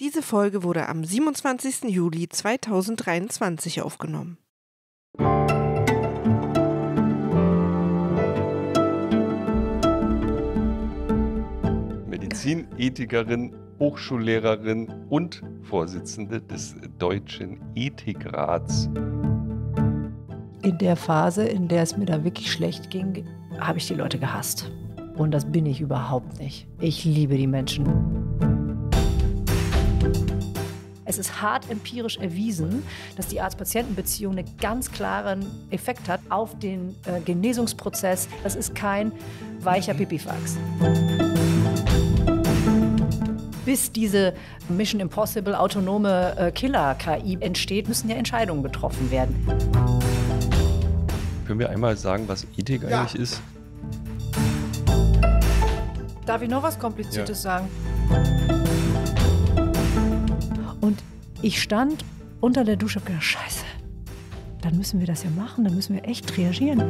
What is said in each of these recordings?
Diese Folge wurde am 27. Juli 2023 aufgenommen. Medizinethikerin, Hochschullehrerin und Vorsitzende des Deutschen Ethikrats. In der Phase, in der es mir da wirklich schlecht ging, habe ich die Leute gehasst. Und das bin ich überhaupt nicht. Ich liebe die Menschen. Es ist hart empirisch erwiesen, dass die Arzt-Patienten-Beziehung einen ganz klaren Effekt hat auf den äh, Genesungsprozess. Das ist kein weicher Pipifax. Bis diese Mission Impossible autonome äh, Killer-KI entsteht, müssen ja Entscheidungen getroffen werden. Können wir einmal sagen, was Ethik ja. eigentlich ist? Darf ich noch was Kompliziertes ja. sagen? Und ich stand unter der Dusche und gedacht, scheiße, dann müssen wir das ja machen, dann müssen wir echt reagieren.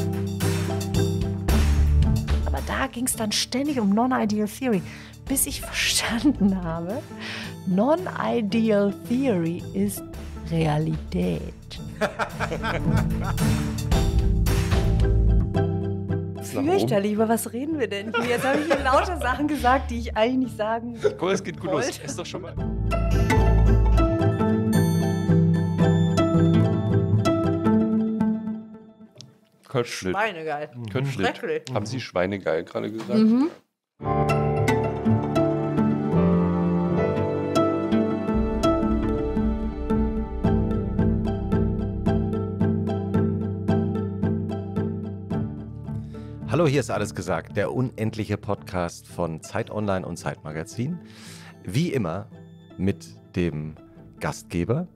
Aber da ging es dann ständig um Non-Ideal Theory, bis ich verstanden habe, Non-Ideal Theory ist Realität. Fürchterlich, über was reden wir denn hier? Jetzt habe ich hier lauter Sachen gesagt, die ich eigentlich nicht sagen Guck, es geht gut wollte. los. Ist doch schon mal. Köstlich. Schweinegeil. Mhm. Köstlich. Schrecklich. Haben Sie Schweinegeil gerade gesagt? Mhm. Hallo, hier ist alles gesagt, der unendliche Podcast von Zeit Online und Zeit Magazin. Wie immer mit dem Gastgeber,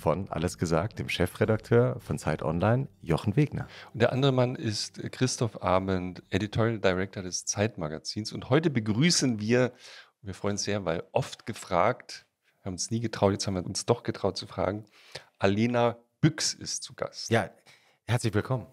von Alles Gesagt, dem Chefredakteur von Zeit Online, Jochen Wegner. Und der andere Mann ist Christoph Abend, Editorial Director des Zeitmagazins. Und heute begrüßen wir, wir freuen uns sehr, weil oft gefragt, wir haben uns nie getraut, jetzt haben wir uns doch getraut zu fragen, Alena Büchs ist zu Gast. Ja, herzlich willkommen.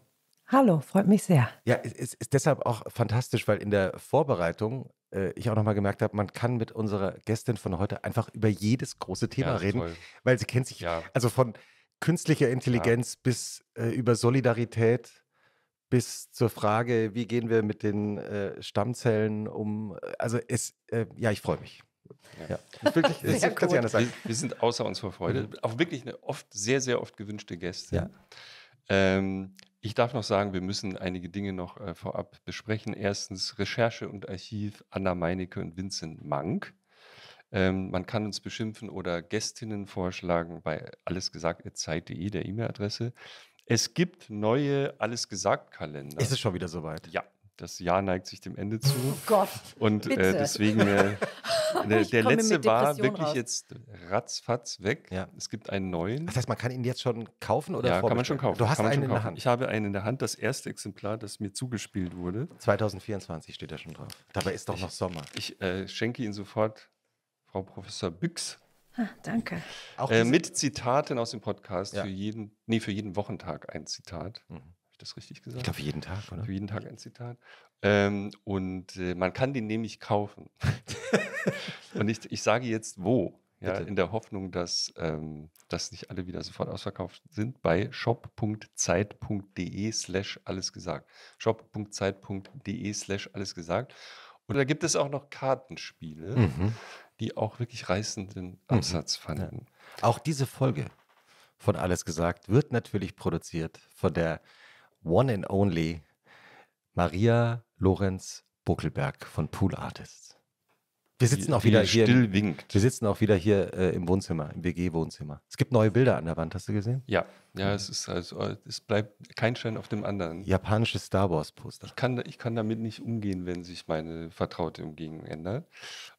Hallo, freut mich sehr. Ja, es ist deshalb auch fantastisch, weil in der Vorbereitung äh, ich auch nochmal gemerkt habe, man kann mit unserer Gästin von heute einfach über jedes große Thema ja, reden, toll. weil sie kennt sich, ja. also von künstlicher Intelligenz ja. bis äh, über Solidarität bis zur Frage, wie gehen wir mit den äh, Stammzellen um. Also es, äh, ja, ich freue mich. Wir, sind außer uns vor Freude. Mhm. Auch wirklich eine oft, sehr, sehr oft gewünschte Gäste. Ja. Ähm, ich darf noch sagen, wir müssen einige Dinge noch äh, vorab besprechen. Erstens Recherche und Archiv Anna Meinecke und Vincent Mank. Ähm, man kann uns beschimpfen oder Gästinnen vorschlagen bei allesgesagt.zeit.de, der E-Mail-Adresse. Es gibt neue Alles gesagt Kalender. Ist es schon wieder soweit? Ja das Jahr neigt sich dem Ende zu. Oh Gott. Und äh, deswegen, äh, der, der letzte war wirklich raus. jetzt ratzfatz weg. Ja. Es gibt einen neuen. Das heißt, man kann ihn jetzt schon kaufen oder Ja, kann man schon kaufen. Du hast einen in der Hand. Ich habe einen in der Hand, das erste Exemplar, das mir zugespielt wurde. 2024 steht er schon drauf. Dabei ist doch ich, noch Sommer. Ich äh, schenke ihn sofort Frau Professor Büchs. Ah, danke. Äh, mit Zitaten aus dem Podcast ja. für jeden, nee, für jeden Wochentag ein Zitat. Mhm ich das richtig gesagt? Ich glaube, jeden Tag, oder? Für jeden Tag ein Zitat. Ähm, und äh, man kann den nämlich kaufen. und ich, ich sage jetzt wo. Ja, in der Hoffnung, dass, ähm, dass nicht alle wieder sofort ausverkauft sind, bei shop.zeit.de slash alles gesagt. shop.zeit.de slash alles gesagt. Und da gibt es auch noch Kartenspiele, mhm. die auch wirklich reißenden mhm. Absatz mhm. fanden. Ja. Auch diese Folge von Alles gesagt wird natürlich produziert von der One and Only Maria Lorenz Buckelberg von Pool Artists. Wir sitzen die, auch wieder hier. Still winkt. Wir sitzen auch wieder hier äh, im Wohnzimmer, im WG-Wohnzimmer. Es gibt neue Bilder an der Wand, hast du gesehen? Ja, ja, es ist also, äh, es bleibt kein Schein auf dem anderen. Japanisches Star Wars-Poster. Ich kann, ich kann damit nicht umgehen, wenn sich meine Vertraute im Gegen ändert.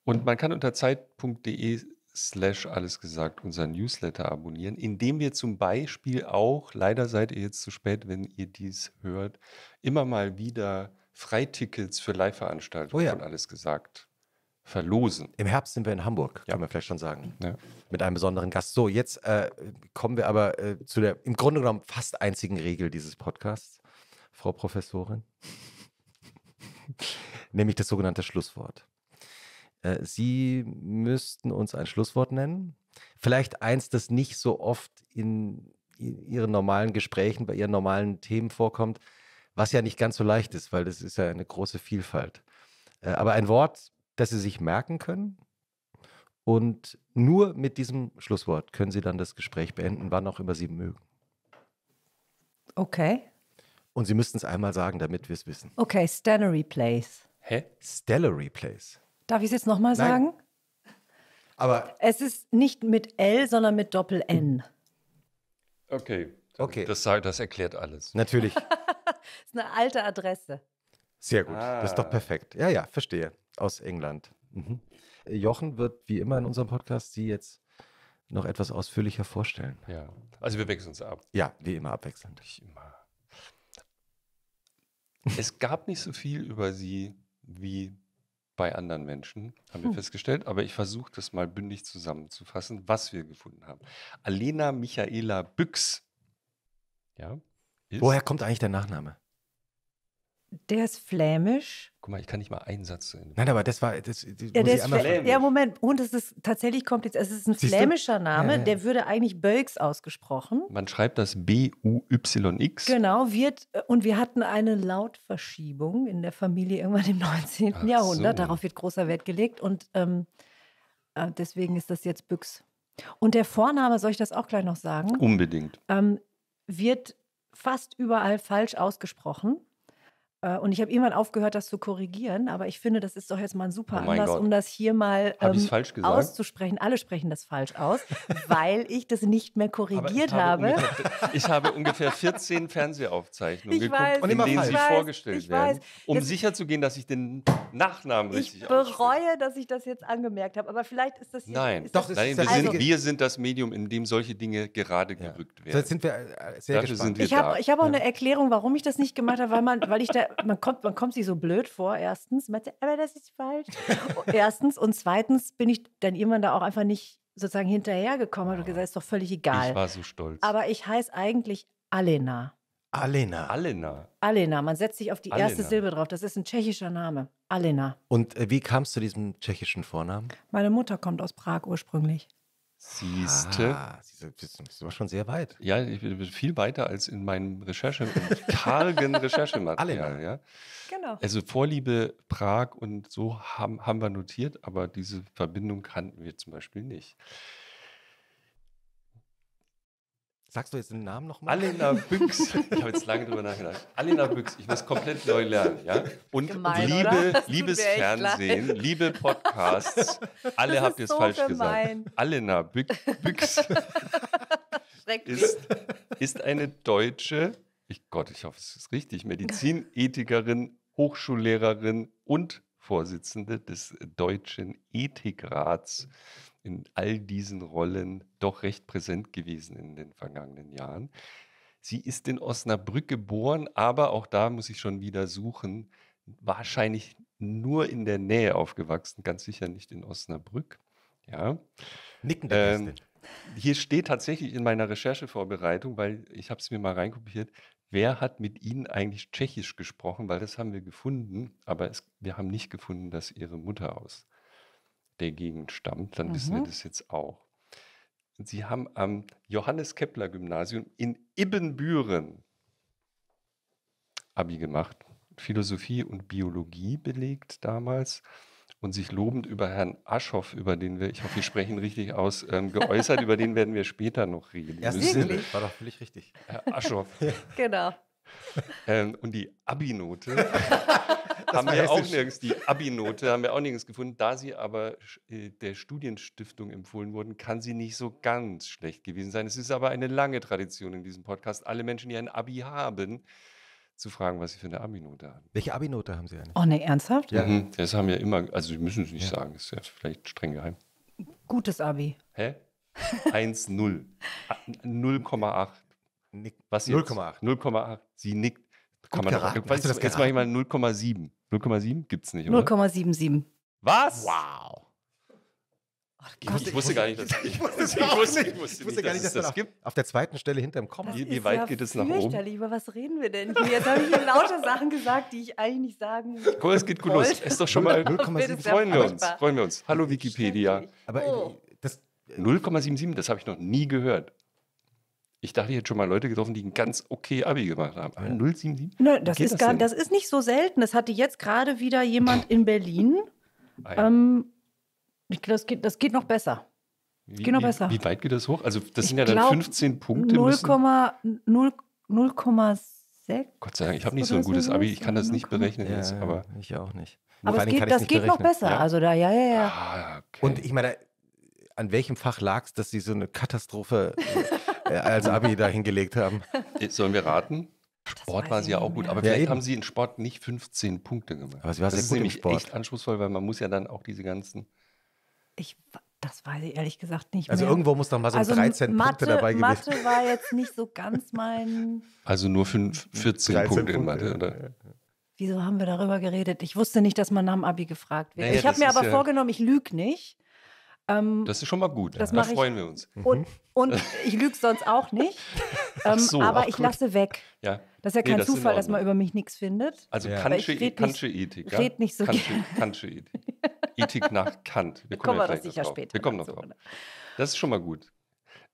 Und man kann unter zeit.de slash alles gesagt unseren Newsletter abonnieren, indem wir zum Beispiel auch, leider seid ihr jetzt zu spät, wenn ihr dies hört, immer mal wieder Freitickets für Live-Veranstaltungen oh ja. von alles gesagt verlosen. Im Herbst sind wir in Hamburg, ja. kann man vielleicht schon sagen. Ja. Mit einem besonderen Gast. So, jetzt äh, kommen wir aber äh, zu der im Grunde genommen fast einzigen Regel dieses Podcasts, Frau Professorin. Nämlich das sogenannte Schlusswort. Äh, Sie müssten uns ein Schlusswort nennen. Vielleicht eins, das nicht so oft in Ihren normalen Gesprächen, bei Ihren normalen Themen vorkommt, was ja nicht ganz so leicht ist, weil das ist ja eine große Vielfalt. Äh, aber ein Wort, das Sie sich merken können. Und nur mit diesem Schlusswort können Sie dann das Gespräch beenden, wann auch immer Sie mögen. Okay. Und Sie müssten es einmal sagen, damit wir es wissen. Okay, Stellary Place. Hä? Stellary Place. Darf ich es jetzt nochmal sagen? Aber es ist nicht mit L, sondern mit Doppel-N. Okay. Okay. Das, das erklärt alles. Natürlich. das ist eine alte Adresse. Sehr gut. Ah. Das ist doch ah. perfekt. Ja, ja, verstehe. Aus England. Mhm. Jochen wird wie immer in unserem Podcast Sie jetzt noch etwas ausführlicher vorstellen. Ja. Also wir wechseln uns ab. Ja, wie immer abwechselnd. Ich immer. Es gab nicht so viel über Sie wie bei anderen Menschen, haben wir hm. festgestellt. Aber ich versuche das mal bündig zusammenzufassen, was wir gefunden haben. Alena Michaela Büchs. Ja, Woher kommt eigentlich der Nachname? Der ist flämisch Guck mal, ich kann nicht mal einen Satz. Nein, aber das war. Das, das ja, muss der ja, Moment. Und es ist tatsächlich kompliziert. Es ist ein flämischer Name, ja, ja. der würde eigentlich Bölks ausgesprochen. Man schreibt das B-U-Y-X. Genau, wird. Und wir hatten eine Lautverschiebung in der Familie irgendwann im 19. Ach Jahrhundert. So. Darauf wird großer Wert gelegt. Und ähm, äh, deswegen ist das jetzt Büchs. Und der Vorname, soll ich das auch gleich noch sagen? Unbedingt. Ähm, wird fast überall falsch ausgesprochen. Äh, und ich habe irgendwann aufgehört, das zu korrigieren, aber ich finde, das ist doch jetzt mal ein super oh Anlass, um das hier mal ähm, auszusprechen. Alle sprechen das falsch aus, weil ich das nicht mehr korrigiert ich habe. habe. ich habe ungefähr 14 Fernsehaufzeichnungen ich geguckt, weiß, in denen sie weiß, vorgestellt werden, um sicherzugehen, dass ich den Nachnamen richtig Ich bereue, dass ich das jetzt angemerkt habe, aber vielleicht ist das hier. Nein, ist doch, das nein, das wir, sind, wir, sind, das Medium, in dem solche Dinge gerade ja. gerückt werden. Das sind wir äh, sehr Dafür gespannt. Sind wir ich habe hab auch ja. eine Erklärung, warum ich das nicht gemacht habe, weil, man, weil ich da man kommt, man kommt sich so blöd vor, erstens. Man sagt, aber das ist falsch. erstens. Und zweitens bin ich dann irgendwann da auch einfach nicht sozusagen hinterhergekommen und gesagt, ist doch völlig egal. Ich war so stolz. Aber ich heiße eigentlich Alena. Alena. Alena. Alena. Man setzt sich auf die Alena. erste Silbe drauf. Das ist ein tschechischer Name. Alena. Und äh, wie kamst du zu diesem tschechischen Vornamen? Meine Mutter kommt aus Prag ursprünglich. Siehste. Ah, das war schon sehr weit. Ja, ich bin viel weiter als in meinem Recherche, kargen Recherchematerial. Alle. Ja. Genau. Also Vorliebe, Prag und so haben, haben wir notiert, aber diese Verbindung kannten wir zum Beispiel nicht. Sagst du jetzt den Namen nochmal? Alena Büchs. Ich habe jetzt lange drüber nachgedacht. Alena Büchs, ich muss komplett neu lernen. Ja? Und gemein, liebe, liebes Fernsehen, liebe Podcasts, alle das habt ihr es so falsch gemein. gesagt. Alena Bü Büchs ist, ist eine deutsche, ich Gott, ich hoffe, es ist richtig, Medizinethikerin, Hochschullehrerin und Vorsitzende des Deutschen Ethikrats in all diesen Rollen doch recht präsent gewesen in den vergangenen Jahren. Sie ist in Osnabrück geboren, aber auch da muss ich schon wieder suchen, wahrscheinlich nur in der Nähe aufgewachsen, ganz sicher nicht in Osnabrück. Ja. Nicken der ähm, Hier steht tatsächlich in meiner Recherchevorbereitung, weil ich habe es mir mal reinkopiert, wer hat mit Ihnen eigentlich Tschechisch gesprochen, weil das haben wir gefunden, aber es, wir haben nicht gefunden, dass Ihre Mutter aus der Gegend stammt, dann mhm. wissen wir mhm. das jetzt auch. Sie haben am Johannes Kepler Gymnasium in Ibbenbüren Abi gemacht, Philosophie und Biologie belegt damals und sich lobend über Herrn Aschoff, über den wir, ich hoffe, wir sprechen richtig aus, ähm, geäußert, über den werden wir später noch reden. Ja, müssen. War doch völlig richtig. Herr Aschoff. genau ähm, und die Abi-Note haben wir auch nirgends, die Abi-Note haben wir auch nirgends gefunden. Da sie aber äh, der Studienstiftung empfohlen wurden, kann sie nicht so ganz schlecht gewesen sein. Es ist aber eine lange Tradition in diesem Podcast. Alle Menschen, die ein Abi haben, zu fragen, was sie für eine Abi-Note haben. Welche Abi-Note haben Sie eigentlich? Oh, ne, ernsthaft? Ja, mhm, das haben wir immer, also Sie müssen es nicht ja. sagen, das ist ja vielleicht streng geheim. Gutes Abi. Hä? 1,0. 0,8. Nickt. Was 0,8. 0,8. Sie nickt. Kann man geraten. Noch, weißt du das jetzt mache ich mal 0,7. 0,7 gibt es nicht, oder? 0,77. Was? Wow. Oh ich, wusste, ich, wusste gar nicht, dass ich wusste, ich wusste, ich wusste, gar nicht, dass es das, das gibt. Auf der zweiten Stelle hinterm Komma. Wie, wie weit ja geht es nach oben? Über was reden wir denn hier? Jetzt habe ich hier lauter Sachen gesagt, die ich eigentlich nicht sagen wollte. Cool, es geht gut los. Ist doch schon mal. 0,7 freuen wir uns. Freuen wir uns. Hallo Wikipedia. Aber oh. 0,77, äh, das habe ich noch nie gehört. Ich dachte, ich hätte schon mal Leute getroffen, die ein ganz okay Abi gemacht haben. Aber 077? Nein, das ist, das gar, das ist nicht so selten. Das hatte jetzt gerade wieder jemand in Berlin. Ah, ja. ähm, ich, das, geht, das geht noch besser. Wie, geht noch wie, besser. Wie weit geht das hoch? Also, das ich sind ja dann 15 Punkte. 0,6. Gott sei Dank, ich habe nicht so ein gutes Abi. Ich kann das nicht berechnen ja, jetzt. Aber ich auch nicht. Aber geht, das geht noch besser. Ja. Also, da, ja, ja, ja. Ah, okay. Und ich meine, an welchem Fach lag es, dass sie so eine Katastrophe. Äh, als Abi da hingelegt haben. Äh, sollen wir raten? Sport war sie ja auch gut, aber ja, vielleicht eben. haben sie in Sport nicht 15 Punkte gemacht. Aber sie war sehr gut nämlich im Sport. echt anspruchsvoll, weil man muss ja dann auch diese ganzen. Ich, das weiß ich ehrlich gesagt nicht also mehr. irgendwo muss doch mal so also 13 Mathe, Punkte dabei gewesen sein. Mathe war jetzt nicht so ganz mein. Also nur 5, 14 Punkte, Punkte in Mathe, oder? Wieso haben wir darüber geredet? Ich wusste nicht, dass man nach dem Abi gefragt wird. Naja, ich habe mir aber ja vorgenommen, ich lüge nicht. Ähm, das ist schon mal gut. Das ja. Da freuen wir uns. Und, und mhm. ich lüge sonst auch nicht. Ähm, so, aber ach, ich lasse weg. Ja. Das ist ja kein nee, Zufall, dass man über mich nichts findet. Also ja. Kantsche, Ethik. Ja? Red nicht so Kantsche, gerne. Kantsche Ethik. Ethik nach Kant. Wir, kommen, kommen ja sicher drauf. später. Wir kommen noch drauf. Genau. Das ist schon mal gut.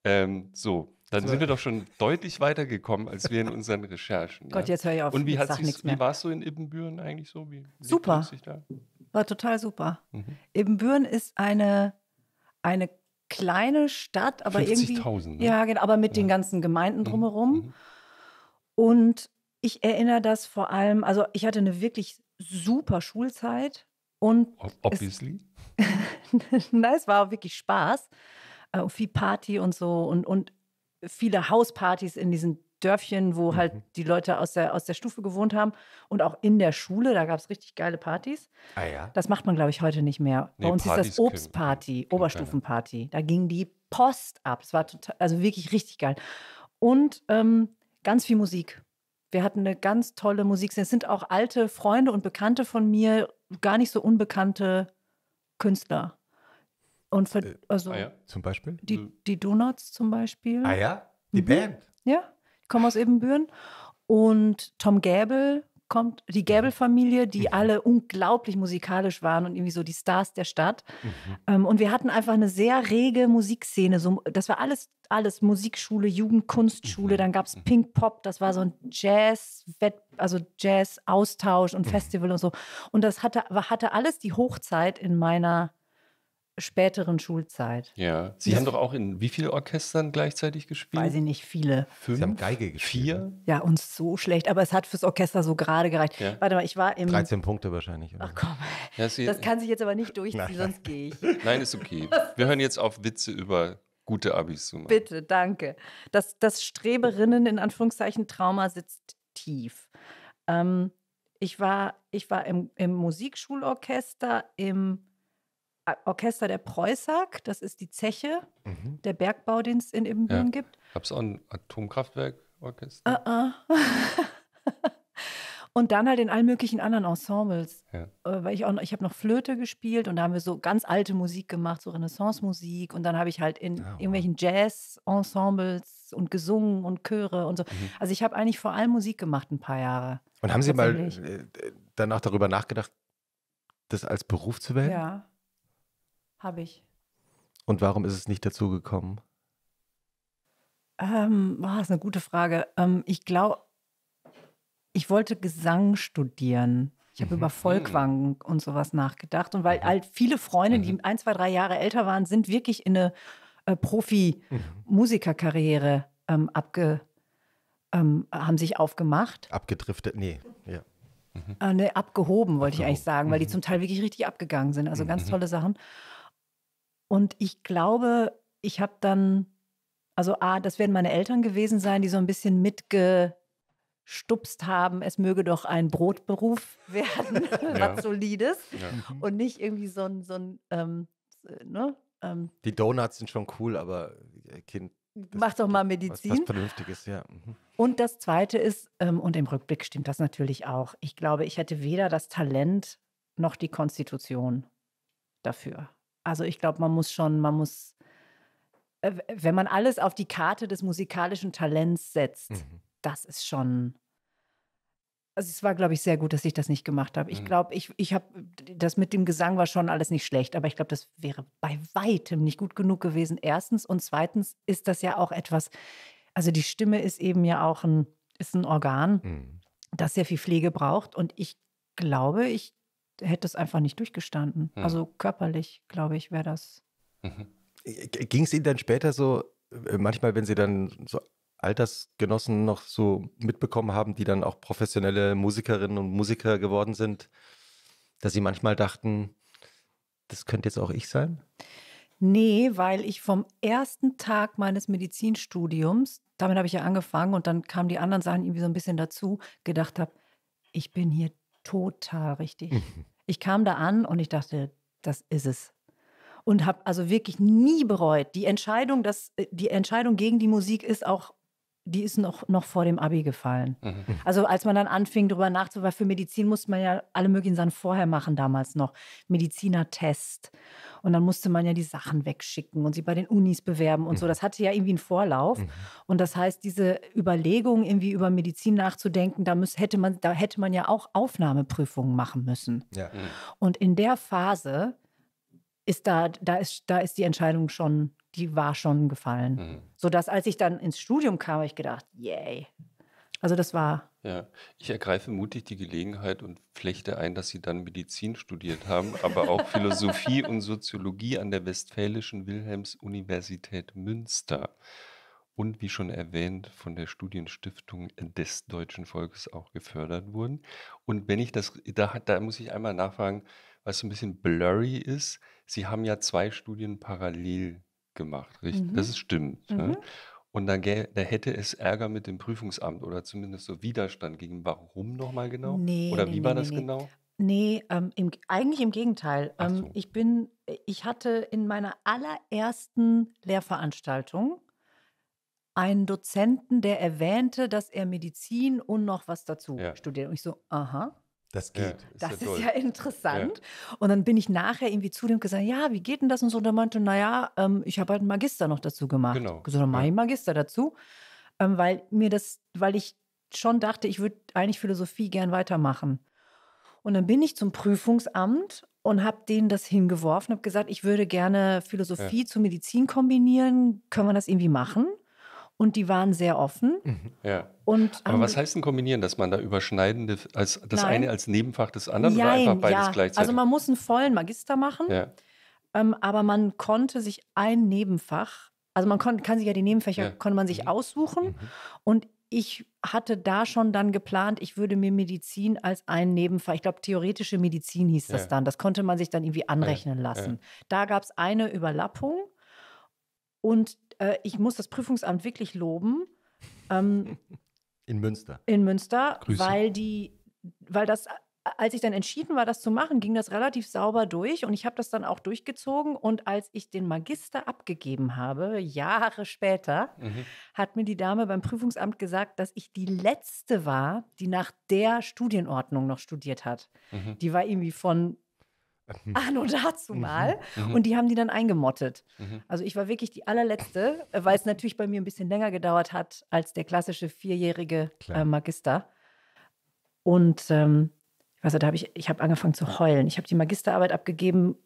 Ähm, so, dann so. sind wir doch schon deutlich weitergekommen, als wir in unseren Recherchen. Gott, jetzt höre ich auf. Und wie, wie es so in Ibbenbüren eigentlich so? Wie, super. War total super. Mhm. Ibbenbüren ist eine eine kleine Stadt, aber irgendwie. Ne? Ja, genau, aber mit ja. den ganzen Gemeinden mhm. drumherum. Mhm. Und ich erinnere das vor allem, also ich hatte eine wirklich super Schulzeit und. Obviously. Es, na, es war auch wirklich Spaß. Äh, viel Party und so und, und viele Hauspartys in diesen Dörfchen, wo halt mhm. die Leute aus der, aus der Stufe gewohnt haben und auch in der Schule, da gab es richtig geile Partys. Ah ja. Das macht man, glaube ich, heute nicht mehr. Nee, Bei uns Partys ist das Obstparty, Oberstufenparty. Da ging die Post ab. Es war total, also wirklich richtig geil. Und ähm, ganz viel Musik. Wir hatten eine ganz tolle Musik. Es sind auch alte Freunde und Bekannte von mir, gar nicht so unbekannte Künstler. Und für, äh, also ah ja. zum Beispiel? Die, die Donuts zum Beispiel. Ah ja, die mhm. Band. Ja komme aus Ebenbüren. Und Tom Gäbel kommt, die Gäbel-Familie, die mhm. alle unglaublich musikalisch waren und irgendwie so die Stars der Stadt. Mhm. Ähm, und wir hatten einfach eine sehr rege Musikszene. So, das war alles, alles Musikschule, Jugendkunstschule, mhm. dann gab es mhm. Pink Pop, das war so ein Jazz, also Jazz-Austausch und mhm. Festival und so. Und das hatte, hatte alles die Hochzeit in meiner späteren Schulzeit. Ja. Sie das haben doch auch in wie vielen Orchestern gleichzeitig gespielt? Weiß ich nicht, viele. Fünf? Sie haben Geige gespielt. Vier? Ne? Ja, und so schlecht. Aber es hat fürs Orchester so gerade gereicht. Ja. Warte mal, ich war im... 13 Punkte wahrscheinlich. Oder? Ach komm, ja, das, das kann sich jetzt aber nicht durchziehen, Nein. sonst gehe ich. Nein, ist okay. Wir hören jetzt auf Witze über gute Abis zu machen. Bitte, danke. Das, das Streberinnen in Anführungszeichen Trauma sitzt tief. Ähm, ich war, ich war im, im Musikschulorchester, im Orchester der Preußag, das ist die Zeche, mhm. der Bergbau, den es in Ibbenbüren ja. gibt. Gab es auch ein Atomkraftwerkorchester? Uh -uh. und dann halt in allen möglichen anderen Ensembles. Ja. Äh, weil ich auch noch, ich habe noch Flöte gespielt und da haben wir so ganz alte Musik gemacht, so Renaissance-Musik. Und dann habe ich halt in ja, ah, wow. irgendwelchen Jazz-Ensembles und gesungen und Chöre und so. Mhm. Also ich habe eigentlich vor allem Musik gemacht ein paar Jahre. Und haben Sie mal äh, danach darüber nachgedacht, das als Beruf zu wählen? Ja. Habe ich. Und warum ist es nicht dazu gekommen? Ähm, boah, ist eine gute Frage. Ähm, ich glaube, ich wollte Gesang studieren. Ich habe mhm. über Volkwang und sowas nachgedacht. Und weil halt viele Freunde, mhm. die ein, zwei, drei Jahre älter waren, sind wirklich in eine äh, Profi-Musikerkarriere ähm, abge, ähm, haben sich aufgemacht. Abgedriftet, nee, ja. Mhm. Äh, ne, abgehoben, wollte ich eigentlich sagen, weil die mhm. zum Teil wirklich richtig abgegangen sind. Also ganz mhm. tolle Sachen. Und ich glaube, ich habe dann, also A, das werden meine Eltern gewesen sein, die so ein bisschen mitgestupst haben, es möge doch ein Brotberuf werden, was Solides ja. Mhm. und nicht irgendwie so ein, so ein ähm, ne? Ähm, die Donuts sind schon cool, aber äh, Kind. Mach doch mal Medizin. Was, was Vernünftiges, ja. Mhm. Und das Zweite ist, ähm, und im Rückblick stimmt das natürlich auch, ich glaube, ich hätte weder das Talent noch die Konstitution dafür. Also ich glaube, man muss schon, man muss, äh, wenn man alles auf die Karte des musikalischen Talents setzt, mhm. das ist schon. Also es war, glaube ich, sehr gut, dass ich das nicht gemacht habe. Ich mhm. glaube, ich, ich habe, das mit dem Gesang war schon alles nicht schlecht, aber ich glaube, das wäre bei weitem nicht gut genug gewesen. Erstens und zweitens ist das ja auch etwas, also die Stimme ist eben ja auch ein, ist ein Organ, mhm. das sehr viel Pflege braucht. Und ich glaube, ich hätte es einfach nicht durchgestanden. Mhm. Also körperlich, glaube ich, wäre das. Mhm. Ging es Ihnen dann später so, äh, manchmal, wenn Sie dann so Altersgenossen noch so mitbekommen haben, die dann auch professionelle Musikerinnen und Musiker geworden sind, dass Sie manchmal dachten, das könnte jetzt auch ich sein? Nee, weil ich vom ersten Tag meines Medizinstudiums, damit habe ich ja angefangen und dann kamen die anderen Sachen irgendwie so ein bisschen dazu, gedacht habe, ich bin hier total richtig. Mhm. Ich kam da an und ich dachte, das ist es. Und habe also wirklich nie bereut. Die Entscheidung, dass äh, die Entscheidung gegen die Musik ist auch die ist noch, noch vor dem Abi gefallen. Mhm. Also als man dann anfing, darüber nachzudenken, weil für Medizin musste man ja alle möglichen Sachen vorher machen damals noch. Medizinertest. Und dann musste man ja die Sachen wegschicken und sie bei den Unis bewerben und mhm. so. Das hatte ja irgendwie einen Vorlauf. Mhm. Und das heißt, diese Überlegung, irgendwie über Medizin nachzudenken, da, müß, hätte, man, da hätte man ja auch Aufnahmeprüfungen machen müssen. Ja. Und in der Phase ist da, da ist, da ist die Entscheidung schon die war schon gefallen. Mhm. Sodass, als ich dann ins Studium kam, habe ich gedacht, yay. Also das war. Ja, ich ergreife mutig die Gelegenheit und flechte ein, dass Sie dann Medizin studiert haben, aber auch Philosophie und Soziologie an der Westfälischen Wilhelms-Universität Münster. Und wie schon erwähnt, von der Studienstiftung des deutschen Volkes auch gefördert wurden. Und wenn ich das, da, da muss ich einmal nachfragen, was so ein bisschen blurry ist. Sie haben ja zwei Studien parallel gemacht, richtig? Mhm. Das ist stimmt. Ne? Mhm. Ne? Und dann, da hätte es Ärger mit dem Prüfungsamt oder zumindest so Widerstand gegen warum nochmal genau? Nee, oder nee, wie war das nee. genau? Nee, ähm, im, eigentlich im Gegenteil. Ähm, so. Ich bin, ich hatte in meiner allerersten Lehrveranstaltung einen Dozenten, der erwähnte, dass er Medizin und noch was dazu ja. studiert. Und ich so, aha, das geht. Ja, ist das ja ist ja interessant. Ja. Und dann bin ich nachher irgendwie zu dem gesagt, ja, wie geht denn das und so? Und er meinte, naja, ähm, ich habe halt einen Magister noch dazu gemacht. Genau. Ich dann mache ich Magister dazu, ähm, weil mir das, weil ich schon dachte, ich würde eigentlich Philosophie gern weitermachen. Und dann bin ich zum Prüfungsamt und habe denen das hingeworfen, habe gesagt, ich würde gerne Philosophie zu Medizin kombinieren. Können wir das irgendwie machen? und die waren sehr offen. Mhm, ja. Und Aber was heißt denn kombinieren, dass man da überschneidende, als das Nein. eine als Nebenfach des anderen Nein, oder einfach beides ja. gleichzeitig? Also man muss einen vollen Magister machen, ja. ähm, aber man konnte sich ein Nebenfach, also man kon, kann sich ja die Nebenfächer, ja. konnte man sich mhm. aussuchen mhm. und ich hatte da schon dann geplant, ich würde mir Medizin als ein Nebenfach, ich glaube, theoretische Medizin hieß das dann. Das konnte man sich dann irgendwie ah anrechnen ja. lassen. Ja. Da gab es eine Überlappung und äh, ich muss das Prüfungsamt wirklich loben. Ähm, in Münster. In Münster, Grüße. weil die, weil das als ich dann entschieden war, das zu machen, ging das relativ sauber durch und ich habe das dann auch durchgezogen. Und als ich den Magister abgegeben habe, Jahre später, mhm. hat mir die Dame beim Prüfungsamt gesagt, dass ich die letzte war, die nach der Studienordnung noch studiert hat. Mhm. Die war irgendwie von Ah, nur dazu mhm. mal. Mhm. Und die haben die dann eingemottet. Mhm. Also ich war wirklich die allerletzte, äh, weil es natürlich bei mir ein bisschen länger gedauert hat als der klassische vierjährige äh, Magister. Und ähm, also da habe ich, ich habe angefangen zu heulen. Ich habe die Magisterarbeit abgegeben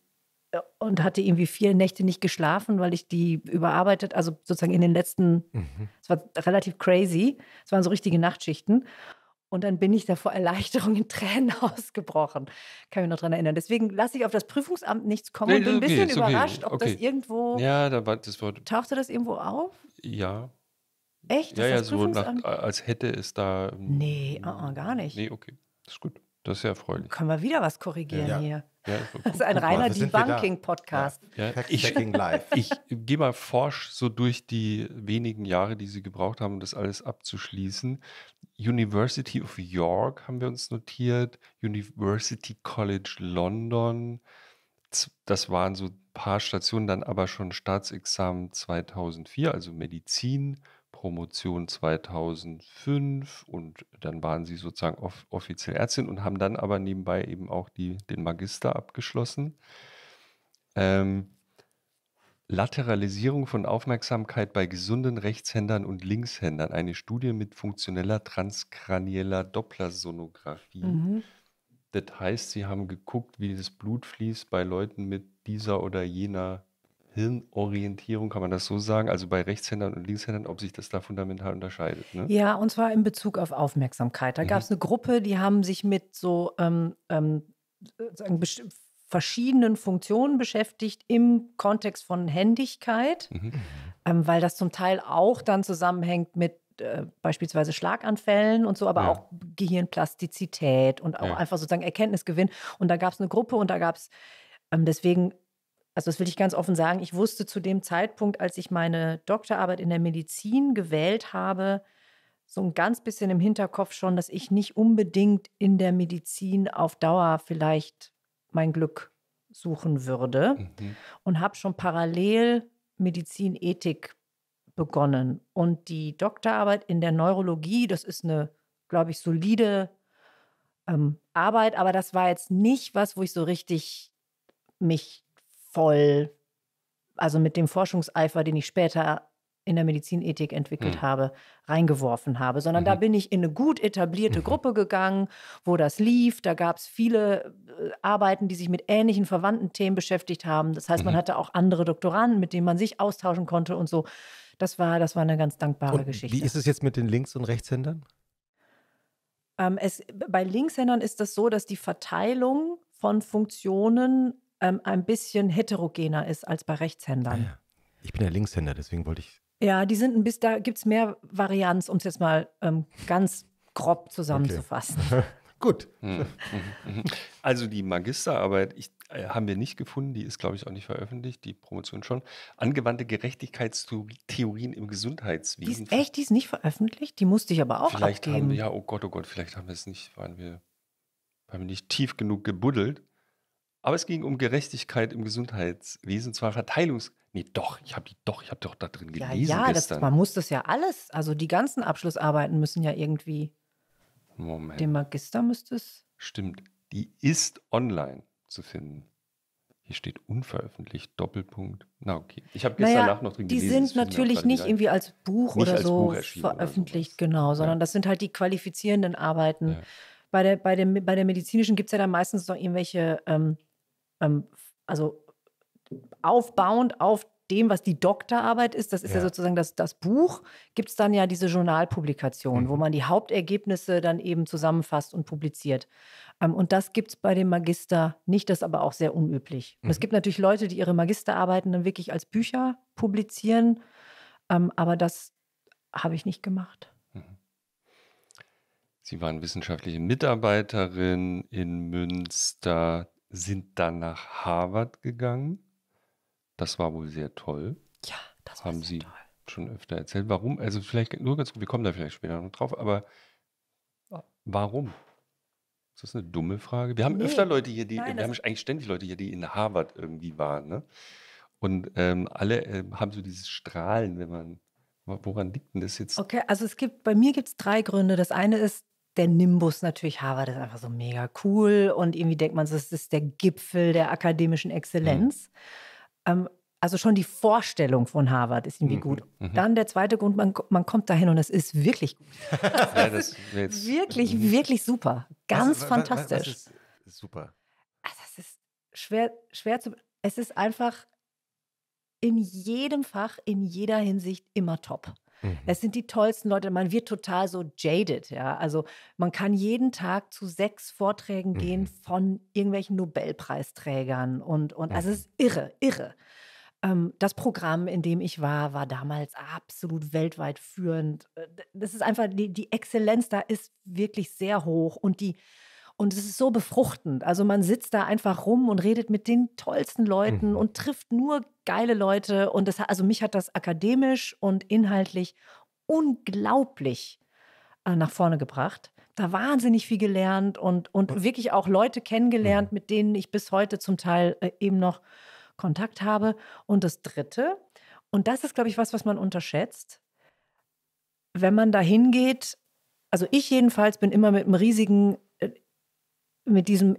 äh, und hatte irgendwie vier Nächte nicht geschlafen, weil ich die überarbeitet, also sozusagen in den letzten, mhm. es mhm. war relativ crazy, es waren so richtige Nachtschichten und dann bin ich da vor Erleichterung in Tränen ausgebrochen. Kann mich noch daran erinnern. Deswegen lasse ich auf das Prüfungsamt nichts kommen nee, und bin okay, ein bisschen überrascht, ob okay. das irgendwo. Ja, da war das Wort. Tauchte das irgendwo auf? Ja. Echt? Ja, ja, so nach, als hätte es da. Nee, uh, uh, gar nicht. Nee, okay. Das ist gut. Das ist ja erfreulich. Können wir wieder was korrigieren ja. hier? Ja, das ist ein reiner Debunking-Podcast. Ja, ich, ich gehe mal forsch so durch die wenigen Jahre, die sie gebraucht haben, um das alles abzuschließen. University of York haben wir uns notiert, University College London. Das waren so ein paar Stationen, dann aber schon Staatsexamen 2004, also Medizin. Promotion 2005 und dann waren sie sozusagen off offiziell Ärztin und haben dann aber nebenbei eben auch die, den Magister abgeschlossen. Ähm, Lateralisierung von Aufmerksamkeit bei gesunden Rechtshändern und Linkshändern. Eine Studie mit funktioneller transkranieller Dopplersonographie. Mhm. Das heißt, sie haben geguckt, wie das Blut fließt bei Leuten mit dieser oder jener Hirnorientierung, kann man das so sagen? Also bei Rechtshändern und Linkshändern, ob sich das da fundamental unterscheidet. Ne? Ja, und zwar in Bezug auf Aufmerksamkeit. Da mhm. gab es eine Gruppe, die haben sich mit so ähm, ähm, verschiedenen Funktionen beschäftigt im Kontext von Händigkeit, mhm. mhm. ähm, weil das zum Teil auch dann zusammenhängt mit äh, beispielsweise Schlaganfällen und so, aber ja. auch Gehirnplastizität und auch ja. einfach sozusagen Erkenntnisgewinn. Und da gab es eine Gruppe und da gab es ähm, deswegen also das will ich ganz offen sagen. Ich wusste zu dem Zeitpunkt, als ich meine Doktorarbeit in der Medizin gewählt habe, so ein ganz bisschen im Hinterkopf schon, dass ich nicht unbedingt in der Medizin auf Dauer vielleicht mein Glück suchen würde mhm. und habe schon parallel Medizinethik begonnen. Und die Doktorarbeit in der Neurologie, das ist eine, glaube ich, solide ähm, Arbeit, aber das war jetzt nicht was, wo ich so richtig mich voll, also mit dem Forschungseifer, den ich später in der Medizinethik entwickelt mhm. habe, reingeworfen habe, sondern mhm. da bin ich in eine gut etablierte mhm. Gruppe gegangen, wo das lief. Da gab es viele äh, Arbeiten, die sich mit ähnlichen verwandten Themen beschäftigt haben. Das heißt, man mhm. hatte auch andere Doktoranden, mit denen man sich austauschen konnte und so. Das war, das war eine ganz dankbare und Geschichte. Wie ist es jetzt mit den Links- und Rechtshändern? Ähm, es, bei Linkshändern ist das so, dass die Verteilung von Funktionen ähm, ein bisschen heterogener ist als bei ah Rechtshändern. Ja, ich bin ja Linkshänder, deswegen wollte ich. Ja, die sind ein bisschen, da gibt es mehr Varianz, um es jetzt mal ähm, ganz grob zusammenzufassen. Okay. Gut. Mhm. Mhm. Mhm. Also die Magisterarbeit ich, äh, haben wir nicht gefunden, die ist, glaube ich, auch nicht veröffentlicht, die Promotion schon. Angewandte Gerechtigkeitstheorien im Gesundheitswesen. Die ist echt, die ist nicht veröffentlicht? Die musste ich aber auch vielleicht abgeben. Haben, ja, oh Gott, oh Gott, vielleicht haben wir es nicht, waren wir, haben wir nicht tief genug gebuddelt. Aber es ging um Gerechtigkeit im Gesundheitswesen, zwar Verteilungs. Nee, doch, ich habe die doch, ich habe doch da drin gelesen. Ja, ja das, man muss das ja alles, also die ganzen Abschlussarbeiten müssen ja irgendwie. Moment. Den Magister müsste es. Stimmt, die ist online zu finden. Hier steht unveröffentlicht, Doppelpunkt. Na okay, ich habe gestern naja, Nacht noch drin die gelesen. Die sind natürlich nicht rein. irgendwie als Buch nicht oder als so Buch veröffentlicht, oder genau, sondern ja. das sind halt die qualifizierenden Arbeiten. Ja. Bei, der, bei, dem, bei der medizinischen gibt es ja dann meistens noch irgendwelche ähm, ähm, also aufbauend auf dem, was die Doktorarbeit ist, das ist ja, ja sozusagen das, das Buch, gibt es dann ja diese Journalpublikation, mhm. wo man die Hauptergebnisse dann eben zusammenfasst und publiziert. Ähm, und das gibt es bei dem Magister nicht, das ist aber auch sehr unüblich. Mhm. Es gibt natürlich Leute, die ihre Magisterarbeiten dann wirklich als Bücher publizieren, ähm, aber das habe ich nicht gemacht. Mhm. Sie waren wissenschaftliche Mitarbeiterin in Münster, sind dann nach Harvard gegangen. Das war wohl sehr toll. Ja, das war Haben sehr Sie toll. schon öfter erzählt. Warum? Also vielleicht nur ganz gut, wir kommen da vielleicht später noch drauf, aber warum? Ist das eine dumme Frage? Wir haben nee, öfter Leute hier, die, nein, wir haben eigentlich ständig Leute hier, die in Harvard irgendwie waren. Ne? Und ähm, alle äh, haben so dieses Strahlen, wenn man, woran liegt denn das jetzt? Okay, also es gibt, bei mir gibt es drei Gründe. Das eine ist, der Nimbus natürlich Harvard ist einfach so mega cool und irgendwie denkt man, das ist der Gipfel der akademischen mhm. Exzellenz. Mhm. also schon die Vorstellung von Harvard ist irgendwie mhm. gut. Mhm. Dann der zweite Grund, man, man kommt dahin und es ist wirklich gut. ja, das ist wirklich, mhm. wirklich super. Ganz was, fantastisch. Was, was, ist super? Also das ist schwer, schwer zu. Es ist einfach in jedem Fach, in jeder Hinsicht immer top. Mhm. Das sind die tollsten Leute. Man wird total so jaded, ja. Also man kann jeden Tag zu sechs Vorträgen mhm. gehen von irgendwelchen Nobelpreisträgern und, und mhm. also es mhm. ist irre, irre ähm, das Programm, in dem ich war, war damals absolut weltweit führend. Äh, das ist einfach, die, die Exzellenz da ist wirklich sehr hoch und die, und es ist so befruchtend. Also man sitzt da einfach rum und redet mit den tollsten Leuten mhm. und trifft nur geile Leute. Und das, also mich hat das akademisch und inhaltlich unglaublich äh, nach vorne gebracht. Da wahnsinnig viel gelernt und, und wirklich auch Leute kennengelernt, mhm. mit denen ich bis heute zum Teil äh, eben noch Kontakt habe. Und das Dritte, und das ist, glaube ich, was, was man unterschätzt, wenn man da hingeht, also ich jedenfalls bin immer mit einem riesigen mit diesem,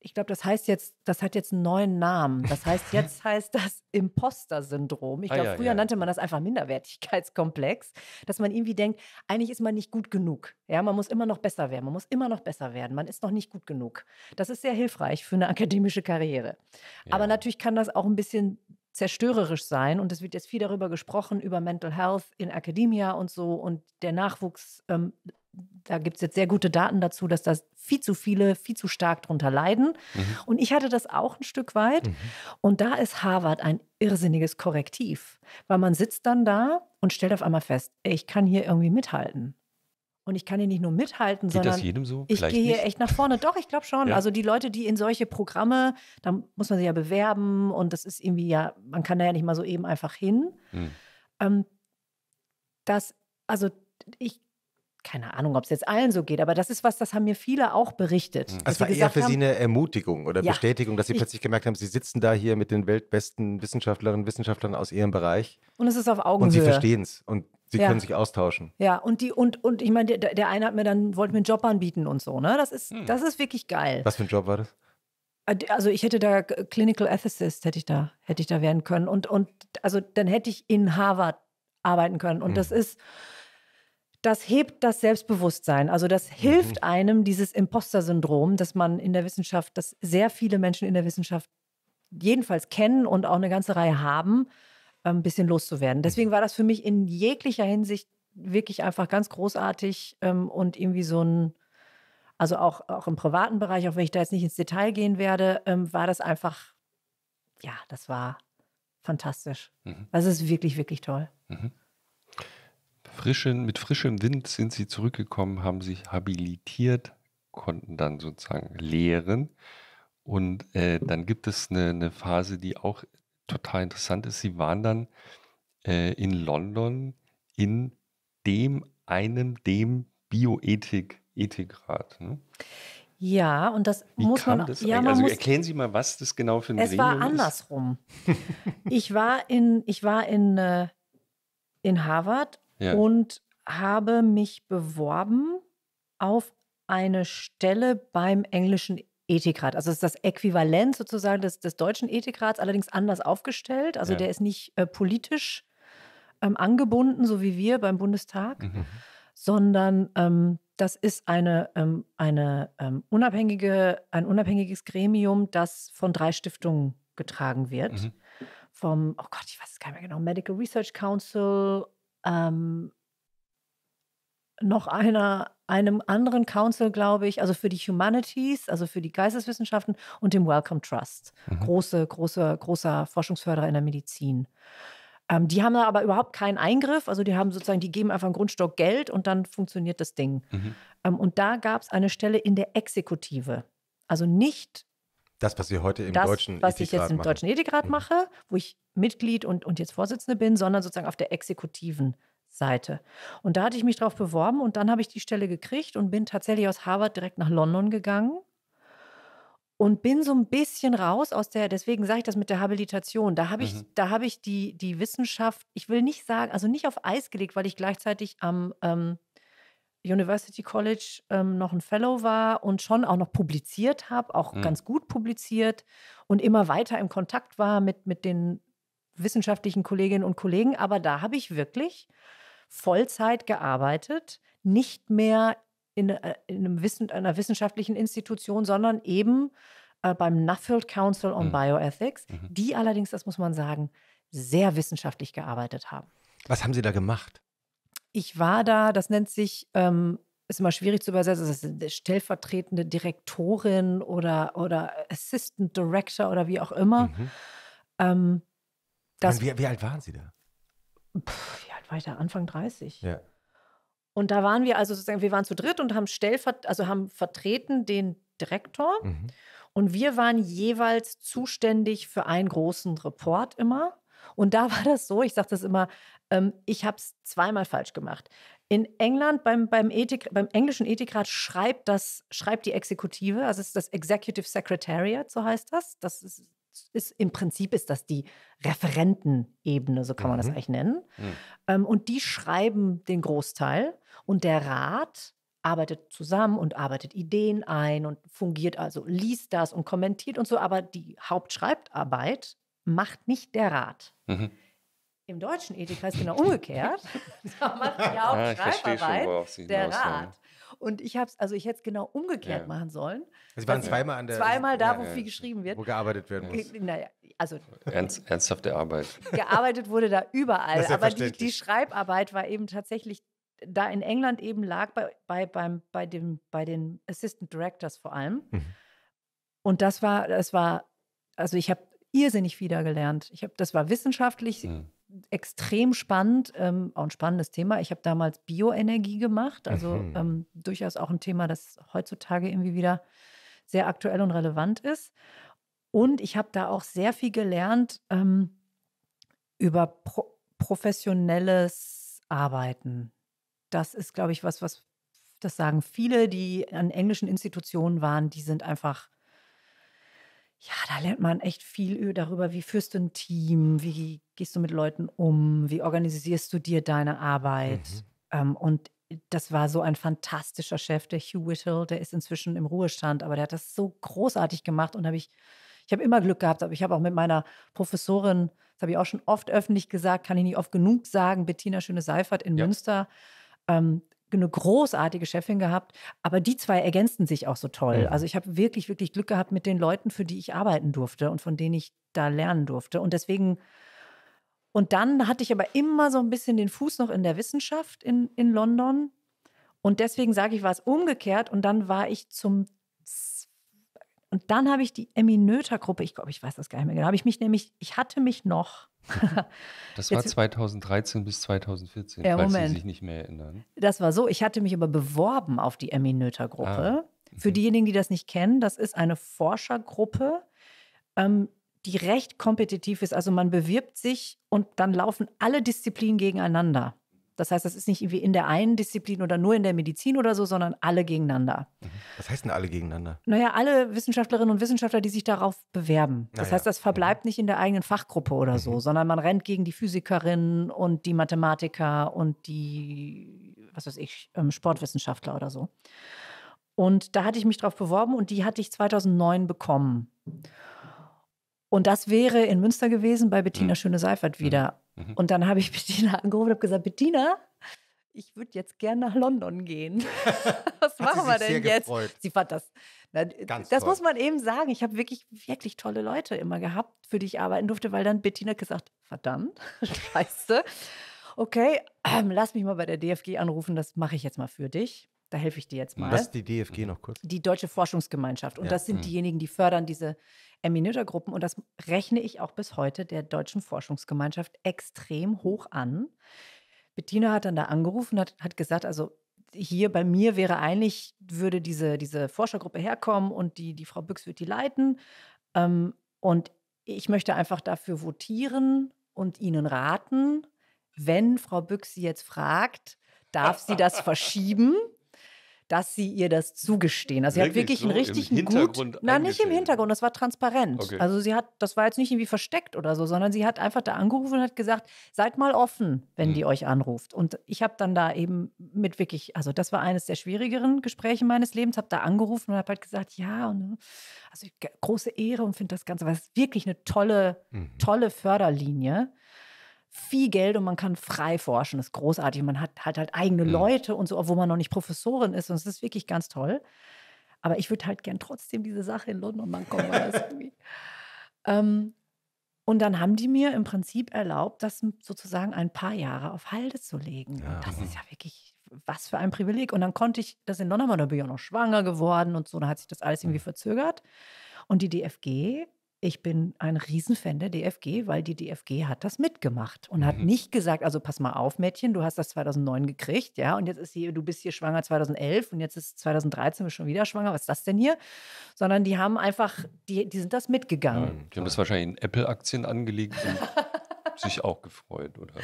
ich glaube, das heißt jetzt, das hat jetzt einen neuen Namen. Das heißt, jetzt heißt das Imposter-Syndrom. Ich glaube, ah, ja, früher ja. nannte man das einfach Minderwertigkeitskomplex, dass man irgendwie denkt, eigentlich ist man nicht gut genug. Ja, man muss immer noch besser werden, man muss immer noch besser werden, man ist noch nicht gut genug. Das ist sehr hilfreich für eine akademische Karriere. Ja. Aber natürlich kann das auch ein bisschen zerstörerisch sein. Und es wird jetzt viel darüber gesprochen, über Mental Health in Academia und so und der Nachwuchs ähm, da gibt es jetzt sehr gute Daten dazu, dass das viel zu viele, viel zu stark drunter leiden. Mhm. Und ich hatte das auch ein Stück weit. Mhm. Und da ist Harvard ein irrsinniges Korrektiv, weil man sitzt dann da und stellt auf einmal fest, ich kann hier irgendwie mithalten. Und ich kann hier nicht nur mithalten, Geht sondern das jedem so? ich gehe hier echt nach vorne. Doch, ich glaube schon. Ja. Also die Leute, die in solche Programme, da muss man sich ja bewerben und das ist irgendwie ja, man kann da ja nicht mal so eben einfach hin. Mhm. Ähm, das, also ich keine Ahnung, ob es jetzt allen so geht, aber das ist was, das haben mir viele auch berichtet. Mhm. war eher für haben, Sie eine Ermutigung oder ja, Bestätigung, dass Sie ich, plötzlich gemerkt haben, Sie sitzen da hier mit den weltbesten Wissenschaftlerinnen und Wissenschaftlern aus Ihrem Bereich. Und es ist auf Augenhöhe. Und Sie verstehen es und Sie ja. können sich austauschen. Ja, und die, und, und ich meine, der, der eine hat mir dann, wollte mir einen Job anbieten und so, ne? Das ist, mhm. das ist wirklich geil. Was für ein Job war das? Also ich hätte da Clinical Ethicist hätte ich da, hätte ich da werden können. Und, und also dann hätte ich in Harvard arbeiten können. Und mhm. das hm. ist das hebt das Selbstbewusstsein. Also das mhm. hilft mhm. einem, dieses Imposter-Syndrom, das man in der Wissenschaft, das sehr viele Menschen in der Wissenschaft jedenfalls kennen und auch eine ganze Reihe haben, ein ähm, bisschen loszuwerden. Mhm. Deswegen war das für mich in jeglicher Hinsicht wirklich einfach ganz großartig ähm, und irgendwie so ein, also auch, auch im privaten Bereich, auch wenn ich da jetzt nicht ins Detail gehen werde, ähm, war das einfach, ja, das war fantastisch. Mhm. Das ist wirklich, wirklich toll. Mhm frischen, mit frischem Wind sind sie zurückgekommen, haben sich habilitiert, konnten dann sozusagen lehren. Und äh, dann gibt es eine, eine, Phase, die auch total interessant ist. Sie waren dann äh, in London in dem einem, dem Bioethik, Ethikrat. Ne? Ja, und das Wie muss man, das ja, man Also muss, erklären Sie mal, was das genau für ein es Gremium ist. Es war andersrum. ich war in, ich war in, äh, in Harvard ja. und habe mich beworben auf eine Stelle beim englischen Ethikrat. Also es ist das Äquivalent sozusagen des, des deutschen Ethikrats, allerdings anders aufgestellt. Also ja. der ist nicht äh, politisch ähm, angebunden, so wie wir beim Bundestag, mhm. sondern ähm, das ist eine, ähm, eine, ähm, unabhängige, ein unabhängiges Gremium, das von drei Stiftungen getragen wird. Mhm vom, oh Gott, ich weiß es gar nicht mehr genau, Medical Research Council, ähm, noch einer, einem anderen Council, glaube ich, also für die Humanities, also für die Geisteswissenschaften und dem Wellcome Trust. Mhm. Große, große, großer Forschungsförderer in der Medizin. Ähm, die haben da aber überhaupt keinen Eingriff, also die haben sozusagen, die geben einfach einen Grundstock Geld und dann funktioniert das Ding. Mhm. Ähm, und da gab es eine Stelle in der Exekutive, also nicht das, was Sie heute im das, deutschen was ich jetzt im deutschen Ethikrat mhm. mache, wo ich Mitglied und, und jetzt Vorsitzende bin, sondern sozusagen auf der exekutiven Seite. Und da hatte ich mich drauf beworben und dann habe ich die Stelle gekriegt und bin tatsächlich aus Harvard direkt nach London gegangen und bin so ein bisschen raus aus der, deswegen sage ich das mit der Habilitation. Da habe ich, mhm. da habe ich die, die Wissenschaft, ich will nicht sagen, also nicht auf Eis gelegt, weil ich gleichzeitig am ähm, University College ähm, noch ein Fellow war und schon auch noch publiziert habe, auch mhm. ganz gut publiziert und immer weiter im Kontakt war mit, mit den wissenschaftlichen Kolleginnen und Kollegen. Aber da habe ich wirklich Vollzeit gearbeitet, nicht mehr in, äh, in Wissen, einer wissenschaftlichen Institution, sondern eben äh, beim Nuffield Council on mhm. Bioethics, mhm. die allerdings, das muss man sagen, sehr wissenschaftlich gearbeitet haben. Was haben Sie da gemacht? ich war da, das nennt sich, ähm, ist immer schwierig zu übersetzen, das ist stellvertretende Direktorin oder, oder Assistant Director oder wie auch immer. Mhm. Ähm, das, wie, wie, alt waren Sie da? Pff, wie alt war ich da? Anfang 30. Ja. Und da waren wir also sozusagen, wir waren zu dritt und haben stellvert also haben vertreten den Direktor. Mhm. Und wir waren jeweils zuständig für einen großen Report immer. Und da war das so, ich sage das immer, ähm, ich habe es zweimal falsch gemacht. In England beim, beim, Ethik, beim englischen Ethikrat schreibt, das, schreibt die Exekutive, also es ist das Executive Secretariat, so heißt das. Das ist ist, im Prinzip ist das die Referentenebene, so kann man das mhm. eigentlich nennen. Mhm. Ähm, und die schreiben den Großteil und der Rat arbeitet zusammen und arbeitet Ideen ein und fungiert also, liest das und kommentiert und so, aber die Hauptschreibarbeit macht nicht der Rat. Mhm. Im deutschen Ethikreis genau umgekehrt. da macht ja auch ah, Schreibarbeit schon, der Rat. Wollen. Und ich habe es, also ich hätte es genau umgekehrt ja. machen sollen. Sie waren also zweimal an der. Zweimal da, wo ja, viel geschrieben wird. Wo gearbeitet werden muss. Äh, naja, also. Ernst, ernsthafte Arbeit. Gearbeitet wurde da überall. Ja aber die, die, Schreibarbeit war eben tatsächlich, da in England eben lag, bei, bei, beim, bei, dem, bei den Assistant Directors vor allem. Mhm. Und das war, das war, also ich habe irrsinnig wieder gelernt. Ich habe, das war wissenschaftlich mhm. extrem spannend, ähm, auch ein spannendes Thema. Ich habe damals Bioenergie gemacht, also mhm. ähm, durchaus auch ein Thema, das heutzutage irgendwie wieder sehr aktuell und relevant ist. Und ich habe da auch sehr viel gelernt ähm, über pro professionelles Arbeiten. Das ist, glaube ich, was, was das sagen viele, die an englischen Institutionen waren, die sind einfach ja, da lernt man echt viel darüber, wie führst du ein Team, wie gehst du mit Leuten um, wie organisierst du dir deine Arbeit. Mhm. Ähm, und das war so ein fantastischer Chef, der Hugh Whittle, der ist inzwischen im Ruhestand, aber der hat das so großartig gemacht und habe ich, ich habe immer Glück gehabt, aber ich habe auch mit meiner Professorin, das habe ich auch schon oft öffentlich gesagt, kann ich nicht oft genug sagen, Bettina Schöne-Seifert in ja. Münster, ähm, eine großartige Chefin gehabt, aber die zwei ergänzten sich auch so toll. Ja. Mhm. Also ich habe wirklich, wirklich Glück gehabt mit den Leuten, für die ich arbeiten durfte und von denen ich da lernen durfte. Und deswegen, und dann hatte ich aber immer so ein bisschen den Fuß noch in der Wissenschaft in, in London. Und deswegen sage ich, war es umgekehrt und dann war ich zum und dann habe ich die Emmy Noether Gruppe, ich glaube, ich weiß das gar nicht mehr genau, habe ich mich nämlich, ich hatte mich noch. das war jetzt, 2013 bis 2014, ja, falls Sie sich nicht mehr erinnern. Das war so, ich hatte mich aber beworben auf die Emmy Noether Gruppe. Ah. Für diejenigen, die das nicht kennen, das ist eine Forschergruppe, ähm, die recht kompetitiv ist. Also man bewirbt sich und dann laufen alle Disziplinen gegeneinander. Das heißt, das ist nicht irgendwie in der einen Disziplin oder nur in der Medizin oder so, sondern alle gegeneinander. Mhm. Was heißt denn alle gegeneinander? Naja, alle Wissenschaftlerinnen und Wissenschaftler, die sich darauf bewerben. Das naja. heißt, das verbleibt mhm. nicht in der eigenen Fachgruppe oder mhm. so, sondern man rennt gegen die Physikerinnen und die Mathematiker und die, was weiß ich, ähm, Sportwissenschaftler oder so. Und da hatte ich mich drauf beworben und die hatte ich 2009 bekommen. Und das wäre in Münster gewesen bei Bettina mhm. Schöne-Seifert wieder. Mhm. Und dann habe ich Bettina angerufen und habe gesagt, Bettina, ich würde jetzt gern nach London gehen. Was machen wir denn jetzt? Gefreut. Sie fand das. Na, das toll. muss man eben sagen. Ich habe wirklich, wirklich tolle Leute immer gehabt, für die ich arbeiten durfte, weil dann Bettina gesagt, verdammt, scheiße. Okay, ähm, lass mich mal bei der DFG anrufen, das mache ich jetzt mal für dich. Da helfe ich dir jetzt mal. Was ist die DFG mhm. noch kurz? Die Deutsche Forschungsgemeinschaft. Und ja. das sind mhm. diejenigen, die fördern diese erminöter und das rechne ich auch bis heute der Deutschen Forschungsgemeinschaft extrem hoch an. Bettina hat dann da angerufen, hat, hat gesagt, also hier bei mir wäre eigentlich, würde diese, diese Forschergruppe herkommen und die, die Frau Büchs wird die leiten. Ähm, und ich möchte einfach dafür votieren und Ihnen raten, wenn Frau Büchs Sie jetzt fragt, darf sie das verschieben? dass sie ihr das zugestehen. Also sie wirklich hat wirklich so einen richtigen Hintergrund. Na, nicht im Hintergrund, das war transparent. Okay. Also sie hat, das war jetzt nicht irgendwie versteckt oder so, sondern sie hat einfach da angerufen und hat gesagt, seid mal offen, wenn mhm. die euch anruft. Und ich habe dann da eben mit wirklich, also das war eines der schwierigeren Gespräche meines Lebens, habe da angerufen und habe halt gesagt, ja, und, ne, also große Ehre und finde das Ganze, weil es wirklich eine tolle, mhm. tolle Förderlinie viel Geld und man kann frei forschen. Das ist großartig. Man hat, hat halt eigene mhm. Leute und so, obwohl man noch nicht Professorin ist. Und es ist wirklich ganz toll. Aber ich würde halt gern trotzdem diese Sache in London machen. Komm, mal das irgendwie. ähm, und dann haben die mir im Prinzip erlaubt, das sozusagen ein paar Jahre auf Halde zu legen. Ja. das ist ja wirklich was für ein Privileg. Und dann konnte ich das in London machen, da bin ich auch noch schwanger geworden und so, Da hat sich das alles irgendwie mhm. verzögert. Und die DFG ich bin ein Riesenfan der DFG, weil die DFG hat das mitgemacht und hat mhm. nicht gesagt, also pass mal auf, Mädchen, du hast das 2009 gekriegt, ja, und jetzt ist hier, du bist hier schwanger 2011 und jetzt ist 2013 bist schon wieder schwanger, was ist das denn hier? Sondern die haben einfach, die, die sind das mitgegangen. Ja, mhm. die haben das wahrscheinlich in Apple-Aktien angelegt und sich auch gefreut, oder?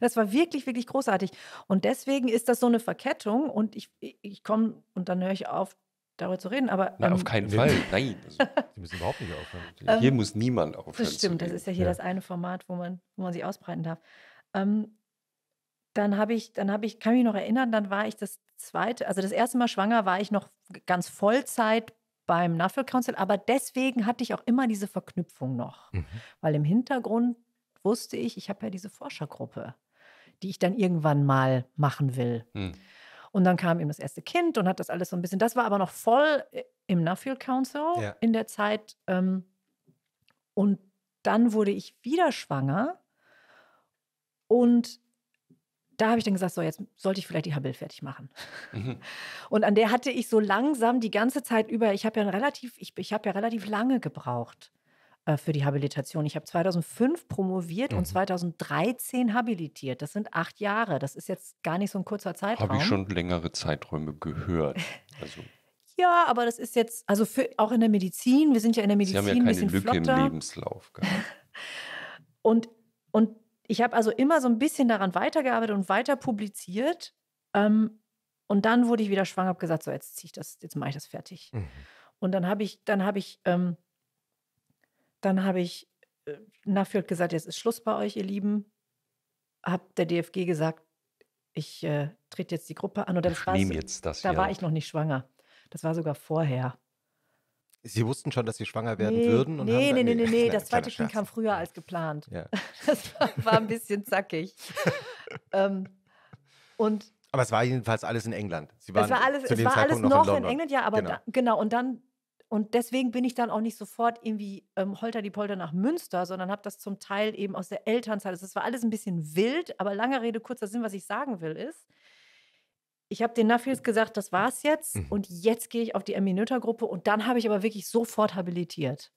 Das war wirklich, wirklich großartig. Und deswegen ist das so eine Verkettung und ich, ich komme, und dann höre ich auf, darüber zu reden, aber. Nein, ähm, auf keinen Fall. Nein. Also, die müssen überhaupt nicht aufhören. Ähm, hier muss niemand aufhören. Das stimmt, das ist ja hier ja. das eine Format, wo man, wo man sich ausbreiten darf. Ähm, dann habe ich, dann habe ich, kann mich noch erinnern, dann war ich das zweite, also das erste Mal schwanger war ich noch ganz Vollzeit beim Nuffield Council, aber deswegen hatte ich auch immer diese Verknüpfung noch, mhm. weil im Hintergrund wusste ich, ich habe ja diese Forschergruppe, die ich dann irgendwann mal machen will. Mhm. Und dann kam eben das erste Kind und hat das alles so ein bisschen. Das war aber noch voll äh, im Nuffield Council ja. in der Zeit. Ähm, und dann wurde ich wieder schwanger. Und da habe ich dann gesagt, so jetzt sollte ich vielleicht die Habil fertig machen. Mhm. Und an der hatte ich so langsam die ganze Zeit über, ich habe ja relativ, ich, ich habe ja relativ lange gebraucht. Äh, für die Habilitation. Ich habe 2005 promoviert mhm. und 2013 habilitiert. Das sind acht Jahre. Das ist jetzt gar nicht so ein kurzer Zeitraum. Habe ich schon längere Zeiträume gehört. Also. ja, aber das ist jetzt, also für, auch in der Medizin, wir sind ja in der Medizin Sie haben ja keine ein bisschen Lücke flotter. im Lebenslauf gehabt. und, und ich habe also immer so ein bisschen daran weitergearbeitet und weiter publiziert. Ähm, und dann wurde ich wieder schwanger, habe gesagt, so jetzt ziehe ich das, jetzt mache ich das fertig. Mhm. Und dann habe ich, dann habe ich ähm, dann habe ich äh, Nafjord gesagt, jetzt ist Schluss bei euch, ihr Lieben. Hab der DFG gesagt, ich äh, trete jetzt die Gruppe an und dann war jetzt das, da ja. war ich noch nicht schwanger. Das war sogar vorher. Sie wussten schon, dass Sie schwanger werden nee, würden? Und nee, haben nee, nee, nee, nee, das zweite Kind kam früher als geplant. Ja. Das war, war, ein bisschen zackig. ähm, und aber es war jedenfalls alles in England. Sie waren es war alles, zu dem es war alles noch, noch in, in England, ja, aber genau. Da, genau. Und dann und deswegen bin ich dann auch nicht sofort irgendwie ähm, holter die Polter nach Münster, sondern habe das zum Teil eben aus der Elternzeit. Das also, war alles ein bisschen wild, aber langer Rede, kurzer Sinn, was ich sagen will, ist, ich habe den Nafils gesagt, das war's jetzt mhm. und jetzt gehe ich auf die emmy Aminöter-Gruppe und dann habe ich aber wirklich sofort habilitiert.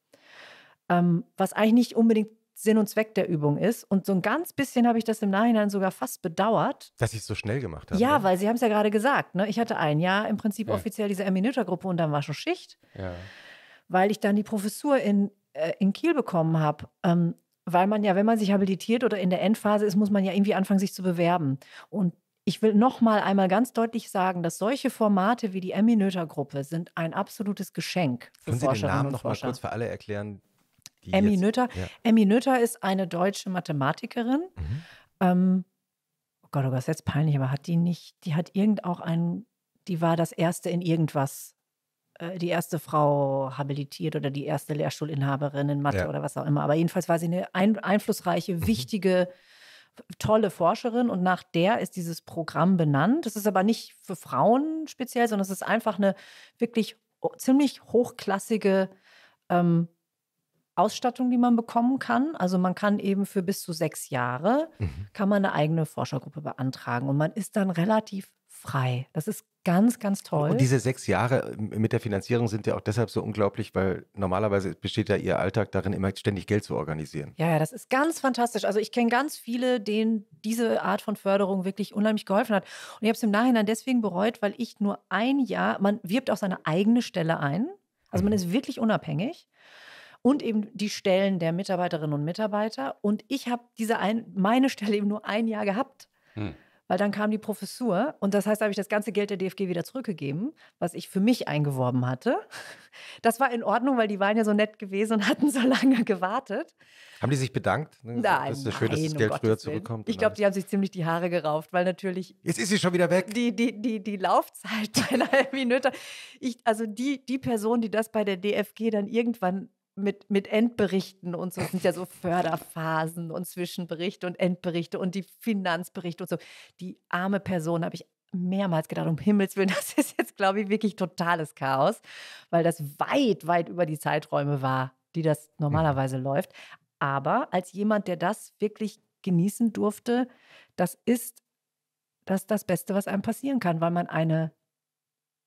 Ähm, was eigentlich nicht unbedingt Sinn und Zweck der Übung ist. Und so ein ganz bisschen habe ich das im Nachhinein sogar fast bedauert. Dass ich es so schnell gemacht habe. Ja, ne? weil Sie haben es ja gerade gesagt. Ne? Ich hatte ein Jahr im Prinzip ja. offiziell diese Erminüter-Gruppe und dann war schon Schicht. Ja. Weil ich dann die Professur in, äh, in Kiel bekommen habe. Ähm, weil man ja, wenn man sich habilitiert oder in der Endphase ist, muss man ja irgendwie anfangen, sich zu bewerben. Und ich will noch mal einmal ganz deutlich sagen, dass solche Formate wie die Eminöter Gruppe sind ein absolutes Geschenk für Können Forscherinnen Sie den Namen noch mal kurz für alle erklären? Emmy jetzt, Nöther. Ja. Emmy Nöther ist eine deutsche Mathematikerin. Mhm. Ähm, oh Gott, oh Gott, ist jetzt peinlich, aber hat die nicht, die hat irgend auch einen, die war das Erste in irgendwas, äh, die erste Frau habilitiert oder die erste Lehrstuhlinhaberin in Mathe ja. oder was auch immer. Aber jedenfalls war sie eine ein, einflussreiche, mhm. wichtige tolle Forscherin und nach der ist dieses Programm benannt. Das ist aber nicht für Frauen speziell, sondern es ist einfach eine wirklich ziemlich hochklassige ähm, Ausstattung, die man bekommen kann. Also man kann eben für bis zu sechs Jahre, mhm. kann man eine eigene Forschergruppe beantragen und man ist dann relativ frei. Das ist ganz, ganz toll. Und diese sechs Jahre äh, mit der Finanzierung sind ja auch deshalb so unglaublich, weil normalerweise besteht ja ihr Alltag darin, immer ständig Geld zu organisieren. Ja, ja das ist ganz fantastisch. Also ich kenne ganz viele, denen diese Art von Förderung wirklich unheimlich geholfen hat. Und ich habe es im Nachhinein deswegen bereut, weil ich nur ein Jahr, man wirbt auch seine eigene Stelle ein. Also man mhm. ist wirklich unabhängig und eben die Stellen der Mitarbeiterinnen und Mitarbeiter. Und ich habe diese ein, meine Stelle eben nur ein Jahr gehabt. Hm. Weil dann kam die Professur und das heißt, da habe ich das ganze Geld der DFG wieder zurückgegeben, was ich für mich eingeworben hatte. Das war in Ordnung, weil die waren ja so nett gewesen und hatten so lange gewartet. Haben die sich bedankt? Nein. Das ist ja schön, nein, dass das Geld um früher zurückkommt. Ich glaube, die haben sich ziemlich die Haare gerauft, weil natürlich. Jetzt ist sie schon wieder weg. Die, die, die, die Laufzeit meiner Minute. Ich, also die, die Person, die das bei der DFG dann irgendwann mit, mit Endberichten und so. Es sind ja so Förderphasen und Zwischenberichte und Endberichte und die Finanzberichte und so. Die arme Person habe ich mehrmals gedacht, um Himmels Willen, das ist jetzt, glaube ich, wirklich totales Chaos, weil das weit, weit über die Zeiträume war, die das normalerweise mhm. läuft. Aber als jemand, der das wirklich genießen durfte, das ist das, ist das Beste, was einem passieren kann, weil man eine,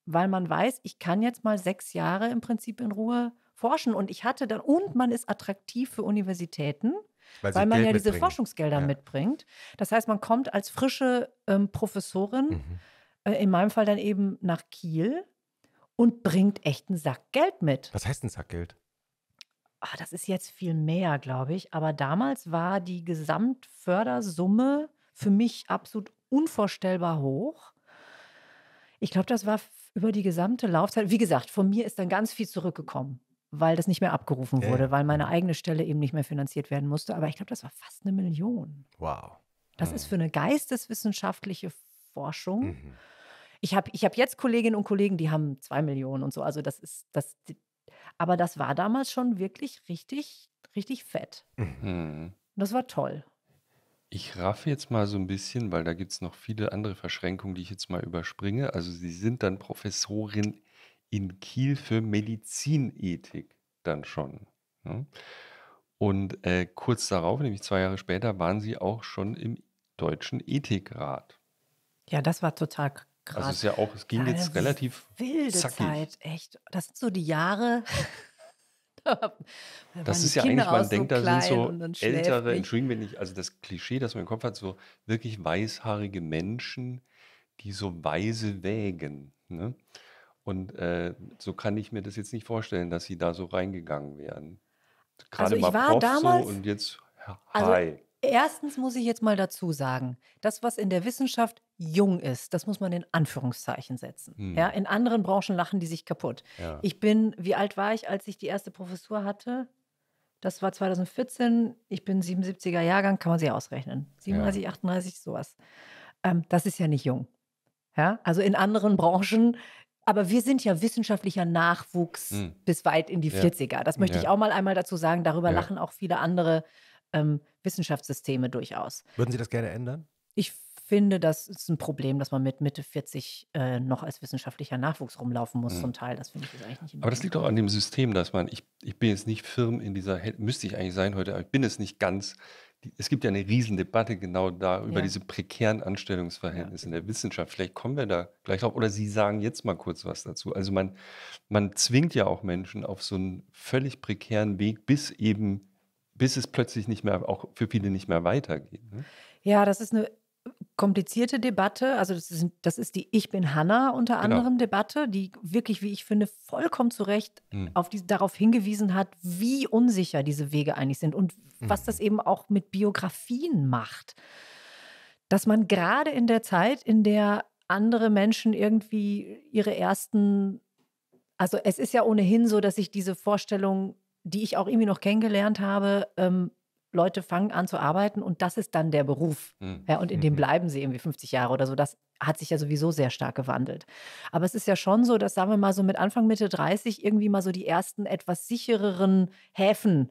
weil man weiß, ich kann jetzt mal sechs Jahre im Prinzip in Ruhe forschen. Und ich hatte dann, und man ist attraktiv für Universitäten, weil, weil man Geld ja diese mitbringen. Forschungsgelder ja. mitbringt. Das heißt, man kommt als frische ähm, Professorin, mhm. äh, in meinem Fall dann eben nach Kiel und bringt echt einen Sack Geld mit. Was heißt ein Sack Geld? Ach, das ist jetzt viel mehr, glaube ich. Aber damals war die Gesamtfördersumme für mich absolut unvorstellbar hoch. Ich glaube, das war über die gesamte Laufzeit. Wie gesagt, von mir ist dann ganz viel zurückgekommen weil das nicht mehr abgerufen wurde, ja. weil meine mhm. eigene Stelle eben nicht mehr finanziert werden musste. Aber ich glaube, das war fast eine Million. Wow. Das mhm. ist für eine geisteswissenschaftliche Forschung. Mhm. Ich habe ich hab jetzt Kolleginnen und Kollegen, die haben zwei Millionen und so. Also das ist das. Aber das war damals schon wirklich richtig, richtig fett. Mhm. mhm. Das war toll. Ich raffe jetzt mal so ein bisschen, weil da gibt es noch viele andere Verschränkungen, die ich jetzt mal überspringe. Also Sie sind dann Professorin in Kiel für Medizinethik dann schon. Ne? Und äh, kurz darauf, nämlich zwei Jahre später, waren sie auch schon im Deutschen Ethikrat. Ja, das war total krass. Also es ist ja auch, es ging ja, jetzt relativ wilde zackig. Zeit, echt. Das sind so die Jahre. da das ist ja Kinder eigentlich, man so denkt, da sind so ältere, entschuldigen wir nicht, also das Klischee, das man im Kopf hat, so wirklich weißhaarige Menschen, die so weise wägen. Ne? Und äh, so kann ich mir das jetzt nicht vorstellen, dass sie da so reingegangen wären. Gerade also ich war damals so und jetzt also, hi. Also erstens muss ich jetzt mal dazu sagen, das was in der Wissenschaft jung ist, das muss man in Anführungszeichen setzen. Hm. Ja, in anderen Branchen lachen die sich kaputt. Ja. Ich bin, wie alt war ich, als ich die erste Professur hatte? Das war 2014. Ich bin 77er Jahrgang, kann man sich ausrechnen. 37, ja. 38, sowas. Ähm, das ist ja nicht jung. Ja, also in anderen Branchen aber wir sind ja wissenschaftlicher Nachwuchs hm. bis weit in die ja. 40er. Das möchte ja. ich auch mal einmal dazu sagen. Darüber ja. lachen auch viele andere ähm, Wissenschaftssysteme durchaus. Würden Sie das gerne ändern? Ich finde, das ist ein Problem, dass man mit Mitte 40 äh, noch als wissenschaftlicher Nachwuchs rumlaufen muss, hm. zum Teil. Das finde ich eigentlich nicht. Aber das liegt auch an dem System, dass man, ich, ich bin jetzt nicht firm in dieser, müsste ich eigentlich sein heute, aber ich bin es nicht ganz es gibt ja eine Riesendebatte genau da über ja. diese prekären Anstellungsverhältnisse ja. in der Wissenschaft. Vielleicht kommen wir da gleich drauf. Oder Sie sagen jetzt mal kurz was dazu. Also man, man zwingt ja auch Menschen auf so einen völlig prekären Weg, bis eben, bis es plötzlich nicht mehr, auch für viele nicht mehr weitergeht. Ne? Ja, das ist eine komplizierte Debatte. Also das ist, das ist die Ich bin Hanna unter genau. anderem Debatte, die wirklich, wie ich finde, vollkommen zu Recht mhm. auf die, darauf hingewiesen hat, wie unsicher diese Wege eigentlich sind und mhm. was das eben auch mit Biografien macht. Dass man gerade in der Zeit, in der andere Menschen irgendwie ihre ersten, also es ist ja ohnehin so, dass ich diese Vorstellung, die ich auch irgendwie noch kennengelernt habe, ähm, Leute fangen an zu arbeiten und das ist dann der Beruf. Mhm. Ja, und in dem mhm. bleiben sie irgendwie 50 Jahre oder so. Das hat sich ja sowieso sehr stark gewandelt. Aber es ist ja schon so, dass, sagen wir mal, so mit Anfang, Mitte 30 irgendwie mal so die ersten etwas sichereren Häfen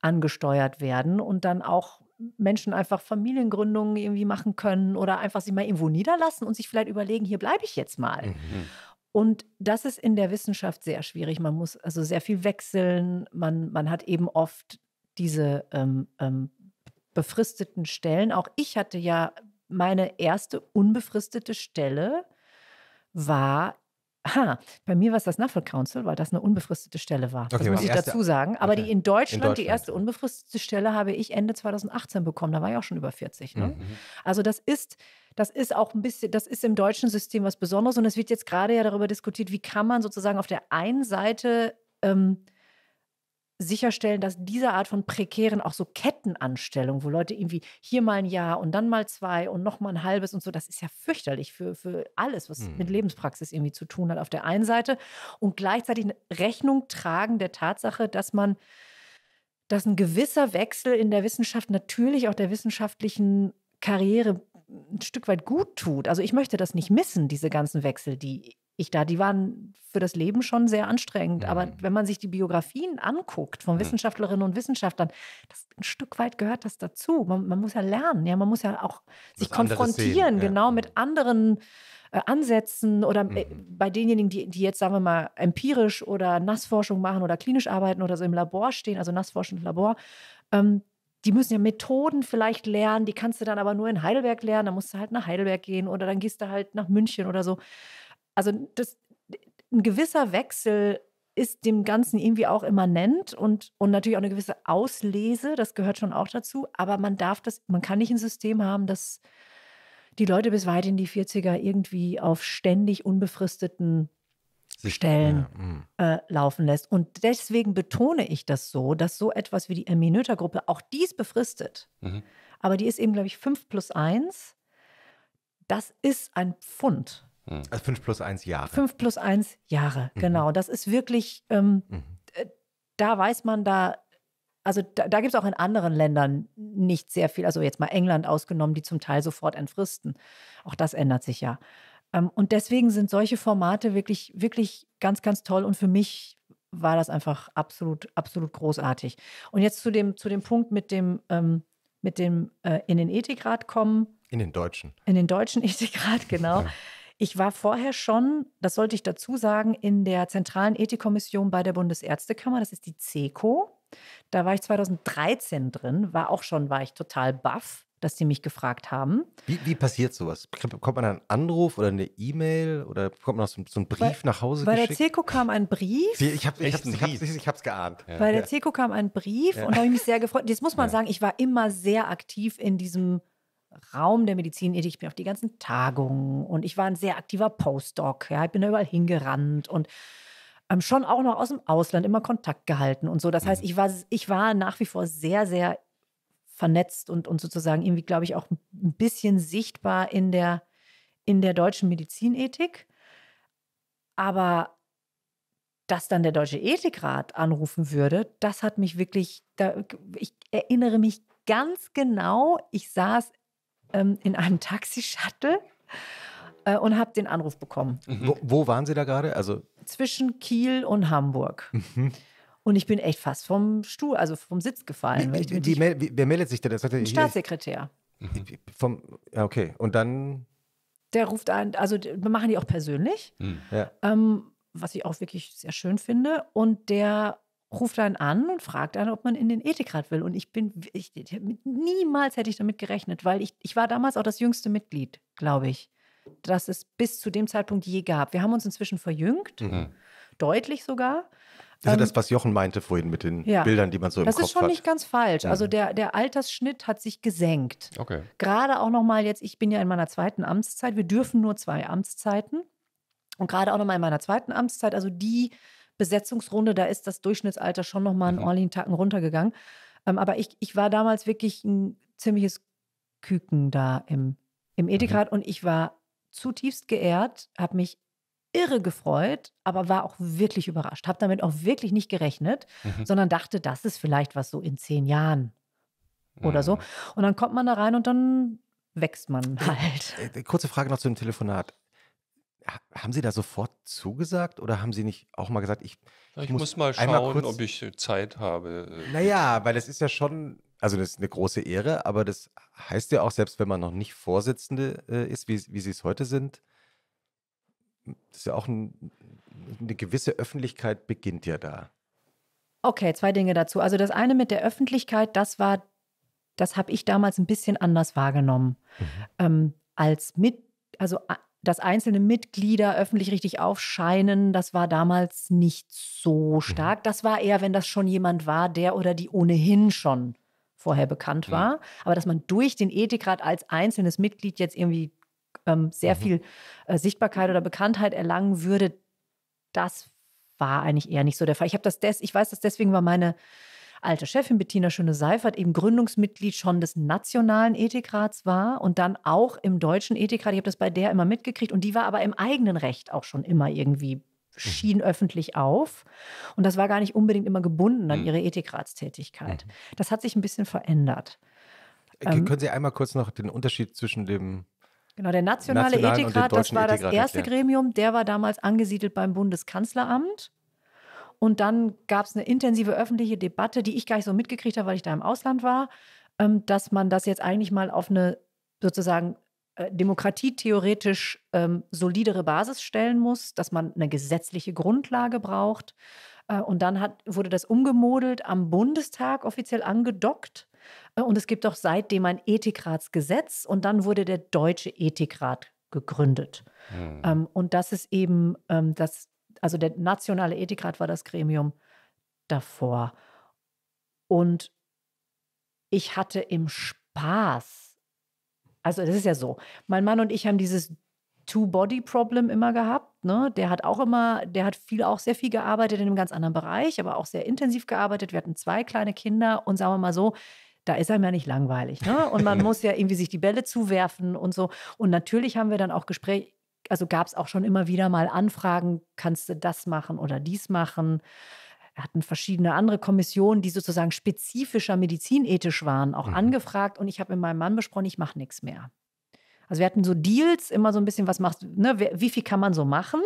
angesteuert werden und dann auch Menschen einfach Familiengründungen irgendwie machen können oder einfach sich mal irgendwo niederlassen und sich vielleicht überlegen, hier bleibe ich jetzt mal. Mhm. Und das ist in der Wissenschaft sehr schwierig. Man muss also sehr viel wechseln. Man, man hat eben oft diese ähm, ähm, befristeten Stellen. Auch ich hatte ja meine erste unbefristete Stelle war Aha, bei mir war es das Nuffel Council, weil das eine unbefristete Stelle war. Okay, das muss ich dazu sagen. Aber okay. die in Deutschland, in Deutschland, die erste unbefristete Stelle habe ich Ende 2018 bekommen. Da war ich auch schon über 40. Ne? Mhm. Also das ist, das ist auch ein bisschen, das ist im deutschen System was Besonderes. Und es wird jetzt gerade ja darüber diskutiert, wie kann man sozusagen auf der einen Seite ähm, sicherstellen, dass diese Art von prekären, auch so Kettenanstellung, wo Leute irgendwie hier mal ein Jahr und dann mal zwei und noch mal ein halbes und so, das ist ja fürchterlich für, für alles, was mhm. mit Lebenspraxis irgendwie zu tun hat auf der einen Seite und gleichzeitig Rechnung tragen der Tatsache, dass man, dass ein gewisser Wechsel in der Wissenschaft natürlich auch der wissenschaftlichen Karriere ein Stück weit gut tut. Also ich möchte das nicht missen, diese ganzen Wechsel, die ich da, die waren für das Leben schon sehr anstrengend. Mhm. Aber wenn man sich die Biografien anguckt von mhm. Wissenschaftlerinnen und Wissenschaftlern, das, ein Stück weit gehört das dazu. Man, man muss ja lernen, ja, man muss ja auch sich konfrontieren, sehen, ja. genau, mit anderen äh, Ansätzen oder äh, mhm. äh, bei denjenigen, die, die jetzt, sagen wir mal, empirisch oder Nassforschung machen oder klinisch arbeiten oder so im Labor stehen, also Nassforschung im Labor, ähm, die müssen ja Methoden vielleicht lernen, die kannst du dann aber nur in Heidelberg lernen, dann musst du halt nach Heidelberg gehen oder dann gehst du halt nach München oder so also das, ein gewisser Wechsel ist dem Ganzen irgendwie auch immanent und, und natürlich auch eine gewisse Auslese, das gehört schon auch dazu. Aber man darf das, man kann nicht ein System haben, das die Leute bis weit in die 40er irgendwie auf ständig unbefristeten Stellen mhm. äh, laufen lässt. Und deswegen betone ich das so, dass so etwas wie die Erminöter-Gruppe, auch dies befristet, mhm. aber die ist eben, glaube ich, 5 plus 1. Das ist ein Pfund. Hm. Also fünf plus eins Jahre. Fünf plus eins Jahre, mhm. genau. Mhm. Das ist wirklich, ähm, mhm. Äh, da weiß man da, also da, da gibt es auch in anderen Ländern nicht sehr viel, also jetzt mal England ausgenommen, die zum Teil sofort entfristen. Auch das ändert sich ja. Ähm, und deswegen sind solche Formate wirklich, wirklich ganz, ganz toll. Und für mich war das einfach absolut, absolut großartig. Und jetzt zu dem, zu dem Punkt mit dem, ähm, mit dem äh, in den Ethikrat kommen. In den Deutschen. In den Deutschen Ethikrat, genau. Ja. Ich war vorher schon, das sollte ich dazu sagen, in der Zentralen Ethikkommission bei der Bundesärztekammer, das ist die CECO. Da war ich 2013 drin, war auch schon, war ich total baff, dass sie mich gefragt haben. Wie, wie passiert sowas? Kommt man einen Anruf oder eine E-Mail oder kommt man noch so, so einen Brief bei, nach Hause Bei geschickt? der CECO kam ein Brief. Ich habe es ich ich ich geahnt. Ja. Bei der CECO kam ein Brief ja. und da habe ich mich sehr gefreut. Jetzt muss man ja. sagen, ich war immer sehr aktiv in diesem Raum der Medizinethik. Ich bin auf die ganzen Tagungen und ich war ein sehr aktiver Postdoc. Ja, ich bin da überall hingerannt und ähm, schon auch noch aus dem Ausland immer Kontakt gehalten und so. Das heißt, mhm. ich war, ich war nach wie vor sehr, sehr vernetzt und, und sozusagen irgendwie, glaube ich, auch ein bisschen sichtbar in der, in der deutschen Medizinethik. Aber dass dann der Deutsche Ethikrat anrufen würde, das hat mich wirklich, da, ich erinnere mich ganz genau, ich saß ähm, in einem Taxi-Shuttle äh, und habe den Anruf bekommen. Mhm. Wo, wo, waren Sie da gerade? Also Zwischen Kiel und Hamburg. Mhm. Und ich bin echt fast vom Stuhl, also vom Sitz gefallen. Wie, wie, wie, wer meldet sich denn? Das ein Staatssekretär. Ich, mhm. vom, okay, und dann? Der ruft an, also wir machen die auch persönlich, mhm. ja. ähm, was ich auch wirklich sehr schön finde. Und der ruft einen an und fragt einen, ob man in den Ethikrat will. Und ich bin, ich, niemals hätte ich damit gerechnet, weil ich, ich war damals auch das jüngste Mitglied, glaube ich, das es bis zu dem Zeitpunkt je gab. Wir haben uns inzwischen verjüngt, mhm. deutlich sogar. Das ist ja das, ähm, was Jochen meinte vorhin mit den ja, Bildern, die man so im Kopf hat. Das ist schon hat. nicht ganz falsch. Also mhm. der, der Altersschnitt hat sich gesenkt. Okay. Gerade auch nochmal jetzt, ich bin ja in meiner zweiten Amtszeit, wir dürfen nur zwei Amtszeiten. Und gerade auch nochmal in meiner zweiten Amtszeit, also die Besetzungsrunde, da ist das Durchschnittsalter schon nochmal einen mhm. ordentlichen Tacken runtergegangen. Ähm, aber ich, ich war damals wirklich ein ziemliches Küken da im, im mhm. Ethikrat mhm. und ich war zutiefst geehrt, habe mich irre gefreut, aber war auch wirklich überrascht. Habe damit auch wirklich nicht gerechnet, mhm. sondern dachte, das ist vielleicht was so in zehn Jahren oder so. Mhm. Und dann kommt man da rein und dann wächst man äh, halt. Äh, kurze Frage noch zu dem Telefonat haben Sie da sofort zugesagt oder haben Sie nicht auch mal gesagt, ich, ich, ich muss, muss, mal schauen, kurz, ob ich äh, Zeit habe? Äh, naja, weil das ist ja schon, also das ist eine große Ehre, aber das heißt ja auch, selbst wenn man noch nicht Vorsitzende äh, ist, wie, wie Sie es heute sind, das ist ja auch ein, eine gewisse Öffentlichkeit beginnt ja da. Okay, zwei Dinge dazu. Also das eine mit der Öffentlichkeit, das war, das habe ich damals ein bisschen anders wahrgenommen. Mhm. Ähm, als mit, also dass einzelne Mitglieder öffentlich richtig aufscheinen, das war damals nicht so mhm. stark. Das war eher, wenn das schon jemand war, der oder die ohnehin schon vorher bekannt mhm. war. Aber dass man durch den Ethikrat als einzelnes Mitglied jetzt irgendwie ähm, sehr mhm. viel äh, Sichtbarkeit oder Bekanntheit erlangen würde, das war eigentlich eher nicht so der Fall. Ich habe das des, ich weiß das deswegen, weil meine alte Chefin Bettina Schöne-Seifert eben Gründungsmitglied schon des Nationalen Ethikrats war und dann auch im Deutschen Ethikrat. Ich habe das bei der immer mitgekriegt und die war aber im eigenen Recht auch schon immer irgendwie mhm. schien öffentlich auf. Und das war gar nicht unbedingt immer gebunden an mhm. ihre Ethikratstätigkeit. Mhm. Das hat sich ein bisschen verändert. Okay, äh, ähm, können Sie einmal kurz noch den Unterschied zwischen dem. Genau, der Nationale Ethikrat, das war das erste Gremium, der war damals angesiedelt beim Bundeskanzleramt. Und dann gab es eine intensive öffentliche Debatte, die ich gar nicht so mitgekriegt habe, weil ich da im Ausland war, ähm, dass man das jetzt eigentlich mal auf eine sozusagen äh, demokratietheoretisch ähm, solidere Basis stellen muss, dass man eine gesetzliche Grundlage braucht. Äh, und dann hat, wurde das umgemodelt, am Bundestag offiziell angedockt. Äh, und es gibt auch seitdem ein Ethikratsgesetz und dann wurde der Deutsche Ethikrat gegründet. Mhm. und das ist eben ähm, das also der Nationale Ethikrat war das Gremium davor. Und ich hatte im Spaß, also das ist ja so, mein Mann und ich haben dieses Two-Body-Problem immer gehabt. Ne? Der hat auch immer, der hat viel, auch sehr viel gearbeitet in einem ganz anderen Bereich, aber auch sehr intensiv gearbeitet. Wir hatten zwei kleine Kinder und sagen wir mal so, da ist einem ja nicht langweilig. Ne? Und man muss ja irgendwie sich die Bälle zuwerfen und so. Und natürlich haben wir dann auch Gespräche also gab es auch schon immer wieder mal Anfragen, kannst du das machen oder dies machen. Wir hatten verschiedene andere Kommissionen, die sozusagen spezifischer medizinethisch waren, auch mhm. angefragt. Und ich habe mit meinem Mann besprochen, ich mache nichts mehr. Also wir hatten so Deals, immer so ein bisschen, was machst du, ne, wie viel kann man so machen?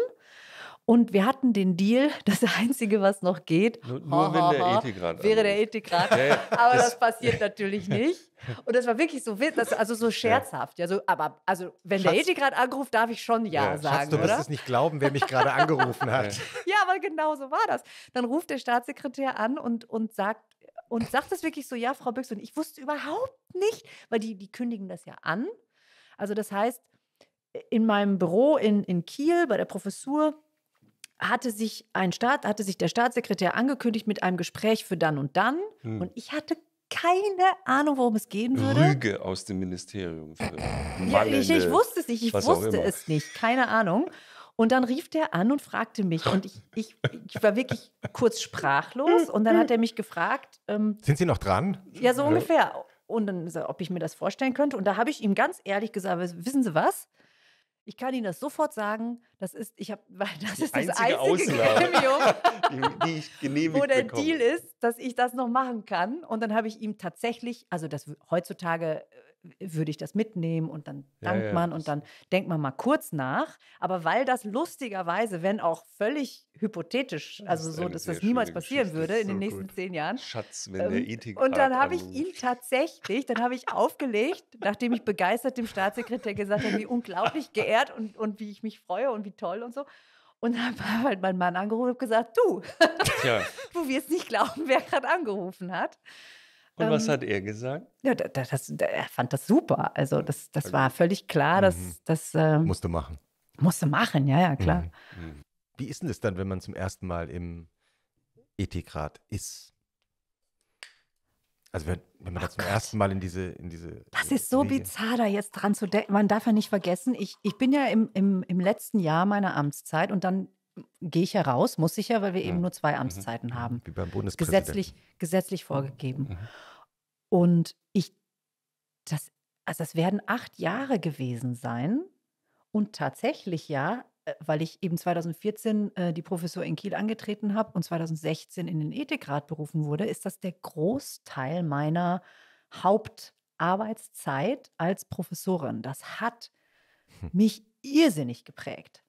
Und wir hatten den Deal, das Einzige, was noch geht, nur, nur ho, wenn ho, der wäre der Ethikrat. Ja, ja. Aber das, das passiert natürlich nicht. Und das war wirklich so, das, also so scherzhaft. Ja, so, aber also, wenn Schatz, der Ethikrat anruft, darf ich schon Ja, ja sagen. Schatz, du oder? wirst es nicht glauben, wer mich gerade angerufen hat. ja, aber genau so war das. Dann ruft der Staatssekretär an und, und sagt, und sagt es wirklich so, ja, Frau Büchs. Und ich wusste überhaupt nicht, weil die, die kündigen das ja an. Also das heißt, in meinem Büro in, in Kiel bei der Professur hatte sich ein Staat, hatte sich der Staatssekretär angekündigt mit einem Gespräch für dann und dann. Hm. Und ich hatte keine Ahnung, worum es gehen würde. Rüge aus dem Ministerium. ja, ich, ich, wusste es nicht, ich wusste es nicht, keine Ahnung. Und dann rief der an und fragte mich. Und ich, ich, ich war wirklich kurz sprachlos. Und dann hat er mich gefragt. Ähm, Sind Sie noch dran? Ja, so ungefähr. Und dann, ob ich mir das vorstellen könnte. Und da habe ich ihm ganz ehrlich gesagt, wissen Sie was? Ich kann Ihnen das sofort sagen. Das ist, ich habe, das die ist das einzige, einzige Gremium, die ich genehmigt wo der bekomme. Deal ist, dass ich das noch machen kann. Und dann habe ich ihm tatsächlich, also das heutzutage äh, würde ich das mitnehmen und dann dankt ja, ja, man und dann denkt man mal kurz nach. Aber weil das lustigerweise, wenn auch völlig hypothetisch, also so, dass das niemals passieren Geschichte. würde in so den nächsten gut. zehn Jahren. Schatz, wenn ähm, der Ethik Und dann habe ich ihn tatsächlich, dann habe ich aufgelegt, nachdem ich begeistert dem Staatssekretär gesagt habe, wie unglaublich geehrt und, und wie ich mich freue und wie toll und so. Und dann war halt meinen Mann angerufen und gesagt, du, ja. wir es nicht glauben, wer gerade angerufen hat. Und ähm, was hat er gesagt? Ja, das, das, er fand das super. Also das, das also war völlig klar, dass mhm. das ähm, musste machen. Musste machen, ja, ja, klar. Mhm. mhm. Wie ist denn das dann, wenn man zum ersten Mal im Ethikrat ist? Also wenn, wenn man oh da zum Gott. ersten Mal in diese, in diese. Das ist so Wege. bizarr, da jetzt dran zu denken. Man darf ja nicht vergessen, ich, ich bin ja im, im, im letzten Jahr meiner Amtszeit und dann gehe ich ja raus, muss ich ja, weil wir eben mhm. nur zwei mhm. Amtszeiten mhm. haben. Wie beim Bundespräsidenten. Gesetzlich, gesetzlich vorgegeben. Mhm. Und ich, das, also es werden acht Jahre gewesen sein. Und tatsächlich ja, äh, weil ich eben 2014 äh, die Professur in Kiel angetreten habe und 2016 in den Ethikrat berufen wurde, ist das der Großteil meiner Hauptarbeitszeit als Professorin. Das hat hm. mich irrsinnig geprägt.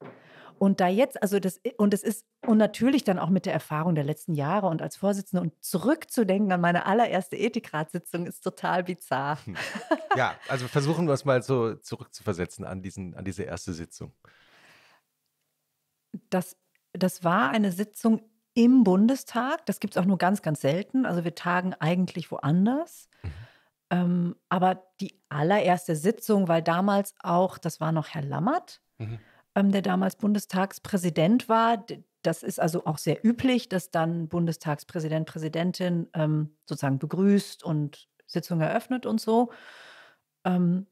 Und da jetzt, also das, und es ist, und natürlich dann auch mit der Erfahrung der letzten Jahre und als Vorsitzende und zurückzudenken an meine allererste Ethikratssitzung ist total bizarr. Hm. Ja, also versuchen wir es mal so zurückzuversetzen an, diesen, an diese erste Sitzung. Das, das war eine Sitzung im Bundestag. Das gibt es auch nur ganz, ganz selten. Also wir tagen eigentlich woanders. Mhm. Ähm, aber die allererste Sitzung, weil damals auch, das war noch Herr Lammert. Mhm ähm, der damals Bundestagspräsident war. Das ist also auch sehr üblich, dass dann Bundestagspräsident, Präsidentin ähm, sozusagen begrüßt und Sitzung eröffnet und so. Ähm,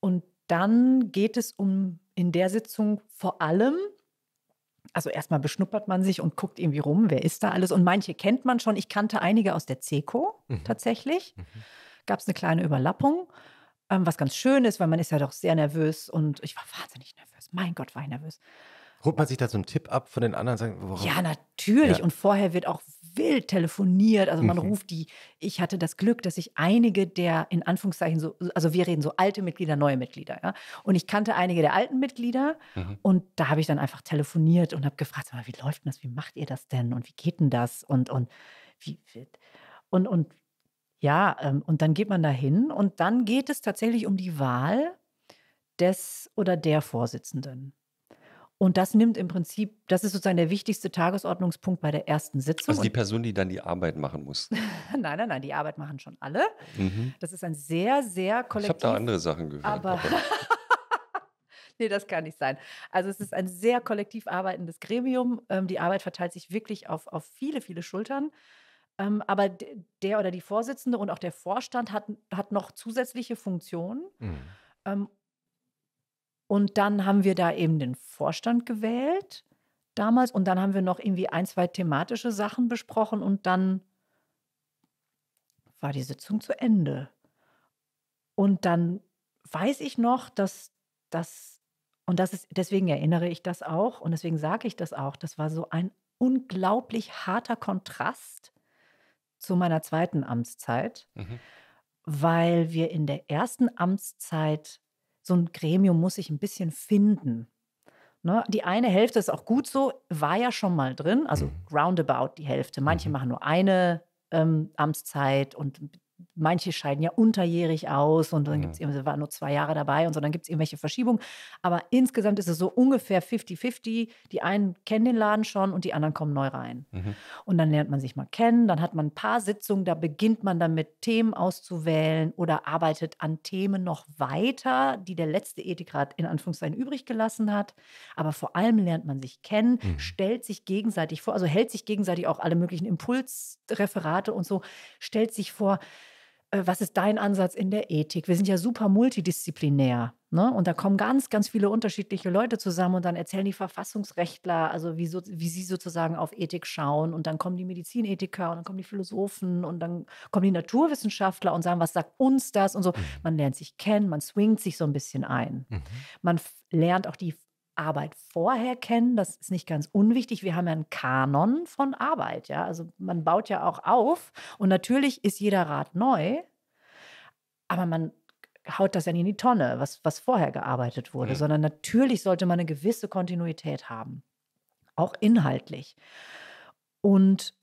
und dann geht es um in der Sitzung vor allem, also erstmal beschnuppert man sich und guckt irgendwie rum, wer ist da alles. Und manche kennt man schon. Ich kannte einige aus der CECO mhm. tatsächlich. Mhm. Gab es eine kleine Überlappung ähm, was ganz schön ist, weil man ist ja doch sehr nervös und ich war wahnsinnig nervös. Mein Gott, war ich nervös. Holt man sich da so einen Tipp ab von den anderen? Sagen, worauf? Ja, natürlich. Ja. Und vorher wird auch wild telefoniert. Also man mhm. ruft die. Ich hatte das Glück, dass ich einige der in Anführungszeichen so, also wir reden so alte Mitglieder, neue Mitglieder. Ja? Und ich kannte einige der alten Mitglieder. Mhm. Und da habe ich dann einfach telefoniert und habe gefragt, mal, wie läuft denn das? Wie macht ihr das denn? Und wie geht denn das? Und, und wie wird. Und, und ja, ähm, und dann geht man da hin und dann geht es tatsächlich um die Wahl des oder der Vorsitzenden. Und das nimmt im Prinzip, das ist sozusagen der wichtigste Tagesordnungspunkt bei der ersten Sitzung. Also die Person, die dann die Arbeit machen muss. nein, nein, nein, die Arbeit machen schon alle. Mhm. Das ist ein sehr, sehr kollektiv. Ich habe da andere Sachen gehört. aber. nee, das kann nicht sein. Also es ist ein sehr kollektiv arbeitendes Gremium. Ähm, die Arbeit verteilt sich wirklich auf, auf viele, viele Schultern. Ähm, aber der oder die Vorsitzende und auch der Vorstand hat, hat noch zusätzliche Funktionen. Mhm. Ähm, und dann haben wir da eben den Vorstand gewählt damals und dann haben wir noch irgendwie ein, zwei thematische Sachen besprochen und dann war die Sitzung zu Ende. Und dann weiß ich noch, dass das, und das ist, deswegen erinnere ich das auch und deswegen sage ich das auch, das war so ein unglaublich harter Kontrast zu meiner zweiten Amtszeit, mhm. weil wir in der ersten Amtszeit so ein Gremium muss ich ein bisschen finden. Ne? Die eine Hälfte ist auch gut so, war ja schon mal drin, also mhm. roundabout die Hälfte. Manche mhm. machen nur eine ähm, Amtszeit und manche scheiden ja unterjährig aus und dann mhm. gibt es, sie waren nur zwei Jahre dabei und so, dann gibt es irgendwelche Verschiebungen. Aber insgesamt ist es so ungefähr 50-50. Die einen kennen den Laden schon und die anderen kommen neu rein. Mhm. Und dann lernt man sich mal kennen, dann hat man ein paar Sitzungen, da beginnt man damit, Themen auszuwählen oder arbeitet an Themen noch weiter, die der letzte Ethikrat in Anführungszeichen übrig gelassen hat. Aber vor allem lernt man sich kennen, mhm. stellt sich gegenseitig vor, also hält sich gegenseitig auch alle möglichen Impulsreferate und so, stellt sich vor, äh, was ist dein Ansatz in der Ethik? Wir sind ja super multidisziplinär. Ne? Und da kommen ganz, ganz viele unterschiedliche Leute zusammen und dann erzählen die Verfassungsrechtler, also wie, so, wie sie sozusagen auf Ethik schauen. Und dann kommen die Medizinethiker und dann kommen die Philosophen und dann kommen die Naturwissenschaftler und sagen, was sagt uns das und so. Mhm. Man lernt sich kennen, man swingt sich so ein bisschen ein. Mhm. Man lernt auch die Arbeit vorher kennen. Das ist nicht ganz unwichtig. Wir haben ja einen Kanon von Arbeit. Ja? Also man baut ja auch auf. Und natürlich ist jeder Rat neu, aber man haut das ja nicht in die Tonne, was, was vorher gearbeitet wurde, ja. sondern natürlich sollte man eine gewisse Kontinuität haben, auch inhaltlich. Und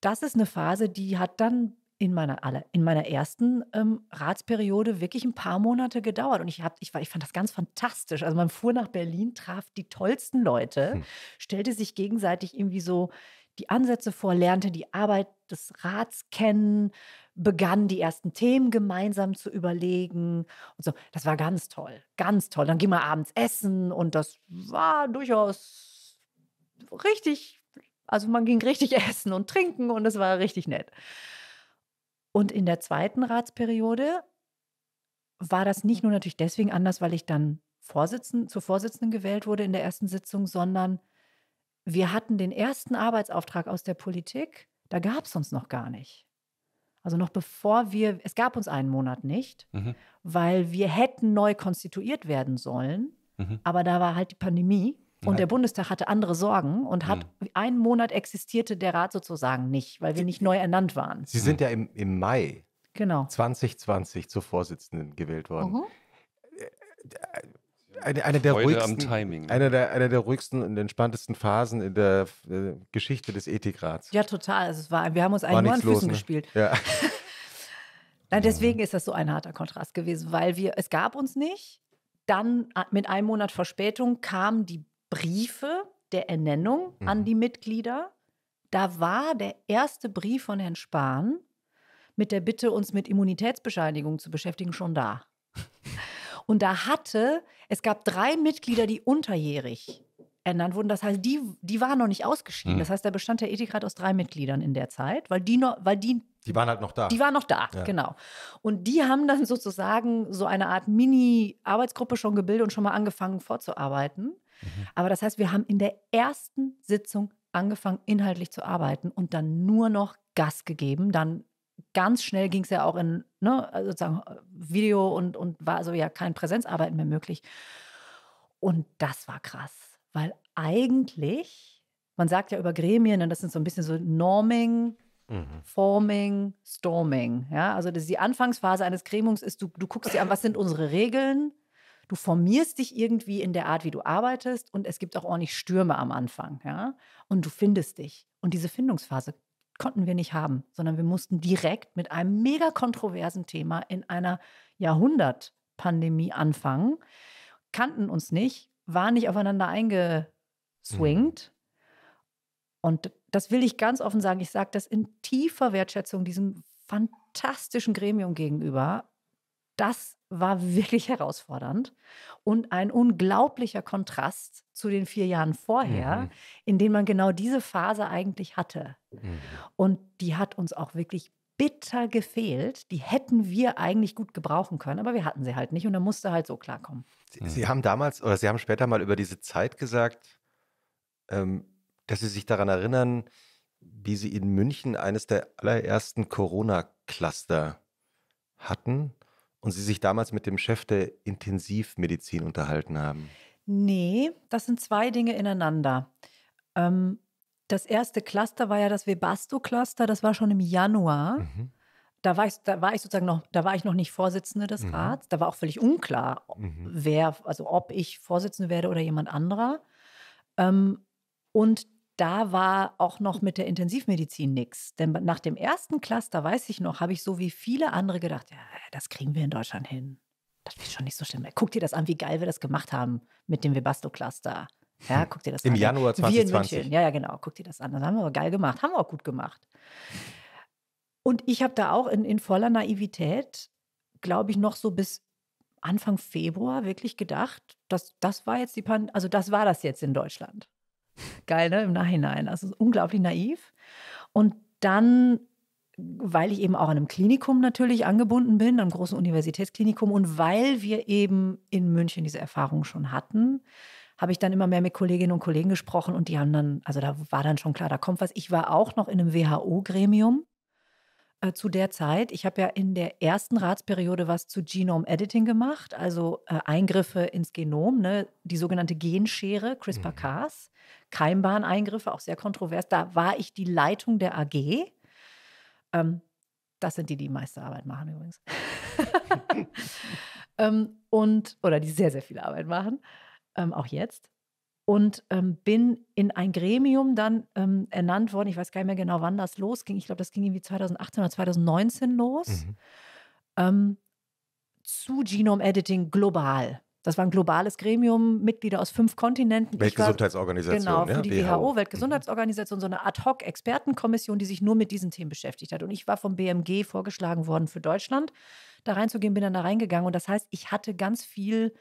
das ist eine Phase, die hat dann in meiner, aller, in meiner ersten ähm, Ratsperiode wirklich ein paar Monate gedauert. Und ich, hab, ich, war, ich fand das ganz fantastisch. Also man fuhr nach Berlin, traf die tollsten Leute, hm. stellte sich gegenseitig irgendwie so die Ansätze vor, lernte die Arbeit des Rats kennen, begann die ersten Themen gemeinsam zu überlegen und so. Das war ganz toll, ganz toll. Dann ging man abends essen und das war durchaus richtig, also man ging richtig essen und trinken und es war richtig nett. Und in der zweiten Ratsperiode war das nicht nur natürlich deswegen anders, weil ich dann Vorsitzend, zur Vorsitzenden gewählt wurde in der ersten Sitzung, sondern wir hatten den ersten Arbeitsauftrag aus der Politik. Da gab es uns noch gar nicht. Also noch bevor wir, es gab uns einen Monat nicht, mhm. weil wir hätten neu konstituiert werden sollen. Mhm. Aber da war halt die Pandemie und Nein. der Bundestag hatte andere Sorgen und hat hm. einen Monat existierte der Rat sozusagen nicht, weil wir nicht neu ernannt waren. Sie sind hm. ja im, im Mai genau. 2020 zur Vorsitzenden gewählt worden. Mhm. Äh, äh, eine, eine, der ruhigsten, ne? eine, der, eine der ruhigsten und entspanntesten Phasen in der äh, Geschichte des Ethikrats. Ja, total. Also es war, wir haben uns einen nur an Füßen ne? gespielt. Ja. Nein, deswegen ist das so ein harter Kontrast gewesen, weil wir, es gab uns nicht. Dann mit einem Monat Verspätung kam die Briefe der Ernennung mhm. an die Mitglieder. Da war der erste Brief von Herrn Spahn mit der Bitte, uns mit Immunitätsbescheinigung zu beschäftigen, schon da. Und da hatte, es gab drei Mitglieder, die unterjährig ernannt wurden. Das heißt, die, die waren noch nicht ausgeschieden. Mhm. Das heißt, da bestand der Ethikrat aus drei Mitgliedern in der Zeit, weil die noch, weil die. Die waren halt noch da. Die waren noch da, ja. genau. Und die haben dann sozusagen so eine Art Mini-Arbeitsgruppe schon gebildet und schon mal angefangen vorzuarbeiten. Mhm. Aber das heißt, wir haben in der ersten Sitzung angefangen, inhaltlich zu arbeiten und dann nur noch Gas gegeben. Dann ganz schnell ging es ja auch in ne, also sozusagen äh, Video und, und war also ja kein Präsenzarbeiten mehr möglich. Und das war krass, weil eigentlich, man sagt ja über Gremien, und das sind so ein bisschen so Norming, Mhm. Forming, Storming. Ja, also das die Anfangsphase eines Gremiums ist, du, du guckst dir an, was sind unsere Regeln, du formierst dich irgendwie in der Art, wie du arbeitest und es gibt auch ordentlich Stürme am Anfang, ja? Und du findest dich. Und diese Findungsphase konnten wir nicht haben, sondern wir mussten direkt mit einem mega kontroversen Thema in einer Jahrhundertpandemie anfangen, kannten uns nicht, waren nicht aufeinander eingeswingt. Mhm. Und das will ich ganz offen sagen. Ich sage das in tiefer Wertschätzung diesem fantastischen Gremium gegenüber, dass war wirklich herausfordernd und ein unglaublicher Kontrast zu den vier Jahren vorher, mhm. in denen man genau diese Phase eigentlich hatte. Mhm. Und die hat uns auch wirklich bitter gefehlt. Die hätten wir eigentlich gut gebrauchen können, aber wir hatten sie halt nicht und da musste halt so klarkommen. Sie, mhm. Sie haben damals oder Sie haben später mal über diese Zeit gesagt, ähm, dass Sie sich daran erinnern, wie Sie in München eines der allerersten Corona-Cluster hatten und Sie sich damals mit dem Chef der Intensivmedizin unterhalten haben? Nee, das sind zwei Dinge ineinander. Ähm, das erste Cluster war ja das Webasto-Cluster, das war schon im Januar. Mhm. Da war, ich, da war ich sozusagen noch, da war ich noch nicht Vorsitzende des mhm. Rats. Da war auch völlig unklar, mhm. wer, also ob ich Vorsitzende werde oder jemand anderer. Ähm, und da war auch noch mit der Intensivmedizin nichts. Denn nach dem ersten Cluster, weiß ich noch, habe ich so wie viele andere gedacht, ja, das kriegen wir in Deutschland hin. Das ist schon nicht so schlimm. Guck dir das an, wie geil wir das gemacht haben mit dem Webasto-Cluster. Ja, hm. guck dir das Im an. Im Januar 2020. Wir in Ja, ja, genau. Guck dir das an. Das haben wir geil gemacht. Haben wir auch gut gemacht. Und ich habe da auch in, in voller Naivität, glaube ich, noch so bis Anfang Februar wirklich gedacht, dass das war jetzt die Pandemie, also das war das jetzt in Deutschland. Geil, ne? Im Nachhinein. Also unglaublich naiv. Und dann weil ich eben auch an einem Klinikum natürlich angebunden bin, an einem großen Universitätsklinikum und weil wir eben in München diese Erfahrung schon hatten, habe ich dann immer mehr mit Kolleginnen und Kollegen gesprochen und die haben dann, also da war dann schon klar, da kommt was. Ich war auch noch in einem WHO-Gremium äh, zu der Zeit. Ich habe ja in der ersten Ratsperiode was zu Genome Editing gemacht, also äh, Eingriffe ins Genom, ne? die sogenannte Genschere, CRISPR-Cas. Mhm. Keimbahneingriffe, auch sehr kontrovers. Da war ich die Leitung der AG. Ähm, das sind die, die, meiste Arbeit machen übrigens. ähm, und, oder die sehr, sehr viel Arbeit machen, ähm, auch jetzt. Und ähm, bin in ein Gremium dann ähm, ernannt worden. Ich weiß gar nicht mehr genau, wann das losging. Ich glaube, das ging irgendwie 2018 oder 2019 los. Mhm. Ähm, zu Genome Editing global. Das war ein globales Gremium, Mitglieder aus fünf Kontinenten. Weltgesundheitsorganisation. War, genau, für die WHO, WHO, mhm. Weltgesundheitsorganisation, so eine Ad-Hoc-Expertenkommission, die sich nur mit diesen Themen beschäftigt hat. Und ich war vom BMG vorgeschlagen worden für Deutschland, da reinzugehen, bin dann da reingegangen. Und das heißt, ich hatte ganz viel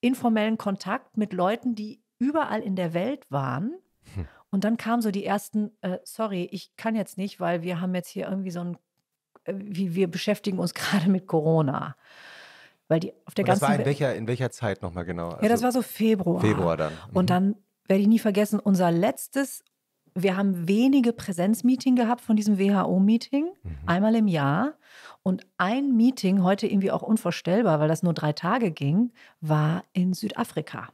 informellen Kontakt mit Leuten, die überall in der Welt waren. Hm. Und dann kamen so die ersten, äh, sorry, ich kann jetzt nicht, weil wir haben jetzt hier irgendwie so ein, äh, wir beschäftigen uns gerade mit Corona. Weil die auf der und ganzen Das war in welcher, in welcher Zeit nochmal genau? Also ja, das also war so Februar. Februar dann. Mhm. Und dann werde ich nie vergessen, unser letztes, wir haben wenige Präsenzmeeting gehabt von diesem WHO-Meeting, mhm. einmal im Jahr. Und ein Meeting, heute irgendwie auch unvorstellbar, weil das nur drei Tage ging, war in Südafrika.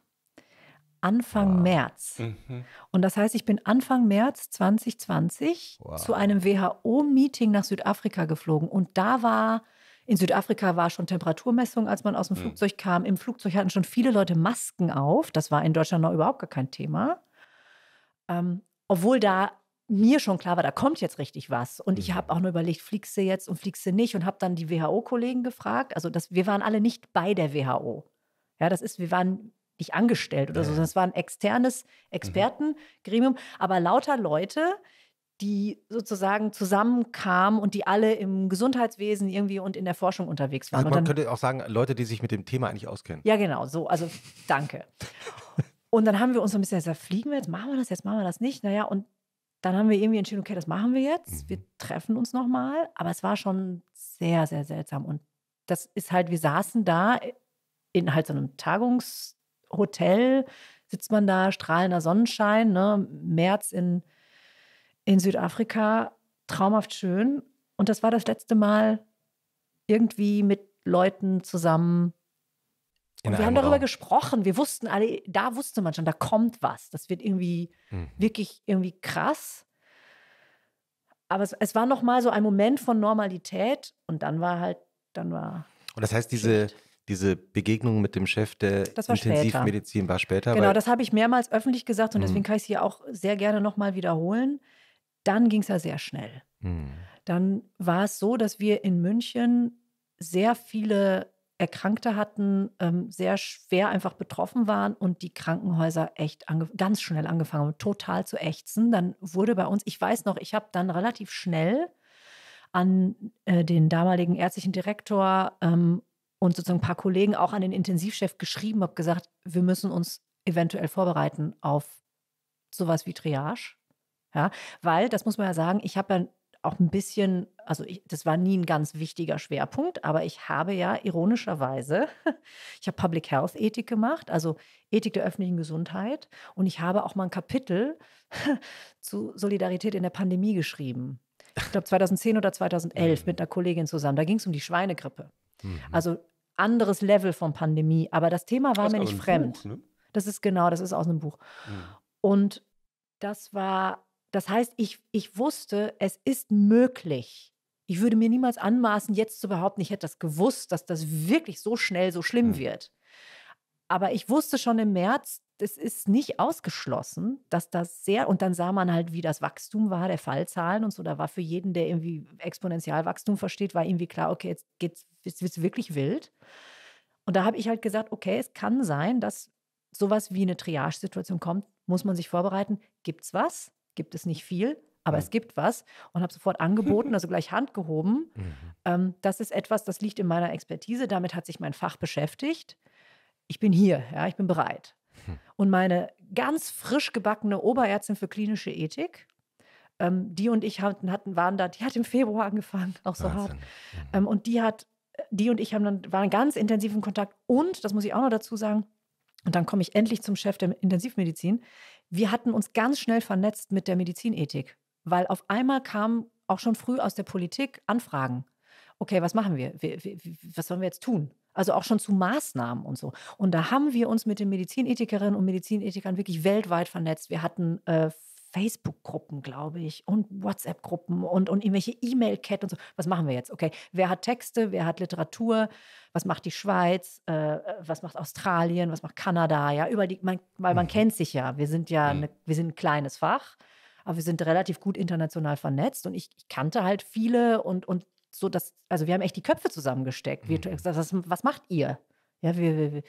Anfang wow. Ah. März. Mhm. Und das heißt, ich bin Anfang März 2020 wow. zu einem WHO-Meeting nach Südafrika geflogen. Und da war in Südafrika war schon Temperaturmessung, als man aus dem hm. Flugzeug kam. Im Flugzeug hatten schon viele Leute Masken auf. Das war in Deutschland noch überhaupt gar kein Thema. Ähm, obwohl da mir schon klar war, da kommt jetzt richtig was. Und ich hm. habe auch nur überlegt, fliegst du jetzt und fliegst du nicht? Und habe dann die WHO-Kollegen gefragt. Also das, wir waren alle nicht bei der WHO. Ja, das ist, wir waren nicht angestellt oder ja. so, sondern es war ein externes mhm. Expertengremium. Mhm. Aber lauter Leute, die sozusagen zusammenkamen und die alle im Gesundheitswesen irgendwie und in der Forschung unterwegs waren. Also man dann, könnte auch sagen, Leute, die sich mit dem Thema eigentlich auskennen. Ja, genau, so, also danke. und dann haben wir uns so ein bisschen gesagt, fliegen wir jetzt, machen wir das jetzt, machen wir das nicht. Naja, und dann haben wir irgendwie entschieden, okay, das machen wir jetzt, mhm. wir treffen uns nochmal. Aber es war schon sehr, sehr seltsam. Und das ist halt, wir saßen da in halt so einem Tagungshotel, sitzt man da, strahlender Sonnenschein, ne, März in in Südafrika traumhaft schön. Und das war das letzte Mal irgendwie mit Leuten zusammen. wir haben darüber Raum. gesprochen. Wir wussten alle, da wusste man schon, da kommt was. Das wird irgendwie mhm. wirklich irgendwie krass. Aber es, es war noch mal so ein Moment von Normalität und dann war halt, dann war. Und das heißt, diese, diese Begegnung mit dem Chef der Intensivmedizin war später. Genau, das habe ich mehrmals öffentlich gesagt und mhm. deswegen kann ich es hier auch sehr gerne noch mal wiederholen dann ging es ja sehr schnell. Mhm. Dann war es so, dass wir in München sehr viele Erkrankte hatten, ähm, sehr schwer einfach betroffen waren und die Krankenhäuser echt ganz schnell angefangen haben, total zu ächzen. Dann wurde bei uns, ich weiß noch, ich habe dann relativ schnell an äh, den damaligen ärztlichen Direktor ähm, und sozusagen ein paar Kollegen, auch an den Intensivchef geschrieben, habe gesagt, wir müssen uns eventuell vorbereiten auf sowas wie Triage. Ja, weil, das muss man ja sagen, ich habe ja auch ein bisschen, also ich, das war nie ein ganz wichtiger Schwerpunkt, aber ich habe ja ironischerweise, ich habe Public Health Ethik gemacht, also Ethik der öffentlichen Gesundheit und ich habe auch mal ein Kapitel zu Solidarität in der Pandemie geschrieben. Ich glaube 2010 oder 2011 mhm. mit einer Kollegin zusammen. Da ging es um die Schweinegrippe. Mhm. Also anderes Level von Pandemie, aber das Thema war das mir nicht fremd. Buch, ne? Das ist genau, das ist aus einem Buch. Mhm. Und das war das heißt, ich, ich wusste, es ist möglich. Ich würde mir niemals anmaßen, jetzt zu behaupten, ich hätte das gewusst, dass das wirklich so schnell so schlimm mhm. wird. Aber ich wusste schon im März, es ist nicht ausgeschlossen, dass das sehr, und dann sah man halt, wie das Wachstum war, der Fallzahlen und so. Da war für jeden, der irgendwie Exponentialwachstum versteht, war irgendwie klar, okay, jetzt geht's, jetzt wird's wirklich wild. Und da habe ich halt gesagt, okay, es kann sein, dass sowas wie eine Triage-Situation kommt, muss man sich vorbereiten. gibt es was? gibt es nicht viel, aber es gibt was und habe sofort angeboten, also gleich Hand gehoben. Mhm. Ähm, das ist etwas, das liegt in meiner Expertise, damit hat sich mein Fach beschäftigt. Ich bin hier, ja, ich bin bereit. Mhm. Und meine ganz frisch gebackene Oberärztin für klinische Ethik, ähm, die und ich hatten, hatten, waren da, die hat im Februar angefangen, auch so Wahnsinn. hart. Mhm. Ähm, und die hat, die und ich haben dann, waren ganz intensiven Kontakt und, das muss ich auch noch dazu sagen, und dann komme ich endlich zum Chef der Intensivmedizin wir hatten uns ganz schnell vernetzt mit der Medizinethik, weil auf einmal kamen auch schon früh aus der Politik Anfragen. Okay, was machen wir? wir, wir was sollen wir jetzt tun? Also auch schon zu Maßnahmen und so. Und da haben wir uns mit den Medizinethikerinnen und Medizinethikern wirklich weltweit vernetzt. Wir hatten äh, Facebook-Gruppen, glaube ich, und WhatsApp-Gruppen und, und irgendwelche E-Mail-Cat und so. Was machen wir jetzt? Okay, wer hat Texte, wer hat Literatur, was macht die Schweiz, äh, äh, was macht Australien, was macht Kanada, ja, über die, man, weil man mhm. kennt sich ja. Wir sind ja, mhm. ne, wir sind ein kleines Fach, aber wir sind relativ gut international vernetzt und ich, ich kannte halt viele und, und so, dass, also wir haben echt die Köpfe zusammengesteckt. Mhm. Wir, das, was macht ihr? Ja, wir, wir,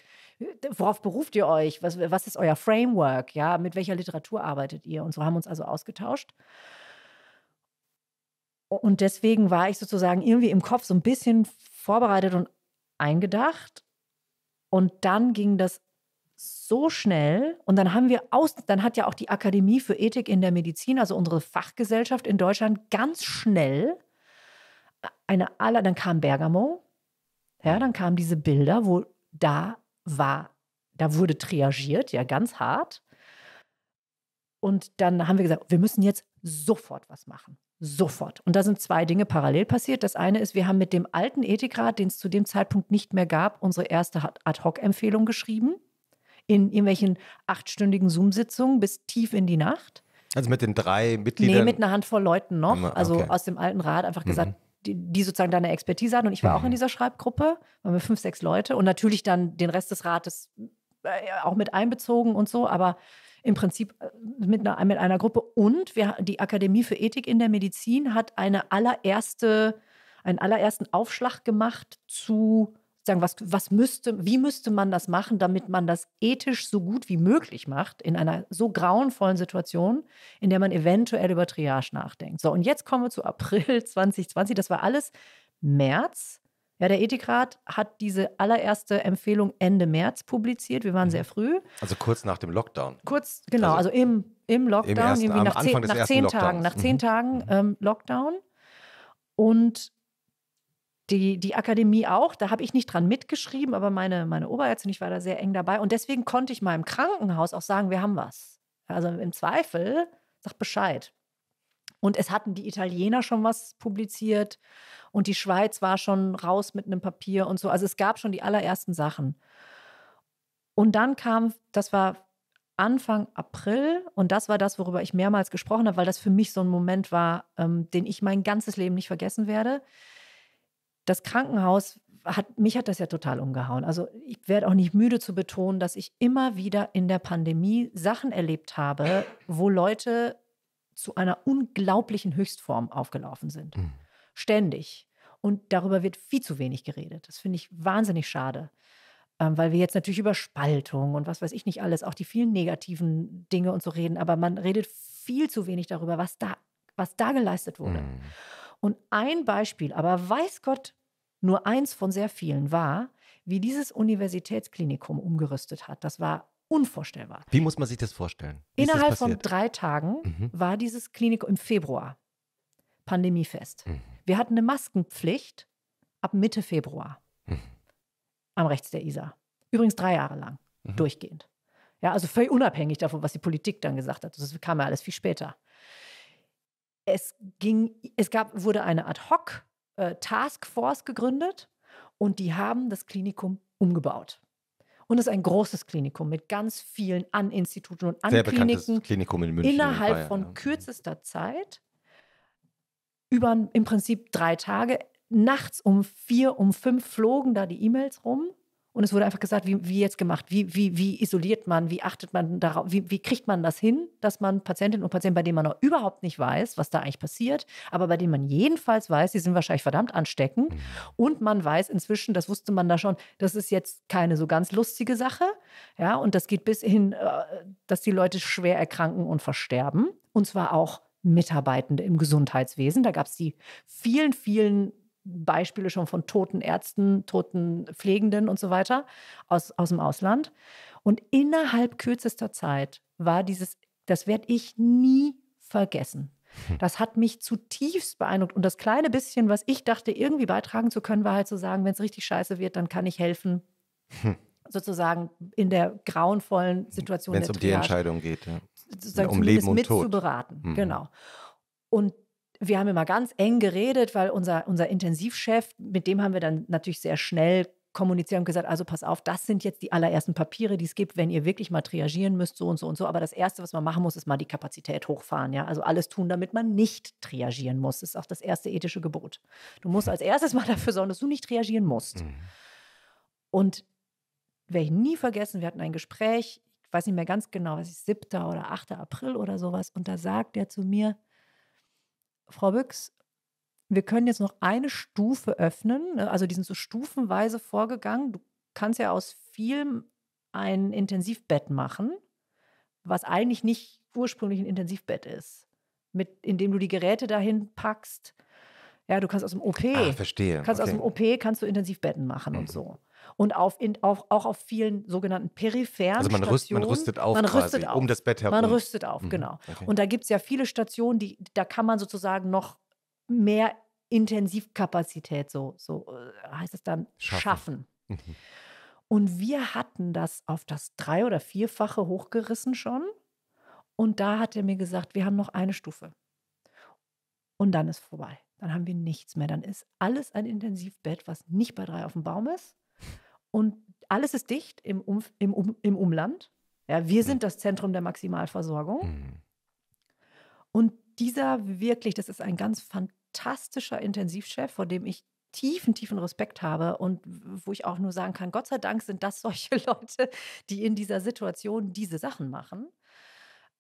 worauf beruft ihr euch? Was, was ist euer Framework? Ja, mit welcher Literatur arbeitet ihr? Und so haben wir uns also ausgetauscht. Und deswegen war ich sozusagen irgendwie im Kopf so ein bisschen vorbereitet und eingedacht. Und dann ging das so schnell. Und dann haben wir aus, dann hat ja auch die Akademie für Ethik in der Medizin, also unsere Fachgesellschaft in Deutschland, ganz schnell eine aller, dann kam Bergamo, ja, dann kamen diese Bilder, wo da war, da wurde triagiert, ja ganz hart. Und dann haben wir gesagt, wir müssen jetzt sofort was machen. Sofort. Und da sind zwei Dinge parallel passiert. Das eine ist, wir haben mit dem alten Ethikrat, den es zu dem Zeitpunkt nicht mehr gab, unsere erste Ad-Hoc-Empfehlung geschrieben. In irgendwelchen achtstündigen Zoom-Sitzungen bis tief in die Nacht. Also mit den drei Mitgliedern? Nee, mit einer Handvoll Leuten noch. Also okay. Also aus dem alten Rat einfach gesagt, mhm die, die sozusagen deine Expertise hatten. Und ich war auch in mhm. dieser Schreibgruppe, waren wir fünf, sechs Leute und natürlich dann den Rest des Rates äh, auch mit einbezogen und so, aber im Prinzip äh, mit einer, mit einer Gruppe. Und wir, die Akademie für Ethik in der Medizin hat eine allererste, einen allerersten Aufschlag gemacht zu sagen, was, was müsste, wie müsste man das machen, damit man das ethisch so gut wie möglich macht in einer so grauenvollen Situation, in der man eventuell über Triage nachdenkt. So, und jetzt kommen wir zu April 2020. Das war alles März. Ja, der Ethikrat hat diese allererste Empfehlung Ende März publiziert. Wir waren mhm. sehr früh. Also kurz nach dem Lockdown. Kurz, genau, also, also im, im Lockdown, im ersten, irgendwie nach, zehn, nach zehn Tagen, nach zehn mhm. Tagen mhm. ähm, Lockdown. Und die, die Akademie auch. Da habe ich nicht dran mitgeschrieben, aber meine, meine Oberärztin, ich war da sehr eng dabei. Und deswegen konnte ich meinem Krankenhaus auch sagen, wir haben was. Also im Zweifel, sag Bescheid. Und es hatten die Italiener schon was publiziert und die Schweiz war schon raus mit einem Papier und so. Also es gab schon die allerersten Sachen. Und dann kam, das war Anfang April und das war das, worüber ich mehrmals gesprochen habe, weil das für mich so ein Moment war, ähm, den ich mein ganzes Leben nicht vergessen werde das Krankenhaus hat, mich hat das ja total umgehauen. Also ich werde auch nicht müde zu betonen, dass ich immer wieder in der Pandemie Sachen erlebt habe, wo Leute zu einer unglaublichen Höchstform aufgelaufen sind. Mhm. Ständig. Und darüber wird viel zu wenig geredet. Das finde ich wahnsinnig schade. Ähm, weil wir jetzt natürlich über Spaltung und was weiß ich nicht alles, auch die vielen negativen Dinge und so reden, aber man redet viel zu wenig darüber, was da, was da geleistet wurde. Mhm. Und ein Beispiel, aber weiß Gott, nur eins von sehr vielen war, wie dieses Universitätsklinikum umgerüstet hat. Das war unvorstellbar. Wie muss man sich das vorstellen? Wie Innerhalb das von drei Tagen mhm. war dieses Klinikum im Februar pandemiefest. Mhm. Wir hatten eine Maskenpflicht ab Mitte Februar mhm. am Rechts der Isar. Übrigens drei Jahre lang, mhm. durchgehend. Ja, also völlig unabhängig davon, was die Politik dann gesagt hat. Das kam ja alles viel später. Es ging, es gab, wurde eine Ad-Hoc äh, Taskforce gegründet und die haben das Klinikum umgebaut. Und es ist ein großes Klinikum mit ganz vielen An-Instituten und An-Kliniken Klinikum in München innerhalb von ne? mhm. kürzester Zeit über im Prinzip drei Tage. Nachts um vier, um fünf flogen da die E-Mails rum und es wurde einfach gesagt, wie, wie jetzt gemacht, wie, wie, wie isoliert man, wie achtet man darauf, wie, wie kriegt man das hin, dass man Patientinnen und Patienten, bei denen man noch überhaupt nicht weiß, was da eigentlich passiert, aber bei denen man jedenfalls weiß, die sind wahrscheinlich verdammt ansteckend. Mhm. Und man weiß inzwischen, das wusste man da schon, das ist jetzt keine so ganz lustige Sache. Ja, und das geht bis hin, äh, dass die Leute schwer erkranken und versterben. Und zwar auch Mitarbeitende im Gesundheitswesen. Da gab es die vielen, vielen Beispiele schon von toten Ärzten, toten Pflegenden und so weiter aus, aus dem Ausland. Und innerhalb kürzester Zeit war dieses, das werde ich nie vergessen. Hm. Das hat mich zutiefst beeindruckt. Und das kleine bisschen, was ich dachte, irgendwie beitragen zu können, war halt zu sagen, wenn es richtig scheiße wird, dann kann ich helfen. Hm. Sozusagen in der grauenvollen hm. Situation. Wenn es um Triage, die Entscheidung geht, ja. Sozusagen um Leben und mit Tod. zu beraten. Hm. Genau. Und wir haben immer ganz eng geredet, weil unser, unser Intensivchef, mit dem haben wir dann natürlich sehr schnell kommuniziert und gesagt, also pass auf, das sind jetzt die allerersten Papiere, die es gibt, wenn ihr wirklich mal triagieren müsst, so und so und so. Aber das Erste, was man machen muss, ist mal die Kapazität hochfahren. Ja? Also alles tun, damit man nicht triagieren muss. Das ist auch das erste ethische Gebot. Du musst als erstes mal dafür sorgen, dass du nicht triagieren musst. Mhm. Und werde ich nie vergessen, wir hatten ein Gespräch, ich weiß nicht mehr ganz genau, was ist 7. oder 8. April oder sowas, und da sagt er zu mir, Frau Büchs, wir können jetzt noch eine Stufe öffnen. Also die sind so stufenweise vorgegangen. Du kannst ja aus vielem ein Intensivbett machen, was eigentlich nicht ursprünglich ein Intensivbett ist, mit, indem du die Geräte dahin packst. Ja, du kannst aus dem OP. Ah, verstehe. Kannst okay. aus dem OP kannst du Intensivbetten machen mhm. und so und auf in, auf, auch auf vielen sogenannten peripheren also man Stationen. Rüst, man rüstet auf, man quasi, rüstet auf. um das Bett herum. Man rüstet auf, mhm. genau. Okay. Und da gibt es ja viele Stationen, die, da kann man sozusagen noch mehr Intensivkapazität, so, so äh, heißt es dann, schaffen. schaffen. Mhm. Und wir hatten das auf das drei- oder vierfache hochgerissen schon. Und da hat er mir gesagt, wir haben noch eine Stufe. Und dann ist vorbei. Dann haben wir nichts mehr. Dann ist alles ein Intensivbett, was nicht bei drei auf dem Baum ist und alles ist dicht im, um im, um im Umland. Ja, wir sind das Zentrum der Maximalversorgung. Mhm. Und dieser wirklich, das ist ein ganz fantastischer Intensivchef, vor dem ich tiefen, tiefen Respekt habe und wo ich auch nur sagen kann, Gott sei Dank sind das solche Leute, die in dieser Situation diese Sachen machen.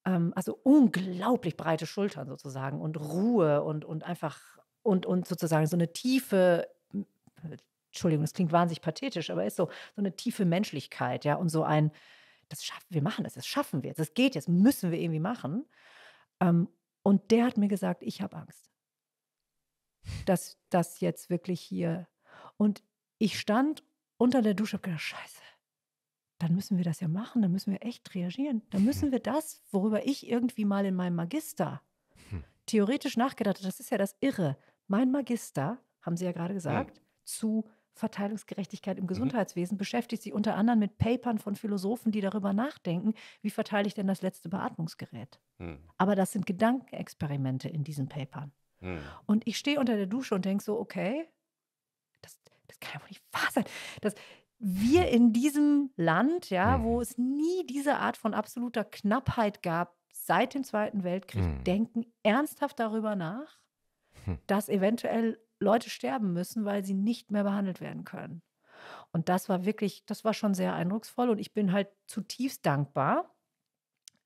Ähm, also unglaublich breite Schultern sozusagen und Ruhe und, und einfach und, und sozusagen so eine tiefe Entschuldigung, das klingt wahnsinnig pathetisch, aber ist so, so eine tiefe Menschlichkeit, ja, und so ein, das schaffen wir, machen das, das schaffen wir, das geht jetzt, müssen wir irgendwie machen. Ähm, und der hat mir gesagt, ich habe Angst, dass das jetzt wirklich hier. Und ich stand unter der Dusche, habe gedacht, Scheiße, dann müssen wir das ja machen, dann müssen wir echt reagieren, dann müssen wir das, worüber ich irgendwie mal in meinem Magister hm. theoretisch nachgedacht habe, das ist ja das Irre. Mein Magister, haben Sie ja gerade hm. gesagt, ja. zu Verteilungsgerechtigkeit im mhm. Gesundheitswesen, mhm. beschäftigt sich unter anderem mit Papern von Philosophen, die darüber nachdenken, wie verteile ich denn das letzte Beatmungsgerät. Mhm. Aber das sind Gedankenexperimente in diesen Papern. Mhm. Und ich stehe unter der Dusche und denke so, okay, das, das kann ja wohl nicht wahr sein. Das, wir in diesem Land, ja, hm. wo es nie diese Art von absoluter Knappheit gab, seit dem Zweiten Weltkrieg, hm. denken ernsthaft darüber nach, hm. dass eventuell Leute sterben müssen, weil sie nicht mehr behandelt werden können. Und das war wirklich, das war schon sehr eindrucksvoll. Und ich bin halt zutiefst dankbar,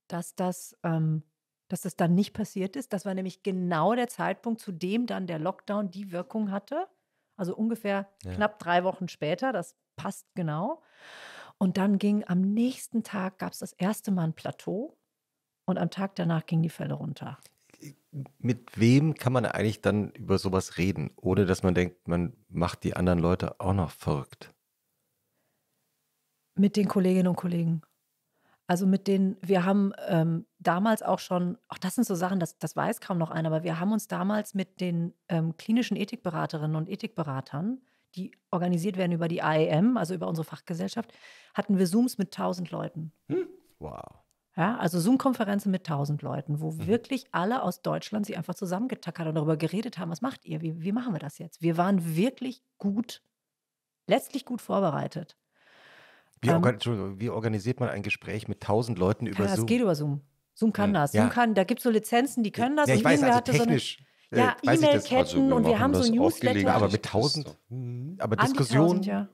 dass das, ähm, dass das dann nicht passiert ist. Das war nämlich genau der Zeitpunkt, zu dem dann der Lockdown die Wirkung hatte. Also ungefähr ja. knapp drei Wochen später. Das passt genau. Und dann ging am nächsten Tag, gab es das erste Mal ein Plateau. Und am Tag danach gingen die Fälle runter mit wem kann man eigentlich dann über sowas reden, ohne dass man denkt, man macht die anderen Leute auch noch verrückt? Mit den Kolleginnen und Kollegen. Also mit denen, wir haben ähm, damals auch schon, auch das sind so Sachen, das, das weiß kaum noch einer, aber wir haben uns damals mit den ähm, klinischen Ethikberaterinnen und Ethikberatern, die organisiert werden über die AEM, also über unsere Fachgesellschaft, hatten wir Zooms mit 1000 Leuten. Hm? Wow. Ja, also Zoom-Konferenzen mit 1000 Leuten, wo mhm. wirklich alle aus Deutschland sich einfach zusammengetackert und darüber geredet haben, was macht ihr, wie, wie machen wir das jetzt? Wir waren wirklich gut, letztlich gut vorbereitet. Wie, ähm, organ wie organisiert man ein Gespräch mit 1000 Leuten über ja, Zoom? Das geht über Zoom. Zoom kann das. Ja. kann, da gibt es so Lizenzen, die können das. Ja, ich weiß, also technisch. So eine, ja, äh, E-Mail-Ketten also und wir haben so Newsletter. Aber mit 1000, aber Diskussionen. Ja.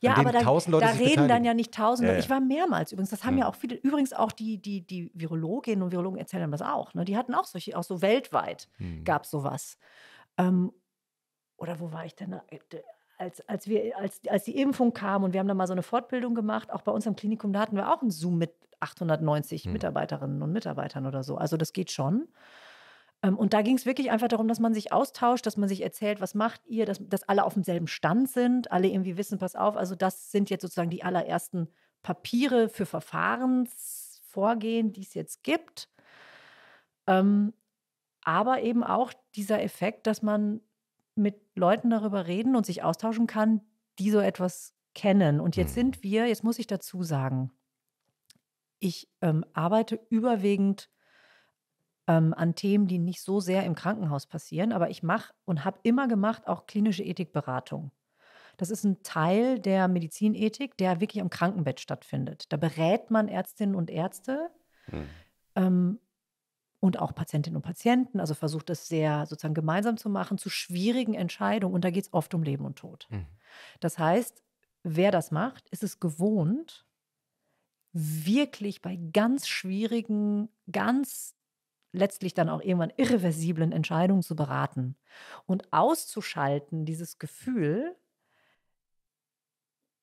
Ja, aber da, da reden dann ja nicht Tausende. Ja, ja. Ich war mehrmals übrigens, das haben mhm. ja auch viele, übrigens auch die, die, die Virologinnen und Virologen erzählen das auch. Ne? Die hatten auch solche, auch so weltweit mhm. gab es sowas. Ähm, oder wo war ich denn? Äh, als, als, wir, als, als die Impfung kam und wir haben da mal so eine Fortbildung gemacht, auch bei uns im Klinikum, da hatten wir auch einen Zoom mit 890 mhm. Mitarbeiterinnen und Mitarbeitern oder so. Also das geht schon. Ähm, und da ging es wirklich einfach darum, dass man sich austauscht, dass man sich erzählt, was macht ihr, dass, dass alle auf demselben Stand sind, alle irgendwie wissen, pass auf, also das sind jetzt sozusagen die allerersten Papiere für Verfahrensvorgehen, die es jetzt gibt. Ähm, aber eben auch dieser Effekt, dass man mit Leuten darüber reden und sich austauschen kann, die so etwas kennen. Und jetzt mhm. sind wir, jetzt muss ich dazu sagen, ich ähm, arbeite überwiegend ähm, an Themen, die nicht so sehr im Krankenhaus passieren. Aber ich mache und habe immer gemacht auch klinische Ethikberatung. Das ist ein Teil der Medizinethik, der wirklich am Krankenbett stattfindet. Da berät man Ärztinnen und Ärzte mhm. ähm, und auch Patientinnen und Patienten, also versucht es sehr sozusagen gemeinsam zu machen, zu schwierigen Entscheidungen. Und da geht es oft um Leben und Tod. Mhm. Das heißt, wer das macht, ist es gewohnt, wirklich bei ganz schwierigen, ganz letztlich dann auch irgendwann irreversiblen Entscheidungen zu beraten und auszuschalten, dieses Gefühl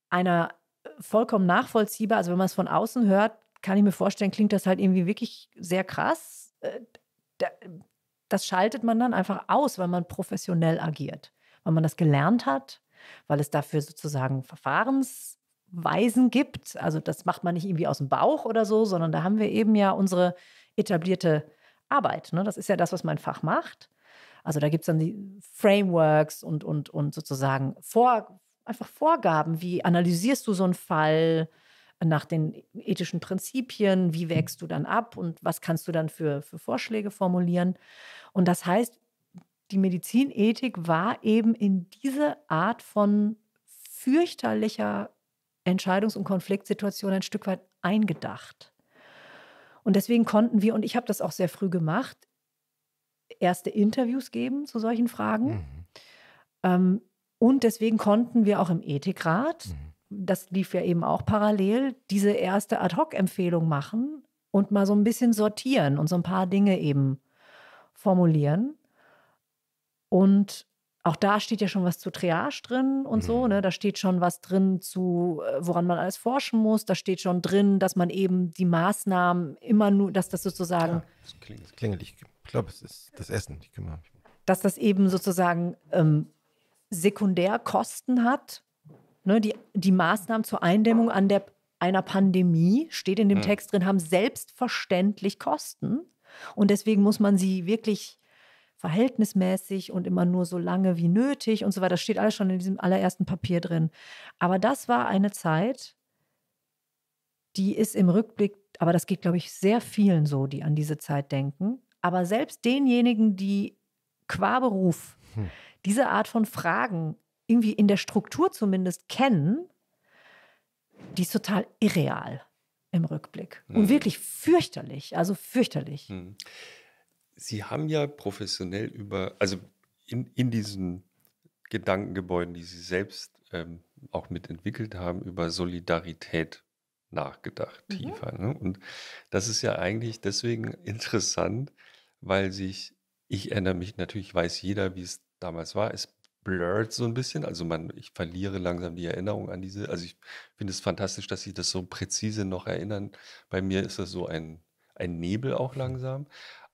einer äh, vollkommen nachvollziehbar, also wenn man es von außen hört, kann ich mir vorstellen, klingt das halt irgendwie wirklich sehr krass. Äh, das schaltet man dann einfach aus, weil man professionell agiert, weil man das gelernt hat, weil es dafür sozusagen Verfahrensweisen gibt. Also das macht man nicht irgendwie aus dem Bauch oder so, sondern da haben wir eben ja unsere etablierte Arbeit. Ne? Das ist ja das, was mein Fach macht. Also da gibt es dann die Frameworks und, und, und sozusagen vor, einfach Vorgaben, wie analysierst du so einen Fall nach den ethischen Prinzipien, wie wächst du dann ab und was kannst du dann für, für Vorschläge formulieren. Und das heißt, die Medizinethik war eben in diese Art von fürchterlicher Entscheidungs- und Konfliktsituation ein Stück weit eingedacht. Und deswegen konnten wir, und ich habe das auch sehr früh gemacht, erste Interviews geben zu solchen Fragen. Mhm. Ähm, und deswegen konnten wir auch im Ethikrat, mhm. das lief ja eben auch parallel, diese erste Ad-Hoc-Empfehlung machen und mal so ein bisschen sortieren und so ein paar Dinge eben formulieren. Und auch da steht ja schon was zu Triage drin und mhm. so, ne? Da steht schon was drin zu, äh, woran man alles forschen muss. Da steht schon drin, dass man eben die Maßnahmen immer nur, dass das sozusagen. Ja, das, klingelt, das klingelt, ich glaube, es ist das Essen, ich kümmere mich. Dass das eben sozusagen ähm, Sekundärkosten hat. Ne? Die, die Maßnahmen zur Eindämmung an der, einer Pandemie, steht in dem mhm. Text drin, haben selbstverständlich Kosten. Und deswegen muss man sie wirklich verhältnismäßig und immer nur so lange wie nötig und so weiter. Das steht alles schon in diesem allerersten Papier drin. Aber das war eine Zeit, die ist im Rückblick, aber das geht, glaube ich, sehr vielen so, die an diese Zeit denken. Aber selbst denjenigen, die qua Beruf hm. diese Art von Fragen irgendwie in der Struktur zumindest kennen, die ist total irreal im Rückblick. Hm. Und mhm. wirklich fürchterlich, also fürchterlich. Hm. Sie haben ja professionell über, also in, in diesen Gedankengebäuden, die Sie selbst ähm, auch mitentwickelt haben, über Solidarität nachgedacht, mhm. tiefer. Ne? Und das ist ja eigentlich deswegen interessant, weil sich, ich erinnere mich natürlich, weiß jeder, wie es damals war. Es blurrt so ein bisschen. Also man, ich verliere langsam die Erinnerung an diese. Also ich finde es fantastisch, dass Sie das so präzise noch erinnern. Bei mir ist das so ein, ein Nebel auch mhm. langsam.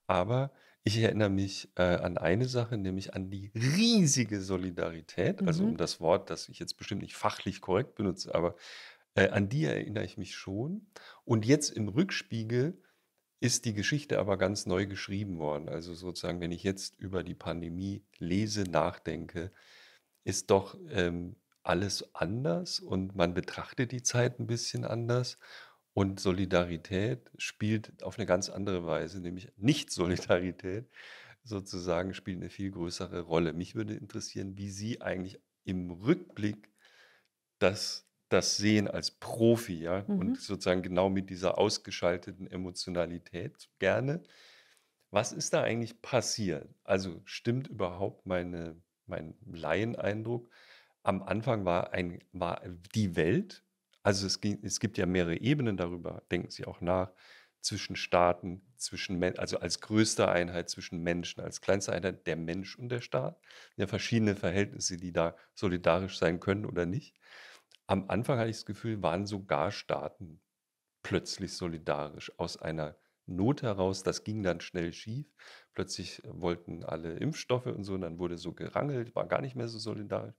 Aber ich erinnere mich äh, an eine Sache, nämlich an die riesige Solidarität. Also mhm. um das Wort, das ich jetzt bestimmt nicht fachlich korrekt benutze, aber äh, an die erinnere ich mich schon. Und jetzt im Rückspiegel ist die Geschichte aber ganz neu geschrieben worden. Also sozusagen, wenn ich jetzt über die Pandemie lese, nachdenke, ist doch ähm, alles anders und man betrachtet die Zeit ein bisschen anders. Und Solidarität spielt auf eine ganz andere Weise, nämlich Nicht-Solidarität sozusagen spielt eine viel größere Rolle. Mich würde interessieren, wie Sie eigentlich im Rückblick das, das sehen als Profi ja? Mhm. und sozusagen genau mit dieser ausgeschalteten Emotionalität gerne. Was ist da eigentlich passiert? Also stimmt überhaupt meine, mein Laieneindruck? Am Anfang war, ein, war die Welt also es, es gibt ja mehrere Ebenen darüber, denken Sie auch nach, zwischen Staaten, zwischen also als größte Einheit zwischen Menschen, als kleinste Einheit der Mensch und der Staat. Ja, verschiedene Verhältnisse, die da solidarisch sein können oder nicht. Am Anfang hatte ich das Gefühl, waren sogar Staaten plötzlich solidarisch aus einer Not heraus. Das ging dann schnell schief. Plötzlich wollten alle Impfstoffe und so, und dann wurde so gerangelt, war gar nicht mehr so solidarisch.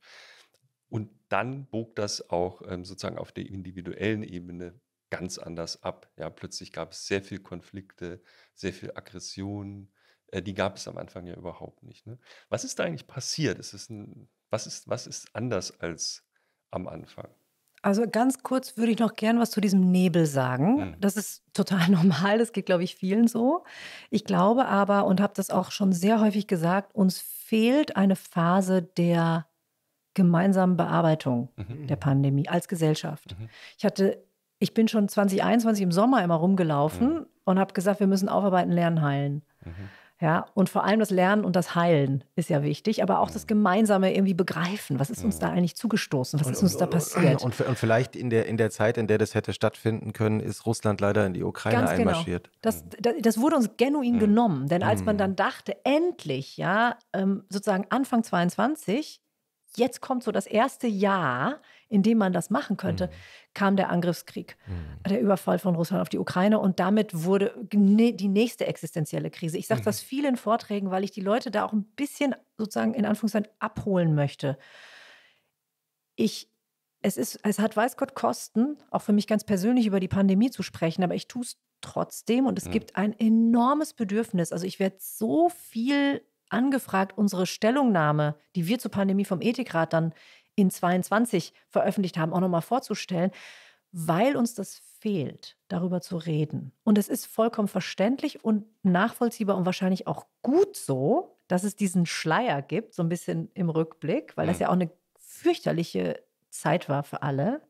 Und dann bog das auch ähm, sozusagen auf der individuellen Ebene ganz anders ab. Ja, plötzlich gab es sehr viel Konflikte, sehr viel Aggression. Äh, die gab es am Anfang ja überhaupt nicht. Ne? Was ist da eigentlich passiert? Ist es ein, was, ist, was ist anders als am Anfang? Also ganz kurz würde ich noch gern was zu diesem Nebel sagen. Hm. Das ist total normal, das geht, glaube ich, vielen so. Ich glaube aber und habe das auch schon sehr häufig gesagt, uns fehlt eine Phase der gemeinsamen Bearbeitung mhm. der Pandemie als Gesellschaft. Mhm. Ich hatte, ich bin schon 2021 im Sommer immer rumgelaufen mhm. und habe gesagt, wir müssen aufarbeiten, lernen, heilen. Mhm. Ja, und vor allem das Lernen und das Heilen ist ja wichtig, aber auch das mhm. gemeinsame irgendwie begreifen. Was ist uns mhm. da eigentlich zugestoßen? Was und, ist uns und, da passiert? Und, und, vielleicht in der, in der Zeit, in der das hätte stattfinden können, ist Russland leider in die Ukraine Ganz genau. einmarschiert. Das, das, das, wurde uns genuin mhm. genommen, denn als man dann dachte, endlich, ja, ähm, sozusagen Anfang 22, jetzt kommt so das erste Jahr, in dem man das machen könnte, mhm. kam der Angriffskrieg, mhm. der Überfall von Russland auf die Ukraine und damit wurde ne, die nächste existenzielle Krise. Ich sage mhm. das vielen Vorträgen, weil ich die Leute da auch ein bisschen sozusagen in Anführungszeichen abholen möchte. Ich, es, ist, es hat weiß Gott Kosten, auch für mich ganz persönlich über die Pandemie zu sprechen, aber ich tue es trotzdem und es mhm. gibt ein enormes Bedürfnis. Also ich werde so viel angefragt, unsere Stellungnahme, die wir zur Pandemie vom Ethikrat dann in 22 veröffentlicht haben, auch nochmal vorzustellen, weil uns das fehlt, darüber zu reden. Und es ist vollkommen verständlich und nachvollziehbar und wahrscheinlich auch gut so, dass es diesen Schleier gibt, so ein bisschen im Rückblick, weil das ja auch eine fürchterliche Zeit war für alle.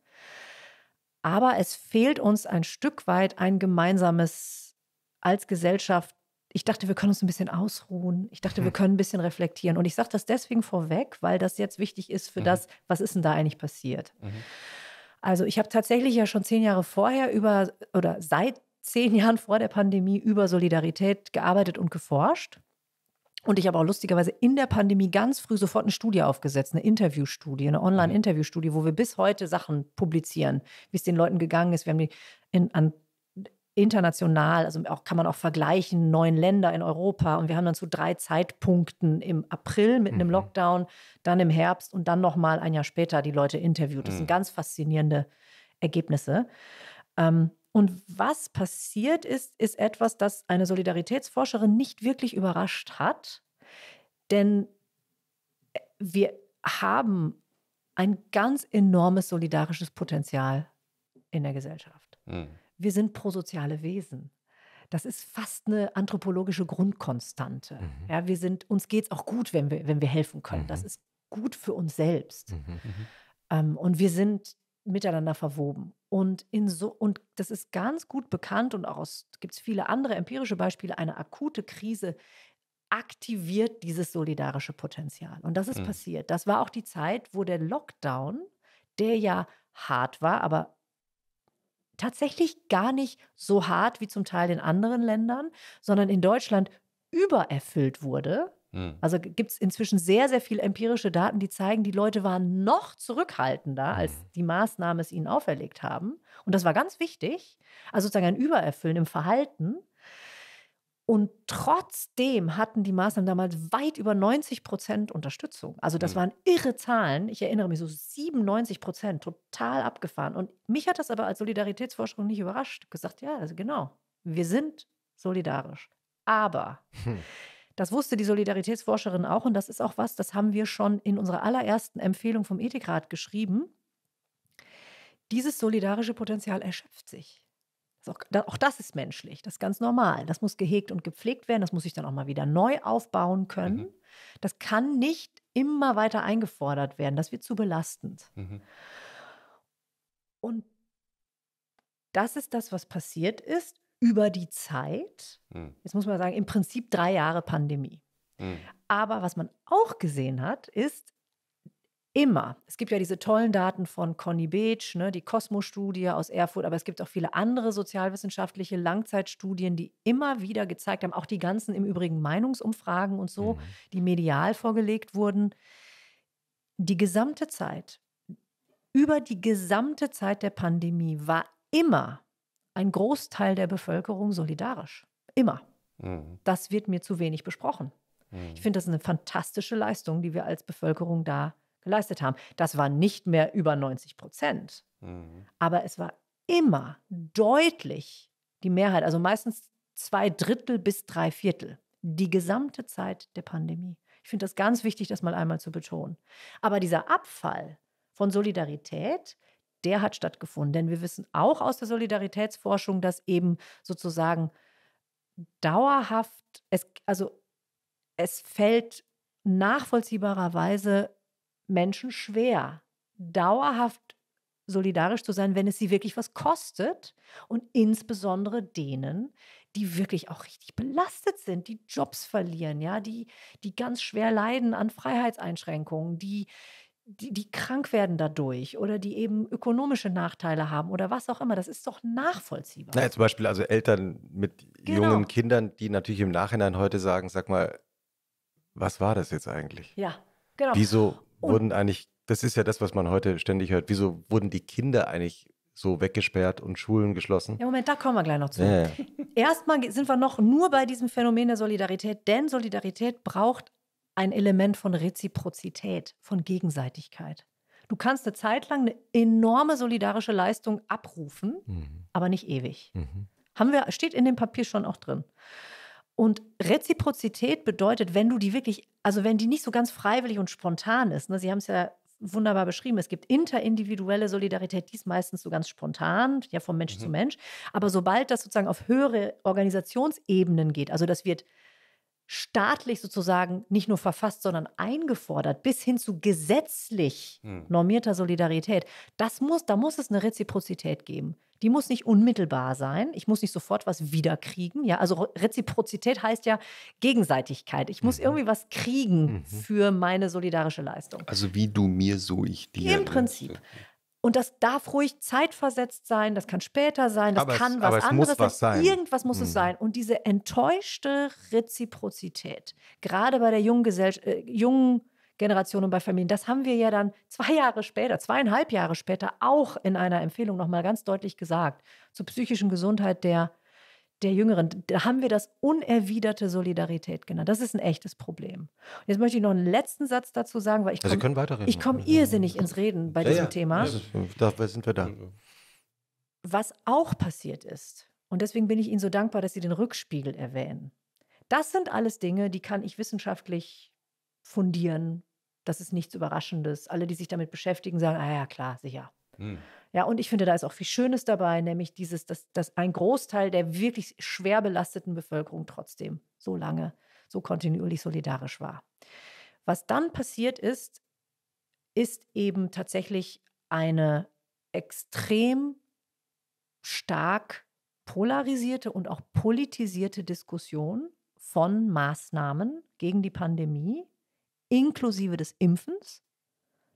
Aber es fehlt uns ein Stück weit ein gemeinsames als Gesellschaft ich dachte, wir können uns ein bisschen ausruhen. Ich dachte, wir mhm. können ein bisschen reflektieren. Und ich sage das deswegen vorweg, weil das jetzt wichtig ist für mhm. das, was ist denn da eigentlich passiert. Mhm. Also ich habe tatsächlich ja schon zehn Jahre vorher über oder seit zehn Jahren vor der Pandemie über Solidarität gearbeitet und geforscht. Und ich habe auch lustigerweise in der Pandemie ganz früh sofort eine Studie aufgesetzt, eine Interviewstudie, eine Online-Interviewstudie, wo wir bis heute Sachen publizieren, wie es den Leuten gegangen ist. Wir haben die in, an international, also auch kann man auch vergleichen, neun Länder in Europa. Und wir haben dann zu drei Zeitpunkten im April mit mhm. einem Lockdown, dann im Herbst und dann nochmal ein Jahr später die Leute interviewt. Das mhm. sind ganz faszinierende Ergebnisse. Ähm, und was passiert ist, ist etwas, das eine Solidaritätsforscherin nicht wirklich überrascht hat. Denn äh, wir haben ein ganz enormes solidarisches Potenzial in der Gesellschaft. Mhm wir sind prosoziale Wesen. Das ist fast eine anthropologische Grundkonstante. Mhm. Ja, wir sind, uns geht es auch gut, wenn wir, wenn wir helfen können. Mhm. Das ist gut für uns selbst. Mhm. mhm. Ähm, und wir sind miteinander verwoben. Und, in so, und das ist ganz gut bekannt und auch gibt es viele andere empirische Beispiele. Eine akute Krise aktiviert dieses solidarische Potenzial. Und das ist mhm. passiert. Das war auch die Zeit, wo der Lockdown, der ja hart war, aber tatsächlich gar nicht so hart wie zum Teil in anderen Ländern, sondern in Deutschland übererfüllt wurde. Hm. Also gibt es inzwischen sehr, sehr viel empirische Daten, die zeigen, die Leute waren noch zurückhaltender, hm. als die Maßnahmen es ihnen auferlegt haben. Und das war ganz wichtig. Also sozusagen ein Übererfüllen im Verhalten. Und trotzdem hatten die Maßnahmen damals weit über 90 Prozent Unterstützung. Also das mhm. waren irre Zahlen. Ich erinnere mich so 97 Prozent, total abgefahren. Und mich hat das aber als Solidaritätsforschung nicht überrascht. Gesagt, ja, also genau, wir sind solidarisch. Aber hm. das wusste die Solidaritätsforscherin auch und das ist auch was, das haben wir schon in unserer allerersten Empfehlung vom Ethikrat geschrieben. Dieses solidarische Potenzial erschöpft sich. Auch das ist menschlich, das ist ganz normal. Das muss gehegt und gepflegt werden, das muss ich dann auch mal wieder neu aufbauen können. Mhm. Das kann nicht immer weiter eingefordert werden, das wird zu belastend. Mhm. Und das ist das, was passiert ist über die Zeit. Mhm. Jetzt muss man sagen, im Prinzip drei Jahre Pandemie. Mhm. Aber was man auch gesehen hat, ist, immer, es gibt ja diese tollen Daten von Conny Beetsch, ne, die Cosmo-Studie aus Erfurt, aber es gibt auch viele andere sozialwissenschaftliche Langzeitstudien, die immer wieder gezeigt haben, auch die ganzen im Übrigen Meinungsumfragen und so, mhm. die medial vorgelegt wurden. Die gesamte Zeit, über die gesamte Zeit der Pandemie war immer ein Großteil der Bevölkerung solidarisch. Immer. Mhm. Das wird mir zu wenig besprochen. Mhm. Ich finde, das ist eine fantastische Leistung, die wir als Bevölkerung da geleistet haben. Das war nicht mehr über 90 Prozent. Mhm. Aber es war immer deutlich die Mehrheit, also meistens zwei Drittel bis drei Viertel, die gesamte Zeit der Pandemie. Ich finde das ganz wichtig, das mal einmal zu betonen. Aber dieser Abfall von Solidarität, der hat stattgefunden. Denn wir wissen auch aus der Solidaritätsforschung, dass eben sozusagen dauerhaft, es, also es fällt nachvollziehbarerweise Menschen schwer, dauerhaft solidarisch zu sein, wenn es sie wirklich was kostet und insbesondere denen, die wirklich auch richtig belastet sind, die Jobs verlieren, ja, die, die ganz schwer leiden an Freiheitseinschränkungen, die, die, die krank werden dadurch oder die eben ökonomische Nachteile haben oder was auch immer. Das ist doch nachvollziehbar. Naja, zum Beispiel also Eltern mit genau. jungen Kindern, die natürlich im Nachhinein heute sagen, sag mal, was war das jetzt eigentlich? Ja, genau. Wieso wurden eigentlich, das ist ja das, was man heute ständig hört, wieso wurden die Kinder eigentlich so weggesperrt und Schulen geschlossen? Ja, Moment, da kommen wir gleich noch zu. Ja. Erstmal sind wir noch nur bei diesem Phänomen der Solidarität, denn Solidarität braucht ein Element von Reziprozität, von Gegenseitigkeit. Du kannst eine Zeit lang eine enorme solidarische Leistung abrufen, mhm. aber nicht ewig. Mhm. Haben wir, steht in dem Papier schon auch drin. Und Reziprozität bedeutet, wenn du die wirklich, also wenn die nicht so ganz freiwillig und spontan ist, ne, Sie haben es ja wunderbar beschrieben, es gibt interindividuelle Solidarität, die ist meistens so ganz spontan, ja, von Mensch mhm. zu Mensch. Aber sobald das sozusagen auf höhere Organisationsebenen geht, also das wird staatlich sozusagen nicht nur verfasst, sondern eingefordert, bis hin zu gesetzlich hm. normierter Solidarität. Das muss, da muss es eine Reziprozität geben. Die muss nicht unmittelbar sein. Ich muss nicht sofort was wiederkriegen. Ja, also Reziprozität heißt ja Gegenseitigkeit. Ich muss mhm. irgendwie was kriegen mhm. für meine solidarische Leistung. Also wie du mir, so ich dir. Im Prinzip. Und das darf ruhig zeitversetzt sein, das kann später sein, das aber kann es, was aber es anderes muss was sein. Irgendwas muss mhm. es sein. Und diese enttäuschte Reziprozität, gerade bei der jungen, äh, jungen Generation und bei Familien, das haben wir ja dann zwei Jahre später, zweieinhalb Jahre später auch in einer Empfehlung nochmal ganz deutlich gesagt zur psychischen Gesundheit der der Jüngeren, da haben wir das unerwiderte Solidarität genannt. Das ist ein echtes Problem. Und jetzt möchte ich noch einen letzten Satz dazu sagen, weil ich also komme komm irrsinnig ins Reden bei ja, diesem ja. Thema. Ja, dafür sind wir da. Was auch passiert ist, und deswegen bin ich Ihnen so dankbar, dass Sie den Rückspiegel erwähnen. Das sind alles Dinge, die kann ich wissenschaftlich fundieren. Das ist nichts Überraschendes. Alle, die sich damit beschäftigen, sagen, ah ja, klar, sicher. Hm. Ja, und ich finde, da ist auch viel Schönes dabei, nämlich dieses, dass, dass ein Großteil der wirklich schwer belasteten Bevölkerung trotzdem so lange, so kontinuierlich solidarisch war. Was dann passiert ist, ist eben tatsächlich eine extrem stark polarisierte und auch politisierte Diskussion von Maßnahmen gegen die Pandemie, inklusive des Impfens,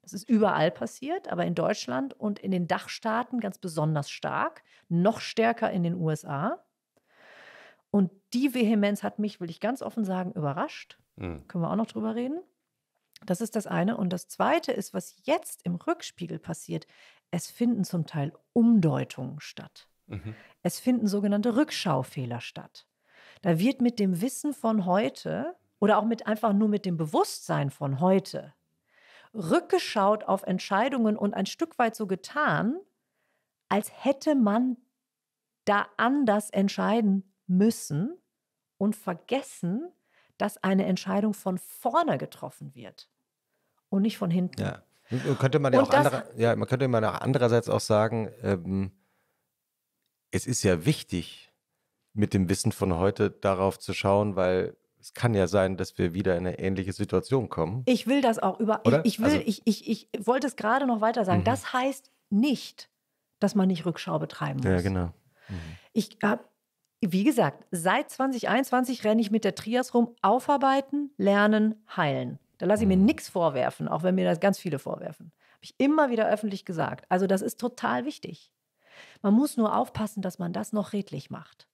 das ist überall passiert, aber in Deutschland und in den Dachstaaten ganz besonders stark, noch stärker in den USA. Und die Vehemenz hat mich, will ich ganz offen sagen, überrascht. Mhm. Können wir auch noch drüber reden. Das ist das eine. Und das zweite ist, was jetzt im Rückspiegel passiert. Es finden zum Teil Umdeutungen statt. Mhm. Es finden sogenannte Rückschaufehler statt. Da wird mit dem Wissen von heute oder auch mit einfach nur mit dem Bewusstsein von heute, rückgeschaut auf Entscheidungen und ein Stück weit so getan, als hätte man da anders entscheiden müssen und vergessen, dass eine Entscheidung von vorne getroffen wird und nicht von hinten. Ja. Könnte man ja und auch andere, ja, man könnte man auch andererseits auch sagen, ähm, es ist ja wichtig, mit dem Wissen von heute darauf zu schauen, weil es kann ja sein, dass wir wieder in eine ähnliche Situation kommen. Ich will das auch über. Ich, ich will, also, ich, ich, ich wollte es gerade noch weiter sagen. Mhm. Das heißt nicht, dass man nicht Rückschau betreiben muss. Ja, genau. Mhm. Ich habe, wie gesagt, seit 2021 renne ich mit der Trias rum: aufarbeiten, lernen, heilen. Da lasse ich mir mhm. nichts vorwerfen, auch wenn mir das ganz viele vorwerfen. Habe ich immer wieder öffentlich gesagt. Also, das ist total wichtig. Man muss nur aufpassen, dass man das noch redlich macht.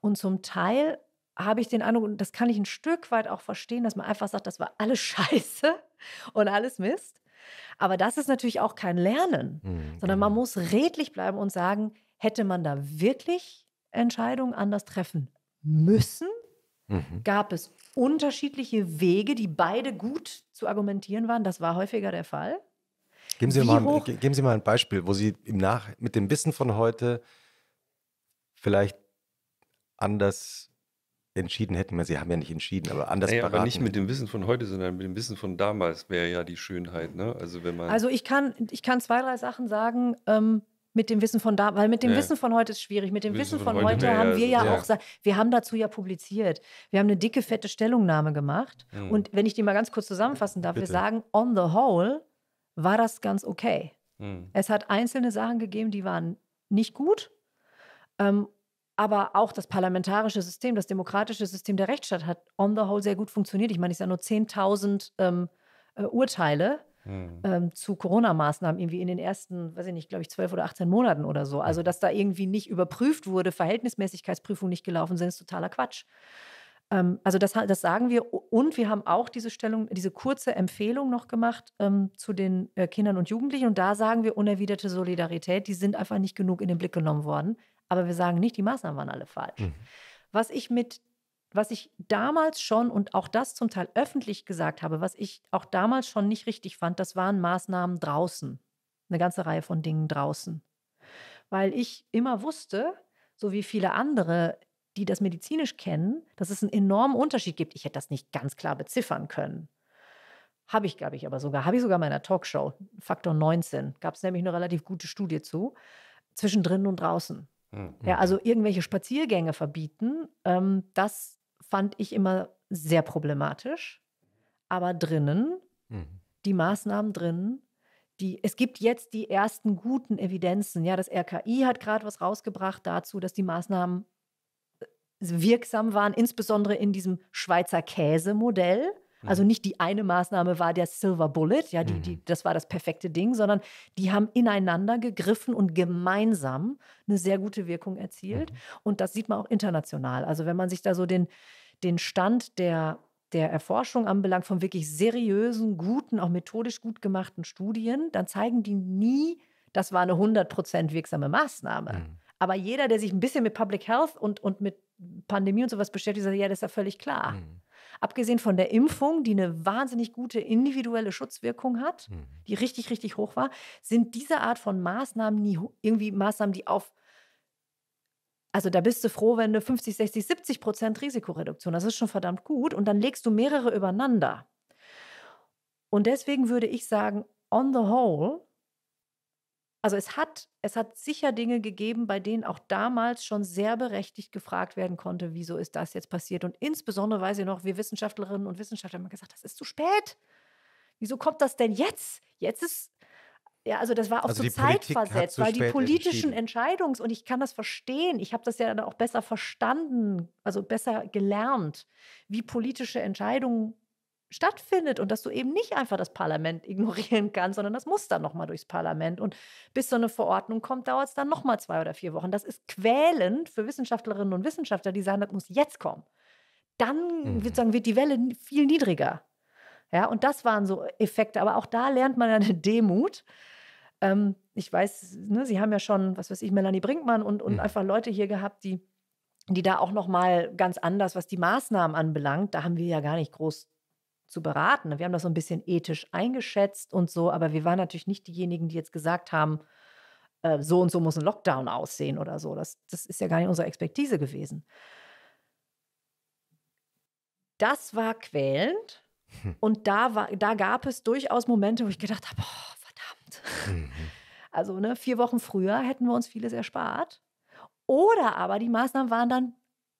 Und zum Teil habe ich den Eindruck, und das kann ich ein Stück weit auch verstehen, dass man einfach sagt, das war alles Scheiße und alles Mist. Aber das ist natürlich auch kein Lernen, mhm. sondern man genau. muss redlich bleiben und sagen, hätte man da wirklich Entscheidungen anders treffen müssen? Mhm. Gab es unterschiedliche Wege, die beide gut zu argumentieren waren? Das war häufiger der Fall. Geben Sie, mal, geben Sie mal ein Beispiel, wo Sie im Nach mit dem Wissen von heute vielleicht anders entschieden hätten. Sie haben ja nicht entschieden, aber anders naja, beraten. Aber nicht mit dem Wissen von heute, sondern mit dem Wissen von damals wäre ja die Schönheit. Ne? Also, wenn man also ich, kann, ich kann zwei, drei Sachen sagen. Ähm, mit dem Wissen von damals, weil mit dem ja. Wissen von heute ist schwierig. Mit dem Wissen, Wissen von, von, heute, heute haben wir ja, ja, auch, wir haben dazu ja publiziert. Wir haben eine dicke, fette Stellungnahme gemacht. Mhm. Und wenn ich die mal ganz kurz zusammenfassen darf, Bitte. wir sagen, on the whole war das ganz okay. Mhm. Es hat einzelne Sachen gegeben, die waren nicht gut. Ähm, aber auch das parlamentarische System, das demokratische System der Rechtsstaat hat on the whole sehr gut funktioniert. Ich meine, ich sage nur 10.000 ähm, äh, Urteile mhm. ähm, zu Corona-Maßnahmen irgendwie in den ersten, weiß ich nicht, glaube ich, zwölf oder 18 Monaten oder so. Also, hm. dass da irgendwie nicht überprüft wurde, Verhältnismäßigkeitsprüfungen nicht gelaufen sind, ist totaler Quatsch. Ähm, also, das, das, sagen wir. Und wir haben auch diese Stellung, diese kurze Empfehlung noch gemacht ähm, zu den äh, Kindern und Jugendlichen. Und da sagen wir unerwiderte Solidarität, die sind einfach nicht genug in den Blick genommen worden. Aber wir sagen nicht, die Maßnahmen waren alle falsch. Mhm. Was ich mit was ich damals schon und auch das zum Teil öffentlich gesagt habe, was ich auch damals schon nicht richtig fand, das waren Maßnahmen draußen. Eine ganze Reihe von Dingen draußen. Weil ich immer wusste, so wie viele andere, die das medizinisch kennen, dass es einen enormen Unterschied gibt. Ich hätte das nicht ganz klar beziffern können. Habe ich, glaube ich, aber sogar. Habe ich sogar in meiner Talkshow, Faktor 19, gab es nämlich eine relativ gute Studie zu, zwischen drinnen und draußen. Ja, mhm. also irgendwelche Spaziergänge verbieten, ähm, das fand ich immer sehr problematisch. Aber drinnen, mhm. die Maßnahmen drinnen, die, es gibt jetzt die ersten guten Evidenzen. Ja, das RKI hat gerade was rausgebracht dazu, dass die Maßnahmen äh, wirksam waren, insbesondere in diesem Schweizer Käsemodell. Also nicht die eine Maßnahme war der Silver Bullet, ja, die, die, mhm. das war das perfekte Ding, sondern die haben ineinander gegriffen und gemeinsam eine sehr gute Wirkung erzielt. Mhm. Und das sieht man auch international. Also wenn man sich da so den, den Stand der der Erforschung anbelangt, von wirklich seriösen, guten, auch methodisch gut gemachten Studien, dann zeigen die nie, das war eine 100% wirksame Maßnahme. Mhm. Aber jeder, der sich ein bisschen mit Public Health und, und mit Pandemie und sowas beschäftigt, sagt, ja, das ist ja völlig klar. Mhm abgesehen von der Impfung, die eine wahnsinnig gute individuelle Schutzwirkung hat, mhm. die richtig, richtig hoch war, sind diese Art von Maßnahmen nie irgendwie Maßnahmen, die auf also da bist du froh, wenn du 50, 60, 70 Prozent Risikoreduktion, das ist schon verdammt gut. Und dann legst du mehrere übereinander. Und deswegen würde ich sagen, on the whole also es hat, es hat sicher Dinge gegeben, bei denen auch damals schon sehr berechtigt gefragt werden konnte, wieso ist das jetzt passiert? Und insbesondere, weil sie noch, wir Wissenschaftlerinnen und Wissenschaftler haben gesagt, das ist zu spät. Wieso kommt das denn jetzt? Jetzt ist, ja, also das war auch also zur Zeit weil die politischen Entscheidungs- und ich kann das verstehen, ich habe das ja dann auch besser verstanden, also besser gelernt, wie politische Entscheidungen stattfindet und dass du eben nicht einfach das Parlament ignorieren kannst, sondern das muss dann nochmal durchs Parlament. Und bis so eine Verordnung kommt, dauert es dann nochmal zwei oder vier Wochen. Das ist quälend für Wissenschaftlerinnen und Wissenschaftler, die sagen, das muss jetzt kommen. Dann mhm. sagen, wird die Welle viel niedriger. Ja, und das waren so Effekte. Aber auch da lernt man eine Demut. Ähm, ich weiß, ne, Sie haben ja schon, was weiß ich, Melanie Brinkmann und, und mhm. einfach Leute hier gehabt, die die da auch nochmal ganz anders, was die Maßnahmen anbelangt, da haben wir ja gar nicht groß zu beraten. Ne? Wir haben das so ein bisschen ethisch eingeschätzt und so, aber wir waren natürlich nicht diejenigen, die jetzt gesagt haben, äh, so und so muss ein Lockdown aussehen oder so. Das, das ist ja gar nicht unsere Expertise gewesen. Das war quälend hm. und da, war, da gab es durchaus Momente, wo ich gedacht habe, oh, verdammt. Mhm. Also ne, vier Wochen früher hätten wir uns vieles erspart. Oder aber die Maßnahmen waren dann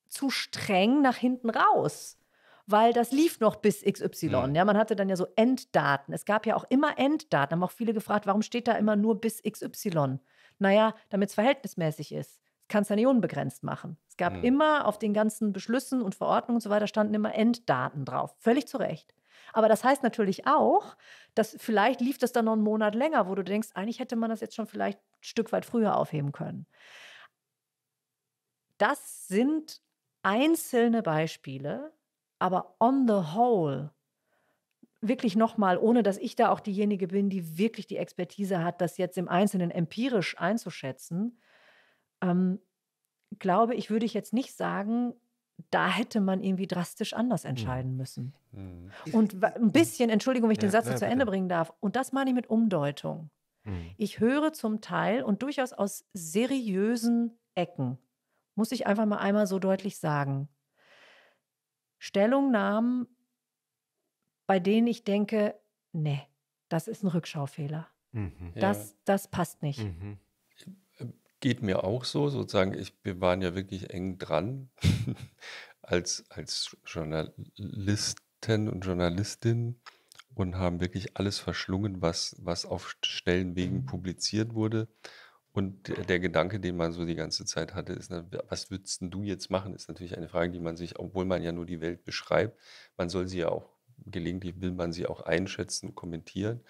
zu streng nach hinten raus weil das lief noch bis XY. Mhm. Ja, man hatte dann ja so Enddaten. Es gab ja auch immer Enddaten. Haben auch viele gefragt, warum steht da immer nur bis XY? Naja, damit es verhältnismäßig ist. Kannst du ja nicht unbegrenzt machen. Es gab mhm. immer auf den ganzen Beschlüssen und Verordnungen und so weiter standen immer Enddaten drauf. Völlig zu Recht. Aber das heißt natürlich auch, dass vielleicht lief das dann noch einen Monat länger, wo du denkst, eigentlich hätte man das jetzt schon vielleicht ein Stück weit früher aufheben können. Das sind einzelne Beispiele, aber on the whole, wirklich nochmal, ohne dass ich da auch diejenige bin, die wirklich die Expertise hat, das jetzt im Einzelnen empirisch einzuschätzen, ähm, glaube ich, würde ich jetzt nicht sagen, da hätte man irgendwie drastisch anders hm. entscheiden müssen. Mhm. Und ein hm. bisschen, Entschuldigung, wenn ich ja, den Satz ja, zu Ende bringen darf, und das meine ich mit Umdeutung. Mhm. Ich höre zum Teil und durchaus aus seriösen Ecken, muss ich einfach mal einmal so deutlich sagen, Stellungnahmen, bei denen ich denke, nee, das ist ein Rückschaufehler. Mhm. Das, ja. das passt nicht. Mhm. Geht mir auch so, sozusagen, ich, wir waren ja wirklich eng dran als, als Journalisten und Journalistin und haben wirklich alles verschlungen, was, was auf Stellen wegen mhm. publiziert wurde und der Gedanke, den man so die ganze Zeit hatte, ist, ne, was würdest du jetzt machen, ist natürlich eine Frage, die man sich, obwohl man ja nur die Welt beschreibt, man soll sie ja auch, gelegentlich will man sie auch einschätzen, kommentieren.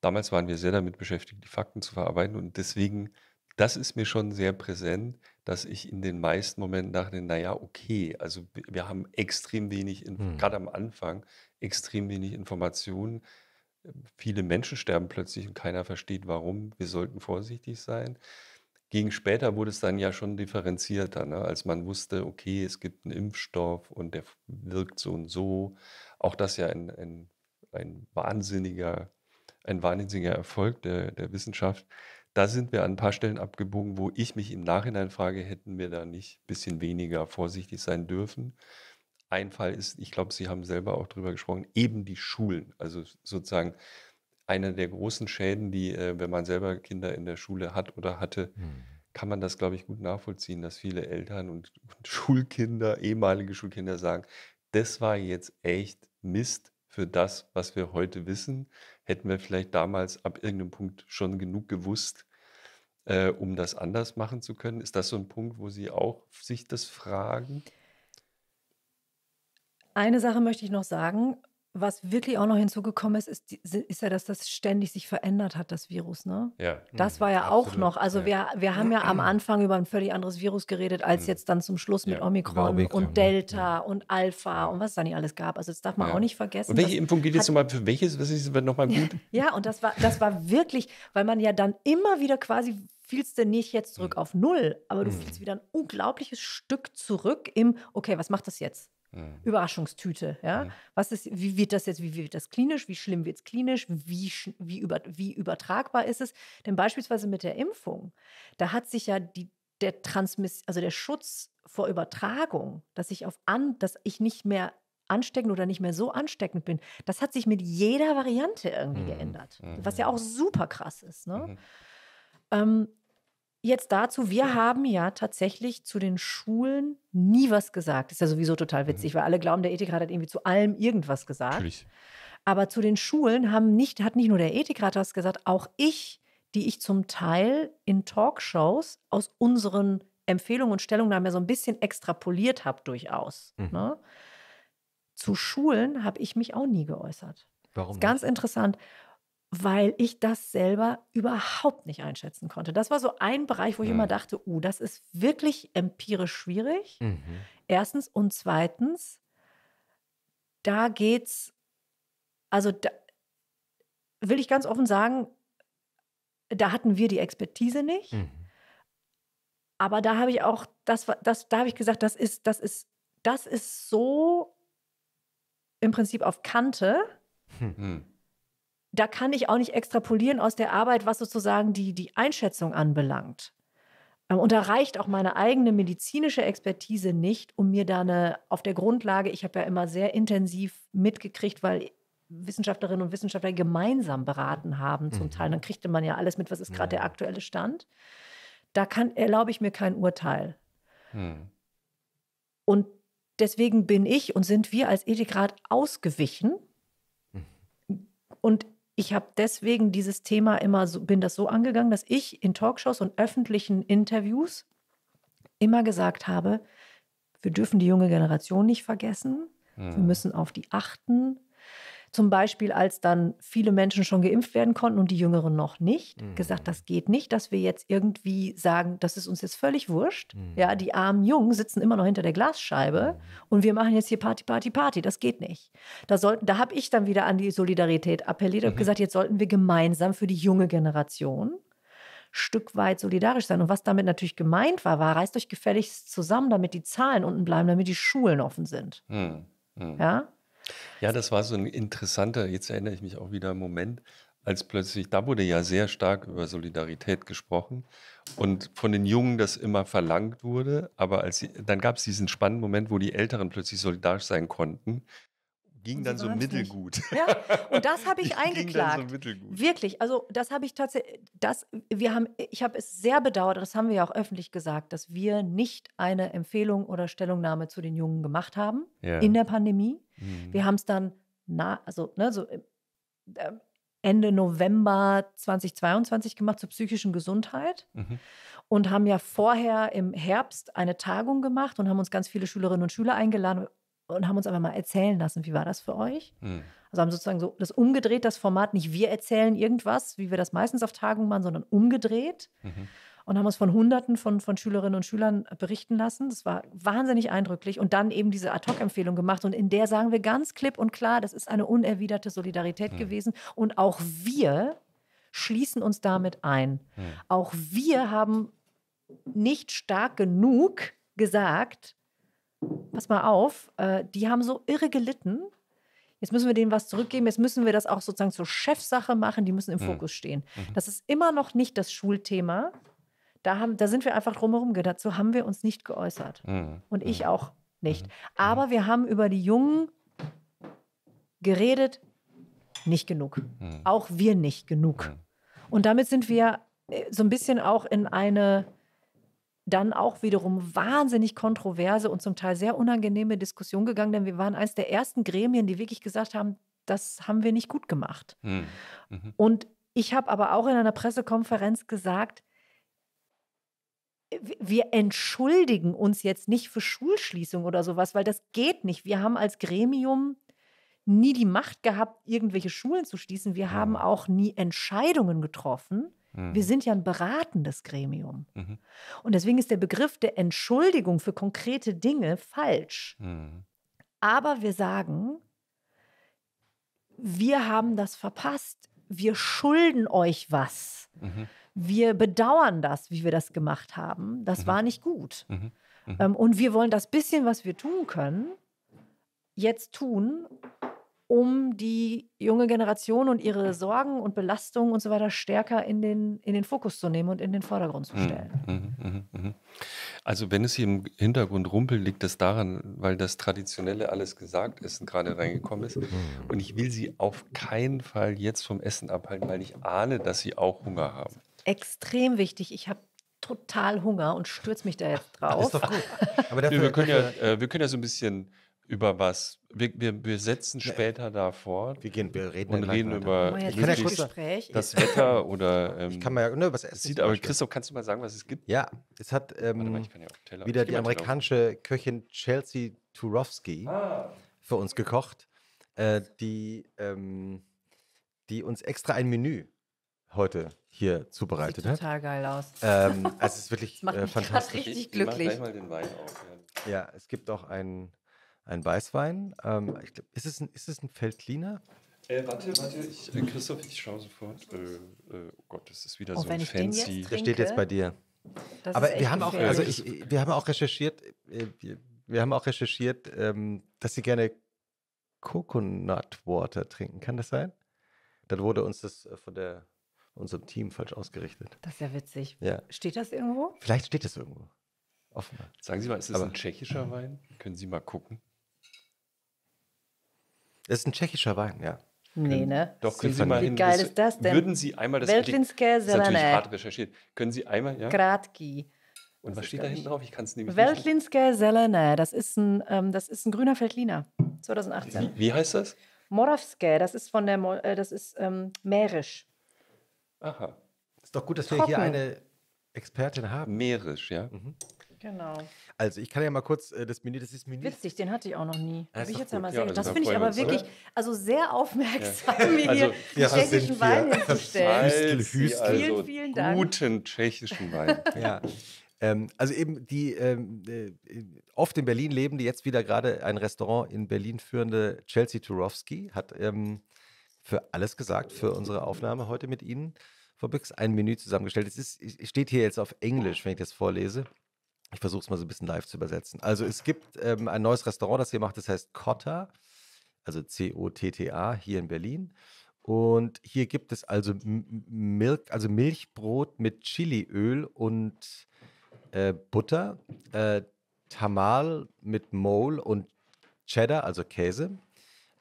Damals waren wir sehr damit beschäftigt, die Fakten zu verarbeiten und deswegen, das ist mir schon sehr präsent, dass ich in den meisten Momenten dachte, naja, okay, also wir haben extrem wenig, hm. gerade am Anfang, extrem wenig Informationen viele Menschen sterben plötzlich und keiner versteht warum. Wir sollten vorsichtig sein. Gegen später wurde es dann ja schon differenzierter, ne? als man wusste, okay, es gibt einen Impfstoff und der wirkt so und so. Auch das ja ein, ein, ein wahnsinniger, ein wahnsinniger Erfolg der, der Wissenschaft. Da sind wir an ein paar Stellen abgebogen, wo ich mich im Nachhinein frage, hätten wir da nicht ein bisschen weniger vorsichtig sein dürfen. Ein Fall ist, ich glaube, Sie haben selber auch darüber gesprochen, eben die Schulen. Also sozusagen einer der großen Schäden, die, äh, wenn man selber Kinder in der Schule hat oder hatte, mhm. kann man das, glaube ich, gut nachvollziehen, dass viele Eltern und, und Schulkinder, ehemalige Schulkinder sagen, das war jetzt echt Mist für das, was wir heute wissen. Hätten wir vielleicht damals ab irgendeinem Punkt schon genug gewusst, äh, um das anders machen zu können. Ist das so ein Punkt, wo Sie auch sich das fragen? Eine Sache möchte ich noch sagen. Was wirklich auch noch hinzugekommen ist, ist, ist ja, dass das ständig sich verändert hat, das Virus. Ne? Ja. Das mhm. war ja Absolut. auch noch. Also ja. wir, wir haben ja am Anfang über ein völlig anderes Virus geredet, als mhm. jetzt dann zum Schluss mit ja. Omikron, Omikron, und Delta ja. Mhm. und Alpha und was es da nicht alles gab. Also das darf man auch nicht vergessen. Und welche Impfung geht jetzt nochmal für welches? Was ist nochmal gut? ja, und das war, das war wirklich, weil man ja dann immer wieder quasi fielst du nicht jetzt zurück auf Null, aber du fielst wieder ein unglaubliches Stück zurück im, okay, was macht das jetzt? Mhm. Überraschungstüte, ja? ja. Mhm. Was ist, wie wird das jetzt, wie wird das klinisch, wie schlimm wird es klinisch, wie, wie, über, wie übertragbar ist es? Denn beispielsweise mit der Impfung, da hat sich ja die, der Transmiss, also der Schutz vor Übertragung, dass ich auf an, dass ich nicht mehr ansteckend oder nicht mehr so ansteckend bin, das hat sich mit jeder Variante irgendwie mhm. geändert. Mhm. Was ja auch super krass ist. Ne? Mhm. Ähm, jetzt dazu, wir haben ja tatsächlich zu den Schulen nie was gesagt. Das Ist ja sowieso total mhm. witzig, weil alle glauben, der Ethikrat hat irgendwie zu allem irgendwas gesagt. Natürlich. Aber zu den Schulen haben nicht, hat nicht nur der Ethikrat was gesagt, auch ich, die ich zum Teil in Talkshows aus unseren Empfehlungen und Stellungnahmen ja so ein bisschen extrapoliert habe, durchaus. Mhm. Ne? Zu Schulen habe ich mich auch nie geäußert. Warum? Das ist Ganz interessant, weil ich das selber überhaupt nicht einschätzen konnte. Das war so ein Bereich, wo ich mhm. immer dachte, uh, das ist wirklich empirisch schwierig. Mhm. Erstens und zweitens, da geht's, also da will ich ganz offen sagen, da hatten wir die Expertise nicht. Mhm. Aber da habe ich auch, das, das, da habe ich gesagt, das ist, das ist, das ist so im Prinzip auf Kante. Mhm da kann ich auch nicht extrapolieren aus der Arbeit, was sozusagen die, die Einschätzung anbelangt. Ähm, und da reicht auch meine eigene medizinische Expertise nicht, um mir da eine, auf der Grundlage, ich habe ja immer sehr intensiv mitgekriegt, weil Wissenschaftlerinnen und Wissenschaftler gemeinsam beraten haben zum mhm. Teil. Dann kriegte man ja alles mit, was ist gerade ja. der mhm. aktuelle Stand. Da kann, erlaube ich mir kein Urteil. Hm. Und deswegen bin ich und sind wir als Ethikrat ausgewichen. Hm. Und ich habe deswegen dieses Thema immer so, bin das so angegangen, dass ich in Talkshows und öffentlichen Interviews immer gesagt habe, wir dürfen die junge Generation nicht vergessen. Mhm. Wir müssen auf die achten. Zum Beispiel, als dann viele Menschen schon geimpft werden konnten und die Jüngeren noch nicht, mhm. gesagt, das geht nicht, dass wir jetzt irgendwie sagen, das ist uns jetzt völlig wurscht. Mhm. Ja, die armen Jungen sitzen immer noch hinter der Glasscheibe mhm. und wir machen jetzt hier Party, Party, Party. Das geht nicht. Da da habe ich dann wieder an die Solidarität appelliert und mhm. gesagt, jetzt sollten wir gemeinsam für die junge Generation Stück weit solidarisch sein. Und was damit natürlich gemeint war, war, reißt euch gefälligst zusammen, damit die Zahlen unten bleiben, damit die Schulen offen sind. Mhm. Ja? Ja, das war so ein interessanter, jetzt erinnere ich mich auch wieder im Moment, als plötzlich, da wurde ja sehr stark über Solidarität gesprochen und von den Jungen das immer verlangt wurde, aber als sie, dann gab es diesen spannenden Moment, wo die Älteren plötzlich solidarisch sein konnten. Ging dann so mittelgut. Ja, und das habe ich, ich eingeklagt. So Wirklich, also das habe ich tatsächlich, das, wir haben, ich habe es sehr bedauert, das haben wir ja auch öffentlich gesagt, dass wir nicht eine Empfehlung oder Stellungnahme zu den Jungen gemacht haben ja. in der Pandemie Mhm. Wir haben es dann, na, also ne, so äh, äh, Ende November 2022 gemacht zur psychischen Gesundheit mhm. und haben ja vorher im Herbst eine Tagung gemacht und haben uns ganz viele Schülerinnen und Schüler eingeladen und haben uns einfach mal erzählen lassen, wie war das für euch? Mhm. Also haben sozusagen so das umgedreht, das Format, nicht wir erzählen irgendwas, wie wir das meistens auf Tagungen machen, sondern umgedreht. Mhm und haben uns von Hunderten von, von Schülerinnen und Schülern berichten lassen. Das war wahnsinnig eindrücklich. Und dann eben diese Ad-Hoc-Empfehlung gemacht. Und in der sagen wir ganz klipp und klar, das ist eine unerwiderte Solidarität mhm. gewesen. Und auch wir schließen uns damit ein. Mhm. Auch wir haben nicht stark genug gesagt, pass mal auf, äh, die haben so irre gelitten. Jetzt müssen wir denen was zurückgeben. Jetzt müssen wir das auch sozusagen zur Chefsache machen. Die müssen im hm. Fokus stehen. Mhm. Das ist immer noch nicht das Schulthema. Da, haben, da sind wir einfach drumherum gedacht. Dazu haben wir uns nicht geäußert. Mhm. Und ich mhm. auch nicht. Mhm. mhm. Aber wir haben über die Jungen geredet, nicht genug. Mhm. Auch wir nicht genug. Mhm. Und damit sind wir äh, so ein bisschen auch in eine dann auch wiederum wahnsinnig kontroverse und zum Teil sehr unangenehme Diskussion gegangen, denn wir waren eines der ersten Gremien, die wirklich gesagt haben, das haben wir nicht gut gemacht. Mhm. Und ich habe aber auch in einer Pressekonferenz gesagt, wir entschuldigen uns jetzt nicht für Schulschließung oder sowas, weil das geht nicht. Wir haben als Gremium nie die Macht gehabt, irgendwelche Schulen zu schließen. Wir mhm. haben auch nie Entscheidungen getroffen. Mhm. Wir sind ja ein beratendes Gremium. Mhm. Und deswegen ist der Begriff der Entschuldigung für konkrete Dinge falsch. Mhm. Aber wir sagen, wir haben das verpasst. Wir schulden euch was. Mhm wir bedauern das, wie wir das gemacht haben. Das mhm. war nicht gut. Mhm. Mhm. Ähm, und wir wollen das bisschen, was wir tun können, jetzt tun, um die junge Generation und ihre Sorgen und Belastungen und so weiter stärker in den, in den Fokus zu nehmen und in den Vordergrund zu mhm. stellen. Mhm. Mhm. Also wenn es hier im Hintergrund rumpelt, liegt das daran, weil das Traditionelle alles gesagt ist und gerade reingekommen ist. Und ich will Sie auf keinen Fall jetzt vom Essen abhalten, weil ich ahne, dass Sie auch Hunger haben extrem wichtig. Ich habe total Hunger und stürze mich da jetzt drauf. Das ist doch gut. Aber dafür, wir, können ja, äh, wir können ja so ein bisschen über was. Wir, wir, wir setzen ne. später ja. da fort. Wir, gehen, wir reden, und reden über oh, Gespräch. das Wetter oder. Ähm, ich kann mal ja über was essen. Sieht, aber Christoph, kannst du mal sagen, was es gibt? Ja, es hat ähm, mal, ja wieder die amerikanische Köchin Chelsea Turowski ah. für uns gekocht, äh, die, ähm, die uns extra ein Menü heute hier zubereitet Sieht hat. total geil aus. Ähm, also es ist wirklich das äh, fantastisch. richtig glücklich. Ich, mal den Wein auf. Ja. ja, es gibt auch einen, einen Weißwein. Ähm, ich glaub, ist, es ein, ist es ein Feldliner? Äh, warte, warte, ich, äh, Christoph, ich schaue sofort. Äh, äh, oh Gott, das ist wieder oh, so ein fancy. der steht jetzt bei dir. Aber wir haben, auch, also ich, wir haben auch recherchiert, äh, wir, wir, haben auch recherchiert, ähm, dass sie gerne Coconut Water trinken. Kann das sein? Dann wurde uns das von der unserem Team falsch ausgerichtet. Das ist ja witzig. Ja. Steht das irgendwo? Vielleicht steht das irgendwo. Offenbar. Sagen Sie mal, ist das Aber, ein tschechischer Wein? Können Sie mal gucken? Das ist ein tschechischer Wein, ja. Können, nee, ne? Doch, können Sie, Sie mal hin. Wie geil ist das denn? Würden Sie einmal das Weltinské Das ist natürlich hart recherchiert. Können Sie einmal, ja? Gratki. Und das was steht da hinten drauf? Ich kann es nämlich Weltlinske Zelene. Das ähm, das ist ein grüner Feldliner. 2018. Wie, wie heißt das? Moravske, Das ist von der, Mo äh, das ist ähm, mährisch. Aha. Ist doch gut, dass Trocken. wir hier eine Expertin haben. Meerisch, ja. Mhm. Genau. Also ich kann ja mal kurz äh, das Menü, das ist Menü. Witzig, den hatte ich auch noch nie. Das, ja, also das finde ich aber uns, wirklich, oder? also sehr aufmerksam, mir also, hier also, tschechischen Wein hinzustellen. Hüstel, Hüstel. vielen, vielen Dank. Guten tschechischen Wein. ja. Ähm, also eben die ähm, äh, oft in Berlin lebende, jetzt wieder gerade ein Restaurant in Berlin führende Chelsea Turowski hat ähm, für alles gesagt, für unsere Aufnahme heute mit Ihnen. Frau Büchs, ein Menü zusammengestellt. Es ist, steht hier jetzt auf Englisch, wenn ich das vorlese. Ich versuche es mal so ein bisschen live zu übersetzen. Also es gibt ähm, ein neues Restaurant, das hier macht, das heißt Cotta, also C-O-T-T-A, hier in Berlin. Und hier gibt es also, Milch, also Milchbrot mit Chiliöl und äh, Butter, äh, Tamal mit Mole und Cheddar, also Käse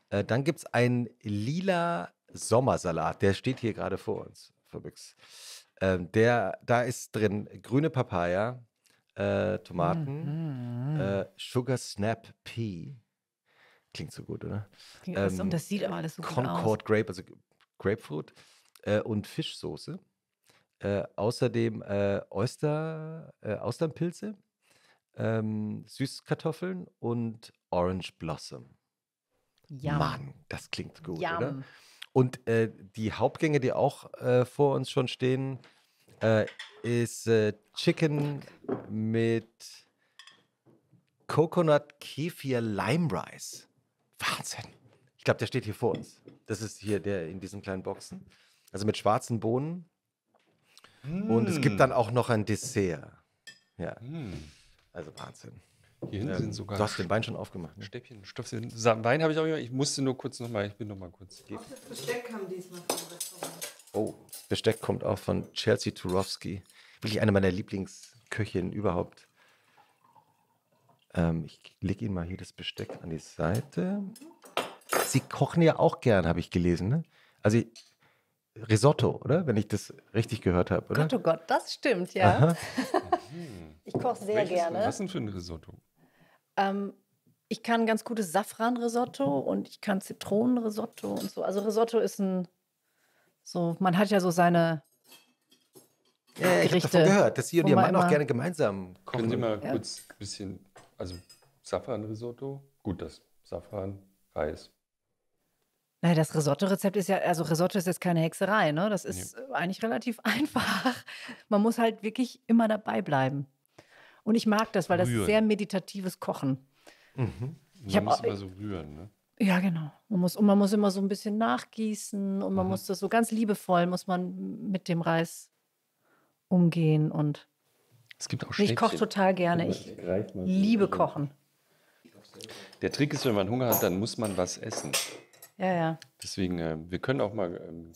äh, dann gibt es einen lila Sommersalat, der steht hier gerade vor uns, Verbix. Ähm, der, da ist drin grüne Papaya, äh, Tomaten, mm, mm. Äh, Sugar Snap Pea. Klingt so gut, oder? Klingt ähm, und das sieht aber alles so Concord gut aus. Concord Grape, also Grapefruit äh, und Fischsoße. Äh, außerdem Oyster, Austernpilze, ähm, Süßkartoffeln und Orange Blossom. Yum. Mann, das klingt gut, Yum. oder? Und äh, die Hauptgänge, die auch äh, vor uns schon stehen, äh, ist äh, Chicken mit Coconut Kefir Lime Rice. Wahnsinn. Ich glaube, der steht hier vor uns. Das ist hier der in diesen kleinen Boxen. Also mit schwarzen Bohnen. Mm. Und es gibt mm. dann auch noch ein Dessert. Ja. Mm. Also Wahnsinn. Hier hinten ähm, sind sogar. Du hast den Wein schon aufgemacht. Ne? Stäbchen, Stöpfchen. Wein habe ich auch immer. Ich musste nur kurz nochmal. Ich bin nochmal kurz. Auch das Besteck kam diesmal vom Restaurant. Oh, das Besteck kommt auch von Chelsea Turowski. Wirklich eine meiner Lieblingsköchinnen überhaupt. Ähm, ich lege Ihnen mal hier das Besteck an die Seite. Sie kochen ja auch gern, habe ich gelesen. Ne? Also, Risotto, oder? Wenn ich das richtig gehört habe, Gott, oh Gott, das stimmt, ja. ich koche sehr Welches, gerne. Was denn für ein Risotto? Ähm, ich kann ganz gutes Safran-Risotto und ich kann Zitronen-Risotto und so. Also Risotto ist ein, so, man hat ja so seine äh, ich habe davon gehört, dass Sie und Ihr Mann auch gerne gemeinsam kochen. Können Sie mal ja. kurz ein bisschen, also Safran-Risotto, gut, das Safran, Reis, naja, das Risotto-Rezept ist ja, also Risotto ist jetzt keine Hexerei, ne? Das ist nee. Äh, eigentlich relativ einfach. Man muss halt wirklich immer dabei bleiben. Und ich mag das, weil das ist sehr meditatives Kochen. Mhm. Man ich muss immer so rühren, ne? Ja, genau. Man muss, und man muss immer so ein bisschen nachgießen und man mhm. muss das so ganz liebevoll, muss man mit dem Reis umgehen und es gibt auch Schnäppchen. Ich koche total gerne. Ich liebe Kochen. Der Trick ist, wenn man Hunger hat, dann muss man was essen. Ja, ja. Deswegen, äh, wir können auch mal. Ähm,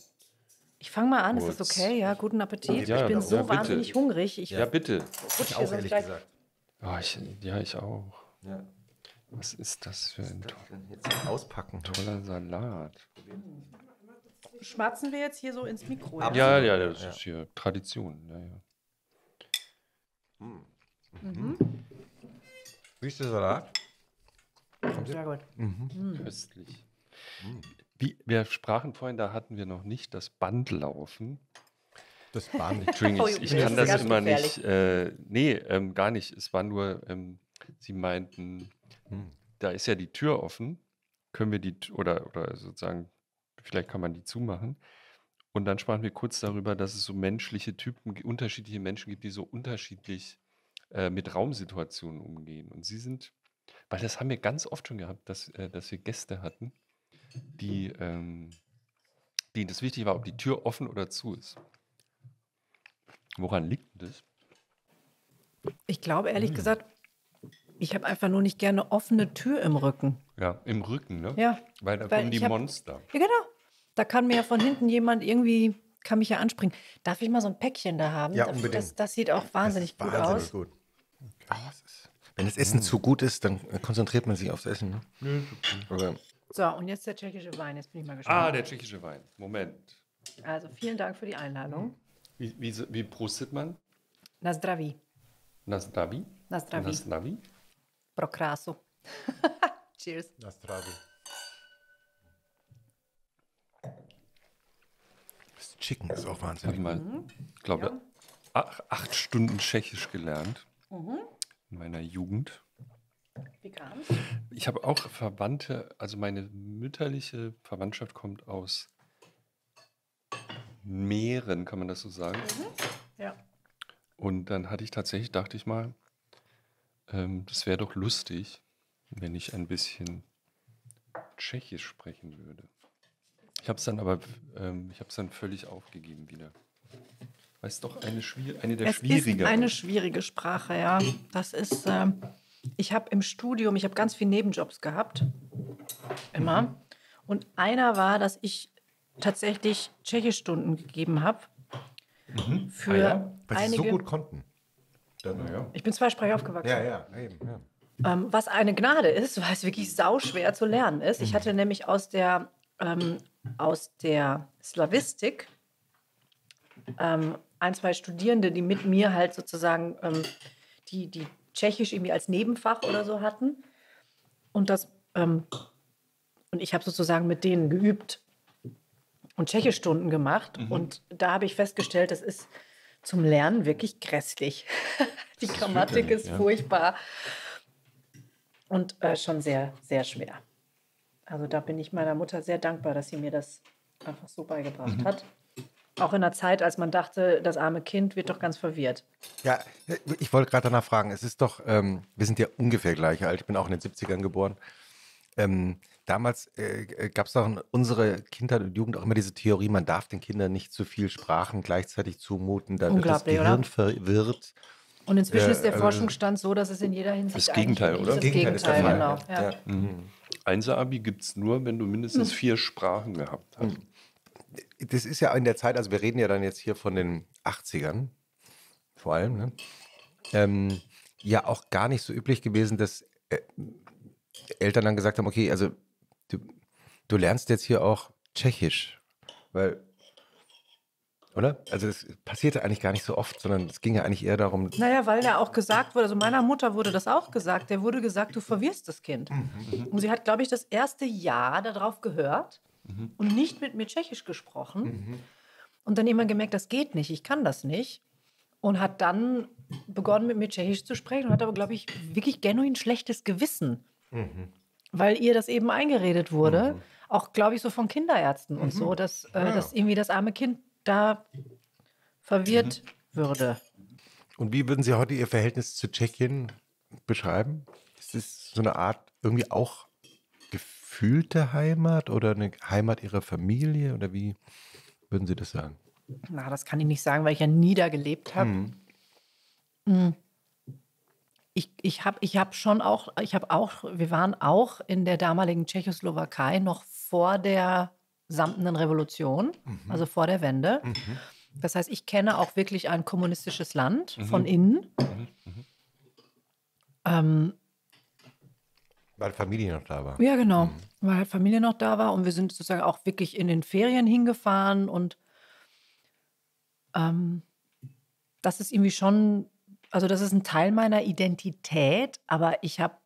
ich fange mal an, kurz. ist das okay? Ja, guten Appetit. Ja, ich bin so wahnsinnig hungrig. Ich, ja, bitte. Ich auch, ehrlich gleich. gesagt. Oh, ich, ja, ich auch. Ja. Was ist das für ein, das ein jetzt auspacken? toller Salat? Schmatzen wir jetzt hier so ins Mikro? Ja, ja, ja das ja. ist hier Tradition. Ja, mm. mhm. Mhm. Wie ist der Salat? Sehr gut. Mhm. Köstlich. Hm. Wie, wir sprachen vorhin, da hatten wir noch nicht das Bandlaufen. Das Band. Entschuldigung, oh, ich, ich kann das, das immer gefährlich. nicht. Äh, nee, ähm, gar nicht. Es war nur, ähm, Sie meinten, hm. da ist ja die Tür offen. Können wir die, oder, oder sozusagen, vielleicht kann man die zumachen. Und dann sprachen wir kurz darüber, dass es so menschliche Typen, unterschiedliche Menschen gibt, die so unterschiedlich äh, mit Raumsituationen umgehen. Und Sie sind, weil das haben wir ganz oft schon gehabt, dass, äh, dass wir Gäste hatten die, ähm, denen das wichtig war, ob die Tür offen oder zu ist. Woran liegt das? Ich glaube ehrlich hm. gesagt, ich habe einfach nur nicht gerne offene Tür im Rücken. Ja, im Rücken, ne? Ja. Weil da kommen die hab, Monster. Ja, genau. Da kann mir ja von hinten jemand irgendwie, kann mich ja anspringen. Darf ich mal so ein Päckchen da haben? Ja, unbedingt. Das, das sieht auch wahnsinnig, gut wahnsinnig aus. Gut. Okay. Oh, das ist, wenn das Essen mhm. zu gut ist, dann konzentriert man sich aufs Essen. Ne? Mhm. Oder so, und jetzt der tschechische Wein. Jetzt bin ich mal ah, gespannt. Ah, der tschechische Wein. Moment. Also vielen Dank für die Einladung. Wie, wie, wie prostet man? Na zdraví. Na zdraví? Na Cheers. Na Das Chicken ist auch wahnsinnig. Ich mal, mhm. glaube, ja. acht, acht Stunden Tschechisch gelernt mhm. in meiner Jugend. Wie kam's? Ich habe auch Verwandte, also meine mütterliche Verwandtschaft kommt aus Meeren, kann man das so sagen? Mhm. Ja. Und dann hatte ich tatsächlich, dachte ich mal, ähm, das wäre doch lustig, wenn ich ein bisschen Tschechisch sprechen würde. Ich habe es dann aber, ähm, ich habe es dann völlig aufgegeben wieder. Weil es doch eine, eine der es schwierigeren. Ist eine schwierige Sprache, ja. Das ist. Ähm ich habe im Studium, ich habe ganz viele Nebenjobs gehabt, immer. Und einer war, dass ich tatsächlich Tschechischstunden gegeben habe. Mhm. Für ah, ja. Weil einige, sie so gut konnten. Dann, ja. Ich bin zweisprachig aufgewachsen. Ja, ja, eben, ja. Ähm, was eine Gnade ist, weil es wirklich sauschwer zu lernen ist. Ich hatte nämlich aus der, ähm, aus der Slavistik ähm, ein, zwei Studierende, die mit mir halt sozusagen ähm, die, die Tschechisch irgendwie als Nebenfach oder so hatten. Und das, ähm, und ich habe sozusagen mit denen geübt und Tschechischstunden gemacht. Mhm. Und da habe ich festgestellt, das ist zum Lernen wirklich grässlich. Die Grammatik ist, ja. furchtbar und äh, schon sehr, sehr schwer. Also da bin ich meiner Mutter sehr dankbar, dass sie mir das einfach so beigebracht mhm. hat. Auch in der Zeit, als man dachte, das arme Kind wird doch ganz verwirrt. Ja, ich wollte gerade danach fragen. Es ist doch, ähm, wir sind ja ungefähr gleich alt. Ich bin auch in den 70ern geboren. Ähm, damals äh, gab es auch in unserer Kindheit und Jugend auch immer diese Theorie, man darf den Kindern nicht zu viel Sprachen gleichzeitig zumuten, da wird das Gehirn oder? verwirrt. Und inzwischen äh, ist der also Forschungsstand so, dass es in jeder Hinsicht. Das Gegenteil, oder? Das Gegenteil, ist genau. Ja. Ja. Mhm. Einser-Abi gibt es nur, wenn du mindestens hm. vier Sprachen gehabt hast. Mhm das ist ja in der Zeit, also wir reden ja dann jetzt hier von den 80ern, vor allem, ne? ähm, ja auch gar nicht so üblich gewesen, dass äh, Eltern dann gesagt haben, okay, also du, du lernst jetzt hier auch Tschechisch, weil oder? Also das passierte eigentlich gar nicht so oft, sondern es ging ja eigentlich eher darum. Naja, weil ja auch gesagt wurde, also meiner Mutter wurde das auch gesagt, der wurde gesagt, du verwirrst das Kind. Mhm, mhm. Und sie hat, glaube ich, das erste Jahr darauf gehört mhm. und nicht mit mir Tschechisch gesprochen. Mhm. Und dann immer gemerkt, das geht nicht, ich kann das nicht. Und hat dann begonnen, mit mir Tschechisch zu sprechen und hat aber, glaube ich, wirklich genuin schlechtes Gewissen, mhm. weil ihr das eben eingeredet wurde. Mhm. Auch, glaube ich, so von Kinderärzten und so, mhm. dass, äh, ja. Ah. dass irgendwie das arme Kind da verwirrt mhm. würde. Und wie würden Sie heute Ihr Verhältnis zu Tschechien beschreiben? Ist es so eine Art irgendwie auch gefühlte Heimat oder eine Heimat Ihrer Familie? Oder wie würden Sie das sagen? Na, das kann ich nicht sagen, weil ich ja nie da gelebt habe. Hm. hm. Ich, ich habe ich hab schon auch, ich habe auch, wir waren auch in der damaligen Tschechoslowakei noch vor der samtenden Revolution, mhm. also vor der Wende. Mhm. Das heißt, ich kenne auch wirklich ein kommunistisches Land mhm. von innen. Mhm. Mhm. Ähm, weil Familie noch da war. Ja, genau. Mhm. Weil halt Familie noch da war und wir sind sozusagen auch wirklich in den Ferien hingefahren und ähm, das ist irgendwie schon, also das ist ein Teil meiner Identität, aber ich habe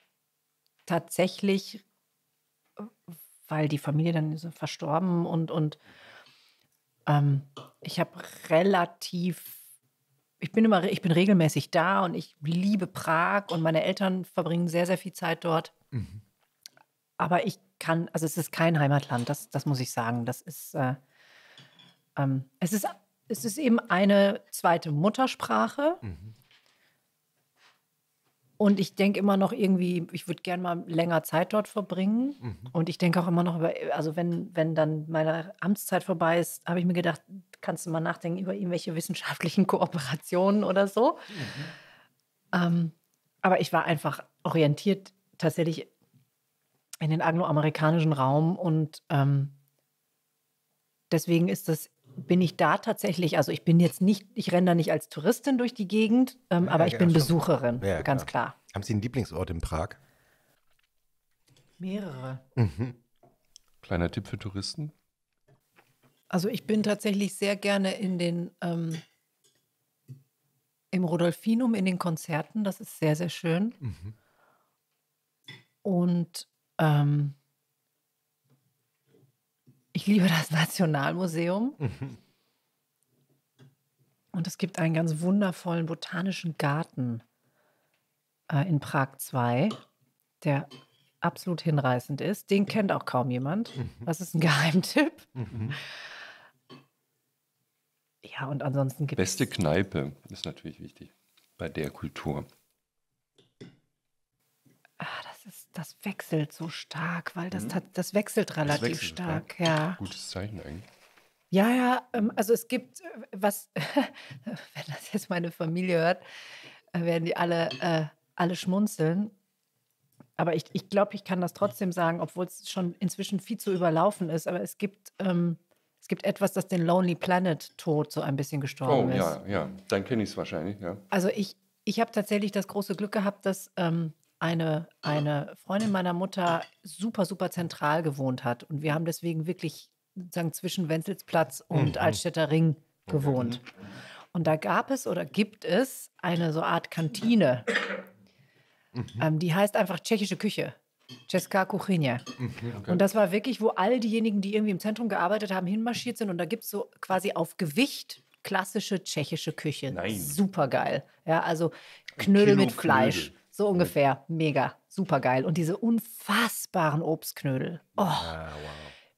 tatsächlich, weil die Familie dann ist verstorben und, und ähm, ich habe relativ ich bin immer, ich bin regelmäßig da und ich liebe Prag und meine Eltern verbringen sehr, sehr viel Zeit dort. Mhm. Aber ich kann, also es ist kein Heimatland, das, das muss ich sagen. Das ist, äh, ähm, es ist, es ist eben eine zweite Muttersprache. Mhm. Und ich denke immer noch irgendwie, ich würde gerne mal länger Zeit dort verbringen. Mhm. Und ich denke auch immer noch über, also wenn, wenn dann meine Amtszeit vorbei ist, habe ich mir gedacht, kannst du mal nachdenken über irgendwelche wissenschaftlichen Kooperationen oder so. Mhm. Ähm, aber ich war einfach orientiert tatsächlich in den angloamerikanischen Raum und ähm, deswegen ist das bin ich da tatsächlich, also ich bin jetzt nicht, ich renne da nicht als Touristin durch die Gegend, ähm, ja, aber ja, ich bin genau, Besucherin, ja, ganz klar. klar. Haben Sie einen Lieblingsort in Prag? Mehrere. Mhm. Kleiner Tipp für Touristen. Also ich bin tatsächlich sehr gerne in den ähm, im Rodolfinum in den Konzerten, das ist sehr, sehr schön. Mhm. Und ähm, ich liebe das Nationalmuseum. Mhm. Und es gibt einen ganz wundervollen botanischen Garten äh, in Prag 2, der absolut hinreißend ist. Den kennt auch kaum jemand. Mhm. Das ist ein Geheimtipp. Mhm. Ja, und ansonsten gibt es. Beste Kneipe ist natürlich wichtig bei der Kultur. das wechselt so stark, weil das, mhm. das wechselt relativ das wechselt, stark. Ja. ja. Gutes Zeichen eigentlich. Ja, ja, ähm, also es gibt äh, was, wenn das jetzt meine Familie hört, äh, werden die alle, äh, alle schmunzeln. Aber ich, ich glaube, ich kann das trotzdem sagen, obwohl es schon inzwischen viel zu überlaufen ist. Aber es gibt, ähm, es gibt etwas, das den Lonely Planet Tod so ein bisschen gestorben ist. Oh ja, ja, dann kenne ich es wahrscheinlich, ja. Also ich, ich habe tatsächlich das große Glück gehabt, dass ähm, eine, ah. eine Freundin meiner Mutter super, super zentral gewohnt hat. Und wir haben deswegen wirklich sozusagen zwischen Wenzelsplatz und mhm. Altstädter Ring gewohnt. Und da gab es oder gibt es eine so Art Kantine. Mhm. Ähm, die heißt einfach tschechische Küche. Česká Kuchyně. Mhm, okay. Und das war wirklich, wo all diejenigen, die irgendwie im Zentrum gearbeitet haben, hinmarschiert sind. Und da gibt es so quasi auf Gewicht klassische tschechische Küche. Nein. Super geil. Ja, also Knödel mit Fleisch. Knödel. So ungefähr. Mega. Super geil. Und diese unfassbaren Obstknödel. Oh. Ja, wow.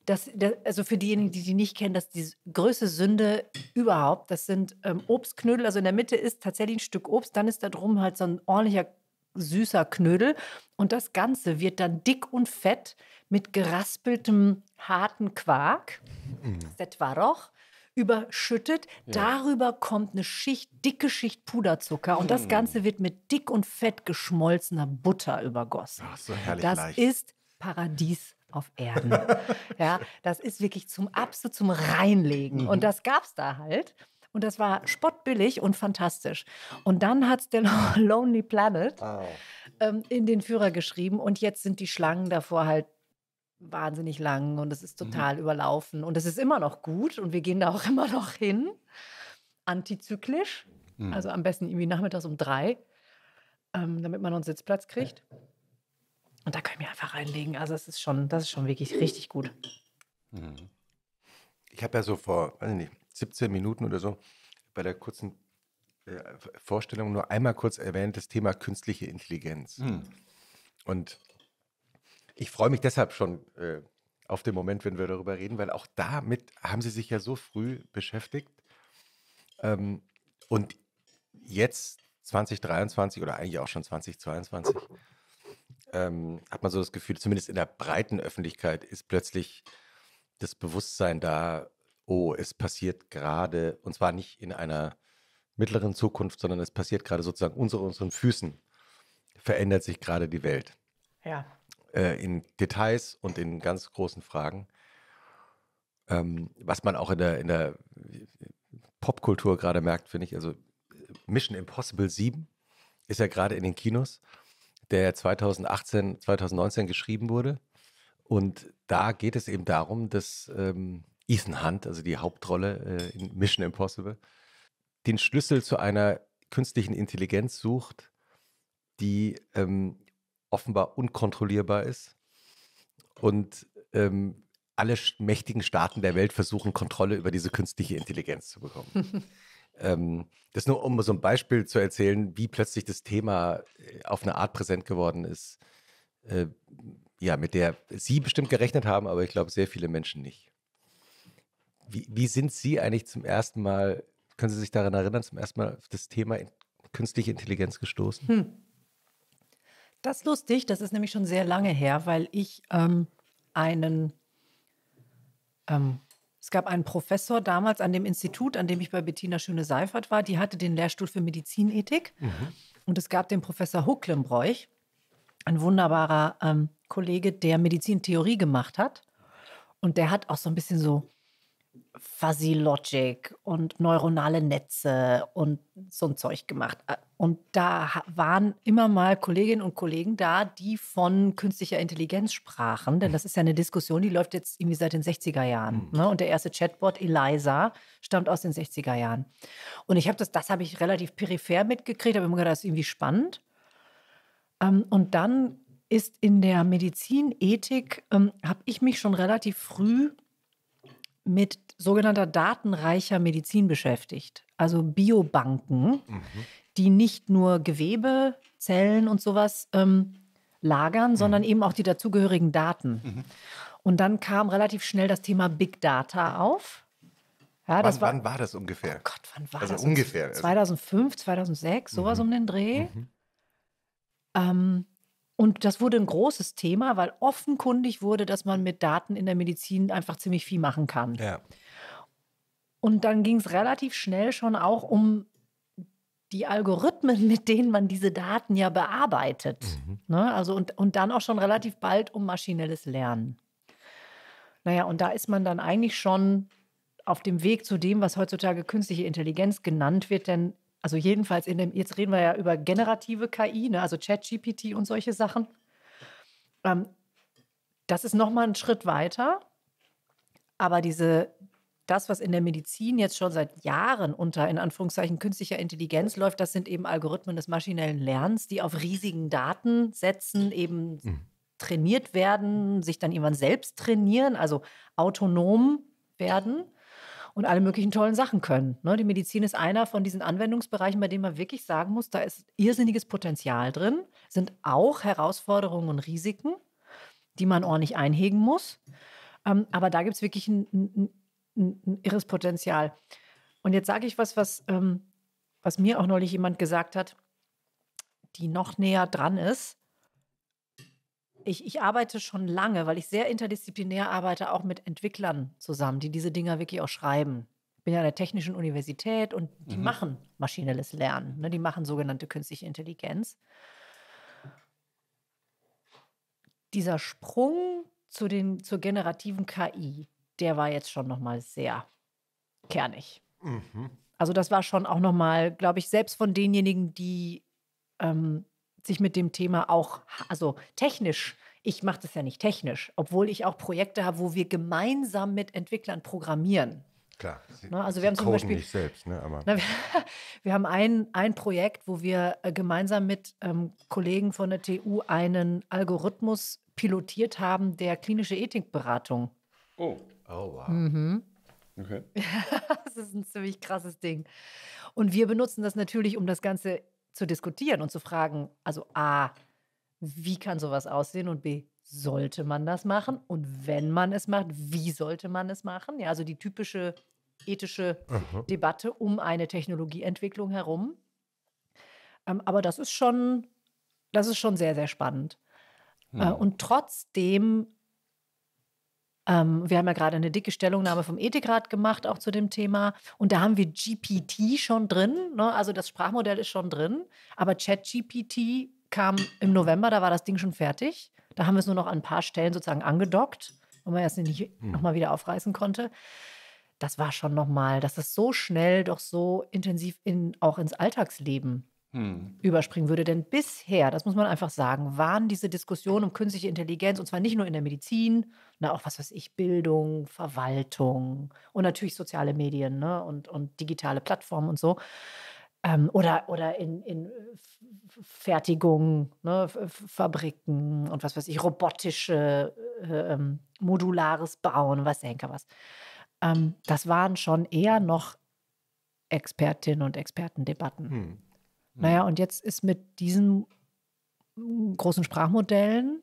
Das, das, also für diejenigen, die die nicht kennen, das ist die größte Sünde überhaupt. Das sind ähm, Obstknödel. Also in der Mitte ist tatsächlich ein Stück Obst, dann ist da drum halt so ein ordentlicher süßer Knödel und das Ganze wird dann dick und fett mit geraspeltem harten Quark. Mm. Das war doch überschüttet. Ja. Darüber kommt eine Schicht, dicke Schicht Puderzucker und das hm. Ganze wird mit dick und fett geschmolzener Butter übergossen. Ach, so herrlich das leicht. ist Paradies auf Erden. ja, das ist wirklich zum absolut zum Reinlegen und mhm. das gab es da halt. Und das war spottbillig und fantastisch. Und dann hat es der Lonely Planet oh. ähm, in den Führer geschrieben. Und jetzt sind die Schlangen davor halt wahnsinnig lang und es ist mhm. total mhm. überlaufen und es ist immer noch gut und wir gehen da auch immer noch hin, antizyklisch, mhm. also am besten irgendwie nachmittags um drei, ähm, damit man noch einen Sitzplatz kriegt. Und da können wir einfach reinlegen. Also es ist schon, das ist schon wirklich richtig gut. Mhm. Ich habe ja so vor, weiß nicht, 17 Minuten oder so bei der kurzen äh, Vorstellung nur einmal kurz erwähnt das Thema künstliche Intelligenz. Mhm. Und ich freue mich deshalb schon äh, auf den Moment, wenn wir darüber reden, weil auch damit haben Sie sich ja so früh beschäftigt. Ähm, und jetzt 2023 oder eigentlich auch schon 2022 ähm, hat man so das Gefühl, zumindest in der breiten Öffentlichkeit ist plötzlich das Bewusstsein da, oh, es passiert gerade, und zwar nicht in einer mittleren Zukunft, sondern es passiert gerade sozusagen unter unseren Füßen, verändert sich gerade die Welt. Ja äh, in Details und in ganz großen Fragen. Ähm, was man auch in der, in der äh, Popkultur gerade merkt, finde ich, also äh, Mission Impossible 7 ist ja gerade in den Kinos, der 2018, 2019 geschrieben wurde. Und da geht es eben darum, dass ähm, Ethan Hunt, also die Hauptrolle äh, in Mission Impossible, den Schlüssel zu einer künstlichen Intelligenz sucht, die ähm, offenbar unkontrollierbar ist. Und ähm, alle mächtigen Staaten der Welt versuchen, Kontrolle über diese künstliche Intelligenz zu bekommen. ähm, das nur, um so ein Beispiel zu erzählen, wie plötzlich das Thema äh, auf eine Art präsent geworden ist, äh, ja, mit der Sie bestimmt gerechnet haben, aber ich glaube, sehr viele Menschen nicht. Wie, wie sind Sie eigentlich zum ersten Mal, können Sie sich daran erinnern, zum ersten Mal auf das Thema künstliche Intelligenz gestoßen? Hm. Das ist lustig, das ist nämlich schon sehr lange her, weil ich ähm, einen, ähm, es gab einen Professor damals an dem Institut, an dem ich bei Bettina Schöne-Seifert war, die hatte den Lehrstuhl für Medizinethik mhm. und es gab den Professor Hucklenbräuch, ein wunderbarer ähm, Kollege, der Medizintheorie gemacht hat und der hat auch so ein bisschen so Fuzzy Logic und neuronale Netze und so ein Zeug gemacht. Äh, und da waren immer mal Kolleginnen und Kollegen da, die von künstlicher Intelligenz sprachen, denn das ist ja eine Diskussion, die läuft jetzt irgendwie seit den 60er Jahren. Hm. Ne? Und der erste Chatbot, Eliza, stammt aus den 60er Jahren. Und ich habe das, das habe ich relativ peripher mitgekriegt, habe immer gedacht, das ist irgendwie spannend. Ähm, und dann ist in der Medizinethik, ähm, habe ich mich schon relativ früh mit sogenannter datenreicher Medizin beschäftigt, also Biobanken, mhm. die nicht nur Gewebe, Zellen und sowas ähm, lagern, mhm. sondern eben auch die dazugehörigen Daten. Mhm. Und dann kam relativ schnell das Thema Big Data auf. Ja, wann, war, wann, war, das ungefähr? Oh Gott, wann war also das? Ungefähr. 2005, also 2006, sowas mhm. um den Dreh. Mhm. Ähm, und das wurde ein großes Thema, weil offenkundig wurde, dass man mit Daten in der Medizin einfach ziemlich viel machen kann. Ja. Und dann ging es relativ schnell schon auch um die Algorithmen, mit denen man diese Daten ja bearbeitet. Mhm. Ne? Also und, und dann auch schon relativ bald um maschinelles Lernen. Naja, und da ist man dann eigentlich schon auf dem Weg zu dem, was heutzutage künstliche Intelligenz genannt wird, denn also jedenfalls in dem, jetzt reden wir ja über generative KI, ne, also ChatGPT und solche Sachen. Ähm, das ist nochmal ein Schritt weiter. Aber diese, das, was in der Medizin jetzt schon seit Jahren unter, in Anführungszeichen, künstlicher Intelligenz läuft, das sind eben Algorithmen des maschinellen Lernens, die auf riesigen Datensätzen eben mhm. trainiert werden, sich dann irgendwann selbst trainieren, also autonom werden und alle möglichen tollen Sachen können. Ne? Die Medizin ist einer von diesen Anwendungsbereichen, bei dem man wirklich sagen muss, da ist irrsinniges Potenzial drin, sind auch Herausforderungen und Risiken, die man ordentlich einhegen muss. Ähm, aber da gibt es wirklich ein, ein, ein, irres Potenzial. Und jetzt sage ich was, was, ähm, was mir auch neulich jemand gesagt hat, die noch näher dran ist. Ich, ich arbeite schon lange, weil ich sehr interdisziplinär arbeite, auch mit Entwicklern zusammen, die diese Dinger wirklich auch schreiben. Ich bin ja an der Technischen Universität und die mhm. machen maschinelles Lernen. Ne? Die machen sogenannte künstliche Intelligenz. Dieser Sprung zu den, zur generativen KI, der war jetzt schon nochmal sehr kernig. Mhm. Also das war schon auch nochmal, glaube ich, selbst von denjenigen, die ähm, sich mit dem Thema auch, also technisch, ich mache das ja nicht technisch, obwohl ich auch Projekte habe, wo wir gemeinsam mit Entwicklern programmieren. Klar. Sie, na, ne, also wir haben zum Beispiel nicht selbst, ne, aber. Na, wir, wir, haben ein, ein Projekt, wo wir äh, gemeinsam mit ähm, Kollegen von der TU einen Algorithmus pilotiert haben, der klinische Ethikberatung. Oh. Oh, wow. Mhm. Okay. das ist ein ziemlich krasses Ding. Und wir benutzen das natürlich, um das Ganze zu diskutieren und zu fragen, also A, wie kann sowas aussehen und B, sollte man das machen? Und wenn man es macht, wie sollte man es machen? Ja, also die typische ethische Aha. Mhm. Debatte um eine Technologieentwicklung herum. Ähm, aber das ist schon, das ist schon sehr, sehr spannend. Mhm. Äh, hm. und trotzdem ähm, wir haben ja gerade eine dicke Stellungnahme vom Ethikrat gemacht, auch zu dem Thema. Und da haben wir GPT schon drin. Ne? Also das Sprachmodell ist schon drin. Aber ChatGPT kam im November, da war das Ding schon fertig. Da haben wir es nur noch an ein paar Stellen sozusagen angedockt, wo man es nicht hm. nochmal wieder aufreißen konnte. Das war schon nochmal, dass es so schnell, doch so intensiv in, auch ins Alltagsleben hm. überspringen würde. Denn bisher, das muss man einfach sagen, waren diese Diskussionen um künstliche Intelligenz, und zwar nicht nur in der Medizin, na auch was weiß ich, Bildung, Verwaltung und natürlich soziale Medien ne, und, und digitale Plattformen und so, ähm, oder, oder in, in äh, Fertigung, ne, Fabriken und was weiß ich, robotische, äh, ähm, modulares Bauen, was denke Henker was. Ähm, das waren schon eher noch Expertinnen und Expertendebatten. Hm. Mhm. Naja, und jetzt ist mit diesen mm, großen Sprachmodellen,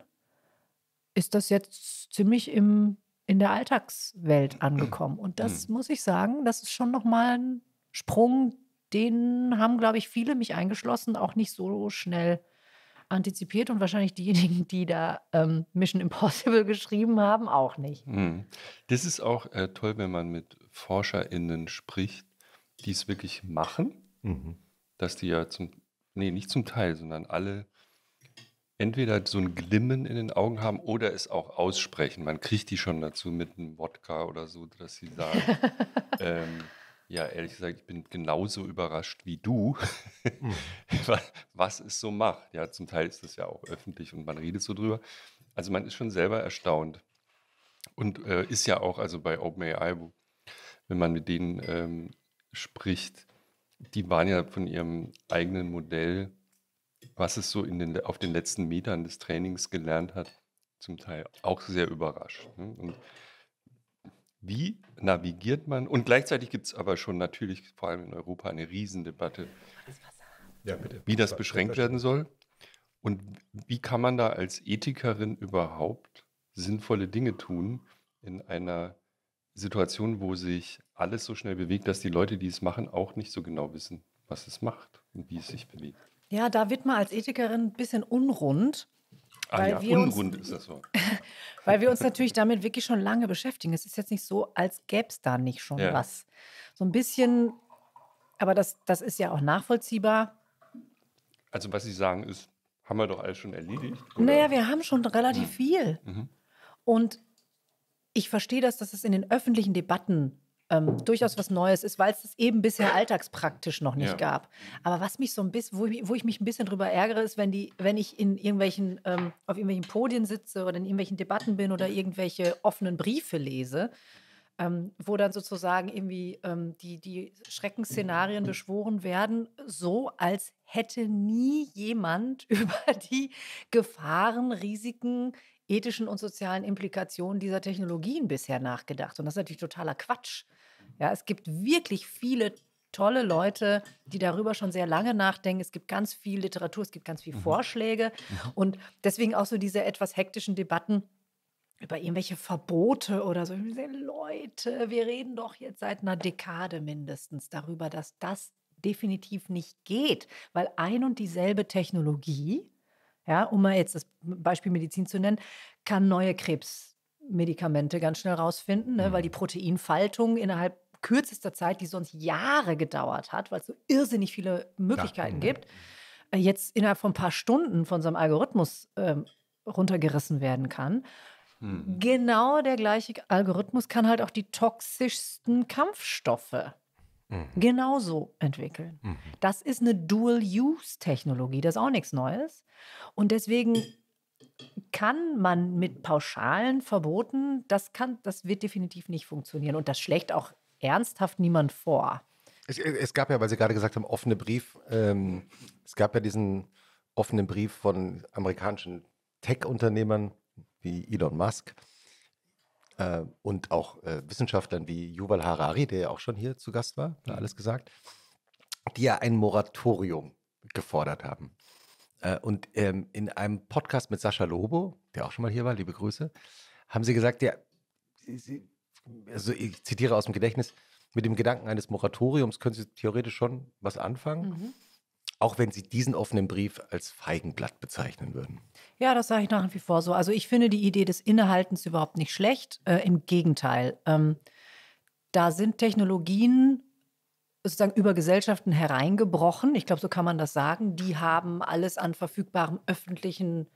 ist das jetzt ziemlich im, in der Alltagswelt angekommen. Und das mhm. muss ich sagen, das ist schon nochmal ein Sprung, den haben, glaube ich, viele, mich eingeschlossen, auch nicht so schnell antizipiert und wahrscheinlich diejenigen, die da ähm, Mission Impossible geschrieben haben, auch nicht. Mhm. Das ist auch äh, toll, wenn man mit ForscherInnen spricht, die es wirklich machen. Mhm dass die ja zum, nee, nicht zum Teil, sondern alle entweder so ein Glimmen in den Augen haben oder es auch aussprechen. Man kriegt die schon dazu mit einem Wodka oder so, dass sie sagen, ähm, ja, ehrlich gesagt, ich bin genauso überrascht wie du, hm. was es so macht. Ja, zum Teil ist das ja auch öffentlich und man redet so drüber. Also man ist schon selber erstaunt. Und äh, ist ja auch, also bei OpenAI, wenn man mit denen ähm, spricht, die waren ja von ihrem eigenen Modell, was es so in den, auf den letzten Metern des Trainings gelernt hat, zum Teil auch sehr überrascht. Ne? Und wie navigiert man? Und gleichzeitig gibt es aber schon natürlich, vor allem in Europa, eine Riesendebatte, ja, wie das beschränkt werden soll. Und wie kann man da als Ethikerin überhaupt sinnvolle Dinge tun in einer Situation, wo sich alles so schnell bewegt, dass die Leute, die es machen, auch nicht so genau wissen, was es macht und wie es sich bewegt. Ja, da wird man als Ethikerin ein bisschen unrund. Ah, weil ja, wir unrund uns, ist das so. weil wir uns natürlich damit wirklich schon lange beschäftigen. Es ist jetzt nicht so, als gäbe es da nicht schon ja. was. So ein bisschen, aber das, das ist ja auch nachvollziehbar. Also, was Sie sagen, ist, haben wir doch alles schon erledigt? Oder? Naja, wir haben schon relativ mhm. viel. Mhm. Und ich verstehe das, dass es in den öffentlichen Debatten ähm, durchaus was Neues ist, weil es das eben bisher alltagspraktisch noch nicht ja. gab. Aber was mich so ein bisschen, wo ich, wo ich, mich ein bisschen drüber ärgere, ist, wenn die, wenn ich in irgendwelchen, ähm, auf irgendwelchen Podien sitze oder in irgendwelchen Debatten bin oder irgendwelche offenen Briefe lese, ähm, wo dann sozusagen irgendwie ähm, die, die Schreckensszenarien beschworen werden, so als hätte nie jemand über die Gefahren, Risiken, ethischen und sozialen Implikationen dieser Technologien bisher nachgedacht. Und das ist natürlich totaler Quatsch. Mhm. Ja, es gibt wirklich viele tolle Leute, die darüber schon sehr lange nachdenken. Es gibt ganz viel Literatur, es gibt ganz viele mhm. Vorschläge. Mhm. Und deswegen auch so diese etwas hektischen Debatten über irgendwelche Verbote oder so. Leute, wir reden doch jetzt seit einer Dekade mindestens darüber, dass das definitiv nicht geht, weil ein und dieselbe Technologie ja, um mal jetzt das Beispiel Medizin zu nennen, kann neue Krebsmedikamente ganz schnell rausfinden, ne, mhm. weil die mhm. Proteinfaltung innerhalb kürzester Zeit, die sonst Jahre gedauert hat, weil es so irrsinnig viele Möglichkeiten ja. Mhm. gibt, äh, jetzt innerhalb von ein paar Stunden von so einem Algorithmus äh, runtergerissen werden kann. Mhm. Genau der gleiche Algorithmus kann halt auch die toxischsten Kampfstoffe Mhm. genauso entwickeln. Mhm. Das ist eine Dual-Use-Technologie, das ist auch nichts Neues. Und deswegen kann man mit pauschalen Verboten, das, kann, das wird definitiv nicht funktionieren. Und das schlägt auch ernsthaft niemand vor. Es, äh, es gab ja, weil Sie gerade gesagt haben, offene Brief, ähm, es gab ja diesen offenen Brief von amerikanischen Tech-Unternehmern wie Elon Musk, äh, und auch äh, Wissenschaftlern wie Yuval Harari, der ja auch schon hier zu Gast war, da alles mhm. gesagt, die ja ein Moratorium gefordert haben. Äh, und ähm, in einem Podcast mit Sascha Lobo, der auch schon mal hier war, liebe Grüße, haben sie gesagt, ja, sie, also ich zitiere aus dem Gedächtnis, mit dem Gedanken eines Moratoriums können Sie theoretisch schon was anfangen. Mhm auch wenn Sie diesen offenen Brief als Feigenblatt bezeichnen würden. Ja, das sage ich nach wie vor so. Also ich finde die Idee des Innehaltens überhaupt nicht schlecht. Äh, Im Gegenteil, ähm, da sind Technologien sozusagen über Gesellschaften hereingebrochen. Ich glaube, so kann man das sagen. Die haben alles an verfügbarem öffentlichen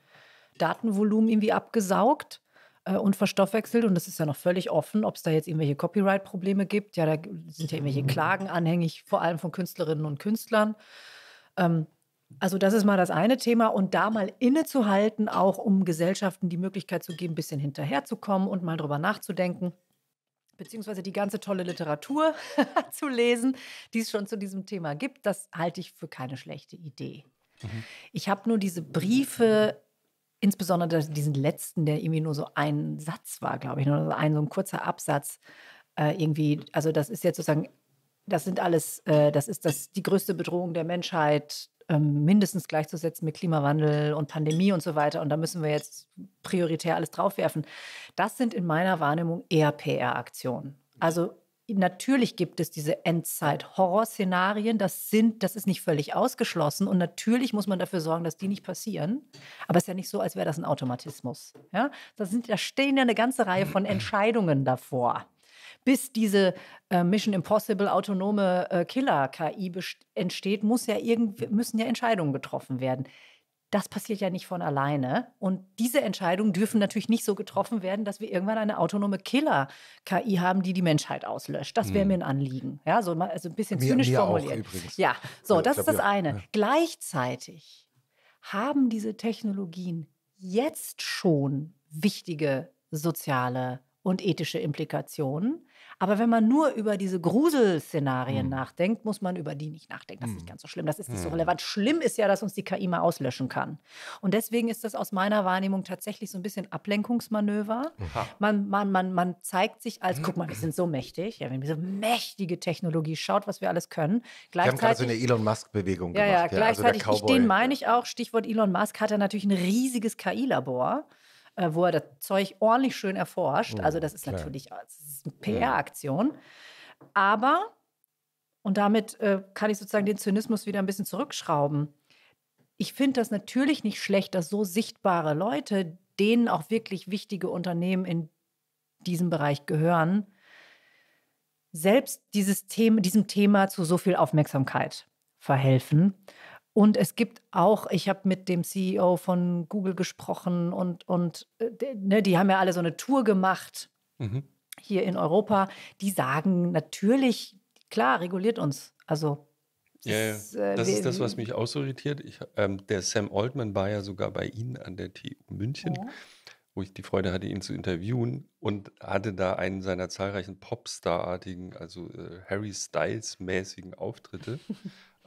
Datenvolumen irgendwie abgesaugt äh, und verstoffwechselt. Und das ist ja noch völlig offen, ob es da jetzt irgendwelche Copyright-Probleme gibt. Ja, da sind ja irgendwelche Klagen anhängig, vor allem von Künstlerinnen und Künstlern. Ähm, also das ist mal das eine Thema und da mal innezuhalten, auch um Gesellschaften die Möglichkeit zu geben, ein bisschen hinterherzukommen und mal drüber nachzudenken, beziehungsweise die ganze tolle Literatur zu lesen, die es schon zu diesem Thema gibt, das halte ich für keine schlechte Idee. Mhm. Ich habe nur diese Briefe, insbesondere diesen letzten, der irgendwie nur so ein Satz war, glaube ich, nur ein so ein kurzer Absatz, äh, irgendwie, also das ist jetzt sozusagen das sind alles, äh, das ist das, die größte Bedrohung der Menschheit, ähm, mindestens gleichzusetzen mit Klimawandel und Pandemie und so weiter. Und da müssen wir jetzt prioritär alles draufwerfen. Das sind in meiner Wahrnehmung eher PR-Aktionen. Mhm. Also natürlich gibt es diese Endzeit-Horror-Szenarien. Das sind, das ist nicht völlig ausgeschlossen. Und natürlich muss man dafür sorgen, dass die nicht passieren. Aber es ist ja nicht so, als wäre das ein Automatismus. Ja? Da, sind, da stehen ja eine ganze Reihe von mhm. Entscheidungen davor bis diese äh, Mission Impossible autonome äh, Killer-KI entsteht, muss ja müssen ja Entscheidungen getroffen werden. Das passiert ja nicht von alleine. Und diese Entscheidungen dürfen natürlich nicht so getroffen werden, dass wir irgendwann eine autonome Killer-KI haben, die die Menschheit auslöscht. Das wäre hm. mir ein Anliegen. Ja, so, also ein bisschen zynisch mir formuliert. Ja, so, das glaub, ist das eine. Ja. Gleichzeitig haben diese Technologien jetzt schon wichtige soziale und ethische Implikationen. Aber wenn man nur über diese Gruselszenarien mhm. nachdenkt, muss man über die nicht nachdenken. Das ist nicht mhm. ganz so schlimm. Das ist nicht so mhm. relevant. Schlimm ist ja, dass uns die KI mal auslöschen kann. Und deswegen ist das aus meiner Wahrnehmung tatsächlich so ein bisschen Ablenkungsmanöver. Man, man, man, man zeigt sich als, mhm. guck mal, wir sind so mächtig. Ja, haben diese mächtige Technologie schaut, was wir alles können. Gleichzeitig, wir haben gerade so eine Elon Musk-Bewegung gemacht. Ja, ja, also gleichzeitig, ja, also ich, den meine ich auch, Stichwort Elon Musk, hat er natürlich ein riesiges KI-Labor äh, wo er das Zeug ordentlich schön erforscht. also oh, das ist Klar. natürlich äh, das ist eine PR-Aktion. Aber, und damit äh, kann ich sozusagen den Zynismus wieder ein bisschen zurückschrauben, ich finde das natürlich nicht schlecht, dass so sichtbare Leute, denen auch wirklich wichtige Unternehmen in diesem Bereich gehören, selbst dieses Thema, diesem Thema zu so viel Aufmerksamkeit verhelfen. Und es gibt auch, ich habe mit dem CEO von Google gesprochen und, und äh, ne, die haben ja alle so eine Tour gemacht mhm. hier in Europa. Die sagen natürlich, klar, reguliert uns. Also ja, ja. das äh, ist das, was mich auch so irritiert. Ich, ähm, der Sam Altman war ja sogar bei Ihnen an der TU München, ja. wo ich die Freude hatte, ihn zu interviewen und hatte da einen seiner zahlreichen Popstar-artigen, also äh, Harry Styles-mäßigen Auftritte.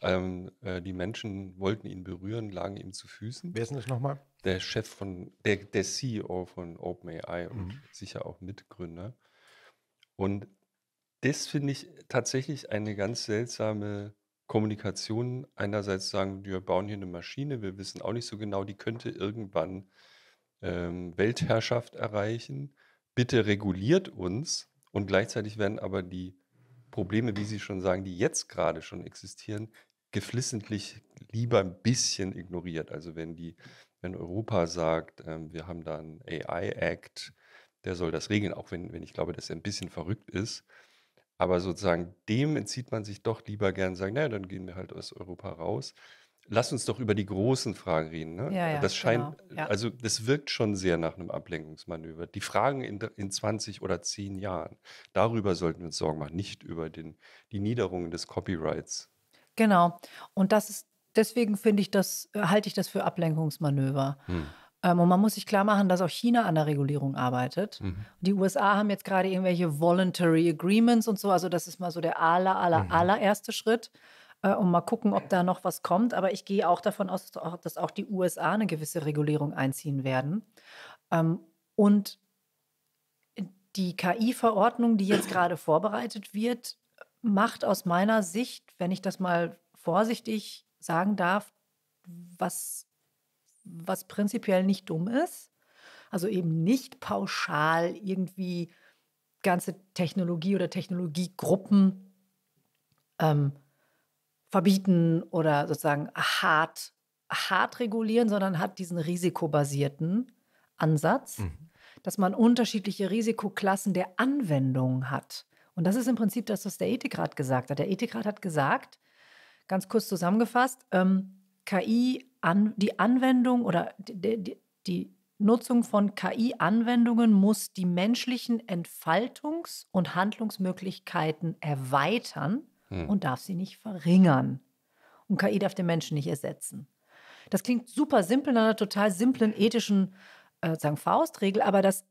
Ähm, äh, die Menschen wollten ihn berühren, lagen ihm zu Füßen. Wer ist denn das nochmal? Der Chef von, der, der CEO von OpenAI mhm. und sicher auch Mitgründer. Und das finde ich tatsächlich eine ganz seltsame Kommunikation. Einerseits sagen, wir bauen hier eine Maschine, wir wissen auch nicht so genau, die könnte irgendwann ähm, Weltherrschaft erreichen. Bitte reguliert uns. Und gleichzeitig werden aber die Probleme, wie Sie schon sagen, die jetzt gerade schon existieren, geflissentlich lieber ein bisschen ignoriert. Also wenn die, wenn Europa sagt, ähm, wir haben da einen AI-Act, der soll das regeln, auch wenn, wenn ich glaube, dass er ein bisschen verrückt ist. Aber sozusagen dem entzieht man sich doch lieber gern sagen, naja, dann gehen wir halt aus Europa raus. Lass uns doch über die großen Fragen reden. Ne? Ja, ja, das scheint, genau. ja. also das wirkt schon sehr nach einem Ablenkungsmanöver. Die Fragen in, in 20 oder 10 Jahren, darüber sollten wir uns Sorgen machen, nicht über den, die Niederungen des Copyrights. Genau. Und das ist, deswegen finde ich das, äh, halte ich das für Ablenkungsmanöver. Hm. Ähm, und man muss sich klar machen, dass auch China an der Regulierung arbeitet. Mhm. Die USA haben jetzt gerade irgendwelche Voluntary Agreements und so. Also das ist mal so der aller, aller, mhm. allererste Schritt. Äh, und mal gucken, ob da noch was kommt. Aber ich gehe auch davon aus, dass auch die USA eine gewisse Regulierung einziehen werden. Ähm, und die KI-Verordnung, die jetzt gerade vorbereitet wird, macht aus meiner Sicht, wenn ich das mal vorsichtig sagen darf, was, was prinzipiell nicht dumm ist. Also eben nicht pauschal irgendwie ganze Technologie oder Technologiegruppen ähm, verbieten oder sozusagen hart, hart regulieren, sondern hat diesen risikobasierten Ansatz, mhm. dass man unterschiedliche Risikoklassen der Anwendung hat. Und das ist im Prinzip das, was der Ethikrat gesagt hat. Der Ethikrat hat gesagt, ganz kurz zusammengefasst, ähm, KI, an, die Anwendung oder die, die, die Nutzung von KI-Anwendungen muss die menschlichen Entfaltungs- und Handlungsmöglichkeiten erweitern hm. und darf sie nicht verringern. Und KI darf den Menschen nicht ersetzen. Das klingt super simpel, in einer total simplen ethischen äh, Faustregel, aber das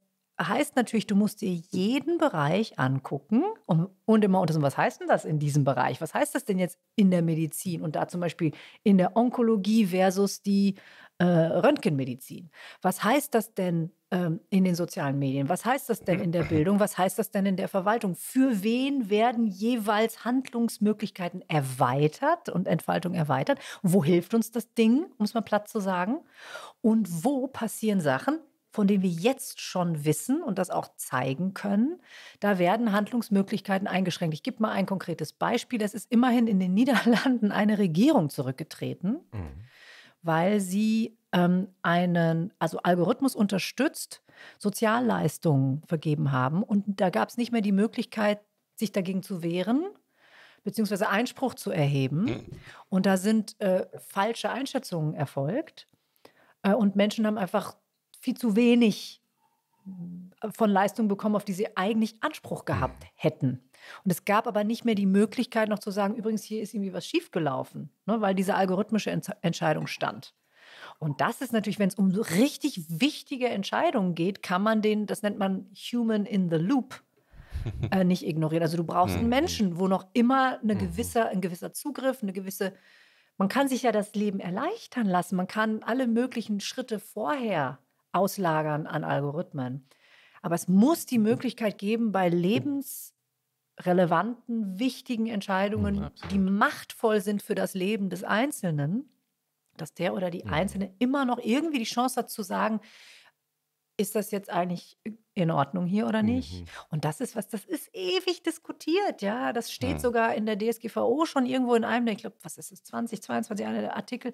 heißt natürlich, du musst dir jeden Bereich angucken und, und immer untersuchen, was heißt denn das in diesem Bereich? Was heißt das denn jetzt in der Medizin und da zum Beispiel in der Onkologie versus die äh, Röntgenmedizin? Was heißt das denn ähm, in den sozialen Medien? Was heißt das denn in der Bildung? Was heißt das denn in der Verwaltung? Für wen werden jeweils Handlungsmöglichkeiten erweitert und Entfaltung erweitert? Wo hilft uns das Ding, um es mal platt zu sagen? Und wo passieren Sachen, von denen wir jetzt schon wissen und das auch zeigen können, da werden Handlungsmöglichkeiten eingeschränkt. Ich gebe mal ein konkretes Beispiel. Es ist immerhin in den Niederlanden eine Regierung zurückgetreten, mhm. weil sie ähm, einen, also Algorithmus unterstützt, Sozialleistungen vergeben haben. Und da gab es nicht mehr die Möglichkeit, sich dagegen zu wehren beziehungsweise Einspruch zu erheben. Mhm. Und da sind äh, falsche Einschätzungen erfolgt. Äh, und Menschen haben einfach viel zu wenig äh, von Leistung bekommen, auf die sie eigentlich Anspruch gehabt hätten. Und es gab aber nicht mehr die Möglichkeit, noch zu sagen, übrigens, hier ist irgendwie was schiefgelaufen, ne, weil diese algorithmische Ent Entscheidung stand. Und das ist natürlich, wenn es um so richtig wichtige Entscheidungen geht, kann man den, das nennt man Human in the Loop, äh, nicht ignorieren. Also du brauchst einen mhm. Menschen, wo noch immer eine mhm. gewisse, ein gewisser Zugriff, eine gewisse, man kann sich ja das Leben erleichtern lassen, man kann alle möglichen Schritte vorher auslagern an Algorithmen. Aber es muss die mhm. Möglichkeit geben, bei lebensrelevanten, wichtigen Entscheidungen, ja, mhm, die machtvoll sind für das Leben des Einzelnen, dass der oder die mhm. Einzelne immer noch irgendwie die Chance hat zu sagen, ist das jetzt eigentlich in Ordnung hier oder nicht? Mhm. Und das ist was, das ist ewig diskutiert, ja. Das steht ja. sogar in der DSGVO schon irgendwo in einem, ich glaube, was ist es, 20, 22, einer der Artikel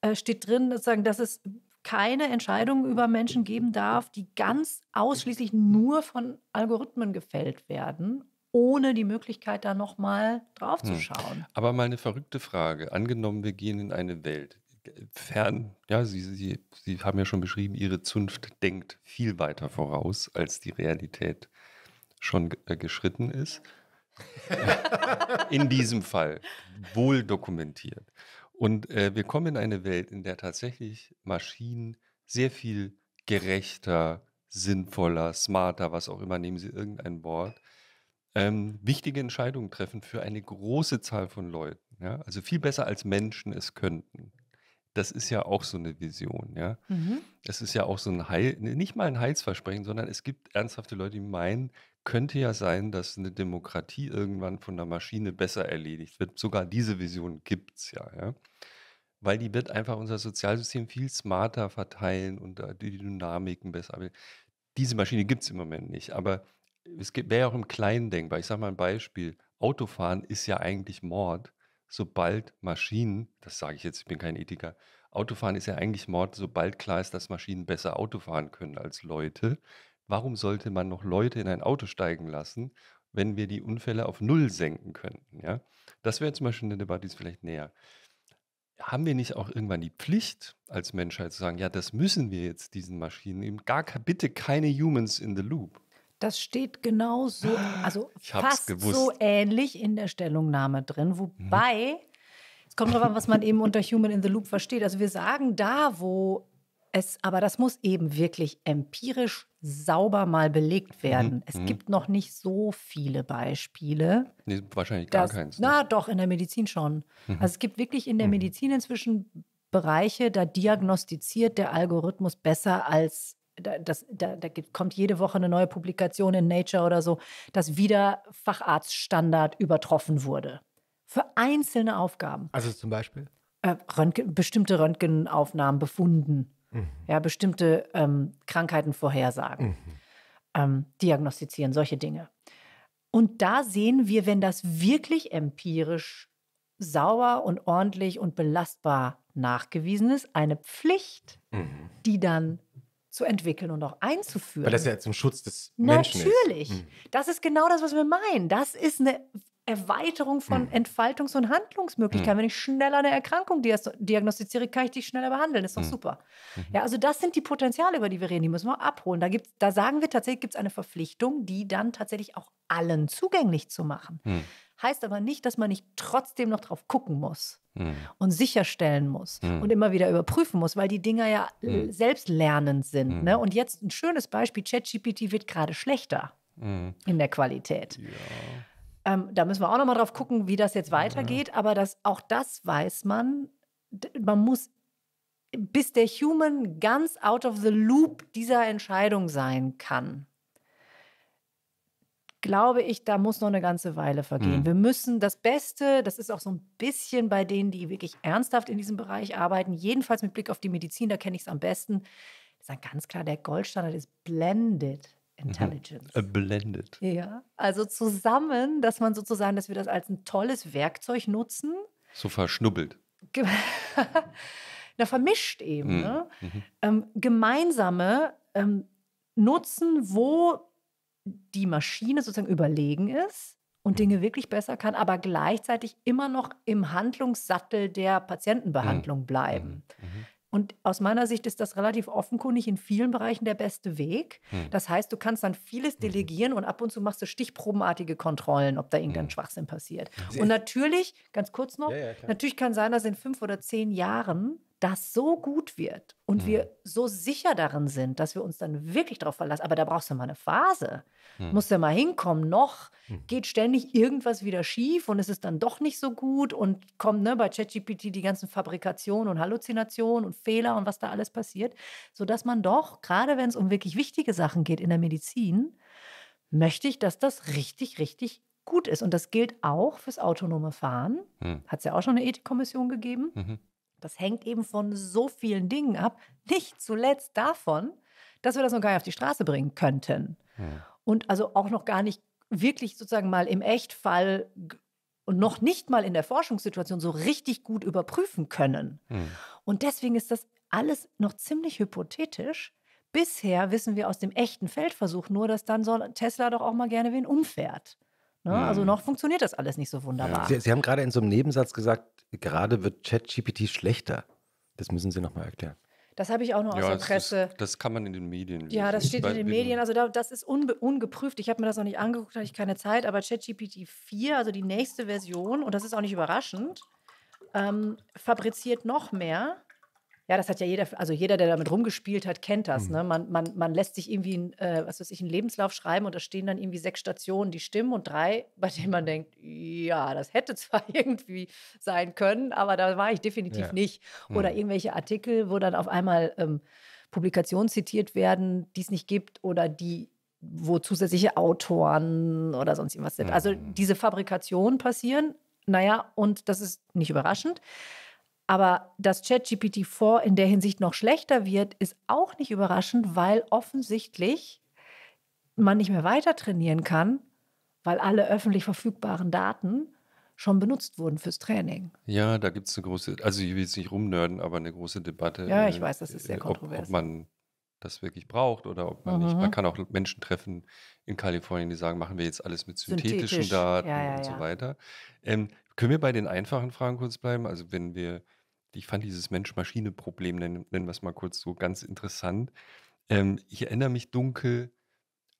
äh, steht drin, sozusagen, dass es keine Entscheidungen über Menschen geben darf, die ganz ausschließlich nur von Algorithmen gefällt werden, ohne die Möglichkeit, da nochmal drauf zu hm. schauen. Hm. Aber mal eine verrückte Frage. Angenommen, wir gehen in eine Welt, fern, ja, Sie, Sie, Sie haben ja schon beschrieben, Ihre Zunft denkt viel weiter voraus, als die Realität schon äh, geschritten ist. in diesem Fall wohl dokumentiert. Und äh, wir kommen in eine Welt, in der tatsächlich Maschinen sehr viel gerechter, sinnvoller, smarter, was auch immer, nehmen Sie irgendein Wort, ähm, wichtige Entscheidungen treffen für eine große Zahl von Leuten. Ja? Also viel besser als Menschen es könnten das ist ja auch so eine Vision, ja. Mhm. Es ist ja auch so ein Heil, nicht mal ein Heilsversprechen, sondern es gibt ernsthafte Leute, die meinen, könnte ja sein, dass eine Demokratie irgendwann von der Maschine besser erledigt wird. Sogar diese Vision gibt es ja, ja. Weil die wird einfach unser Sozialsystem viel smarter verteilen und die Dynamiken besser. Aber diese Maschine gibt es im Moment nicht. Aber es wäre ja auch im Kleinen denkbar. Ich sage mal ein Beispiel. Autofahren ist ja eigentlich Mord sobald Maschinen, das sage ich jetzt, ich bin kein Ethiker, Autofahren ist ja eigentlich Mord, sobald klar ist, dass Maschinen besser Auto fahren können als Leute. Warum sollte man noch Leute in ein Auto steigen lassen, wenn wir die Unfälle auf Null senken könnten? Ja? Das wäre zum Beispiel eine Debatte, die ist vielleicht näher. Haben wir nicht auch irgendwann die Pflicht als Menschheit zu sagen, ja, das müssen wir jetzt diesen Maschinen eben gar bitte keine Humans in the Loop? Das steht genau so, also fast gewusst. so ähnlich in der Stellungnahme drin, mhm. wobei. Mhm. Es kommt darauf an, was man eben unter Human in the Loop versteht. Also wir sagen da, wo es, aber das muss eben wirklich empirisch sauber mal belegt mhm, werden. Mhm. Es mhm. gibt noch nicht so viele Beispiele. Nee, wahrscheinlich dass, gar keins. Ne? Na doch, in der Medizin schon. Mhm. Also es gibt wirklich in der mhm. Medizin inzwischen Bereiche, da diagnostiziert der Algorithmus besser als da, das, da, da kommt jede Woche eine neue Publikation in Nature oder so, dass wieder Facharztstandard übertroffen wurde. Für einzelne Aufgaben. Also zum Beispiel? Äh, Röntgen, bestimmte Röntgenaufnahmen befunden, mhm. ja, bestimmte ähm, Krankheiten vorhersagen, mhm. ähm, diagnostizieren, solche Dinge. Und da sehen wir, wenn das wirklich empirisch sauber und ordentlich und belastbar nachgewiesen ist, eine Pflicht, mhm. die dann zu entwickeln und auch einzuführen. Weil das ist ja zum Schutz des Natürlich. Menschen Natürlich. Hm. Das ist genau das, was wir meinen. Das ist eine Erweiterung von mhm. Entfaltungs- und Handlungsmöglichkeiten. Mhm. Wenn ich schneller eine Erkrankung diagnostiziere, kann ich die schneller behandeln. Das ist doch mhm. super. Mhm. Ja, also das sind die Potenziale, über die wir reden. Die müssen wir abholen. Da, gibt's, da sagen wir tatsächlich, gibt es eine Verpflichtung, die dann tatsächlich auch allen zugänglich zu machen. Mhm. Heißt aber nicht, dass man nicht trotzdem noch drauf gucken muss mhm. und sicherstellen muss mhm. und immer wieder überprüfen muss, weil die Dinger ja mhm. selbstlernend sind. Hm. Ne? Und jetzt ein schönes Beispiel: ChatGPT wird gerade schlechter hm. in der Qualität. Ja. Ähm, da müssen wir auch nochmal drauf gucken, wie das jetzt weitergeht. Aber das, auch das weiß man. Man muss bis der Human ganz out of the loop dieser Entscheidung sein kann glaube ich, da muss noch eine ganze Weile vergehen. Mhm. Wir müssen das Beste, das ist auch so ein bisschen bei denen, die wirklich ernsthaft in diesem Bereich arbeiten, jedenfalls mit Blick auf die Medizin, da kenne ich es am besten, sagen ganz klar, der Goldstandard ist blended. Mhm. Intelligence. Äh, blended. Ja, also zusammen, dass man sozusagen, dass wir das als ein tolles Werkzeug nutzen. So verschnubbelt. Na, vermischt eben. Mhm. Ne? Mhm. Ähm, gemeinsame ähm, Nutzen, wo die Maschine sozusagen überlegen ist und Dinge mhm. wirklich besser kann, aber gleichzeitig immer noch im Handlungssattel der Patientenbehandlung mhm. bleiben. Mhm. mhm. Und aus meiner Sicht ist das relativ offenkundig in vielen Bereichen der beste Weg. Hm. Das heißt, du kannst dann vieles delegieren und ab und zu machst du stichprobenartige Kontrollen, ob da irgendein hm. Schwachsinn passiert. und natürlich, ganz kurz noch, ja, ja, natürlich kann sein, dass in fünf oder zehn Jahren das so gut wird und mhm. wir so sicher darin sind, dass wir uns dann wirklich darauf verlassen. Aber da brauchst du mal eine Phase. Mhm. Musst ja mal hinkommen. Noch mhm. geht ständig irgendwas wieder schief und es ist dann doch nicht so gut und kommt ne, bei ChatGPT die ganzen Fabrikationen und Halluzinationen und Fehler und was da alles passiert, sodass man doch, gerade wenn es um wirklich wichtige Sachen geht in der Medizin, möchte ich, dass das richtig, richtig gut ist. Und das gilt auch fürs autonome Fahren. Mhm. Hat es ja auch schon eine Ethikkommission gegeben. Mhm. Das hängt eben von so vielen Dingen ab, nicht zuletzt davon, dass wir das noch gar nicht auf die Straße bringen könnten. Ja. Hm. Und also auch noch gar nicht wirklich sozusagen mal im Echtfall und noch nicht mal in der Forschungssituation so richtig gut überprüfen können. Ja. Hm. Und deswegen ist das alles noch ziemlich hypothetisch. Bisher wissen wir aus dem echten Feldversuch nur, dass dann so Tesla doch auch mal gerne wen umfährt. Ne? Ja. Also hm. noch funktioniert das alles nicht so wunderbar. Sie, Sie haben gerade in so einem Nebensatz gesagt, gerade wird ChatGPT schlechter. Das müssen Sie nochmal erklären. Das habe ich auch nur ja, aus der Presse. Ist, das kann man in den Medien. Lesen. Ja, das steht in den Medien. Also da, das ist unbe, ungeprüft. Ich habe mir das noch nicht angeguckt, hatte ich keine Zeit. Aber ChatGPT 4, also die nächste Version, und das ist auch nicht überraschend, ähm, fabriziert noch mehr ja, das hat ja jeder, also jeder, der damit rumgespielt hat, kennt das. Mhm. Ne? Man, man, man lässt sich irgendwie, äh, was weiß ich, einen Lebenslauf schreiben und da stehen dann irgendwie sechs Stationen, die stimmen und drei, bei denen man denkt, ja, das hätte zwar irgendwie sein können, aber da war ich definitiv ja. nicht. Oder mhm. irgendwelche Artikel, wo dann auf einmal ähm, Publikationen zitiert werden, die es nicht gibt oder die wo zusätzliche Autoren oder sonst irgendwas sind. Also mhm. diese Fabrikationen passieren, naja, und das ist nicht überraschend. Aber dass ChatGPT 4 in der Hinsicht noch schlechter wird, ist auch nicht überraschend, weil offensichtlich man nicht mehr weiter trainieren kann, weil alle öffentlich verfügbaren Daten schon benutzt wurden fürs Training. Ja, da gibt es eine große, also ich will jetzt nicht rumnörden, aber eine große Debatte. Ja, ich äh, weiß, das ist sehr kontrovers. Ob, ob man das wirklich braucht oder ob man mhm. nicht. Man mhm. kann auch Menschen treffen in Kalifornien, die sagen, machen wir jetzt alles mit synthetischen Synthetisch. Daten ja, ja, und ja. so weiter. Ähm, können wir bei den einfachen Fragen kurz bleiben? Also wenn wir ich fand dieses Mensch-Maschine-Problem, nennen, nennen wir es mal kurz so, ganz interessant. Ähm, ich erinnere mich dunkel,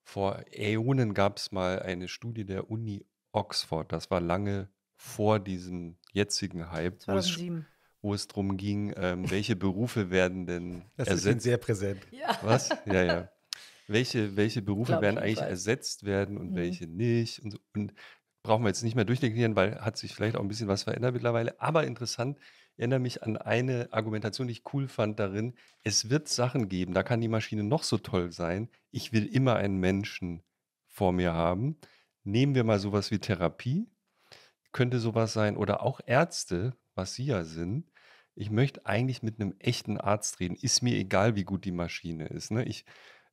vor Äonen gab es mal eine Studie der Uni Oxford. Das war lange vor diesem jetzigen Hype, wo es, es darum ging, ähm, welche Berufe werden denn das ersetzt. sehr präsent. Was? Ja, ja. Welche, welche Berufe werden eigentlich Fall. ersetzt werden und mhm. welche nicht. Und, und brauchen wir jetzt nicht mehr durchdeklinieren, weil hat sich vielleicht auch ein bisschen was verändert mittlerweile. Aber interessant, erinnere mich an eine Argumentation, die ich cool fand darin. Es wird Sachen geben, da kann die Maschine noch so toll sein. Ich will immer einen Menschen vor mir haben. Nehmen wir mal sowas wie Therapie. Könnte sowas sein. Oder auch Ärzte, was sie ja sind. Ich möchte eigentlich mit einem echten Arzt reden. Ist mir egal, wie gut die Maschine ist. Ne? Ich,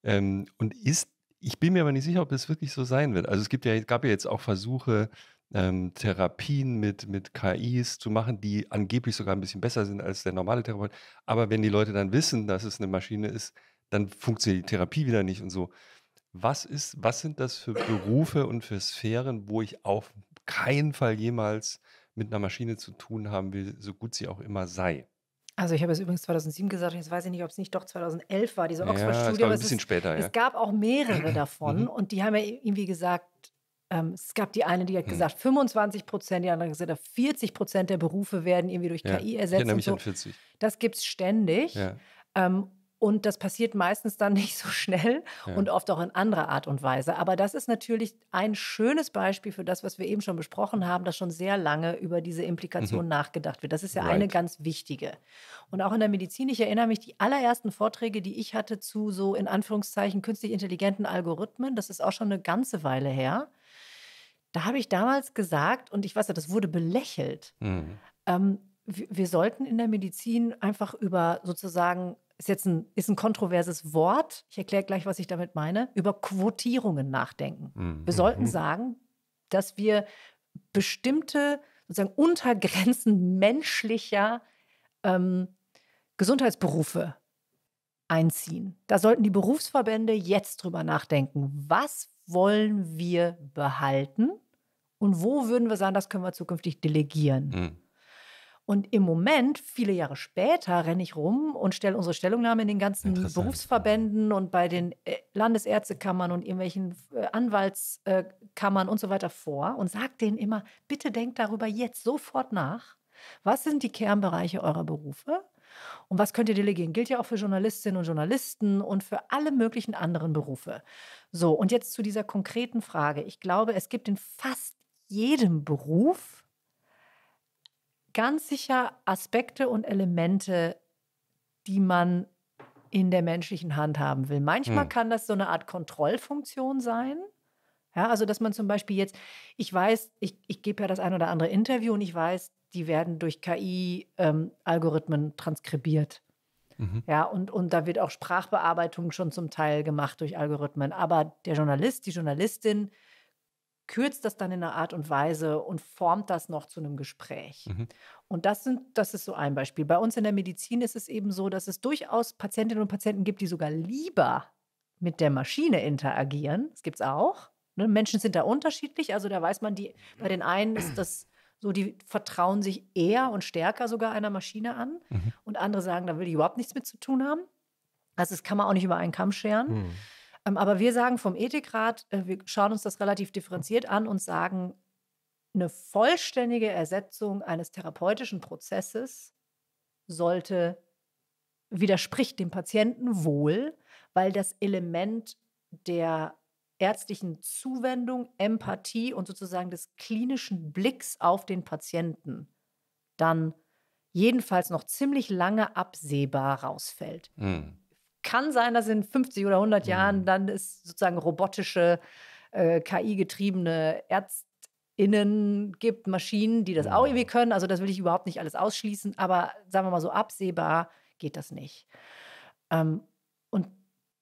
ähm, und ist ich bin mir aber nicht sicher, ob das wirklich so sein wird. Also es gibt ja, gab ja jetzt auch Versuche, ähm, Therapien mit, mit KIs zu machen, die angeblich sogar ein bisschen besser sind als der normale Therapeut. Aber wenn die Leute dann wissen, dass es eine Maschine ist, dann funktioniert die Therapie wieder nicht und so. Was, ist, was sind das für Berufe und für Sphären, wo ich auf keinen Fall jemals mit einer Maschine zu tun haben will, so gut sie auch immer sei? Also ich habe es übrigens 2007 gesagt, jetzt weiß ich nicht, ob es nicht doch 2011 war, diese Oxford-Studie. Ja, ein bisschen es, später, ja. es gab auch mehrere mhm. davon und die haben ja irgendwie gesagt, ähm, es gab die eine, die hat hm. gesagt, 25 Prozent, die andere hat gesagt, 40 Prozent der Berufe werden irgendwie durch ja, KI ersetzt. Ich erinnere mich so. an 40. Das gibt es ständig. Ja. Ähm, und das passiert meistens dann nicht so schnell ja. und oft auch in anderer Art und Weise. Aber das ist natürlich ein schönes Beispiel für das, was wir eben schon besprochen haben, dass schon sehr lange über diese Implikation mhm. nachgedacht wird. Das ist ja right. eine ganz wichtige. Und auch in der Medizin, ich erinnere mich, die allerersten Vorträge, die ich hatte zu so in Anführungszeichen künstlich intelligenten Algorithmen, das ist auch schon eine ganze Weile her. Da habe ich damals gesagt, und ich weiß ja, das wurde belächelt, mhm. ähm, wir, wir sollten in der Medizin einfach über sozusagen ist jetzt ein, ist ein kontroverses Wort. Ich erkläre gleich, was ich damit meine. Über Quotierungen nachdenken. Mhm. Wir sollten mhm. sagen, dass wir bestimmte sozusagen Untergrenzen menschlicher ähm, Gesundheitsberufe einziehen. Da sollten die Berufsverbände jetzt drüber nachdenken. Was wollen wir behalten und wo würden wir sagen, das können wir zukünftig delegieren. Mhm. Und im Moment, viele Jahre später, renne ich rum und stelle unsere Stellungnahme in den ganzen Berufsverbänden und bei den äh, Landesärztekammern und irgendwelchen äh, Anwaltskammern und so weiter vor und sage denen immer, bitte denkt darüber jetzt sofort nach. Was sind die Kernbereiche eurer Berufe? Und was könnt ihr delegieren? Gilt ja auch für Journalistinnen und Journalisten und für alle möglichen anderen Berufe. So, und jetzt zu dieser konkreten Frage. Ich glaube, es gibt in fast jedem Beruf ganz sicher Aspekte und Elemente, die man in der menschlichen Hand haben will. Manchmal hm. kann das so eine Art Kontrollfunktion sein. Ja, also dass man zum Beispiel jetzt, ich weiß, ich, ich gebe ja das ein oder andere Interview und ich weiß, die werden durch KI-Algorithmen ähm, transkribiert. Mhm. Ja, und, und da wird auch Sprachbearbeitung schon zum Teil gemacht durch Algorithmen. Aber der Journalist, die Journalistin kürzt das dann in einer Art und Weise und formt das noch zu einem Gespräch. Mhm. Und das, sind, das ist so ein Beispiel. Bei uns in der Medizin ist es eben so, dass es durchaus Patientinnen und Patienten gibt, die sogar lieber mit der Maschine interagieren. Das gibt es auch. Ne? Menschen sind da unterschiedlich, also da weiß man, die, bei den einen ist das so, die vertrauen sich eher und stärker sogar einer Maschine an mhm. und andere sagen, da will ich überhaupt nichts mit zu tun haben. Also das kann man auch nicht über einen Kamm scheren. Mhm. Ähm, aber wir sagen vom Ethikrat, äh, wir schauen uns das relativ differenziert an und sagen, eine vollständige Ersetzung eines therapeutischen Prozesses sollte widerspricht dem Patienten wohl, weil das Element der ärztlichen Zuwendung, Empathie und sozusagen des klinischen Blicks auf den Patienten dann jedenfalls noch ziemlich lange absehbar rausfällt. Mhm. Kann sein, dass in 50 oder 100 mhm. Jahren hm. dann es sozusagen robotische, äh, KI-getriebene Ärztinnen gibt, Maschinen, die das auch irgendwie können. Also das will ich überhaupt nicht alles ausschließen, aber sagen wir mal so absehbar geht das nicht. Ähm, und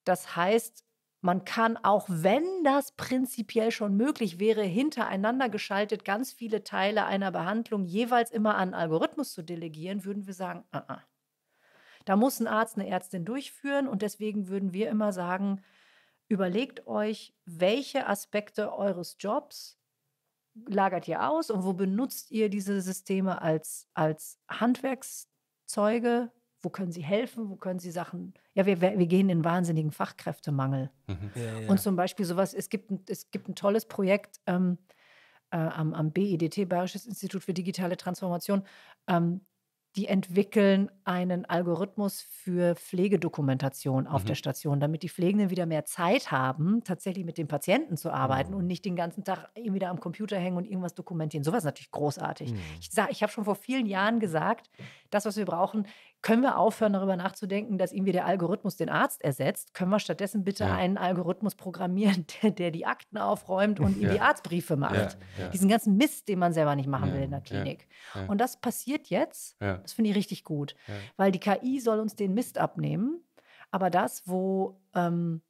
das heißt, man kann auch, wenn das prinzipiell schon möglich wäre, hintereinander geschaltet ganz viele Teile einer Behandlung jeweils immer an Algorithmus zu delegieren, würden wir sagen, uh -uh. da muss ein Arzt eine Ärztin durchführen und deswegen würden wir immer sagen, überlegt euch, welche Aspekte eures Jobs lagert ihr aus und wo benutzt ihr diese Systeme als, als Handwerkszeuge wo können sie helfen, wo können sie Sachen. Ja, wir, wir gehen in wahnsinnigen Fachkräftemangel. Mhm. Ja, ja. Und zum Beispiel sowas, es gibt es gibt ein tolles Projekt ähm, äh, am, am BIDT, Bayerisches Institut für digitale Transformation. Ähm, die entwickeln einen Algorithmus für Pflegedokumentation auf mhm. der Station, damit die Pflegenden wieder mehr Zeit haben, tatsächlich mit den Patienten zu arbeiten mhm. und nicht den ganzen Tag wieder am Computer hängen und irgendwas dokumentieren. Sowas ist natürlich großartig. Mhm. Ich, ich habe schon vor vielen Jahren gesagt, das, was wir brauchen, können wir aufhören, darüber nachzudenken, dass irgendwie der Algorithmus den Arzt ersetzt? Können wir stattdessen bitte ja. einen Algorithmus programmieren, der, der, die Akten aufräumt und ihm die Arztbriefe macht? Diesen ganzen Mist, den man selber nicht machen will in der Klinik. Und das passiert jetzt. Das finde ich richtig gut, weil die KI soll uns den Mist abnehmen. Aber das, wo ähm,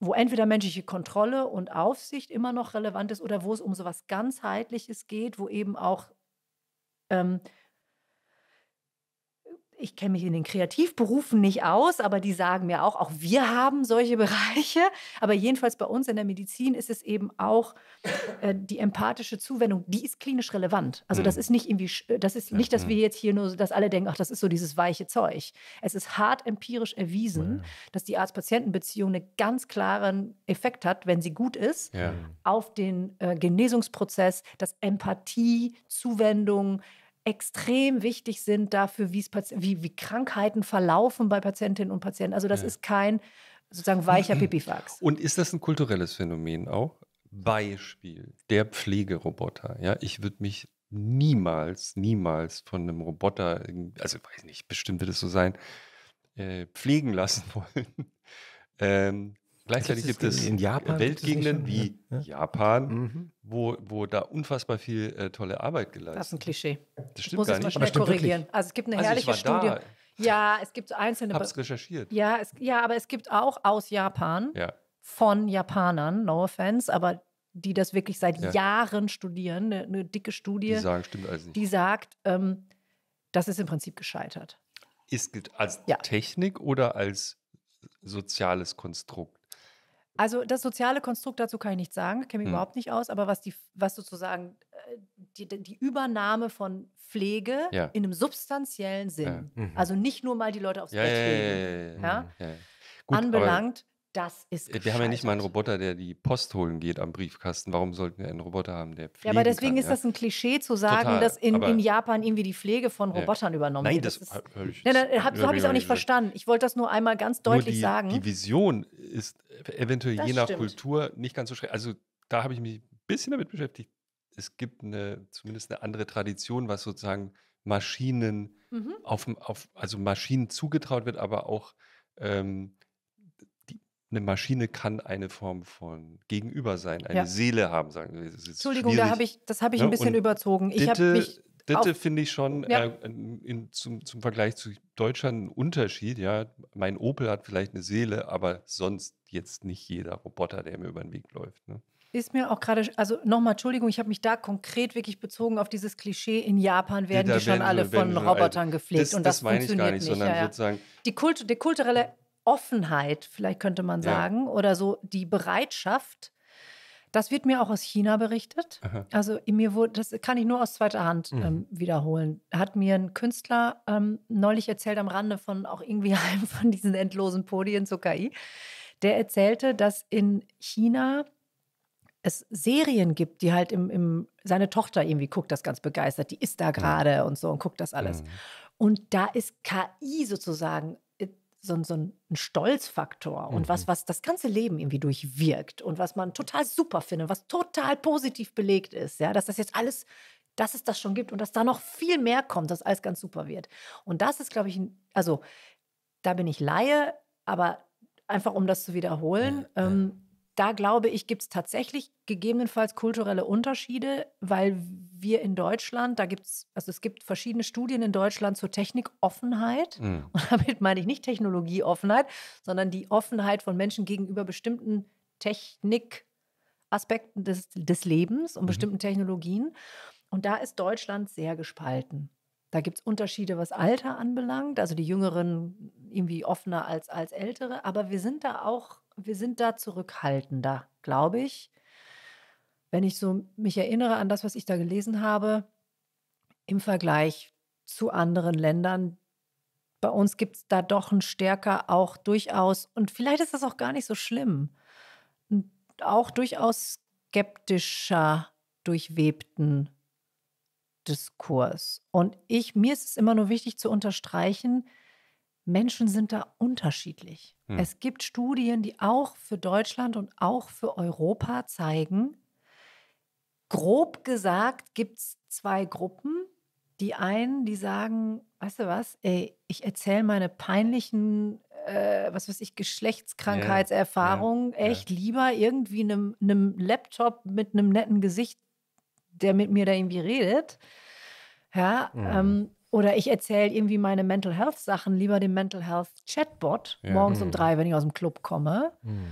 wo entweder menschliche Kontrolle und Aufsicht immer noch relevant ist oder wo es um so etwas ganzheitliches geht, wo eben auch ähm, ich kenne mich in den Kreativberufen nicht aus, aber die sagen mir auch, auch wir haben solche Bereiche. Aber jedenfalls bei uns in der Medizin ist es eben auch äh, die empathische Zuwendung, die ist klinisch relevant. Also das mhm. ist nicht irgendwie, das ist nicht, dass mhm. wir jetzt hier nur, dass alle denken, ach, das ist so dieses weiche Zeug. Es ist hart empirisch erwiesen, dass die Arzt-Patienten-Beziehung einen ganz klaren Effekt hat, wenn sie gut ist, ja. auf den äh, Genesungsprozess, dass Empathie, Zuwendung, extrem wichtig sind dafür, wie, wie, Krankheiten verlaufen bei Patientinnen und Patienten. Also das ja. ist kein sozusagen weicher Pipifax. Und ist das ein kulturelles Phänomen auch? Beispiel der Pflegeroboter. Ja, ich würde mich niemals, niemals von einem Roboter, also weiß nicht, bestimmt wird es so sein, äh, pflegen lassen wollen. Ähm, Gleichzeitig gibt es in Japan Weltgegenden wie ja. Japan, mhm. wo, wo da unfassbar viel äh, tolle Arbeit geleistet wird. Das ist ein Klischee. Das stimmt ich muss gar es mal schnell korrigieren. Wirklich. Also es gibt eine also herrliche Studie. Da. Ja, es gibt einzelne. Hab's recherchiert. Ja, es, ja, aber es gibt auch aus Japan ja. von Japanern, no offense, aber die das wirklich seit ja. Jahren studieren, eine, eine, dicke Studie. Die sagen, stimmt also nicht. Die sagt, ähm, das ist im Prinzip gescheitert. Ist als Technik oder als soziales Konstrukt? Also das soziale Konstrukt dazu kann ich nicht sagen, kenne mich hm. überhaupt nicht aus, aber was die, was sozusagen äh, die, die Übernahme von Pflege ja. in einem substanziellen Sinn. Ja. Mhm. Also nicht nur mal die Leute aufs ja, Bett legen. Ja, anbelangt das ist Wir haben ja nicht mal einen Roboter, der die Post holen geht am Briefkasten. Warum sollten wir einen Roboter haben, der Pflege? Ja, aber deswegen kann, ist ja? das ein Klischee zu sagen, Total, dass in, in, Japan irgendwie die Pflege von Robotern ja. übernommen Nein, wird. Das, das ist, ich, nein, nein, hab, so habe ich auch nicht verstanden. Ich wollte das nur einmal ganz deutlich die, sagen. Die Vision ist eventuell das je nach stimmt. Kultur nicht ganz so schrecklich. Also da habe ich mich ein bisschen damit beschäftigt. Es gibt eine, zumindest eine andere Tradition, was sozusagen Maschinen mhm. auf, auf, also Maschinen zugetraut wird, aber auch ähm, eine Maschine kann eine Form von Gegenüber sein, eine ja. Seele haben, sagen wir. Entschuldigung, da hab ich, das habe ich ne? ein bisschen überzogen. Ich habe mich Dritte finde ich schon ja. äh, in, zum, zum, Vergleich zu Deutschland ein Unterschied. Ja, mein Opel hat vielleicht eine Seele, aber sonst jetzt nicht jeder Roboter, der mir über den Weg läuft. Ne? Ist mir auch gerade, also nochmal, Entschuldigung, ich habe mich da konkret wirklich bezogen auf dieses Klischee, in Japan werden ja, die schon alle von Robotern gepflegt das, und das, das meine ich gar nicht, nicht sondern ja, sozusagen. Die Kult, der kulturelle Offenheit, vielleicht könnte man sagen, ja. oder so die Bereitschaft. Das wird mir auch aus China berichtet. Aha. Also mir wurde, das kann ich nur aus zweiter Hand mhm. ähm, wiederholen. Hat mir ein Künstler ähm, neulich erzählt am Rande von auch irgendwie einem von diesen endlosen Podien zur KI. Der erzählte, dass in China es Serien gibt, die halt im, im seine Tochter irgendwie guckt das ganz begeistert, die ist da gerade mhm. und so und guckt das alles. Mhm. Und da ist KI sozusagen so, so ein Stolzfaktor und mhm. was, was das ganze Leben irgendwie durchwirkt und was man total super findet, was total positiv belegt ist, ja, dass das jetzt alles, dass es das schon gibt und dass da noch viel mehr kommt, dass alles ganz super wird. Und das ist, glaube ich, also da bin ich Laie, aber einfach um das zu wiederholen, ja, ja. Ähm, da glaube ich, gibt es tatsächlich gegebenenfalls kulturelle Unterschiede, weil wir in Deutschland, da gibt es, also es gibt verschiedene Studien in Deutschland zur Technikoffenheit. Mhm. Und damit meine ich nicht Technologieoffenheit, sondern die Offenheit von Menschen gegenüber bestimmten Technikaspekten des, des Lebens und mhm. bestimmten Technologien. Und da ist Deutschland sehr gespalten. Da gibt es Unterschiede, was Alter anbelangt, also die Jüngeren irgendwie offener als, als Ältere, aber wir sind da auch wir sind da zurückhaltender, glaube ich. Wenn ich so mich erinnere an das, was ich da gelesen habe, im Vergleich zu anderen Ländern, bei uns gibt es da doch einen stärker auch durchaus, und vielleicht ist das auch gar nicht so schlimm, auch durchaus skeptischer durchwebten Diskurs. Und ich, mir ist es immer nur wichtig zu unterstreichen, Menschen sind da unterschiedlich. Hm. Es gibt Studien, die auch für Deutschland und auch für Europa zeigen, grob gesagt gibt es zwei Gruppen. Die einen, die sagen, weißt du was, ey, ich erzähle meine peinlichen, äh, was weiß ich, Geschlechtskrankheitserfahrungen ja, ja, echt ja. lieber irgendwie einem, einem Laptop mit einem netten Gesicht, der mit mir da irgendwie redet. Ja, mhm. ähm, oder ich erzähle irgendwie meine Mental Health Sachen lieber dem Mental Health Chatbot ja. morgens mhm. um hm. drei, wenn ich aus dem Club komme. Mhm.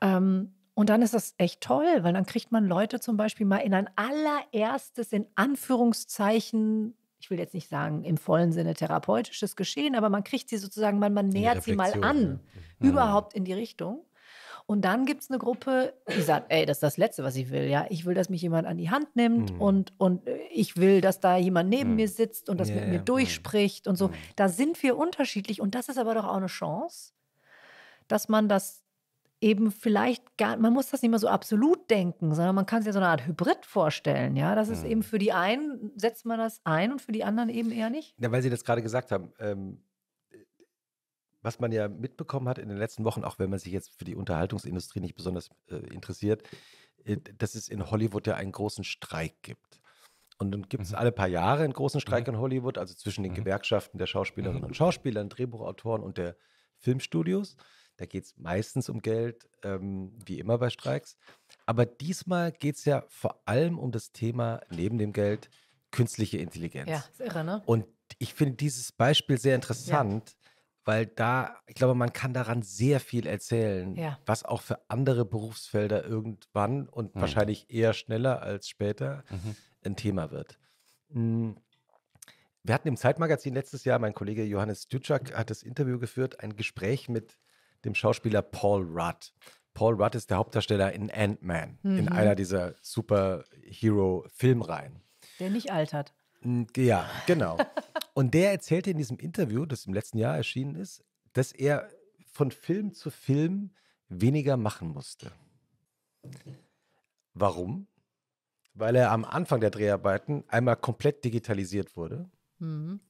Ähm, und dann ist das echt toll, weil dann kriegt man Leute zum Beispiel mal in ein allererstes, in Anführungszeichen, ich will jetzt nicht sagen im vollen Sinne therapeutisches Geschehen, aber man kriegt sie sozusagen, man, man nähert sie mal an, ja. Hm. überhaupt in die Richtung. Und dann gibt es eine Gruppe, die sagt, ey, das ist das Letzte, was ich will. Ja, ich will, dass mich jemand an die Hand nimmt mhm. und, und äh, ich will, dass da jemand neben mhm. mir sitzt und das yeah, mit mir durchspricht und so. Mhm. Da sind wir unterschiedlich und das ist aber doch auch eine Chance, dass man das eben vielleicht gar, man muss das nicht mehr so absolut denken, sondern man kann sich ja so eine Art Hybrid vorstellen, ja. Das ist eben mhm. für die einen setzt man das ein und für die anderen eben eher nicht. Ja, weil Sie das gerade gesagt haben, ähm, was man ja mitbekommen hat in den letzten Wochen, auch wenn man sich jetzt für die Unterhaltungsindustrie nicht besonders äh, interessiert, äh, dass es in Hollywood ja einen großen Streik gibt. Und dann gibt es mhm. alle paar Jahre einen großen Streik mhm. in Hollywood, also zwischen den mhm. Gewerkschaften der Schauspielerinnen mhm. und Schauspielern, Drehbuchautoren und der Filmstudios. Da geht es meistens um Geld, ähm, wie immer bei Streiks. Aber diesmal geht es ja vor allem um das Thema neben dem Geld künstliche Intelligenz. Ja, ist irre, ne? Und ich finde dieses Beispiel sehr interessant, ja weil da, ich glaube, man kann daran sehr viel erzählen, ja. was auch für andere Berufsfelder irgendwann und mhm. wahrscheinlich eher schneller als später mhm. ein Thema wird. Hm, wir hatten im Zeitmagazin letztes Jahr, mein Kollege Johannes Dütschak hat das Interview geführt, ein Gespräch mit dem Schauspieler Paul Rudd. Paul Rudd ist der Hauptdarsteller in Ant-Man, mhm. in einer dieser Superhero-Filmreihen. Der nicht altert. Hm, ja, genau. Und der erzählte in diesem Interview, das im letzten Jahr erschienen ist, dass er von Film zu Film weniger machen musste. Warum? Weil er am Anfang der Dreharbeiten einmal komplett digitalisiert wurde mhm.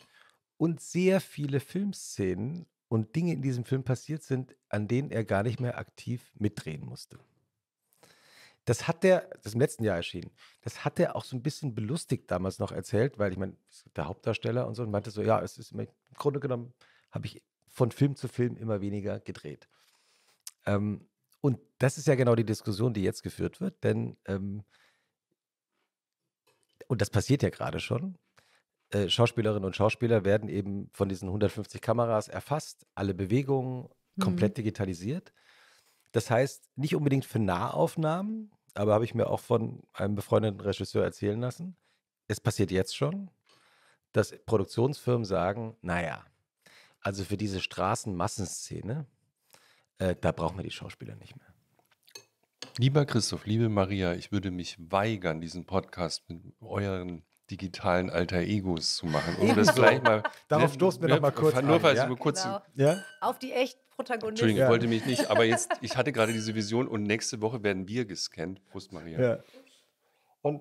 und sehr viele Filmszenen und Dinge in diesem Film passiert sind, an denen er gar nicht mehr aktiv mitdrehen musste. Das hat der, das ist im letzten Jahr erschienen, das hat er auch so ein bisschen belustigt damals noch erzählt, weil ich meine, der Hauptdarsteller und so, und meinte so, ja, es ist im Grunde genommen, habe ich von Film zu Film immer weniger gedreht. Ähm, und das ist ja genau die Diskussion, die jetzt geführt wird, denn, ähm, und das passiert ja gerade schon, äh, Schauspielerinnen und Schauspieler werden eben von diesen 150 Kameras erfasst, alle Bewegungen komplett mhm. digitalisiert. Das heißt, nicht unbedingt für Nahaufnahmen, aber habe ich mir auch von einem befreundeten Regisseur erzählen lassen. Es passiert jetzt schon, dass Produktionsfirmen sagen, naja, also für diese Straßenmassenszene, äh, da brauchen wir die Schauspieler nicht mehr. Lieber Christoph, liebe Maria, ich würde mich weigern, diesen Podcast mit euren digitalen Alter Egos zu machen. Um das genau. vielleicht mal, Darauf stoßen wir ne, noch mal kurz. Nur falls ja? kurz genau. ja? auf die echt Protagonist. Entschuldigung, ich wollte mich nicht, aber jetzt, ich hatte gerade diese Vision und nächste Woche werden wir gescannt. Prost, Maria. Ja. Und,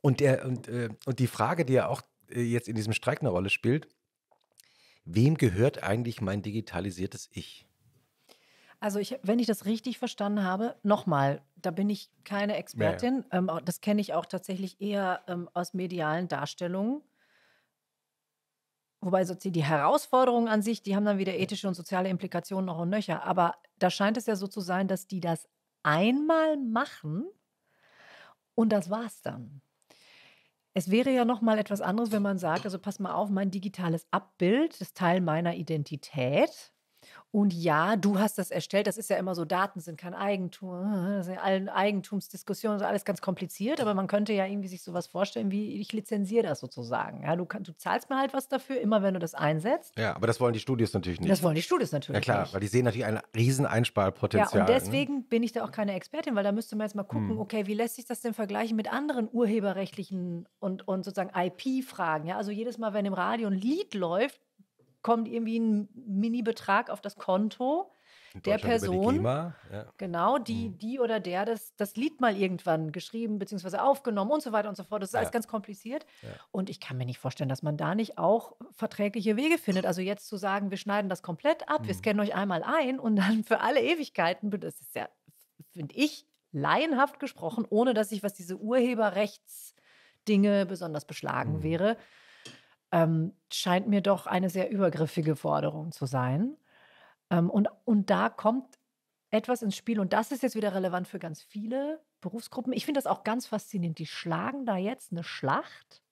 und, der, und, äh, und die Frage, die ja auch äh, jetzt in diesem Streik eine Rolle spielt, wem gehört eigentlich mein digitalisiertes Ich? Also ich, wenn ich das richtig verstanden habe, nochmal, da bin ich keine Expertin. Ja, Ähm, das kenne ich auch tatsächlich eher ähm, aus medialen Darstellungen. Wobei sozusagen die Herausforderungen an sich, die haben dann wieder ethische und soziale Implikationen noch und nöcher. Aber da scheint es ja so zu sein, dass die das einmal machen und das war's dann. Es wäre ja noch mal etwas anderes, wenn man sagt, also pass mal auf, mein digitales Abbild ist Teil meiner Identität und ja, du hast das erstellt. Das ist ja immer so, Daten sind kein Eigentum. Äh, das sind allen Eigentumsdiskussionen, so alles ganz kompliziert. Aber man könnte ja irgendwie sich sowas vorstellen, wie ich lizenziere das sozusagen. Ja, du, du zahlst mir halt was dafür, immer wenn du das einsetzt. Ja, aber das wollen die Studios natürlich nicht. Das wollen die Studios natürlich nicht. Ja klar, nicht. weil die sehen natürlich ein Rieseneinsparpotenzial. Einsparpotenzial. Ja, und ne? deswegen ne? bin ich da auch keine Expertin, weil da müsste man jetzt mal gucken, hm. okay, wie lässt sich das denn vergleichen mit anderen urheberrechtlichen und, und sozusagen IP-Fragen? Ja, also jedes Mal, wenn im Radio ein Lied läuft, kommt irgendwie ein Mini-Betrag auf das Konto der Person, Klima, ja. genau, die, mhm. die oder der das, das Lied mal irgendwann geschrieben bzw. aufgenommen und so weiter und so fort. Das ist ja. alles ganz kompliziert. Ja. Und ich kann mir nicht vorstellen, dass man da nicht auch verträgliche Wege findet. Also jetzt zu sagen, wir schneiden das komplett ab, mhm. wir scannen euch einmal ein und dann für alle Ewigkeiten, das ist ja, finde ich, laienhaft gesprochen, ohne dass ich, was diese Urheberrechtsdinge besonders beschlagen mhm. wäre, ähm, scheint mir doch eine sehr übergriffige Forderung zu sein. Ähm, und, und da kommt etwas ins Spiel und das ist jetzt wieder relevant für ganz viele Berufsgruppen. Ich finde das auch ganz faszinierend. Die schlagen da jetzt eine Schlacht.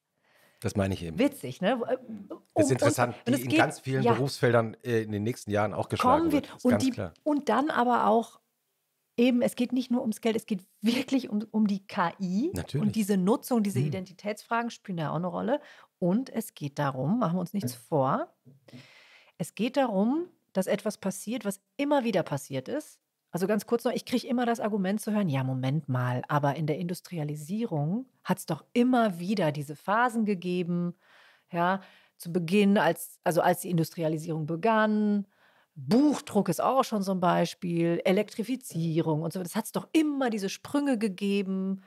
Das meine ich eben. Witzig, ne? Um, äh, das ist interessant, und, und die in geht, ganz vielen ja, Berufsfeldern äh, in den nächsten Jahren auch geschlagen wird. wir, wird. Und, die, und, dann aber auch eben, es geht nicht nur ums Geld, es geht wirklich um, um die KI. Natürlich. Und diese Nutzung, diese hm. Identitätsfragen spielen da auch eine Rolle. Und es geht darum, machen wir uns nichts vor, es geht darum, dass etwas passiert, was immer wieder passiert ist. Also ganz kurz noch, ich kriege immer das Argument zu hören, ja, Moment mal, aber in der Industrialisierung hat es doch immer wieder diese Phasen gegeben, ja, zu Beginn, als, also als die Industrialisierung begann, Buchdruck ist auch schon so ein Beispiel, Elektrifizierung und so, das hat es doch immer diese Sprünge gegeben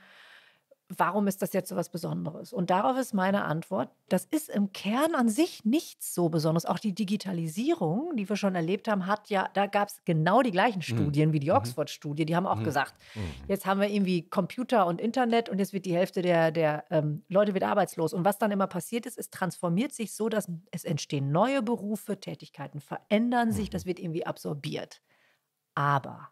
warum ist das jetzt so was Besonderes? Und darauf ist meine Antwort, das ist im Kern an sich nichts so Besonderes. Auch die Digitalisierung, die wir schon erlebt haben, hat ja, da gab es genau die gleichen mhm. Studien mhm. wie die mhm. Oxford-Studie. Die haben auch mhm. gesagt, mhm. jetzt haben wir irgendwie Computer und Internet und jetzt wird die Hälfte der, der ähm, Leute wird arbeitslos. Und was dann immer passiert ist, es transformiert sich so, dass es entstehen neue Berufe, Tätigkeiten verändern sich, das wird irgendwie absorbiert. Aber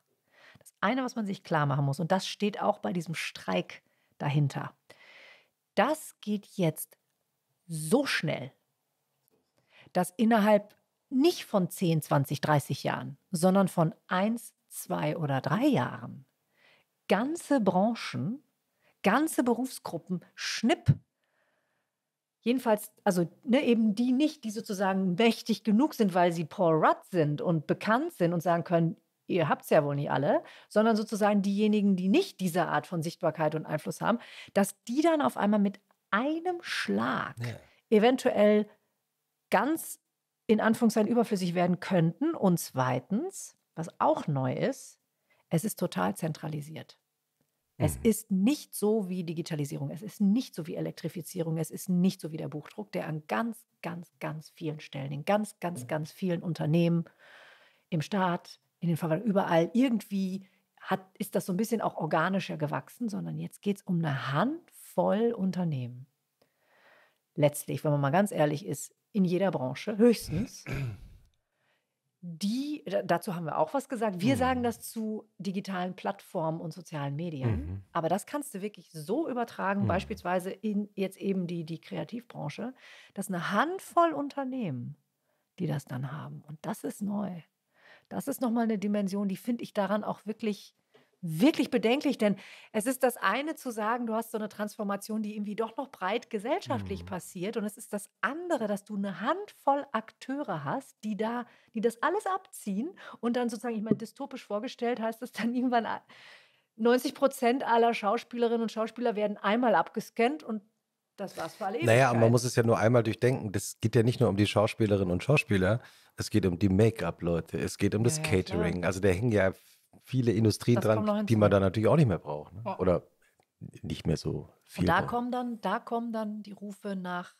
das eine, was man sich klar machen muss, und das steht auch bei diesem Streik, dahinter. Das geht jetzt so schnell, dass innerhalb nicht von 10, 20, 30 Jahren, sondern von 1, 2 oder 3 Jahren ganze Branchen, ganze Berufsgruppen schnipp jedenfalls, also ne, eben die nicht, die sozusagen mächtig genug sind, weil sie Paul Rudd sind und bekannt sind und sagen können, ihr habt es ja wohl nicht alle, sondern sozusagen diejenigen, die nicht diese Art von Sichtbarkeit und Einfluss haben, dass die dann auf einmal mit einem Schlag ja. eventuell ganz in Anführungszeichen überflüssig werden könnten. Und zweitens, was auch neu ist, es ist total zentralisiert. Es mhm. ist nicht so wie Digitalisierung, es ist nicht so wie Elektrifizierung, es ist nicht so wie der Buchdruck, der an ganz, ganz, ganz vielen Stellen, in ganz, ganz, ganz vielen Unternehmen, im Staat, in den Verwaltungen, überall irgendwie hat, ist das so ein bisschen auch organischer gewachsen, sondern jetzt geht es um eine Handvoll Unternehmen. Letztlich, wenn man mal ganz ehrlich ist, in jeder Branche höchstens. Die, dazu haben wir auch was gesagt. Wir mhm. sagen das zu digitalen Plattformen und sozialen Medien. Mhm. Aber das kannst du wirklich so übertragen, mhm. beispielsweise in jetzt eben die, die Kreativbranche, dass eine Handvoll Unternehmen, die das dann haben. Und das ist neu. Das ist nochmal eine Dimension, die finde ich daran auch wirklich wirklich bedenklich, denn es ist das eine zu sagen, du hast so eine Transformation, die irgendwie doch noch breit gesellschaftlich mhm. passiert und es ist das andere, dass du eine Handvoll Akteure hast, die da, die das alles abziehen und dann sozusagen, ich meine, dystopisch vorgestellt heißt es dann irgendwann 90 Prozent aller Schauspielerinnen und Schauspieler werden einmal abgescannt und das war's für alle Naja, man muss es ja nur einmal durchdenken. Das geht ja nicht nur um die Schauspielerinnen und Schauspieler, es geht um die Make-up-Leute, es geht um das ja, Catering. Klar. Also da hängen ja viele Industrien das dran, die man da natürlich auch nicht mehr braucht. Ne? Ja. Oder nicht mehr so viel. Und da kommen dann, da kommen dann die Rufe nach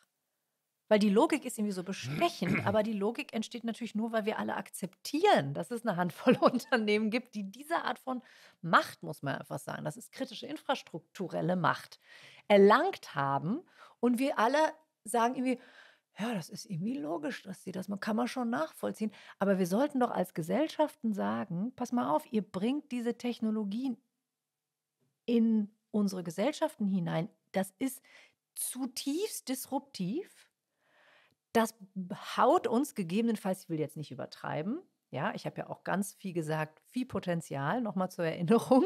weil die Logik ist irgendwie so bestechend, aber die Logik entsteht natürlich nur, weil wir alle akzeptieren, dass es eine Handvoll Unternehmen gibt, die diese Art von Macht, muss man einfach sagen, das ist kritische infrastrukturelle Macht, erlangt haben. Und wir alle sagen irgendwie, ja, das ist irgendwie logisch, dass sie das, man kann man schon nachvollziehen. Aber wir sollten doch als Gesellschaften sagen, pass mal auf, ihr bringt diese Technologien in unsere Gesellschaften hinein. Das ist zutiefst disruptiv das haut uns gegebenenfalls, ich will jetzt nicht übertreiben, ja, ich habe ja auch ganz viel gesagt, viel Potenzial, nochmal zur Erinnerung.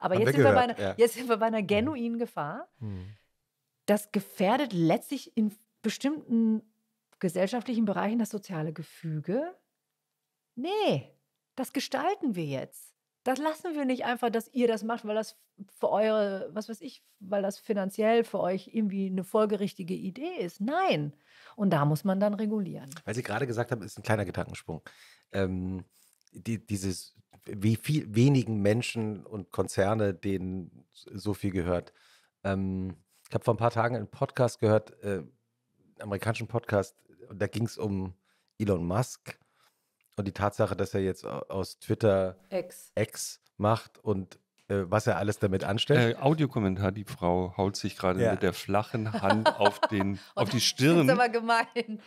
Aber jetzt sind, einer, ja. jetzt sind, wir bei einer, mhm. genuinen Gefahr. Mhm. Das gefährdet letztlich in bestimmten gesellschaftlichen Bereichen das soziale Gefüge. Nee, das gestalten wir jetzt das lassen wir nicht einfach, dass ihr das macht, weil das für eure, was weiß ich, weil das finanziell für euch irgendwie eine folgerichtige Idee ist. Nein. Und da muss man dann regulieren. Weil Sie gerade gesagt haben, ist ein kleiner Gedankensprung. Ähm, die, dieses, wie viel wenigen Menschen und Konzerne, denen so viel gehört. Ähm, ich habe vor ein paar Tagen einen Podcast gehört, äh, einen amerikanischen Podcast, und da ging es um Elon Musk und die Tatsache, dass er jetzt äh, aus Twitter Ex, Ex macht und äh, was er alles damit anstellt. Äh, Audiokommentar, die Frau haut sich gerade ja. mit der flachen Hand auf, den, oh, auf die Stirn. Das ist aber gemein.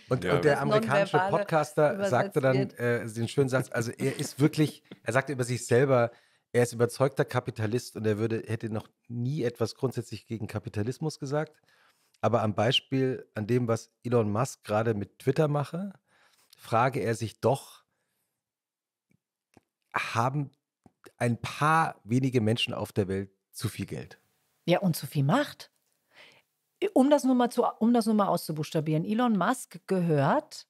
Und, ja. und der amerikanische Podcaster sagte dann äh, den schönen Satz, also er ist wirklich, er sagte über sich selber, er ist überzeugter Kapitalist und er würde, hätte noch nie etwas grundsätzlich gegen Kapitalismus gesagt. Aber am Beispiel, an dem, was Elon Musk gerade mit Twitter mache, frage er sich doch, haben ein paar wenige Menschen auf der Welt zu viel Geld. Ja, und zu viel Macht. Um das nur mal, zu, um das nur mal auszubuchstabieren, Elon Musk gehört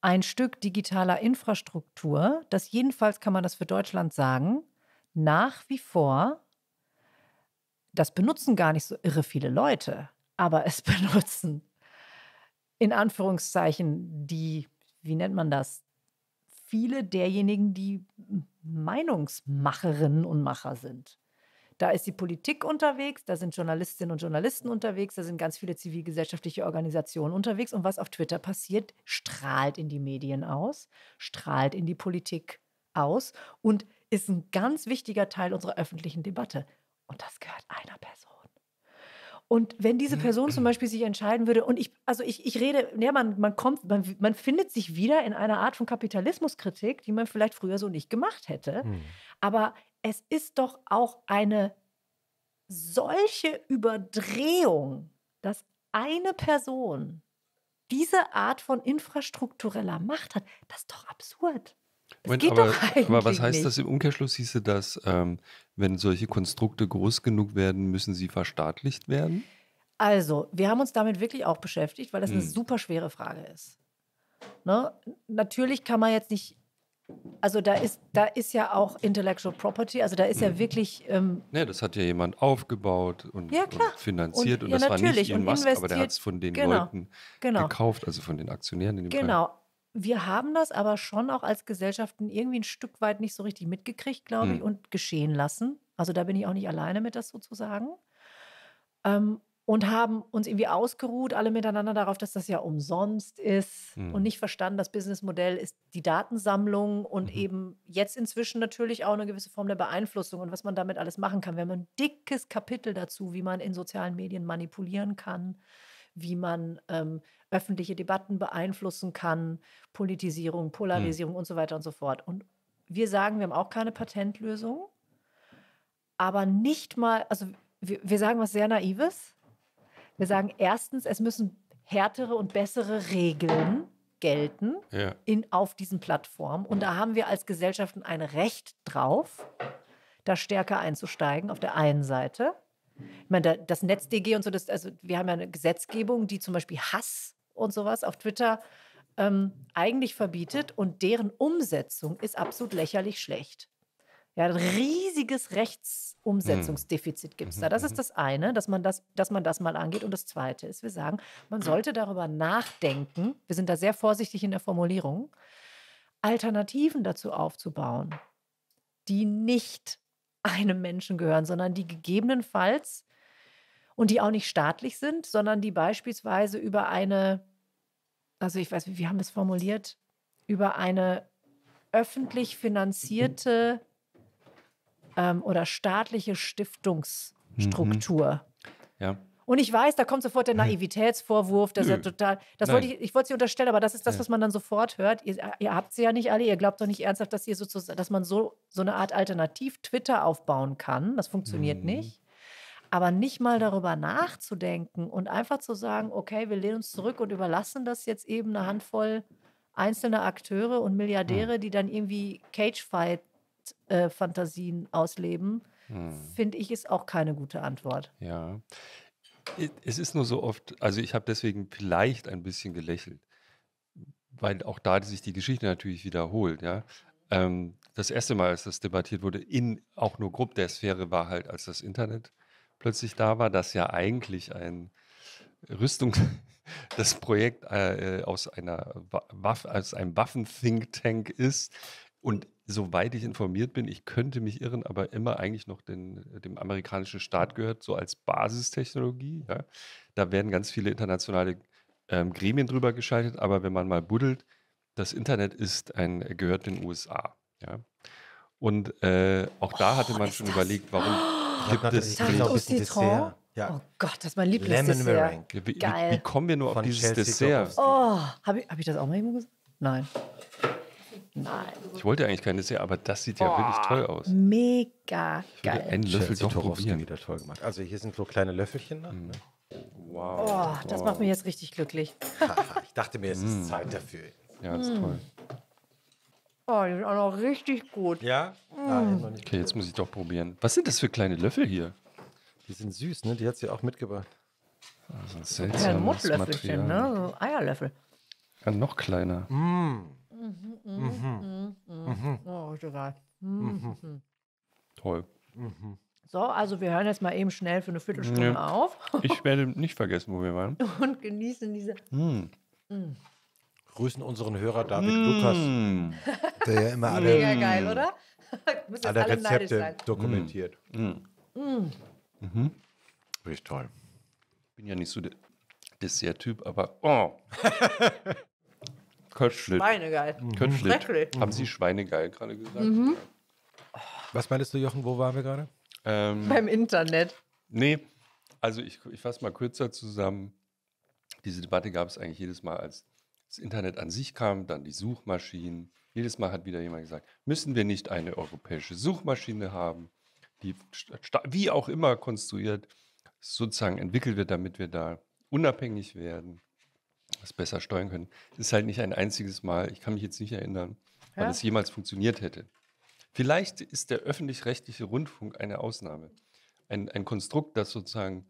ein Stück digitaler Infrastruktur, das jedenfalls kann man das für Deutschland sagen, nach wie vor, das benutzen gar nicht so irre viele Leute, aber es benutzen in Anführungszeichen die, wie nennt man das, viele derjenigen, die Meinungsmacherinnen und Macher sind. Da ist die Politik unterwegs, da sind Journalistinnen und Journalisten unterwegs, da sind ganz viele zivilgesellschaftliche Organisationen unterwegs. Und was auf Twitter passiert, strahlt in die Medien aus, strahlt in die Politik aus und ist ein ganz wichtiger Teil unserer öffentlichen Debatte. Und das gehört einer Person. Und wenn diese mhm. Person zum mhm. Beispiel sich entscheiden würde, und ich, also ich, ich rede, ja, man, man kommt, man, man findet sich wieder in einer Art von Kapitalismuskritik, die man vielleicht früher so nicht gemacht hätte. Hm. Aber es ist doch auch eine solche Überdrehung, dass eine Person diese Art von infrastruktureller Macht hat, das ist doch absurd. Moment, aber, aber, was heißt nicht. das im Umkehrschluss? Hieße das, ähm, wenn solche Konstrukte groß genug werden, müssen sie verstaatlicht werden? Also, wir haben uns damit wirklich auch beschäftigt, weil das hm. eine super schwere Frage ist. Ne? Natürlich kann man jetzt nicht, also da ist, da ist ja auch Intellectual Property, also da ist ja hm. wirklich. Ähm, ja, das hat ja jemand aufgebaut und, ja, und finanziert und, und ja, das war nicht Elon Musk, aber der hat es von den genau, Leuten genau. gekauft, also von den Aktionären in dem Genau, Fall wir haben das aber schon auch als Gesellschaften irgendwie ein Stück weit nicht so richtig mitgekriegt, glaube mhm. ich, hm. und geschehen lassen. Also da bin ich auch nicht alleine mit, das sozusagen. Ähm, und haben uns irgendwie ausgeruht, alle miteinander darauf, dass das ja umsonst ist mhm. und hm. nicht verstanden, das Businessmodell ist die Datensammlung und mhm. eben jetzt inzwischen natürlich auch eine gewisse Form der Beeinflussung und was man damit alles machen kann. Wir haben ein dickes Kapitel dazu, wie man in sozialen Medien manipulieren kann wie man ähm, öffentliche Debatten beeinflussen kann, Politisierung, hm. Polarisierung hm. und so weiter und so fort. Und wir sagen, wir haben auch keine Patentlösung, aber nicht mal, also wir, wir sagen was sehr Naives. Wir sagen erstens, es müssen härtere und bessere Regeln gelten ja. in, auf diesen Plattformen. Und da haben wir als Gesellschaften ein Recht drauf, da stärker einzusteigen auf der einen Seite. Ich meine, das NetzDG und so, das, also wir haben ja eine Gesetzgebung, die zum Beispiel Hass und sowas auf Twitter ähm, eigentlich verbietet und deren Umsetzung ist absolut lächerlich schlecht. Ja, ein riesiges Rechtsumsetzungsdefizit mhm. gibt es mhm. da. Das ist mhm. das eine, dass man das, dass man das mal angeht. Und das zweite ist, wir sagen, man sollte darüber nachdenken, wir sind da sehr vorsichtig in der Formulierung, Alternativen dazu aufzubauen, die nicht einem Menschen gehören, sondern die gegebenenfalls und die auch nicht staatlich sind, sondern die beispielsweise über eine, also ich weiß wie haben wir es formuliert, über eine öffentlich finanzierte ähm, oder staatliche Stiftungsstruktur. Mhm. Ja. Und ich weiß, da kommt sofort der hm. Naivitätsvorwurf, dass er total. Das wollte ich, ich wollte sie unterstellen, aber das ist das, was man dann sofort hört. Ihr, ihr habt sie ja nicht alle, ihr glaubt doch nicht ernsthaft, dass ihr sozusagen, dass man so, so eine Art Alternativ-Twitter aufbauen kann. Das funktioniert mhm. nicht. Aber nicht mal darüber nachzudenken und einfach zu sagen, okay, wir lehnen uns zurück und überlassen das jetzt eben eine Handvoll einzelner Akteure und Milliardäre, mhm. die dann irgendwie Cagefight-Fantasien äh, ausleben, mhm. finde ich, ist auch keine gute Antwort. Ja. Es ist nur so oft, also ich habe deswegen vielleicht ein bisschen gelächelt, weil auch da sich die Geschichte natürlich wiederholt, ja. Ähm, das erste Mal, als das debattiert wurde, in auch nur grob der Sphäre, war halt, als das Internet plötzlich da war, das ja eigentlich ein Rüstung, das Projekt äh, äh aus einer Waffe, aus einem Waffen-Think-Tank ist und soweit ich informiert bin, ich könnte mich irren, aber immer eigentlich noch den, äh, dem amerikanischen Staat gehört, so als Basistechnologie. Ja. Da werden ganz viele internationale ähm, Gremien drüber geschaltet, aber wenn man mal buddelt, das Internet ist ein, gehört den USA. Ja. Und äh, auch da hatte oh, man schon das? überlegt, warum oh, gibt es genau Dessert? Ja. Oh Gott, das ist mein Lieblingsdessert. Wie, wie, wie, kommen wir nur Von auf dieses Chelsea Dessert? Oh, habe ich, hab ich das auch mal irgendwo gesagt? Nein. Nein. Ich wollte eigentlich keine sehr, aber das sieht ja oh, wirklich toll aus. Mega geil. Einen Löffel doch probieren. wieder toll gemacht. Also hier sind so kleine Löffelchen. Nach, mhm. ne? Wow. Oh, das wow. macht mich jetzt richtig glücklich. ich dachte mir, es ist mhm. Zeit dafür. Ja, das ist mhm. toll. Oh, die sind auch noch richtig gut. Ja? Nein, ah, noch nicht okay, jetzt muss ich doch probieren. Was sind das für kleine Löffel hier? Die sind süß, ne? Die hat sie auch mitgebracht. Also seltsam. Ja, Muttlöffelchen, ne? So Eierlöffel. Ja, noch kleiner. Mm mhm. Mhm. Oh, ist egal. Toll. Mhm. So, also wir hören jetzt mal eben schnell für eine Viertelstunde nee. auf. ich werde nicht vergessen, wo wir waren. Und genießen diese. Mhm. Mhm. Grüßen unseren Hörer David mm. Lukas, der ja immer alle, Mega geil, oder? alle Rezepte dokumentiert. Hm. Hm. Mhm. mhm. Richtig toll. Ich bin ja nicht so der Dessert-Typ, aber oh. Köstlich. Schweinegeil. Mhm. Köstlich. Schrecklich. Haben Sie Schweinegeil gerade gesagt? Mhm. Was meinst du, Jochen, wo waren wir gerade? Ähm, Beim Internet. Nee, also ich, ich fasse mal kürzer zusammen. Diese Debatte gab es eigentlich jedes Mal, als das Internet an sich kam, dann die Suchmaschinen. Jedes Mal hat wieder jemand gesagt, müssen wir nicht eine europäische Suchmaschine haben, die wie auch immer konstruiert, sozusagen entwickelt wird, damit wir da unabhängig werden das besser steuern können. Es ist halt nicht ein einziges Mal, ich kann mich jetzt nicht erinnern, ja. wann es jemals funktioniert hätte. Vielleicht ist der öffentlich-rechtliche Rundfunk eine Ausnahme. Ein, ein Konstrukt, das sozusagen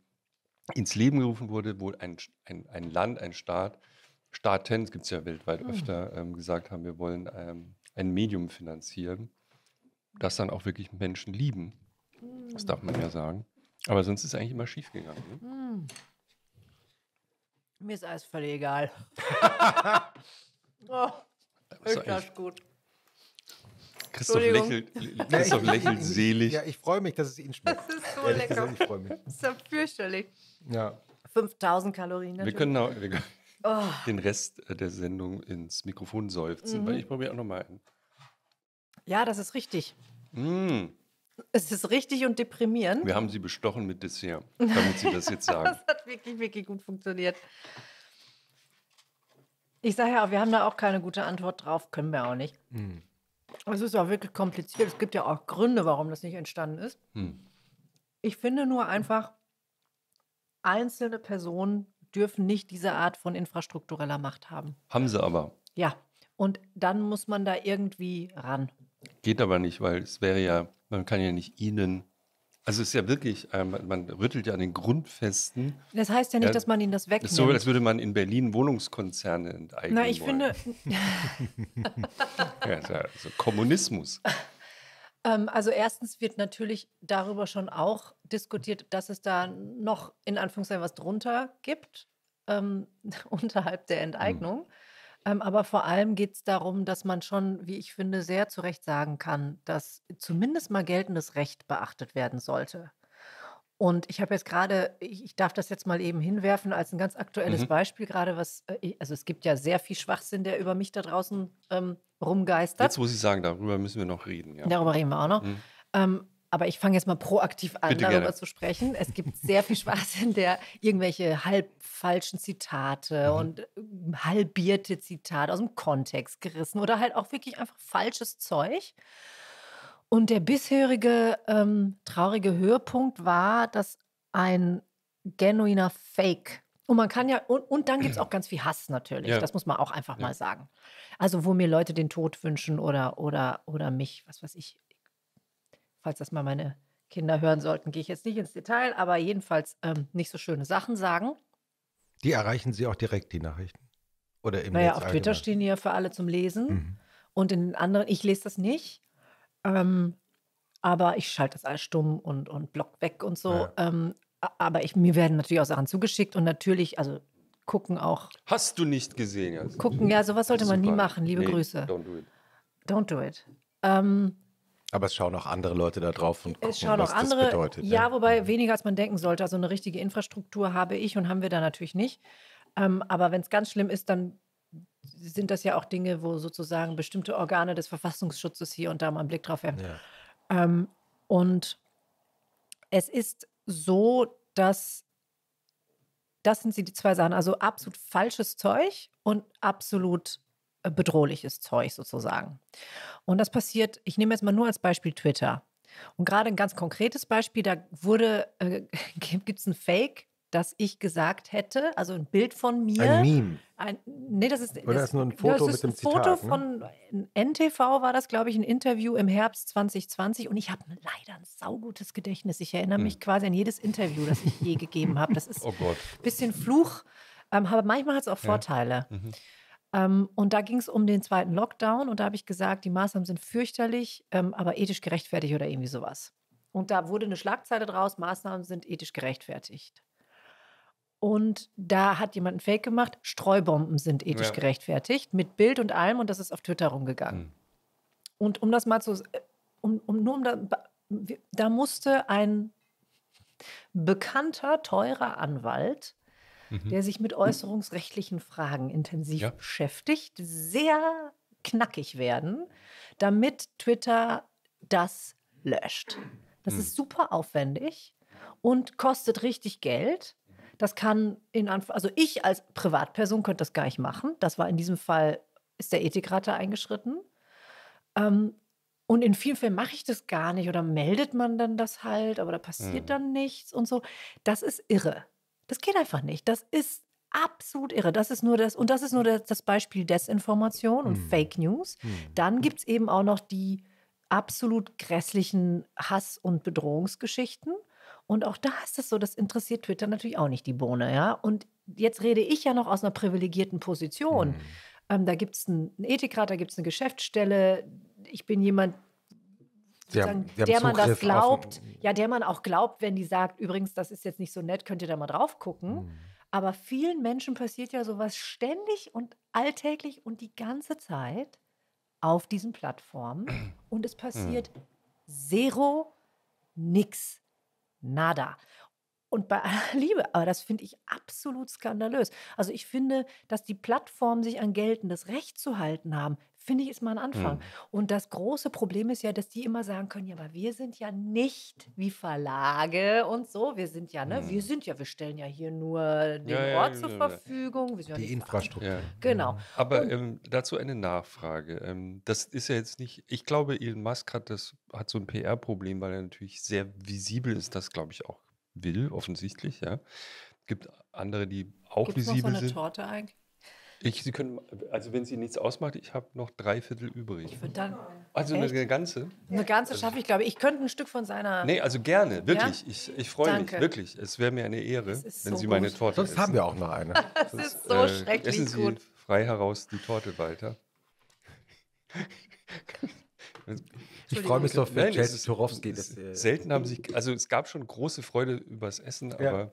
ins Leben gerufen wurde, wo ein, ein, ein Land, ein Staat, Staaten, gibt es ja weltweit mhm. öfter, ähm, gesagt haben, wir wollen ähm, ein Medium finanzieren, das dann auch wirklich Menschen lieben. Mhm. Das hm. darf man ja sagen. Aber sonst ist es eigentlich immer schiefgegangen. Ne? Mhm. Mir ist alles völlig egal. oh, ist das gut. Christoph lächelt, Christoph lächelt selig. Ja, ich freue mich, dass es Ihnen schmeckt. Das ist so Ehrlich lecker. Gesagt, ich freue mich. Das ist ja fürchterlich. Ja. 5000 Kalorien natürlich. Wir können, auch, wir können oh. den Rest äh, der Sendung ins Mikrofon seufzen, mhm. weil ich probiere auch nochmal einen. Ja, das ist richtig. Mm. Es ist richtig und deprimierend. Wir haben sie bestochen mit Dessert, damit sie das jetzt sagen. das hat wirklich, wirklich gut funktioniert. Ich sage ja auch, wir haben da auch keine gute Antwort drauf, können wir auch nicht. Hm. Es ist auch wirklich kompliziert. Es gibt ja auch Gründe, warum das nicht entstanden ist. Hm. Ich finde nur einfach, einzelne Personen dürfen nicht diese Art von infrastruktureller Macht haben. Haben sie aber. Ja, und dann muss man da irgendwie ran. Geht aber nicht, weil es wäre ja man kann ja nicht ihnen. Also es ist ja wirklich, ähm, man, rüttelt ja an den Grundfesten. Das heißt ja nicht, ja, dass man ihnen das wegnimmt. Ist so, als würde man in Berlin Wohnungskonzerne enteignen. Na, ich wollen. finde. ja, also Kommunismus. Ähm, also erstens wird natürlich darüber schon auch diskutiert, dass es da noch in Anführungszeichen was drunter gibt, ähm, unterhalb der hm. Enteignung. Mhm. Ähm, aber vor allem geht es darum, dass man schon, wie ich finde, sehr zu Recht sagen kann, dass zumindest mal geltendes Recht beachtet werden sollte. Und ich habe jetzt gerade, ich darf das jetzt mal eben hinwerfen als ein ganz aktuelles mhm. Beispiel gerade, was, äh, also es gibt ja sehr viel Schwachsinn, der über mich da draußen ähm, rumgeistert. Jetzt muss ich sagen, darüber müssen wir noch reden. Ja. Darüber reden wir auch noch. Mhm. Ähm, aber ich fange jetzt mal proaktiv an, Bitte darüber gerne. zu sprechen. Es gibt sehr viel Spaß in der irgendwelche halb falschen Zitate mhm. und ähm, halbierte Zitate aus dem Kontext gerissen oder halt auch wirklich einfach falsches Zeug. Und der bisherige ähm, traurige Höhepunkt war, dass ein genuiner Fake und man kann ja, und, und dann gibt es auch ganz viel Hass natürlich. Ja. Das muss man auch einfach ja. mal sagen. Also, wo mir Leute den Tod wünschen oder, oder, oder mich, was weiß ich, falls das mal meine Kinder hören sollten, gehe ich jetzt nicht ins Detail, aber jedenfalls ähm, nicht so schöne Sachen sagen. Die erreichen Sie auch direkt, die Nachrichten? Oder im Naja, Netz auf Twitter stehen die ja für alle zum Lesen. Mhm. Und in anderen, ich lese das nicht. Ähm, aber ich schalte das alles stumm und, und block weg und so. Ja. Ähm, aber ich, mir werden natürlich auch Sachen zugeschickt und natürlich, also gucken auch. Hast du nicht gesehen? Also. Gucken, ja, sowas sollte also man nie machen. Liebe nee, Grüße. Don't do it. Don't do it. Ähm, aber es schauen auch andere Leute da drauf und gucken, es schauen was andere, das bedeutet. Ja, ja. wobei mhm. weniger als man denken sollte. Also eine richtige Infrastruktur habe ich und haben wir da natürlich nicht. Ähm, aber wenn es ganz schlimm ist, dann sind das ja auch Dinge, wo sozusagen bestimmte Organe des Verfassungsschutzes hier und da mal einen Blick drauf haben. Ja. Ähm, und es ist so, dass das sind die zwei Sachen. Also absolut falsches Zeug und absolut äh, bedrohliches Zeug sozusagen. Und das passiert, ich nehme jetzt mal nur als Beispiel Twitter. Und gerade ein ganz konkretes Beispiel, da wurde, äh, gibt es ein Fake, dass ich gesagt hätte, also ein Bild von mir. Ein Meme. Ein, nee, das ist, Oder das, ist nur ein Foto mit dem Zitat. Foto ne? von NTV war das, glaube ich, ein Interview im Herbst 2020. Und ich habe leider ein saugutes Gedächtnis. Ich erinnere hm. mich quasi an jedes Interview, das ich je gegeben habe. Das oh ist oh ein bisschen Fluch, ähm, aber manchmal hat es auch Vorteile. Ja. Mhm. Ähm, und da ging es um den zweiten Lockdown und da habe ich gesagt, die Maßnahmen sind fürchterlich, ähm, aber ethisch gerechtfertigt oder irgendwie sowas. Und da wurde eine Schlagzeile draus, Maßnahmen sind ethisch gerechtfertigt. Und da hat jemand einen Fake gemacht, Streubomben sind ethisch ja. gerechtfertigt, mit Bild und allem und das ist auf Twitter rumgegangen. Mhm. Und um das mal zu, äh, um, um, nur um da, da musste ein bekannter, teurer Anwalt Mhm. der sich mit äußerungsrechtlichen Fragen intensiv ja. beschäftigt, sehr knackig werden, damit Twitter das löscht. Das mhm. ist super aufwendig und kostet richtig Geld. Das kann in Anf also ich als Privatperson könnte das gar nicht machen. Das war in diesem Fall ist der Ethikrat da eingeschritten. Ähm, und in vielen Fällen mache ich das gar nicht oder meldet man dann das halt, aber da passiert mhm. dann nichts und so. Das ist irre. Das geht einfach nicht. Das ist absolut irre. Das ist nur das, und das ist nur das, das Beispiel Desinformation und hm. Fake News. Hm. Dann hm. gibt es eben auch noch die absolut grässlichen Hass- und Bedrohungsgeschichten. Und auch da ist es so, das interessiert Twitter natürlich auch nicht die Bohne, ja. Und jetzt rede ich ja noch aus einer privilegierten Position. Hm. Ähm, da gibt es einen Ethikrat, da gibt es eine Geschäftsstelle. Ich bin jemand, die haben, die der man Zugriff das glaubt, ja, der man auch glaubt, wenn die sagt, übrigens, das ist jetzt nicht so nett, könnt ihr da mal drauf gucken. Mhm. Aber vielen Menschen passiert ja sowas ständig und alltäglich und die ganze Zeit auf diesen Plattformen und es passiert mhm. zero, nix, nada. Und bei aller Liebe, aber das finde ich absolut skandalös. Also ich finde, dass die Plattformen sich an geltendes Recht zu halten haben finde ich, ist mal ein Anfang. Mhm. Und das große Problem ist ja, dass die immer sagen können, ja, aber wir sind ja nicht wie Verlage und so. Wir sind ja, ne, mhm. wir sind ja, wir stellen ja hier nur den ja, Ort ja, zur Verfügung. die ja Infrastruktur. Genau. Aber und, ähm, dazu eine Nachfrage. Ähm, das ist ja jetzt nicht, ich glaube, Elon Musk hat das, hat so ein PR-Problem, weil er natürlich sehr visibel ist, das glaube ich auch will, offensichtlich, ja. Gibt andere, die auch Gibt's visibel noch so eine sind. Torte eigentlich? Ich, Sie können, also wenn Sie nichts ausmacht, ich habe noch drei Viertel übrig. Ich würde dann. Also echt? eine ganze? Eine ganze also schaffe ich, glaube ich. Ich könnte ein Stück von seiner. Nee, also gerne, wirklich. Ja? Ich, ich freue mich, wirklich. Es wäre mir eine Ehre, wenn so Sie meine Torte Sonst essen. haben wir auch noch eine. das, das ist so äh, schrecklich essen Sie gut. frei heraus die Torte weiter. Ich freue mich so für Nein, Jazz Turowski. Selten haben sich, also es gab schon große Freude übers Essen, ja. aber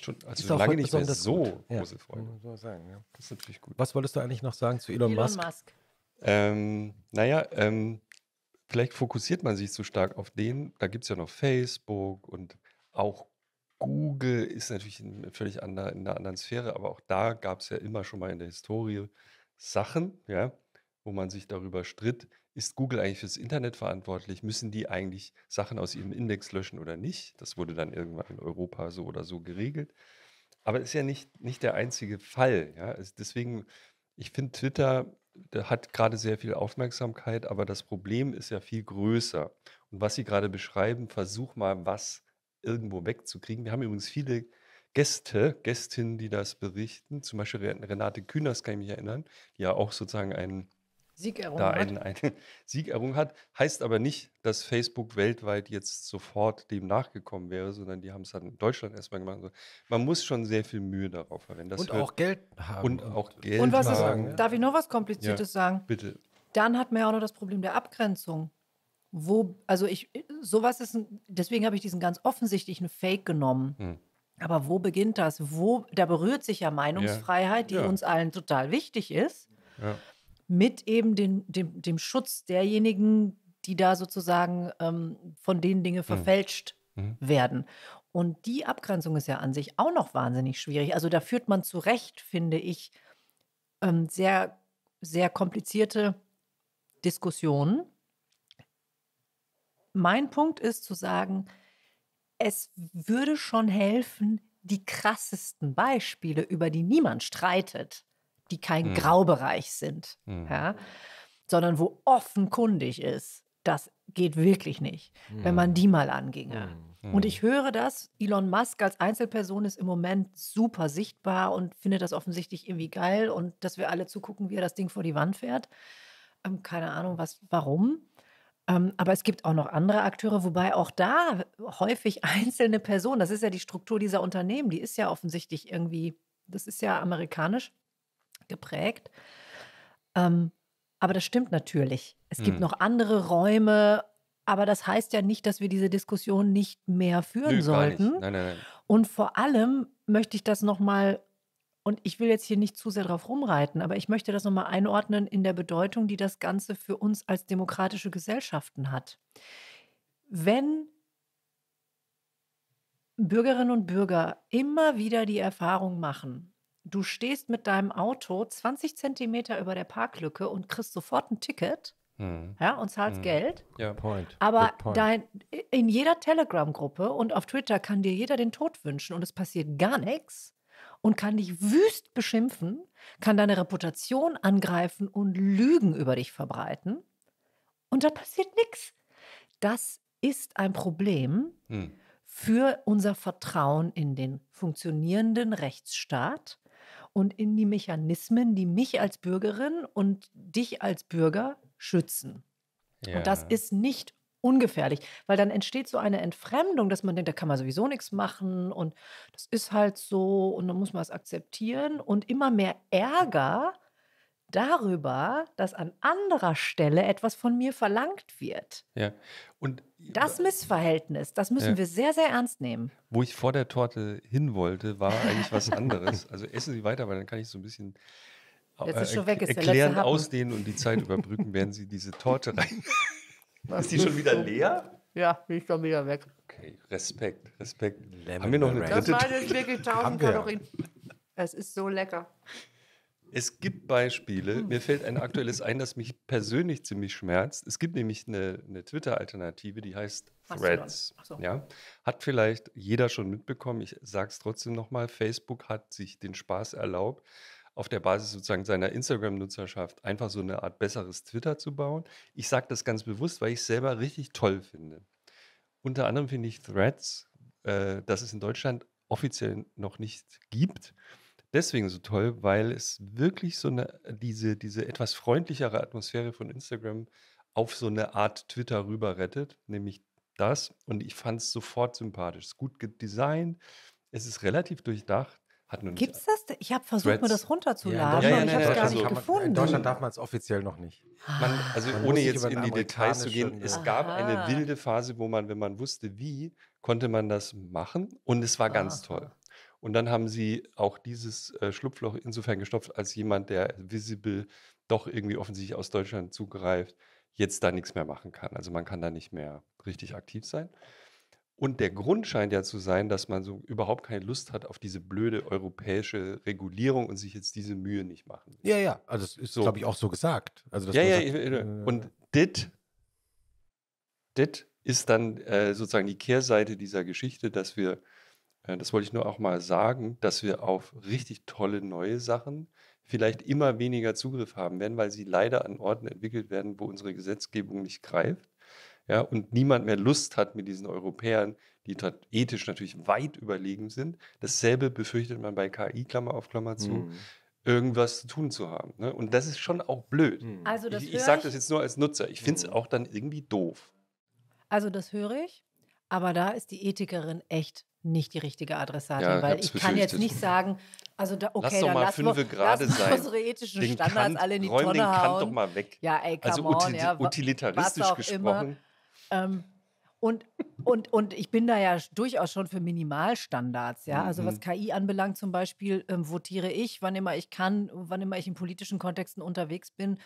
Schon, also ist auch lange nicht mehr so ja. große Freunde. Ja. Sagen, ja. Das ist natürlich gut. Was wolltest du eigentlich noch sagen zu Elon, Elon Musk? Musk. Ähm, naja, ähm, vielleicht fokussiert man sich zu stark auf den. Da gibt es ja noch Facebook und auch Google ist natürlich in, völlig ander, in einer anderen Sphäre, aber auch da gab es ja immer schon mal in der Historie Sachen, ja wo man sich darüber stritt, ist Google eigentlich fürs Internet verantwortlich? Müssen die eigentlich Sachen aus ihrem Index löschen oder nicht? Das wurde dann irgendwann in Europa so oder so geregelt. Aber es ist ja nicht, nicht der einzige Fall. Ja? Also deswegen, ich finde, Twitter hat gerade sehr viel Aufmerksamkeit, aber das Problem ist ja viel größer. Und was Sie gerade beschreiben, versuch mal, was irgendwo wegzukriegen. Wir haben übrigens viele Gäste, Gästinnen, die das berichten. Zum Beispiel Renate Künast kann ich mich erinnern, die ja auch sozusagen einen Sieg errungen, da einen, einen Sieg errungen hat. Heißt aber nicht, dass Facebook weltweit jetzt sofort dem nachgekommen wäre, sondern die haben es dann in Deutschland erstmal gemacht. Also, man muss schon sehr viel Mühe darauf verwenden. und hört. auch Geld haben. Und auch Geld und was haben. darf ich noch was Kompliziertes ja, sagen? Bitte. Dann hat man ja auch noch das Problem der Abgrenzung. Wo, also ich, sowas ist, ein, deswegen habe ich diesen ganz offensichtlichen Fake genommen. Hm. Aber wo beginnt das? Wo, da berührt sich ja Meinungsfreiheit, die ja. uns allen total wichtig ist. Ja mit eben dem, dem, dem Schutz derjenigen, die da sozusagen ähm, von denen Dinge mhm. verfälscht mhm. werden. Und die Abgrenzung ist ja an sich auch noch wahnsinnig schwierig. Also da führt man zu Recht, finde ich, ähm, sehr, sehr komplizierte Diskussionen. Mein Punkt ist zu sagen, es würde schon helfen, die krassesten Beispiele, über die niemand streitet, die kein mhm. Graubereich sind, mhm. ja, sondern wo offenkundig ist, das geht wirklich nicht, mhm. wenn man mhm. die mal anginge. Mhm. Und ich mhm. höre das, Elon Musk als Einzelperson ist im Moment super sichtbar und findet das offensichtlich irgendwie geil und dass wir alle zugucken, wie er das Ding vor die Wand fährt. Ähm, keine Ahnung, was, warum. Ähm, aber es gibt auch noch andere Akteure, wobei auch da häufig einzelne Personen, das ist ja die Struktur dieser Unternehmen, die ist ja offensichtlich irgendwie, das ist ja amerikanisch, geprägt. Ähm, aber das stimmt natürlich. Es gibt hm. noch andere Räume, aber das heißt ja nicht, dass wir diese Diskussion nicht mehr führen Nö, sollten. Nein, nein, nein. Und vor allem möchte ich das nochmal, und ich will jetzt hier nicht zu sehr drauf rumreiten, aber ich möchte das nochmal einordnen in der Bedeutung, die das Ganze für uns als demokratische Gesellschaften hat. Wenn Bürgerinnen und Bürger immer wieder die Erfahrung machen, du stehst mit deinem Auto 20 Zentimeter über der Parklücke und kriegst sofort ein Ticket hm. ja, und zahlst hm. Geld. Ja. Point. Aber point. Dein, in jeder Telegram-Gruppe und auf Twitter kann dir jeder den Tod wünschen und es passiert gar nichts und kann dich wüst beschimpfen, kann deine Reputation angreifen und Lügen über dich verbreiten. Und dann passiert nichts. Das ist ein Problem. Hm für unser Vertrauen in den funktionierenden Rechtsstaat und in die Mechanismen, die mich als Bürgerin und dich als Bürger schützen. Ja. Und das ist nicht ungefährlich, weil dann entsteht so eine Entfremdung, dass man denkt, da kann man sowieso nichts machen und das ist halt so und dann muss man es akzeptieren und immer mehr Ärger darüber, dass an anderer Stelle etwas von mir verlangt wird. Ja. Und das äh, Missverhältnis, das müssen ja. wir sehr, sehr ernst nehmen. Wo ich vor der Torte hin wollte, war eigentlich was anderes. also essen Sie weiter, weil dann kann ich so ein bisschen äh, weg, erklären, ausdehnen und die Zeit überbrücken, während Sie diese Torte rein. ist die schon wieder leer? Ja, bin ich schon wieder weg. Okay, Respekt, Respekt. Lemon Haben wir noch eine dritte? Das war jetzt wirklich 1000 Kalorien. Es ist so lecker. Es gibt Beispiele. Hm. Mir fällt ein aktuelles ein, das mich persönlich ziemlich schmerzt. Es gibt nämlich eine, eine Twitter-Alternative, die heißt Threads. So. Ja, hat vielleicht jeder schon mitbekommen. Ich sage es trotzdem nochmal. Facebook hat sich den Spaß erlaubt, auf der Basis sozusagen seiner Instagram-Nutzerschaft einfach so eine Art besseres Twitter zu bauen. Ich sage das ganz bewusst, weil ich es selber richtig toll finde. Unter anderem finde ich Threads, äh, dass es in Deutschland offiziell noch nicht gibt deswegen so toll, weil es wirklich so eine, diese, diese etwas freundlichere Atmosphäre von Instagram auf so eine Art Twitter rüber rettet, nämlich das. Und ich fand es sofort sympathisch. Es ist gut designt, es ist relativ durchdacht. Gibt es das? Ich habe versucht, Threads. mir das runterzuladen, ja, ja, ja, ich habe es gar nicht man, gefunden. In Deutschland darf man es offiziell noch nicht. Man, ah. also man ohne jetzt in die Details zu gehen, es Aha. gab eine wilde Phase, wo man, wenn man wusste, wie, konnte man das machen und es war ah. ganz Aha. toll. Und dann haben sie auch dieses äh, Schlupfloch insofern gestopft, als jemand, der visible doch irgendwie offensichtlich aus Deutschland zugreift, jetzt da nichts mehr machen kann. Also man kann da nicht mehr richtig aktiv sein. Und der Grund scheint ja zu sein, dass man so überhaupt keine Lust hat auf diese blöde europäische Regulierung und sich jetzt diese Mühe nicht machen will. Ja, ja, also das ist, so. glaube ich, auch so gesagt. Also, ja, ja, sagt, ja, äh, äh, und dit, dit ist dann äh, mhm. sozusagen die Kehrseite dieser Geschichte, dass wir äh, das wollte ich nur auch mal sagen, dass wir auf richtig tolle neue Sachen vielleicht immer weniger Zugriff haben werden, weil sie leider an Orten entwickelt werden, wo unsere Gesetzgebung nicht greift. Ja, und niemand mehr Lust hat mit diesen Europäern, die ethisch natürlich weit überlegen sind. Dasselbe befürchtet man bei KI, Klammer auf Klammer zu. Mhm irgendwas zu tun zu haben. Ne? Und das ist schon auch blöd. Mhm. Also das ich ich sage das jetzt nur als Nutzer. Ich finde es mhm. auch dann irgendwie doof. Also das höre ich, aber da ist die Ethikerin echt nicht die richtige Adressatin, ja, weil ich kann jetzt nicht sagen, also da, okay, lass doch mal lass fünfe gerade sein. unsere ethischen den Standards Kant, alle in die räum Tonne den Kant doch mal weg. Ja, ey, also come also on, util ja, utilitaristisch gesprochen. Ähm, und, und, und ich bin da ja durchaus schon für Minimalstandards, ja. Also was mhm. KI anbelangt zum Beispiel, ähm, votiere ich, wann immer ich kann, wann immer ich in politischen Kontexten unterwegs bin.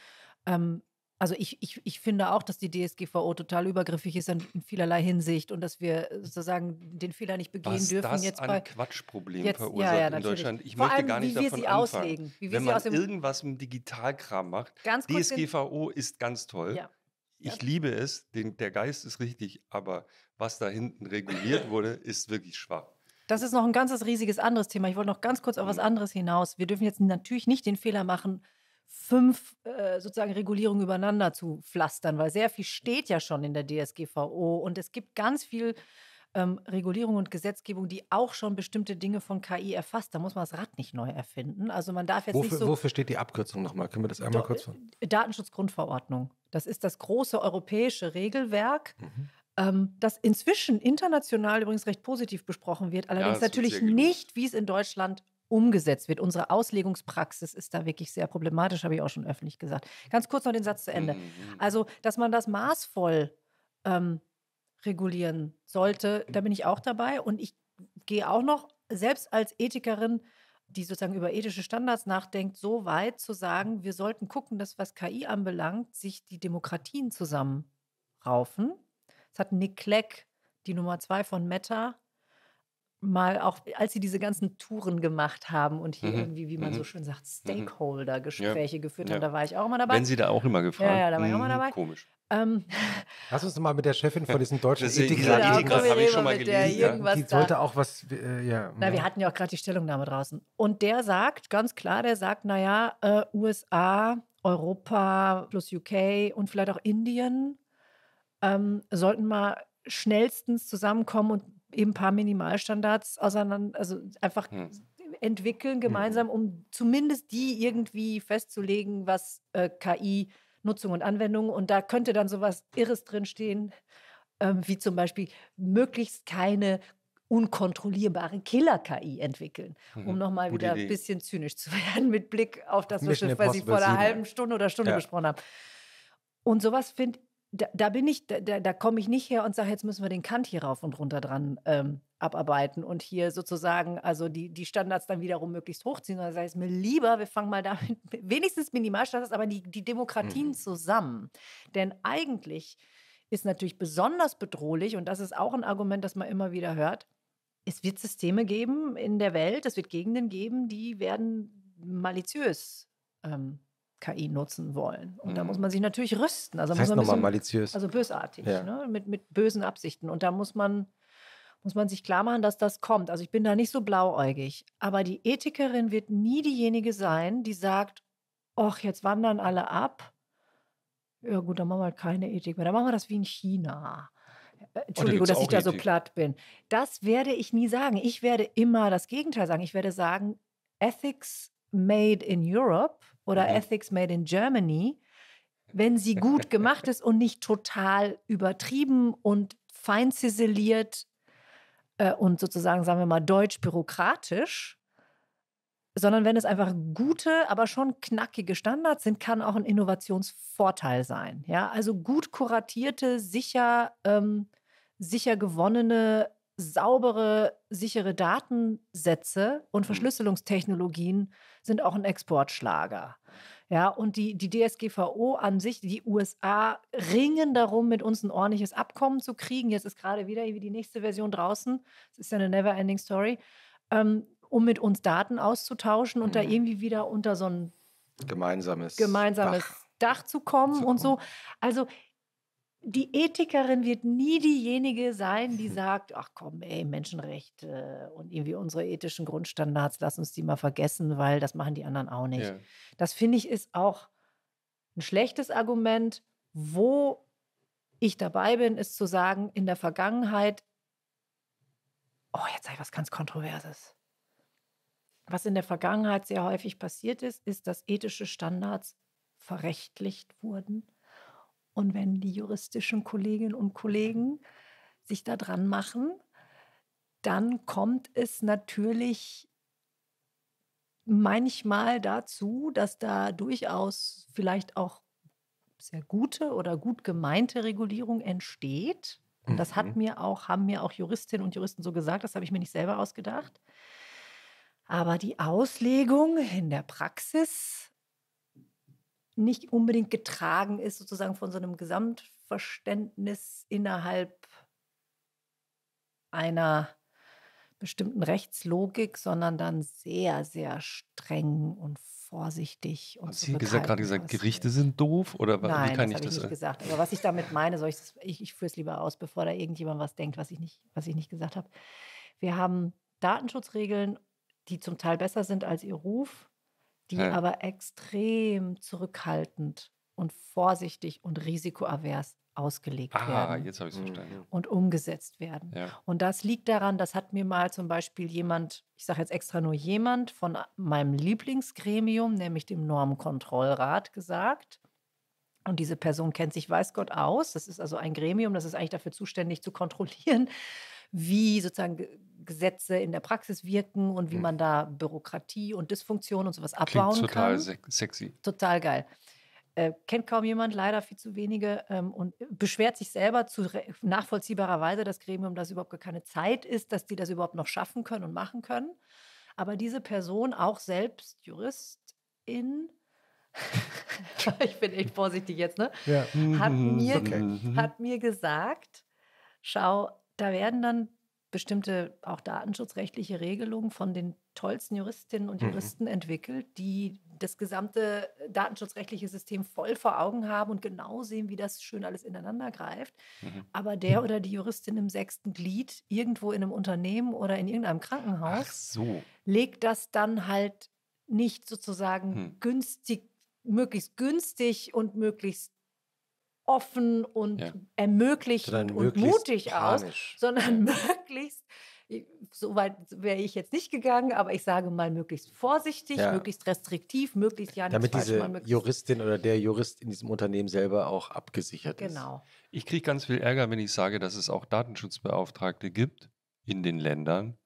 Ähm, also ich, ich, ich finde auch, dass die DSGVO total übergriffig ist in vielerlei Hinsicht und dass wir sozusagen den Fehler nicht begehen Was dürfen. Was das jetzt ein Quatschproblem jetzt, verursacht ja, ja, in Deutschland. Ich Vor möchte allem, gar nicht wie wir davon sie anfangen. auslegen. Wie Wenn man irgendwas mit Digitalkram macht, ganz DSGVO ist ganz toll. Ja. Ich liebe es, den, der Geist ist richtig, aber was da hinten reguliert wurde, ist wirklich schwach. Das ist noch ein ganzes riesiges anderes Thema. Ich wollte noch ganz kurz auf was mhm. anderes hinaus. Wir dürfen jetzt natürlich nicht den Fehler machen, fünf äh, sozusagen Regulierungen übereinander zu pflastern, weil sehr viel steht ja schon in der DSGVO und es gibt ganz viel ähm, Regulierung und Gesetzgebung, die auch schon bestimmte Dinge von KI erfasst. Da muss man das Rad nicht neu erfinden. Also man darf jetzt wofür, nicht so. Wofür steht die Abkürzung nochmal? Können wir das einmal kurz von? Äh, Datenschutzgrundverordnung. Das ist das große europäische Regelwerk. Mhm. Ähm, das inzwischen international übrigens recht positiv besprochen wird, allerdings ja, natürlich nicht, wie es in Deutschland umgesetzt wird. Unsere Auslegungspraxis ist da wirklich sehr problematisch, habe ich auch schon öffentlich gesagt. Ganz kurz noch den Satz zu Ende. Mhm. Also, dass man das maßvoll ähm, regulieren sollte, da bin ich auch dabei. Und ich gehe auch noch, selbst als Ethikerin, die sozusagen über ethische Standards nachdenkt, so weit zu sagen, wir sollten gucken, dass was KI anbelangt, sich die Demokratien zusammenraufen. Das hat Nick Clegg, die Nummer zwei von Meta, mal auch, als sie diese ganzen Touren gemacht haben und hier mhm. irgendwie, wie man mhm. so schön sagt, mhm. Stakeholder-Gespräche ja. geführt haben, ja. da war ich auch immer dabei. Wenn sie da auch immer gefragt. Ja, ja, da war ich auch immer mhm. dabei. Komisch. Ähm, Lass uns mal mit der Chefin von diesem deutschen genau, Ethikrat. Ja, Ethikrat habe ich schon mal gelesen. Die sollte da. auch was, äh, ja. Na, wir hatten ja auch gerade die Stellungnahme draußen. Und der sagt, ganz klar, der sagt, naja, äh, USA, Europa plus UK und vielleicht auch Indien ähm, sollten mal schnellstens zusammenkommen und eben ein paar Minimalstandards auseinander, also einfach hm. entwickeln hm, hm. gemeinsam, um zumindest die irgendwie festzulegen, was äh, KI, Nutzung und Anwendung und da könnte dann sowas Irres drinstehen, ähm, wie zum Beispiel möglichst keine unkontrollierbare Killer-KI entwickeln, um mhm. nochmal wieder ein bisschen zynisch zu werden mit Blick auf das, was ich vor einer halben Stunde oder Stunde ja. besprochen haben. Und sowas finde da, da, bin ich, da, da komme ich nicht her und sage, jetzt müssen wir den Kant hier rauf und runter dran ähm, abarbeiten und hier sozusagen also die, die Standards dann wiederum möglichst hochziehen, sondern das es mir lieber, wir fangen mal damit wenigstens Minimalstandards, aber die, die Demokratien mhm. zusammen. Denn eigentlich ist natürlich besonders bedrohlich, und das ist auch ein Argument, das man immer wieder hört, es wird Systeme geben in der Welt, es wird Gegenden geben, die werden maliziös ähm, KI nutzen wollen. Und mhm. da muss man sich natürlich rüsten. Also das heißt muss man bisschen, maliziös. Also bösartig, ja. ne? mit, mit bösen Absichten. Und da muss man, muss man sich klar machen, dass das kommt. Also ich bin da nicht so blauäugig. Aber die Ethikerin wird nie diejenige sein, die sagt, ach, jetzt wandern alle ab. Ja gut, dann machen wir halt keine Ethik mehr. Dann machen wir das wie in China. Äh, oh, Entschuldigung, dass ich da so platt bin. Das werde ich nie sagen. Ich werde immer das Gegenteil sagen. Ich werde sagen, Ethics made in Europe – oder mhm. Ethics Made in Germany, wenn sie gut gemacht ist und nicht total übertrieben und fein ziseliert äh, und sozusagen, sagen wir mal, deutsch-bürokratisch, sondern wenn es einfach gute, aber schon knackige Standards sind, kann auch ein Innovationsvorteil sein. Ja, also gut kuratierte, sicher, ähm, sicher gewonnene saubere, sichere Datensätze und mhm. Verschlüsselungstechnologien sind auch ein Exportschlager. Ja, und die, die DSGVO an sich, die USA ringen darum, mit uns ein ordentliches Abkommen zu kriegen. Jetzt ist gerade wieder die nächste Version draußen. Es ist ja eine never-ending Story. Ähm, um mit uns Daten auszutauschen und mhm. da irgendwie wieder unter so ein gemeinsames, gemeinsames Dach, Dach zu kommen so. und so. Also die Ethikerin wird nie diejenige sein, die sagt, ach komm, ey, Menschenrechte und irgendwie unsere ethischen Grundstandards, lass uns die mal vergessen, weil das machen die anderen auch nicht. Ja. Das finde ich ist auch ein schlechtes Argument, wo ich dabei bin, ist zu sagen, in der Vergangenheit, oh, jetzt sage ich was ganz Kontroverses. Was in der Vergangenheit sehr häufig passiert ist, ist, dass ethische Standards verrechtlicht wurden und wenn die juristischen Kolleginnen und Kollegen mhm. sich da dran machen, dann kommt es natürlich manchmal dazu, dass da durchaus vielleicht auch sehr gute oder gut gemeinte Regulierung entsteht. Und das hat mhm. mir auch, haben mir auch Juristinnen und Juristen so gesagt, das habe ich mir nicht selber ausgedacht. Aber die Auslegung in der Praxis nicht unbedingt getragen ist, sozusagen von so einem Gesamtverständnis innerhalb einer bestimmten Rechtslogik, sondern dann sehr, sehr streng und vorsichtig und Haben Sie gesagt, gerade gesagt, Gerichte sind doof oder Nein, wie kann das ich das? Ich nicht gesagt. Aber was ich damit meine, soll ich, das, ich, ich führe es lieber aus, bevor da irgendjemand was denkt, was ich nicht, was ich nicht gesagt habe. Wir haben Datenschutzregeln, die zum Teil besser sind als ihr Ruf, die ja. aber extrem zurückhaltend und vorsichtig und risikoavers ausgelegt ah, werden. jetzt habe ich es mhm. verstanden. Und umgesetzt werden. Ja. Und das liegt daran, das hat mir mal zum Beispiel jemand, ich sage jetzt extra nur jemand von meinem Lieblingsgremium, nämlich dem Normkontrollrat, gesagt. Und diese Person kennt sich weiß Gott aus. Das ist also ein Gremium, das ist eigentlich dafür zuständig zu kontrollieren, wie sozusagen Gesetze in der Praxis wirken und wie hm. man da Bürokratie und Dysfunktion und sowas abbauen Klingt total kann. Total sexy. Total geil. Äh, kennt kaum jemand, leider viel zu wenige, ähm, und beschwert sich selber zu nachvollziehbarer Weise das Gremium, dass überhaupt keine Zeit ist, dass die das überhaupt noch schaffen können und machen können. Aber diese Person, auch selbst Juristin, ich bin echt vorsichtig jetzt, ne? Ja. Hat, mhm. mir, mhm. okay. hat mir gesagt, schau, da werden dann bestimmte auch datenschutzrechtliche Regelungen von den tollsten Juristinnen und mhm. Juristen mhm. entwickelt, die das gesamte datenschutzrechtliche System voll vor Augen haben und genau sehen, wie das schön alles ineinander greift. Mhm. Aber der oder die Juristin im sechsten Glied irgendwo in einem Unternehmen oder in irgendeinem Krankenhaus so. legt das dann halt nicht sozusagen mhm. günstig, möglichst günstig und möglichst offen und ja. ermöglicht und mutig panisch. aus, sondern möglichst so weit wäre ich jetzt nicht gegangen, aber ich sage mal möglichst vorsichtig, ja. möglichst restriktiv, möglichst ja nicht Damit falsch, diese Juristin oder der Jurist in diesem Unternehmen selber auch abgesichert genau. ist. Genau. Ich kriege ganz viel Ärger, wenn ich sage, dass es auch Datenschutzbeauftragte gibt in den Ländern,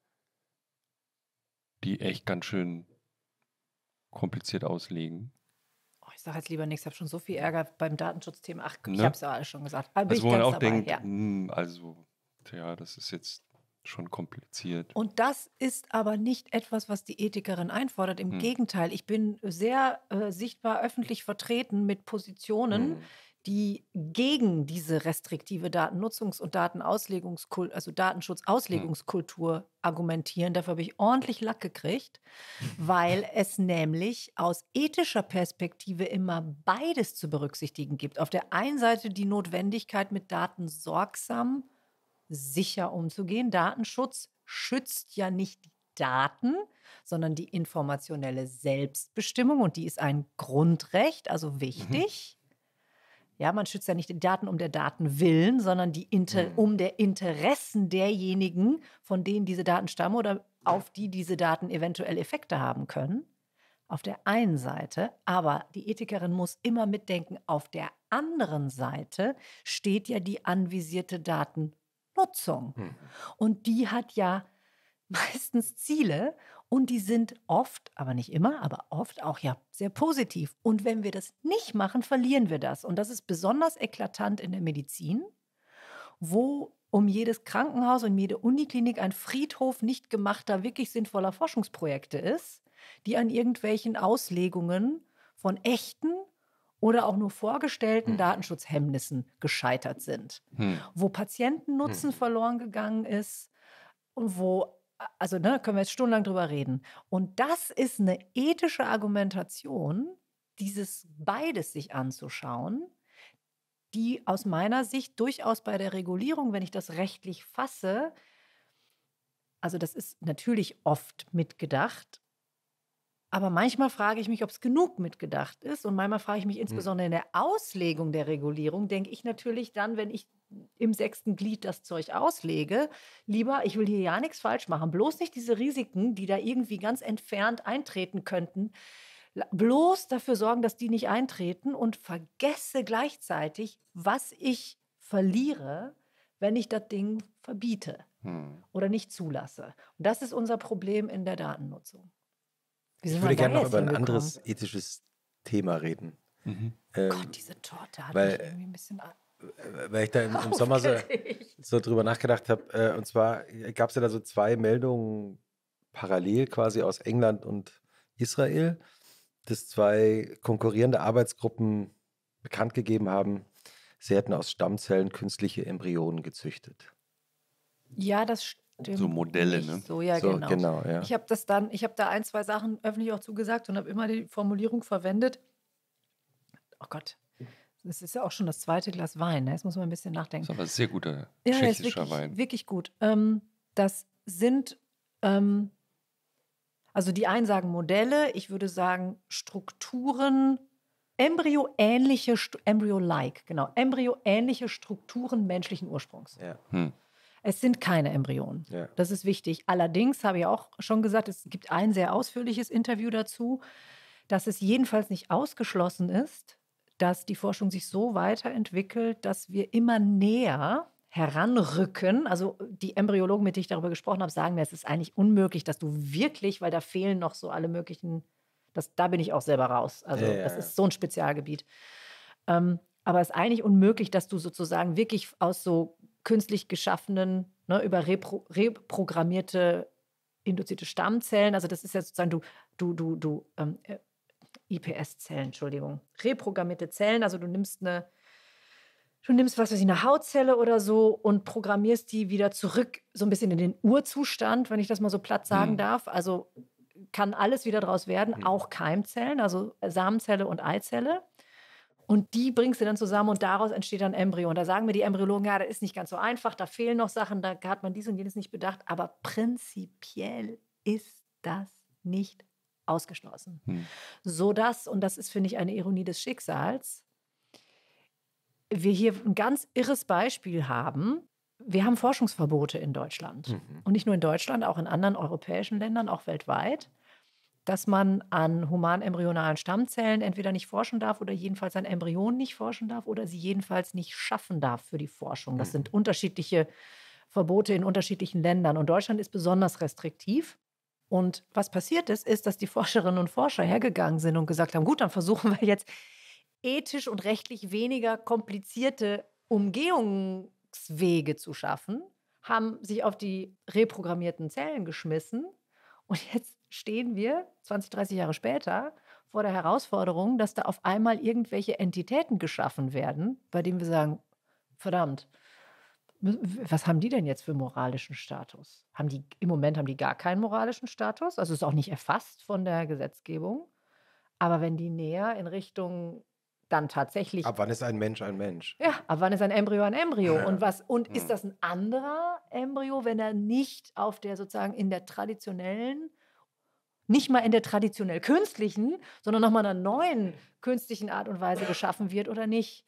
die echt ganz schön kompliziert auslegen ich sage jetzt lieber nichts, ich habe schon so viel Ärger beim Datenschutzthema. Ach, ich ne? habe es ja alles schon gesagt. Aber also, wo man auch dabei, denkt, ja. Mh, hm, also, ja, das ist jetzt schon kompliziert. Und das ist aber nicht etwas, was die Ethikerin einfordert. Im hm. Gegenteil, ich bin sehr äh, sichtbar öffentlich vertreten mit Positionen, hm die gegen diese restriktive Datennutzungs- und Datenauslegungskultur, also Datenschutzauslegungskultur argumentieren. Dafür habe ich ordentlich Lack gekriegt, weil es nämlich aus ethischer Perspektive immer beides zu berücksichtigen gibt. Auf der einen Seite die Notwendigkeit, mit Daten sorgsam, sicher umzugehen. Datenschutz schützt ja nicht die Daten, sondern die informationelle Selbstbestimmung und die ist ein Grundrecht, also mhm. wichtig. Mhm. Ja, man schützt ja nicht die Daten um der Daten willen, sondern die Inter mhm. um der Interessen derjenigen, von denen diese Daten stammen oder auf die diese Daten eventuell Effekte haben können. Auf der einen Seite, aber die Ethikerin muss immer mitdenken, auf der anderen Seite steht ja die anvisierte Datennutzung. Mhm. Und die hat ja meistens Ziele und die sind oft, aber nicht immer, aber oft auch ja sehr positiv. Und wenn wir das nicht machen, verlieren wir das. Und das ist besonders eklatant in der Medizin, wo um jedes Krankenhaus und jede Uniklinik ein Friedhof nicht gemachter, wirklich sinnvoller Forschungsprojekte ist, die an irgendwelchen Auslegungen von echten oder auch nur vorgestellten hm. Datenschutzhemmnissen gescheitert sind, hm. wo Patientennutzen hm. verloren gegangen ist und wo also ne, können wir jetzt stundenlang drüber reden. Und das ist eine ethische Argumentation, dieses beides sich anzuschauen, die aus meiner Sicht durchaus bei der Regulierung, wenn ich das rechtlich fasse, also das ist natürlich oft mitgedacht, aber manchmal frage ich mich, ob es genug mitgedacht ist. Und manchmal frage ich mich hm. insbesondere in der Auslegung der Regulierung, denke ich natürlich dann, wenn ich im sechsten Glied das Zeug auslege, lieber, ich will hier ja nichts falsch machen, bloß nicht diese Risiken, die da irgendwie ganz entfernt eintreten könnten, bloß dafür sorgen, dass die nicht eintreten und vergesse gleichzeitig, was ich verliere, wenn ich das Ding verbiete hm. oder nicht zulasse. Und das ist unser Problem in der Datennutzung ich würde gerne noch über ein anderes ethisches Thema reden. Mhm. Ähm, oh Gott, diese Torte hat weil, mich irgendwie ein bisschen äh, weil ich da im, im Sommer so, so, drüber nachgedacht habe. Äh, und zwar gab es ja da so zwei Meldungen parallel quasi aus England und Israel, dass zwei konkurrierende Arbeitsgruppen bekannt gegeben haben, sie hätten aus Stammzellen künstliche Embryonen gezüchtet. Ja, das stimmt so Modelle, ne? So, ja, so, genau. genau ja. Ich habe das dann, ich habe da ein, zwei Sachen öffentlich auch zugesagt und habe immer die Formulierung verwendet. Oh Gott, das ist ja auch schon das zweite Glas Wein, ne? Jetzt muss man ein bisschen nachdenken. Das ist aber sehr guter ja, tschechischer wirklich, Wein. Wirklich gut. Ähm, das sind, ähm, also die einen sagen Modelle, ich würde sagen Strukturen, embryoähnliche, embryo-like, genau, embryoähnliche Strukturen menschlichen Ursprungs. Ja. Hm. Es sind keine Embryonen. Ja. Das ist wichtig. Allerdings habe ich auch schon gesagt, es gibt ein sehr ausführliches Interview dazu, dass es jedenfalls nicht ausgeschlossen ist, dass die Forschung sich so weiterentwickelt, dass wir immer näher heranrücken. Also die Embryologen, mit denen ich darüber gesprochen habe, sagen mir, es ist eigentlich unmöglich, dass du wirklich, weil da fehlen noch so alle möglichen, das, da bin ich auch selber raus. Also ja, ja, das ist so ein Spezialgebiet. Ähm, aber es ist eigentlich unmöglich, dass du sozusagen wirklich aus so künstlich geschaffenen, ne, über repro reprogrammierte induzierte Stammzellen. Also das ist ja sozusagen du, du, du, du, ähm, äh, IPS-Zellen, Entschuldigung. Reprogrammierte Zellen, also du nimmst eine, du nimmst, was weiß ich, eine Hautzelle oder so und programmierst die wieder zurück, so ein bisschen in den Urzustand, wenn ich das mal so platt sagen mhm. darf. Also kann alles wieder draus werden, mhm. auch Keimzellen, also Samenzelle und Eizelle. Und die bringst du dann zusammen und daraus entsteht dann Embryo. Und da sagen mir die Embryologen, ja, das ist nicht ganz so einfach, da fehlen noch Sachen, da hat man dies und jenes nicht bedacht. Aber prinzipiell ist das nicht ausgeschlossen. Hm. So dass, und das ist, finde ich, eine Ironie des Schicksals, wir hier ein ganz irres Beispiel haben. Wir haben Forschungsverbote in Deutschland. Mhm. Und nicht nur in Deutschland, auch in anderen europäischen Ländern, auch weltweit dass man an humanembryonalen Stammzellen entweder nicht forschen darf oder jedenfalls an Embryonen nicht forschen darf oder sie jedenfalls nicht schaffen darf für die Forschung. Das mhm. sind unterschiedliche Verbote in unterschiedlichen Ländern und Deutschland ist besonders restriktiv. Und was passiert ist, ist, dass die Forscherinnen und Forscher hergegangen sind und gesagt haben, gut, dann versuchen wir jetzt ethisch und rechtlich weniger komplizierte Umgehungswege zu schaffen, haben sich auf die reprogrammierten Zellen geschmissen und jetzt stehen wir 20, 30 Jahre später vor der Herausforderung, dass da auf einmal irgendwelche Entitäten geschaffen werden, bei denen wir sagen, verdammt, was haben die denn jetzt für moralischen Status? Haben die im Moment haben die gar keinen moralischen Status, also ist auch nicht erfasst von der Gesetzgebung. Aber wenn die näher in Richtung dann tatsächlich. Ab wann ist ein Mensch ein Mensch? Ja, ab wann ist ein Embryo ein Embryo? Ja. Und was und hm. ist das ein anderer Embryo, wenn er nicht auf der sozusagen in der traditionellen nicht mal in der traditionell künstlichen, sondern nochmal einer neuen künstlichen Art und Weise geschaffen wird oder nicht.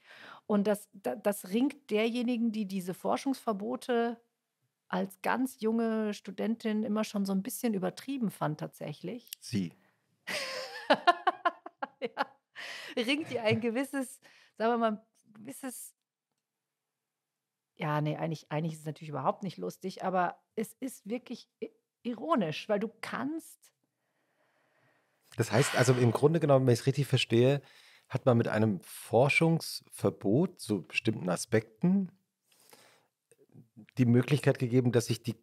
Und das, das, das ringt derjenigen, die diese Forschungsverbote als ganz junge Studentin immer schon so ein bisschen übertrieben fand tatsächlich. Sie. ja. Ringt ihr ein gewisses, sagen wir mal, ein gewisses ja, nee, eigentlich, eigentlich ist es natürlich überhaupt nicht lustig, aber es ist wirklich ironisch, weil du kannst das heißt also im Grunde genommen, wenn ich es richtig verstehe, hat man mit einem Forschungsverbot zu bestimmten Aspekten die Möglichkeit gegeben, dass sich die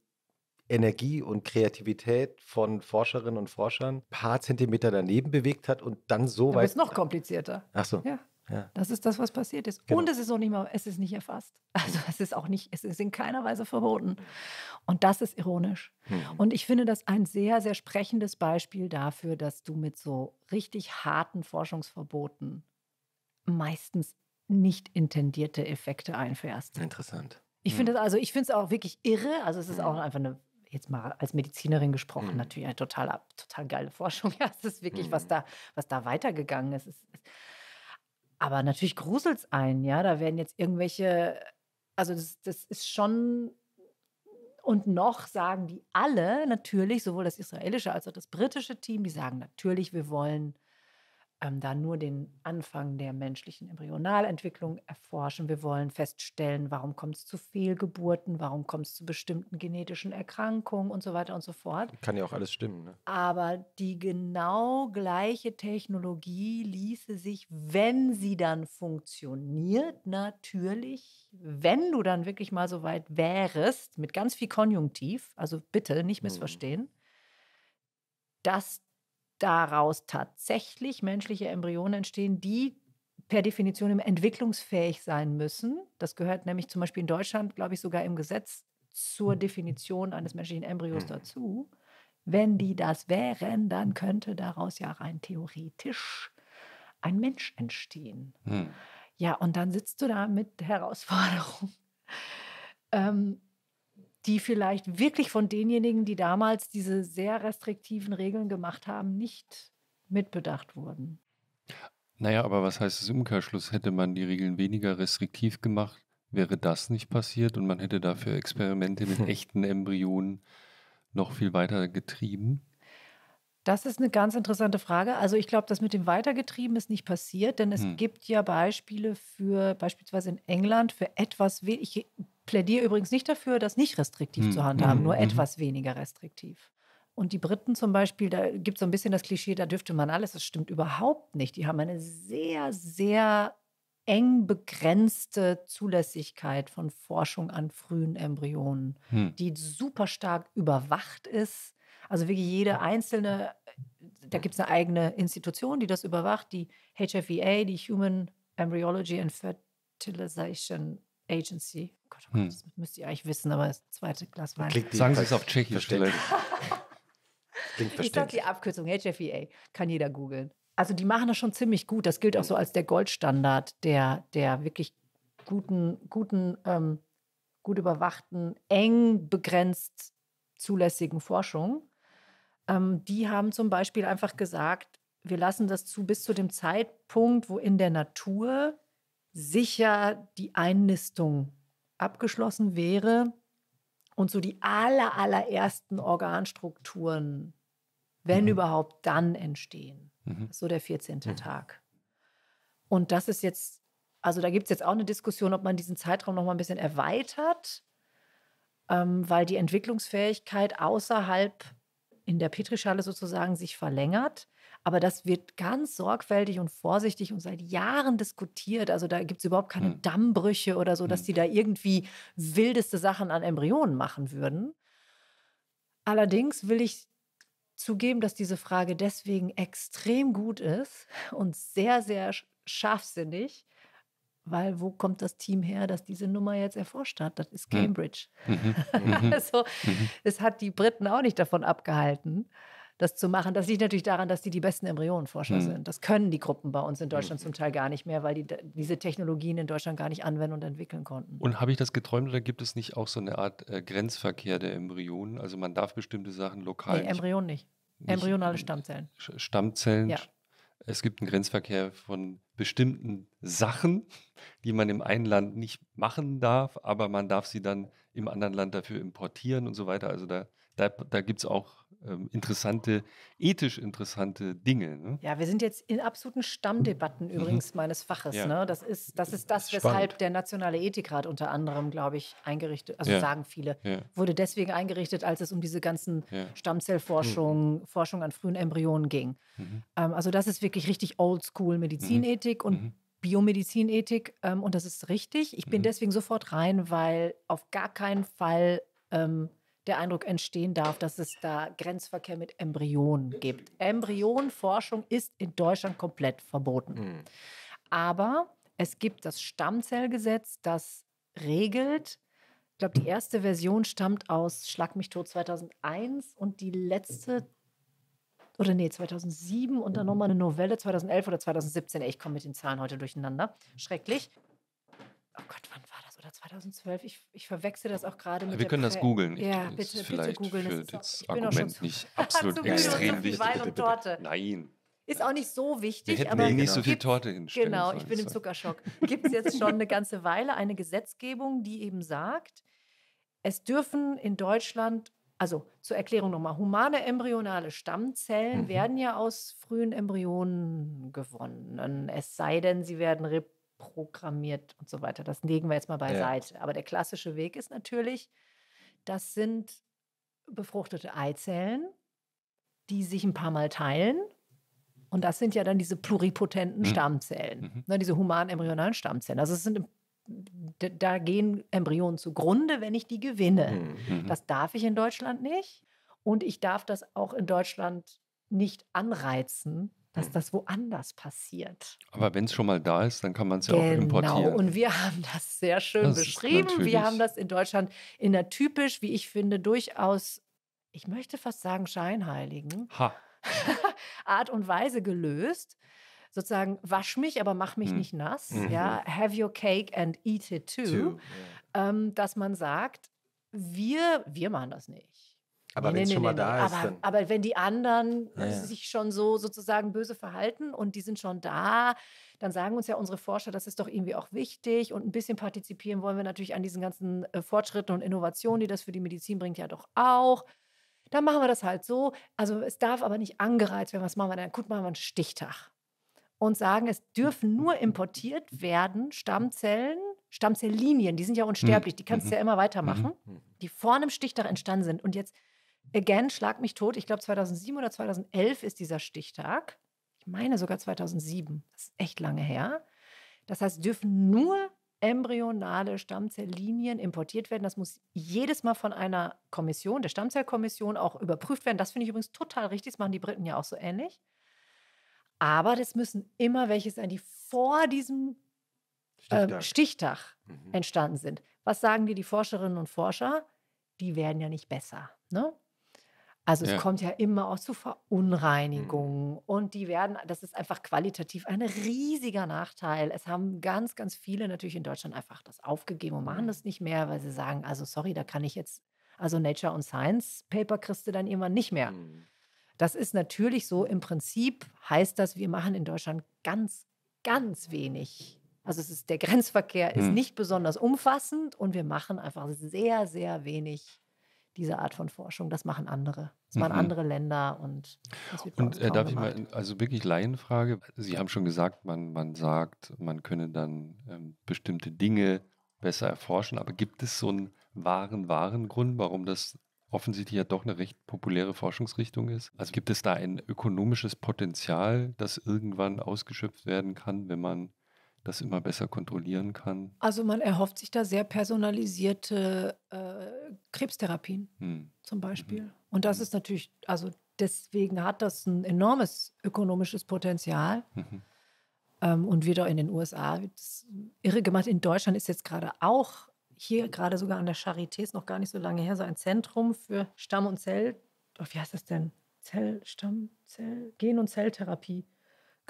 Energie und Kreativität von Forscherinnen und Forschern ein paar Zentimeter daneben bewegt hat und dann so dann weit. Das ist noch komplizierter. Ach so. Ja. Ja. Das ist das, was passiert ist. Genau. Und es ist auch nicht mal, es ist nicht erfasst. Also es ist auch nicht, es ist in keiner Weise verboten. Und das ist ironisch. Hm. Und ich finde das ein sehr, sehr sprechendes Beispiel dafür, dass du mit so richtig harten Forschungsverboten meistens nicht intendierte Effekte einfährst. Interessant. Ich finde hm. das also, ich finde es auch wirklich irre. Also es ist hm. auch einfach eine jetzt mal als Medizinerin gesprochen, mhm. natürlich eine total, total geile Forschung. Ja, es ist wirklich, mhm. was hm. da, was da weitergegangen ist. Es, es, aber natürlich gruselt es einen, ja. Da werden jetzt irgendwelche, also das, das ist schon und noch sagen die alle natürlich, sowohl das israelische als auch das britische Team, die sagen natürlich, wir wollen ähm, da nur den Anfang der menschlichen Embryonalentwicklung erforschen. Wir wollen feststellen, warum kommt es zu Fehlgeburten, warum kommt es zu bestimmten genetischen Erkrankungen und so weiter und so fort. Kann ja auch alles stimmen. Ne? Aber die genau gleiche Technologie ließe sich, wenn sie dann funktioniert, natürlich, wenn du dann wirklich mal so weit wärst, mit ganz viel Konjunktiv, also bitte nicht mhm. missverstehen, hm. dass daraus tatsächlich menschliche Embryonen entstehen, die per Definition entwicklungsfähig sein müssen. Das gehört nämlich zum Beispiel in Deutschland, glaube ich, sogar im Gesetz zur Definition eines menschlichen Embryos hm. dazu. Wenn die das wären, dann könnte daraus ja rein theoretisch ein Mensch entstehen. Hm. Ja, und dann sitzt du da mit Herausforderung. Ähm, die vielleicht wirklich von denjenigen, die damals diese sehr restriktiven Regeln gemacht haben, nicht mitbedacht wurden. Naja, aber was heißt es im Umkehrschluss? Hätte man die Regeln weniger restriktiv gemacht, wäre das nicht passiert und man hätte dafür Experimente mit echten Embryonen noch viel weiter getrieben? Das ist eine ganz interessante Frage. Also ich glaube, das mit dem Weitergetrieben ist nicht passiert, denn es hm. gibt ja Beispiele für beispielsweise in England für etwas, ich plädiere übrigens nicht dafür, das nicht restriktiv mhm. zu handhaben, hm. nur mhm. etwas weniger restriktiv. Und die Briten zum Beispiel, da gibt es so ein bisschen das Klischee, da dürfte man alles. Das stimmt überhaupt nicht. Die haben eine sehr, sehr eng begrenzte Zulässigkeit von Forschung an frühen Embryonen, hm. die super stark überwacht ist. Also wirklich jede einzelne, da gibt es eine eigene Institution, die das überwacht, die HFEA, die Human Embryology and Fertilization Agency. Oh Gott, oh Gott, hm. Das müsst ihr eigentlich wissen, aber das zweite Glas Wein. Klingt Sagen Sie es auf Tschechisch vielleicht. Klingt ich sage die Abkürzung, HFEA. Kann jeder googeln. Also die machen das schon ziemlich gut. Das gilt auch so als der Goldstandard der, der wirklich guten, guten, ähm, gut überwachten, eng begrenzt zulässigen Forschung. Ähm, die haben zum Beispiel einfach gesagt, wir lassen das zu bis zu dem Zeitpunkt, wo in der Natur sicher die Einnistung abgeschlossen wäre und so die aller, allerersten Organstrukturen, wenn mhm. überhaupt, dann entstehen. Mhm. So der 14. Mhm. Tag. Und das ist jetzt, also da gibt es jetzt auch eine Diskussion, ob man diesen Zeitraum noch mal ein bisschen erweitert, ähm, weil die Entwicklungsfähigkeit außerhalb in der Petrischale sozusagen sich verlängert. Aber das wird ganz sorgfältig und vorsichtig und seit Jahren diskutiert. Also da gibt es überhaupt keine hm. Dammbrüche oder so, dass hm. die da irgendwie wildeste Sachen an Embryonen machen würden. Allerdings will ich zugeben, dass diese Frage deswegen extrem gut ist und sehr, sehr scharfsinnig, weil wo kommt das Team her, das diese Nummer jetzt erforscht hat? Das ist mhm. Cambridge. Mhm. mhm. also mhm. es hat die Briten auch nicht davon abgehalten, das zu machen. Das liegt natürlich daran, dass die die besten Embryonenforscher mhm. sind. Das können die Gruppen bei uns in Deutschland zum Teil gar nicht mehr, weil die diese Technologien in Deutschland gar nicht anwenden und entwickeln konnten. Und habe ich das geträumt oder gibt es nicht auch so eine Art äh, Grenzverkehr der Embryonen? Also man darf bestimmte Sachen lokal. Nee, Embryonen nicht. nicht. Embryonale Stammzellen. Stammzellen. Ja es gibt einen Grenzverkehr von bestimmten Sachen, die man im einen Land nicht machen darf, aber man darf sie dann im anderen Land dafür importieren und so weiter. Also da da, da gibt es auch ähm, interessante, ethisch interessante Dinge. Ne? Ja, wir sind jetzt in absoluten Stammdebatten mhm. übrigens mhm. meines Faches. Ja. Ne? Das, ist, das ist das, Spannend. weshalb der Nationale Ethikrat unter anderem, glaube ich, eingerichtet, also ja. sagen viele, ja. wurde deswegen eingerichtet, als es um diese ganzen Stammzellforschung, mhm. Forschung an frühen Embryonen ging. Mhm. Ähm, also das ist wirklich richtig oldschool Medizinethik mhm. und mhm. Biomedizinethik ähm, und das ist richtig. Ich bin deswegen sofort rein, weil auf gar keinen Fall ähm, der Eindruck entstehen darf, dass es da Grenzverkehr mit Embryonen gibt. Embryonenforschung ist in Deutschland komplett verboten. Mhm. Aber es gibt das Stammzellgesetz, das regelt, ich glaube, die erste Version stammt aus Schlag mich tot 2001 und die letzte oder nee, 2007 und dann nochmal eine Novelle 2011 oder 2017. ich komme mit den Zahlen heute durcheinander. Schrecklich. Oh Gott, wann war oder 2012. Ich, ich verwechsel das auch gerade mit. Wir können das googeln. Ja, das bitte, vielleicht bitte googeln. Für das, auch, genau Argument nicht absolut extrem wichtig. Wein und Torte. Nein. Ist auch nicht so wichtig. Wir hätten aber nicht so viel Torte hinstellen Genau, ich bin im Zuckerschock. Gibt es jetzt schon eine ganze Weile eine Gesetzgebung, die eben sagt, es dürfen in Deutschland, also zur Erklärung nochmal, humane embryonale Stammzellen mhm. werden ja aus frühen Embryonen gewonnen. Es sei denn, sie werden repräsentiert programmiert und so weiter. Das legen wir jetzt mal beiseite. Ja. Aber der klassische Weg ist natürlich, das sind befruchtete Eizellen, die sich ein paar Mal teilen. Und das sind ja dann diese pluripotenten mhm. Stammzellen, mhm. Ne, diese human-embryonalen Stammzellen. Also es sind da gehen Embryonen zugrunde, wenn ich die gewinne. Mhm. mhm. Das darf ich in Deutschland nicht. Und ich darf das auch in Deutschland nicht anreizen, dass mhm. das woanders passiert. Aber wenn es schon mal da ist, dann kann man es ja genau. auch importieren. Genau, und wir haben das sehr schön das beschrieben. Wir haben das in Deutschland in der typisch, wie ich finde, durchaus, ich möchte fast sagen, scheinheiligen Art und Weise gelöst. Sozusagen, wasch mich, aber mach mich mhm. nicht nass. Mhm. Ja, have your cake and eat it too. too. Ähm, dass man sagt, wir, wir machen das nicht. Aber nee, wenn nee, schon nee, mal da ist. Aber, aber, wenn die anderen ja, sich schon so sozusagen böse verhalten und die sind schon da, dann sagen uns ja unsere Forscher, das ist doch irgendwie auch wichtig und ein bisschen partizipieren wollen wir natürlich an diesen ganzen äh, Fortschritten und Innovationen, die das für die Medizin bringt, ja doch auch. Dann machen wir das halt so. Also es darf aber nicht angereizt werden, was machen wir denn? Gut, machen wir einen Stichtag und sagen, es dürfen nur importiert werden Stammzellen, Stammzelllinien, die sind ja mhm. unsterblich, die kannst du ja mhm. immer weitermachen, mhm. die vor einem Stichtag entstanden sind. Und jetzt Again, schlag mich tot. Ich glaube, 2007 oder 2011 ist dieser Stichtag. Ich meine sogar 2007. Das ist echt lange her. Das heißt, dürfen nur embryonale Stammzelllinien importiert werden. Das muss jedes Mal von einer Kommission, der Stammzellkommission, auch überprüft werden. Das finde ich übrigens total richtig. Das machen die Briten ja auch so ähnlich. Aber das müssen immer welche sein, die vor diesem ähm, Stichtag, ähm, Stichtag mhm. entstanden sind. Was sagen dir die Forscherinnen und Forscher? Die werden ja nicht besser. Ne? Also es kommt ja immer auch zu mhm. Verunreinigungen mhm. und die werden, das ist einfach qualitativ ein riesiger Nachteil. Es haben ganz, ganz viele natürlich in Deutschland einfach das aufgegeben und machen mhm. das nicht mehr, weil sie sagen, also sorry, da kann ich jetzt, also Nature und Science Paper kriegst du dann irgendwann nicht mehr. Mhm. Das ist natürlich so, im Prinzip heißt das, wir machen in Deutschland ganz, ganz wenig. Also ist, der Grenzverkehr mhm. ist nicht besonders umfassend und wir machen einfach sehr, sehr wenig diese Art von Forschung. Das machen andere. Das machen mhm. andere Länder und das wird Und äh, darf gemacht. ich mal, also wirklich Laienfrage. Sie haben schon gesagt, man, man sagt, man könne dann ähm, bestimmte Dinge besser erforschen, aber gibt es so einen wahren, wahren Grund, warum das offensichtlich ja doch eine recht populäre Forschungsrichtung ist? Also gibt es da ein ökonomisches Potenzial, das irgendwann ausgeschöpft werden kann, wenn man das immer besser kontrollieren kann. Also man erhofft sich da sehr personalisierte äh, Krebstherapien hm. zum Beispiel. Mhm. Und das mhm. ist natürlich, also deswegen hat das ein enormes ökonomisches Potenzial. Mhm. Ähm, und wieder in den USA wird es irre gemacht. In Deutschland ist jetzt gerade auch hier gerade sogar an der Charité, ist noch gar nicht so lange her, so ein Zentrum für Stamm- und Zell, oh, wie heißt das denn? Zell, Stamm, Zell, Gen- und Zelltherapie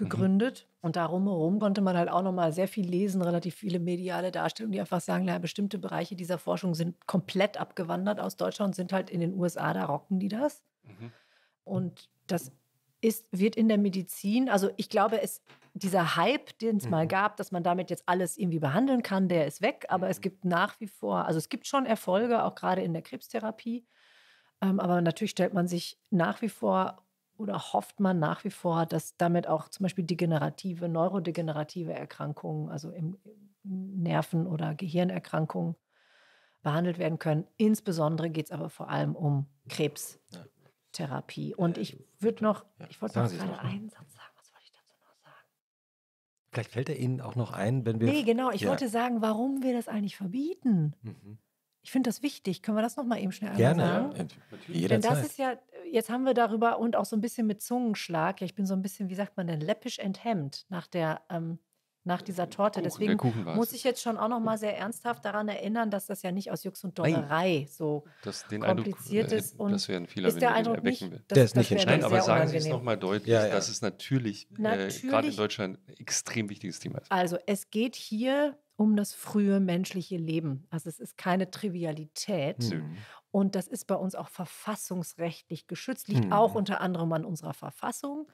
Mhm. gegründet. Mhm. Und darum herum konnte man halt auch nochmal sehr viel lesen, relativ viele mediale Darstellungen, die einfach sagen, naja, bestimmte Bereiche dieser Forschung sind komplett abgewandert aus Deutschland, sind halt in den USA, da rocken die das. Mhm. Und das ist, wird in der Medizin, also ich glaube, es, dieser Hype, den es mhm. mal gab, dass man damit jetzt alles irgendwie behandeln kann, der ist weg, aber es mhm. gibt nach wie vor, also es gibt schon Erfolge, auch gerade in der Krebstherapie. Ähm, aber natürlich stellt man sich nach wie vor oder hofft man nach wie vor, dass damit auch zum Beispiel degenerative, neurodegenerative Erkrankungen, also im Nerven- oder Gehirnerkrankungen behandelt werden können. Insbesondere geht es aber vor allem um Krebstherapie. Und ich würde noch, ich wollte noch gerade einen Satz sagen. Was wollte ich dazu noch sagen? Vielleicht fällt er Ihnen auch noch ein, wenn wir. Nee, genau. Ich ja. wollte sagen, warum wir das eigentlich verbieten. Mhm. Ich finde das wichtig. Können wir das nochmal eben schnell Gerne, sagen? Gerne, Denn das ist ja, jetzt haben wir darüber und auch so ein bisschen mit Zungenschlag, ja, ich bin so ein bisschen, wie sagt man denn, läppisch enthemmt nach der ähm, nach dieser Torte. Kuchen, Deswegen äh, muss ich jetzt schon auch noch mal sehr ernsthaft daran erinnern, dass das ja nicht aus Jux und Dollerei so das, kompliziert Eindruck, äh, ist. Und das wäre ein Fehler, ist der Eindruck nicht, das, der ist nicht entscheidend. Aber sagen unangenehm. Sie es noch mal deutlich, ja, ja. dass es natürlich, natürlich äh, gerade in Deutschland ein extrem wichtiges Thema ist. Also es geht hier um das frühe menschliche Leben. Also es ist keine Trivialität. Hm. Und das ist bei uns auch verfassungsrechtlich geschützt, liegt hm. auch unter anderem an unserer Verfassung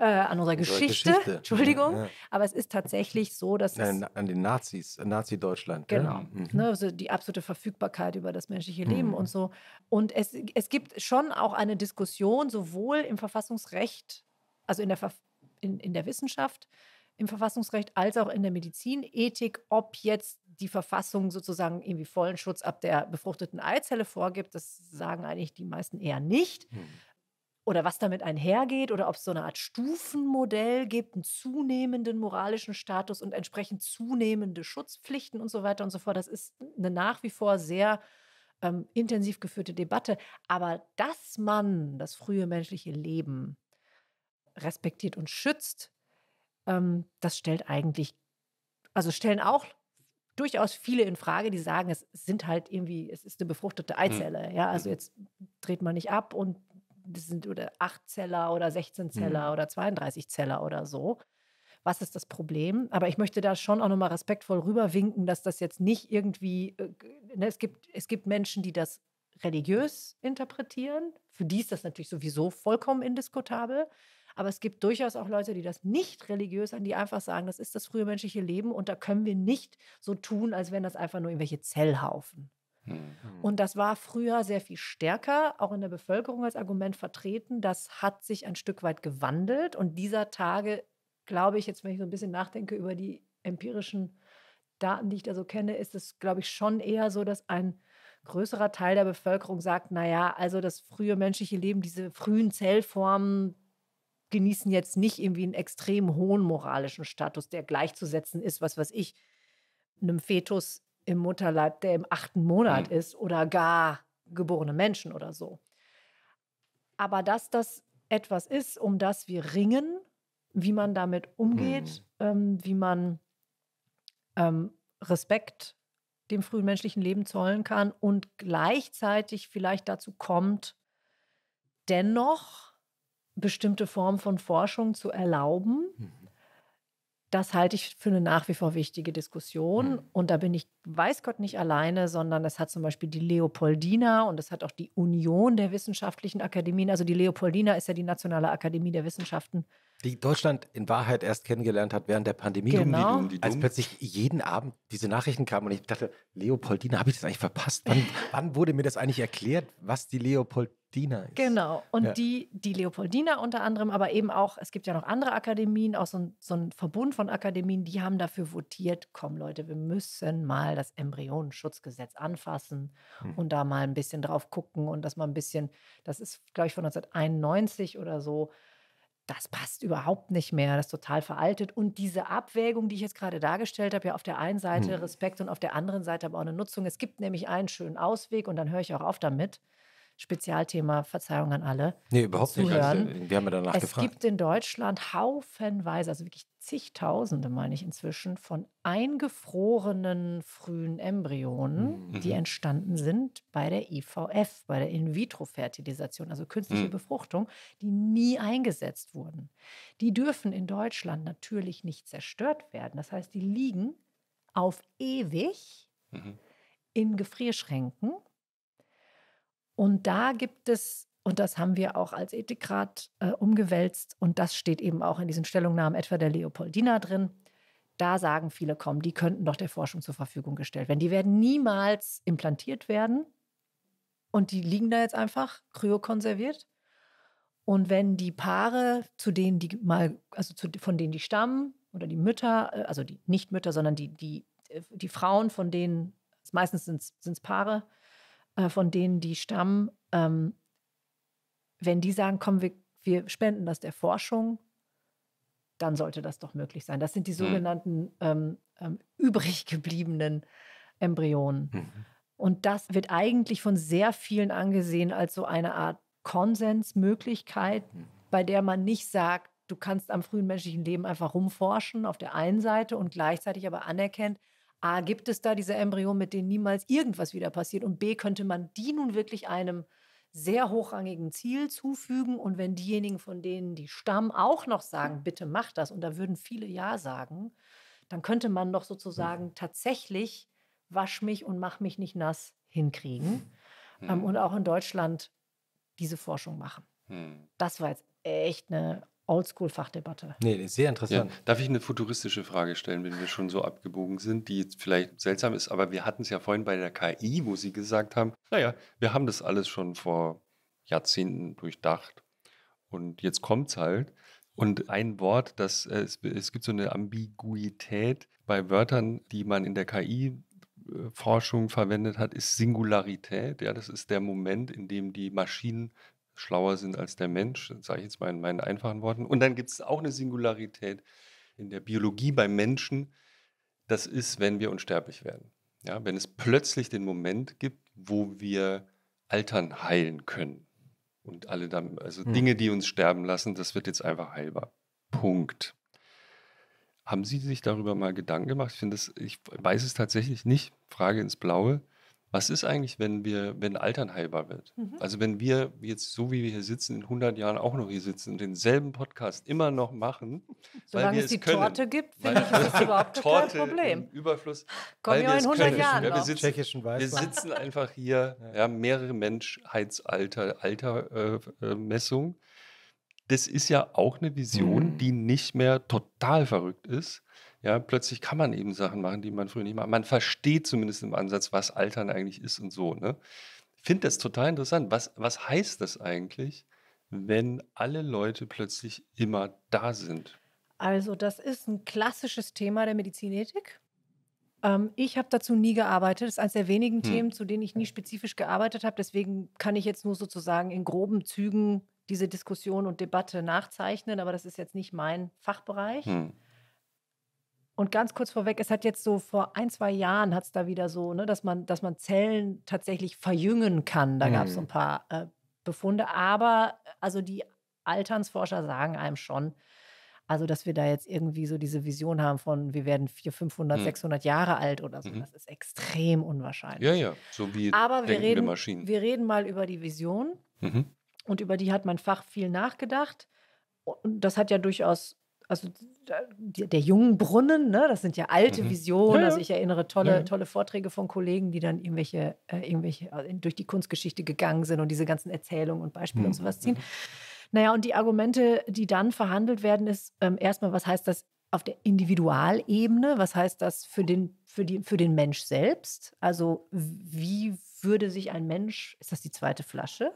äh, an unserer Geschichte. Geschichte. Entschuldigung. Ja, ja. Aber es ist tatsächlich so, dass Nein, es. An den Nazis, Nazi-Deutschland. Genau. Mhm. also die absolute Verfügbarkeit über das menschliche mhm. Leben mhm. und so. Und es, es gibt schon auch eine Diskussion, sowohl im Verfassungsrecht, also in der, Ver in, in der Wissenschaft, im Verfassungsrecht als auch in der Medizinethik, ob jetzt die Verfassung sozusagen irgendwie vollen Schutz ab der befruchteten Eizelle vorgibt. Das sagen eigentlich die meisten eher nicht. Mhm oder was damit einhergeht oder ob es so eine Art Stufenmodell gibt, einen zunehmenden moralischen Status und entsprechend zunehmende Schutzpflichten und so weiter und so fort. Das ist eine nach wie vor sehr ähm, intensiv geführte Debatte. Aber dass man das frühe menschliche Leben respektiert und schützt, ähm, das stellt eigentlich, also stellen auch durchaus viele in Frage, die sagen, es sind halt irgendwie, es ist eine befruchtete mhm. Eizelle. Ja, also mhm. jetzt dreht man nicht ab und das sind oder 8 Zeller oder 16 Zeller mhm. oder 32 Zeller oder so. Was ist das Problem? Aber ich möchte da schon auch nochmal respektvoll rüberwinken, dass das jetzt nicht irgendwie, äh, ne, es, gibt, es gibt Menschen, die das religiös interpretieren. Für die ist das natürlich sowieso vollkommen indiskutabel. Aber es gibt durchaus auch Leute, die das nicht religiös an die einfach sagen, das ist das frühe menschliche Leben und da können wir nicht so tun, als wären das einfach nur irgendwelche Zellhaufen. Mhm. Und das war früher sehr viel stärker, auch in der Bevölkerung als Argument vertreten. Das hat sich ein Stück weit gewandelt. Und dieser Tage, glaube ich, jetzt wenn ich so ein bisschen nachdenke über die empirischen Daten, die ich da so kenne, ist es, glaube ich, schon eher so, dass ein größerer Teil der Bevölkerung sagt, naja, also das frühe menschliche Leben, diese frühen Zellformen genießen jetzt nicht irgendwie einen extrem hohen moralischen Status, der gleichzusetzen ist, was weiß ich, einem Fetus im Mutterleib, der im achten Monat mhm. ist oder gar geborene Menschen oder so. Aber dass das etwas ist, um das wir ringen, wie man damit umgeht, mhm. ähm, wie man ähm, Respekt dem frühen menschlichen Leben zollen kann und gleichzeitig vielleicht dazu kommt, dennoch bestimmte Formen von Forschung zu erlauben, mhm. Das halte ich für eine nach wie vor wichtige Diskussion. Mhm. Und da bin ich, weiß Gott, nicht alleine, sondern das hat zum Beispiel die Leopoldina und das hat auch die Union der wissenschaftlichen Akademien. Also die Leopoldina ist ja die Nationale Akademie der Wissenschaften die Deutschland in Wahrheit erst kennengelernt hat während der Pandemie. Genau. Dumm, die, dumm, die, Als plötzlich jeden Abend diese Nachrichten kamen und ich dachte, Leopoldina, habe ich das eigentlich verpasst? Wann, wann, wurde mir das eigentlich erklärt, was die Leopoldina ist? Genau. Und ja. die, die Leopoldina unter anderem, aber eben auch, es gibt ja noch andere Akademien, auch so ein, so ein Verbund von Akademien, die haben dafür votiert, komm Leute, wir müssen mal das Embryonenschutzgesetz anfassen hm. und da mal ein bisschen drauf gucken und das mal ein bisschen, das ist, glaube ich, von 1991 oder so, das passt überhaupt nicht mehr, das ist total veraltet. Und diese Abwägung, die ich jetzt gerade dargestellt habe, ja auf der einen Seite mhm. Respekt und auf der anderen Seite aber auch eine Nutzung. Es gibt nämlich einen schönen Ausweg und dann höre ich auch auf damit. Spezialthema, Verzeihung an alle. Nee, überhaupt zuhören. nicht. Also, äh, wir haben ja danach es gefragt. Es gibt in Deutschland haufenweise, also wirklich zigtausende, meine ich inzwischen, von eingefrorenen frühen Embryonen, mhm. die mhm. entstanden sind bei der IVF, bei der In-vitro-Fertilisation, also künstliche mhm. Befruchtung, die nie eingesetzt wurden. Die dürfen in Deutschland natürlich nicht zerstört werden. Das heißt, die liegen auf ewig mhm. in Gefrierschränken und da gibt es, und das haben wir auch als Ethikrat äh, umgewälzt, und das steht eben auch in diesen Stellungnahmen etwa der Leopoldina drin, da sagen viele, komm, die könnten doch der Forschung zur Verfügung gestellt werden. Die werden niemals implantiert werden und die liegen da jetzt einfach kryokonserviert. Und wenn die Paare, zu denen die mal, also zu, von denen die stammen oder die Mütter, äh, also die nicht Mütter, sondern die, die, äh, die Frauen, von denen, meistens sind es Paare, äh, von denen die stammen, ähm, wenn die sagen, komm, wir, wir spenden das der Forschung, dann sollte das doch möglich sein. Das sind die mhm. sogenannten ähm, ähm, übrig gebliebenen Embryonen. Mhm. Und das wird eigentlich von sehr vielen angesehen als so eine Art Konsensmöglichkeit, mhm. bei der man nicht sagt, du kannst am frühen menschlichen Leben einfach rumforschen auf der einen Seite und gleichzeitig aber anerkennt, A, gibt es da diese Embryonen, mit denen niemals irgendwas wieder passiert? Und B, könnte man die nun wirklich einem sehr hochrangigen Ziel zufügen? Und wenn diejenigen, von denen die stammen, auch noch sagen, bitte mach das, und da würden viele Ja sagen, dann könnte man doch sozusagen mhm. tatsächlich wasch mich und mach mich nicht nass hinkriegen hm. ähm, und auch in Deutschland diese Forschung machen. Hm. Das war jetzt echt eine Oldschool-Fachdebatte. Nee, sehr interessant. Ja. Darf ich eine futuristische Frage stellen, wenn wir schon so abgebogen sind, die jetzt vielleicht seltsam ist, aber wir hatten es ja vorhin bei der KI, wo Sie gesagt haben, naja, wir haben das alles schon vor Jahrzehnten durchdacht und jetzt kommt es halt. Und ein Wort, das äh, es, es gibt so eine Ambiguität bei Wörtern, die man in der KI äh, Forschung verwendet hat, ist Singularität. Ja, das ist der Moment, in dem die Maschinen schlauer sind als der Mensch, sage ich jetzt mal in meinen einfachen Worten. Und dann gibt es auch eine Singularität in der Biologie beim Menschen. Das ist, wenn wir unsterblich werden. Ja, wenn es plötzlich den Moment gibt, wo wir Altern heilen können. Und alle dann, also hm. Dinge, die uns sterben lassen, das wird jetzt einfach heilbar. Punkt. Haben Sie sich darüber mal Gedanken gemacht? Ich finde ich weiß es tatsächlich nicht. Frage ins Blaue. Was ist eigentlich, wenn wir, wenn Altern heilbar wird? Mhm. Also wenn wir jetzt so wie wir hier sitzen in 100 Jahren auch noch hier sitzen und denselben Podcast immer noch machen, solange es die können, Torte gibt, finde ich ist das überhaupt Torte kein Problem. Im Überfluss. Kommen wir in 100 können. Jahren ja, wir, sitzen, wir sitzen einfach hier, ja, mehrere Menschheitsalter, Altermessung. Äh, äh, das ist ja auch eine Vision, mhm. die nicht mehr total verrückt ist, ja, plötzlich kann man eben Sachen machen, die man früher nicht macht. Man versteht zumindest im Ansatz, was Altern eigentlich ist und so. Ne? Finde das total interessant. Was, was heißt das eigentlich, wenn alle Leute plötzlich immer da sind? Also, das ist ein klassisches Thema der Medizinethik. Ähm, ich habe dazu nie gearbeitet. Das ist eines der wenigen hm. Themen, zu denen ich nie spezifisch gearbeitet habe. Deswegen kann ich jetzt nur sozusagen in groben Zügen diese Diskussion und Debatte nachzeichnen, aber das ist jetzt nicht mein Fachbereich. Hm. Und ganz kurz vorweg, es hat jetzt so vor ein, zwei Jahren hat es da wieder so, ne, dass, man, dass man Zellen tatsächlich verjüngen kann. Da mhm. gab es so ein paar äh, Befunde. Aber also die Alternsforscher sagen einem schon, also, dass wir da jetzt irgendwie so diese Vision haben von, wir werden 400, 500, mhm. 600 Jahre alt oder so, mhm. das ist extrem unwahrscheinlich. Ja, ja, so wie Aber wir reden, Maschinen. wir reden mal über die Vision mhm. und über die hat mein Fach viel nachgedacht. Und das hat ja durchaus also der, der jungen Brunnen, ne? das sind ja alte mhm. Visionen. Ja, also ich erinnere tolle, ja. Mhm. tolle Vorträge von Kollegen, die dann irgendwelche, äh, irgendwelche also durch die Kunstgeschichte gegangen sind und diese ganzen Erzählungen und Beispiele mhm. und sowas ziehen. Mhm. Naja, und die Argumente, die dann verhandelt werden, ist ähm, erstmal, was heißt das auf der Individualebene? Was heißt das für den, für, die, für den Mensch selbst? Also wie würde sich ein Mensch, ist das die zweite Flasche?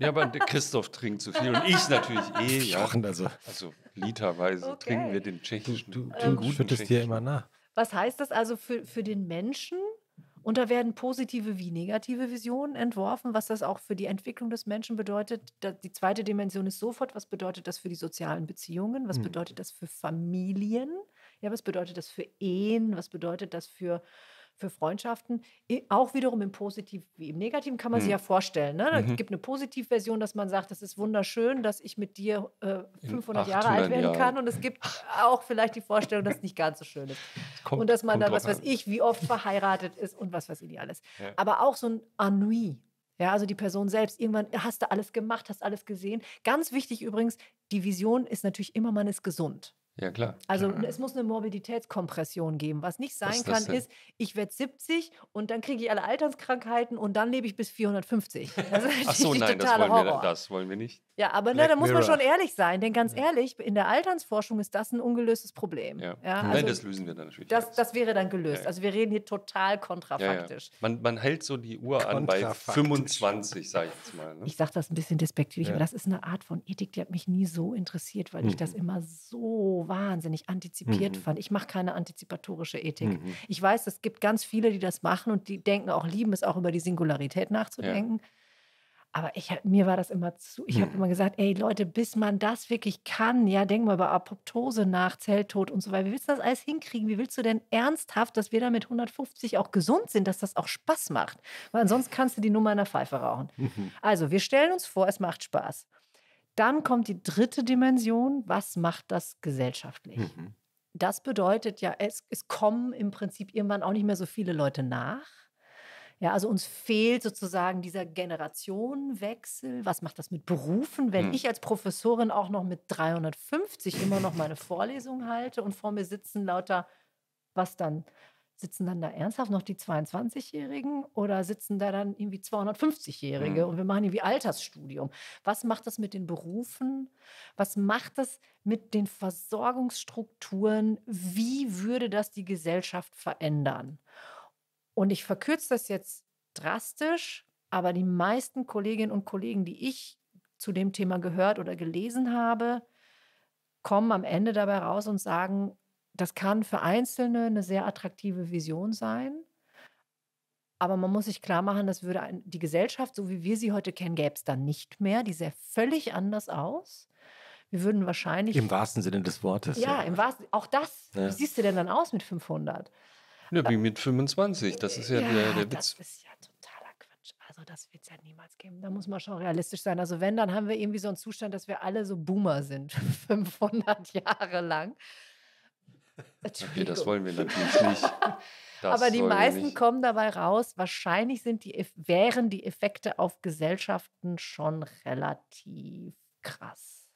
Ja, aber Christoph trinkt zu viel und ich natürlich eh. Ja. Also, also literweise okay. trinken wir den tschechischen. Du, du, ähm, du schüttest dir immer nach. Was heißt das also für, für den Menschen? Und da werden positive wie negative Visionen entworfen, was das auch für die Entwicklung des Menschen bedeutet. Die zweite Dimension ist sofort, was bedeutet das für die sozialen Beziehungen? Was hm. bedeutet das für Familien? Ja, was bedeutet das für Ehen? Was bedeutet das für für Freundschaften. Auch wiederum im Positiven wie im Negativen kann man mhm. sich ja vorstellen. Ne? Es mhm. gibt eine Positivversion, dass man sagt, das ist wunderschön, dass ich mit dir äh, 500 Jahre alt werden Jahre. kann. Und es gibt auch vielleicht die Vorstellung, dass es nicht ganz so schön ist. Kommt, und dass man dann, was weiß ich, wie oft verheiratet ist und was weiß ich nicht alles. Ja. Aber auch so ein Ennui. Ja, also die Person selbst, irgendwann hast du alles gemacht, hast alles gesehen. Ganz wichtig übrigens, die Vision ist natürlich immer, man ist gesund. Ja, klar. Also ja. es muss eine Morbiditätskompression geben. Was nicht sein was kann, ist, ich werde 70 und dann kriege ich alle Alterskrankheiten und dann lebe ich bis 450. Das ist Ach so, nein, das wollen, wir, das wollen, wir, nicht. Ja, aber ne, da muss man schon ehrlich sein, denn ganz ehrlich, in der Altersforschung ist das ein ungelöstes Problem. Ja. ja also nein, das lösen wir dann natürlich. Das, das wäre dann gelöst. Ja, also wir reden hier total kontrafaktisch. Man, man, hält so die Uhr an bei 25, sage ich jetzt mal. Ne? Ich sage das ein bisschen despektierlich, aber das ist eine Art von Ethik, die hat mich nie so interessiert, weil hm. ich das immer so wahnsinnig antizipiert mhm. fand. Ich mache keine antizipatorische Ethik. Mhm. Ich weiß, es gibt ganz viele, die das machen und die denken auch, lieben es auch über die Singularität nachzudenken. Ja. Aber ich, mir war das immer zu, ich mhm. habe immer gesagt, ey Leute, bis man das wirklich kann, ja, denk mal über Apoptose nach, Zelltod und so weiter. Wie willst du das alles hinkriegen? Wie willst du denn ernsthaft, dass wir da mit 150 auch gesund sind, dass das auch Spaß macht? Weil ansonsten kannst du die Nummer in der Pfeife rauchen. Mhm. Also, wir stellen uns vor, es macht Spaß. Dann kommt die dritte Dimension, was macht das gesellschaftlich? Mhm. Das bedeutet ja, es, es kommen im Prinzip irgendwann auch nicht mehr so viele Leute nach. Ja, also uns fehlt sozusagen dieser Generationenwechsel. Was macht das mit Berufen, wenn hm. ich als Professorin auch noch mit 350 immer noch meine Vorlesung halte und vor mir sitzen lauter, was dann sitzen dann da ernsthaft noch die 22-Jährigen oder sitzen da dann irgendwie 250-Jährige mhm. und wir machen irgendwie Altersstudium? Was macht das mit den Berufen? Was macht das mit den Versorgungsstrukturen? Wie würde das die Gesellschaft verändern? Und ich verkürze das jetzt drastisch, aber die meisten Kolleginnen und Kollegen, die ich zu dem Thema gehört oder gelesen habe, kommen am Ende dabei raus und sagen, das kann für Einzelne eine sehr attraktive Vision sein. Aber man muss sich klar machen, das würde die Gesellschaft, so wie wir sie heute kennen, gäbe es dann nicht mehr. Die sähe völlig anders aus. Wir würden wahrscheinlich. Im wahrsten Sinne des Wortes. Ja, ja. im wahrsten. Auch das. Ja. Wie siehst du denn dann aus mit 500? Ja, wie mit 25. Das ist ja, ja der, der Witz. Das ist ja totaler Quatsch. Also, das wird es ja niemals geben. Da muss man schon realistisch sein. Also, wenn, dann haben wir irgendwie so einen Zustand, dass wir alle so Boomer sind. 500 Jahre lang. Okay, das wollen wir natürlich nicht. Das Aber die meisten kommen dabei raus. Wahrscheinlich sind die, wären die Effekte auf Gesellschaften schon relativ krass.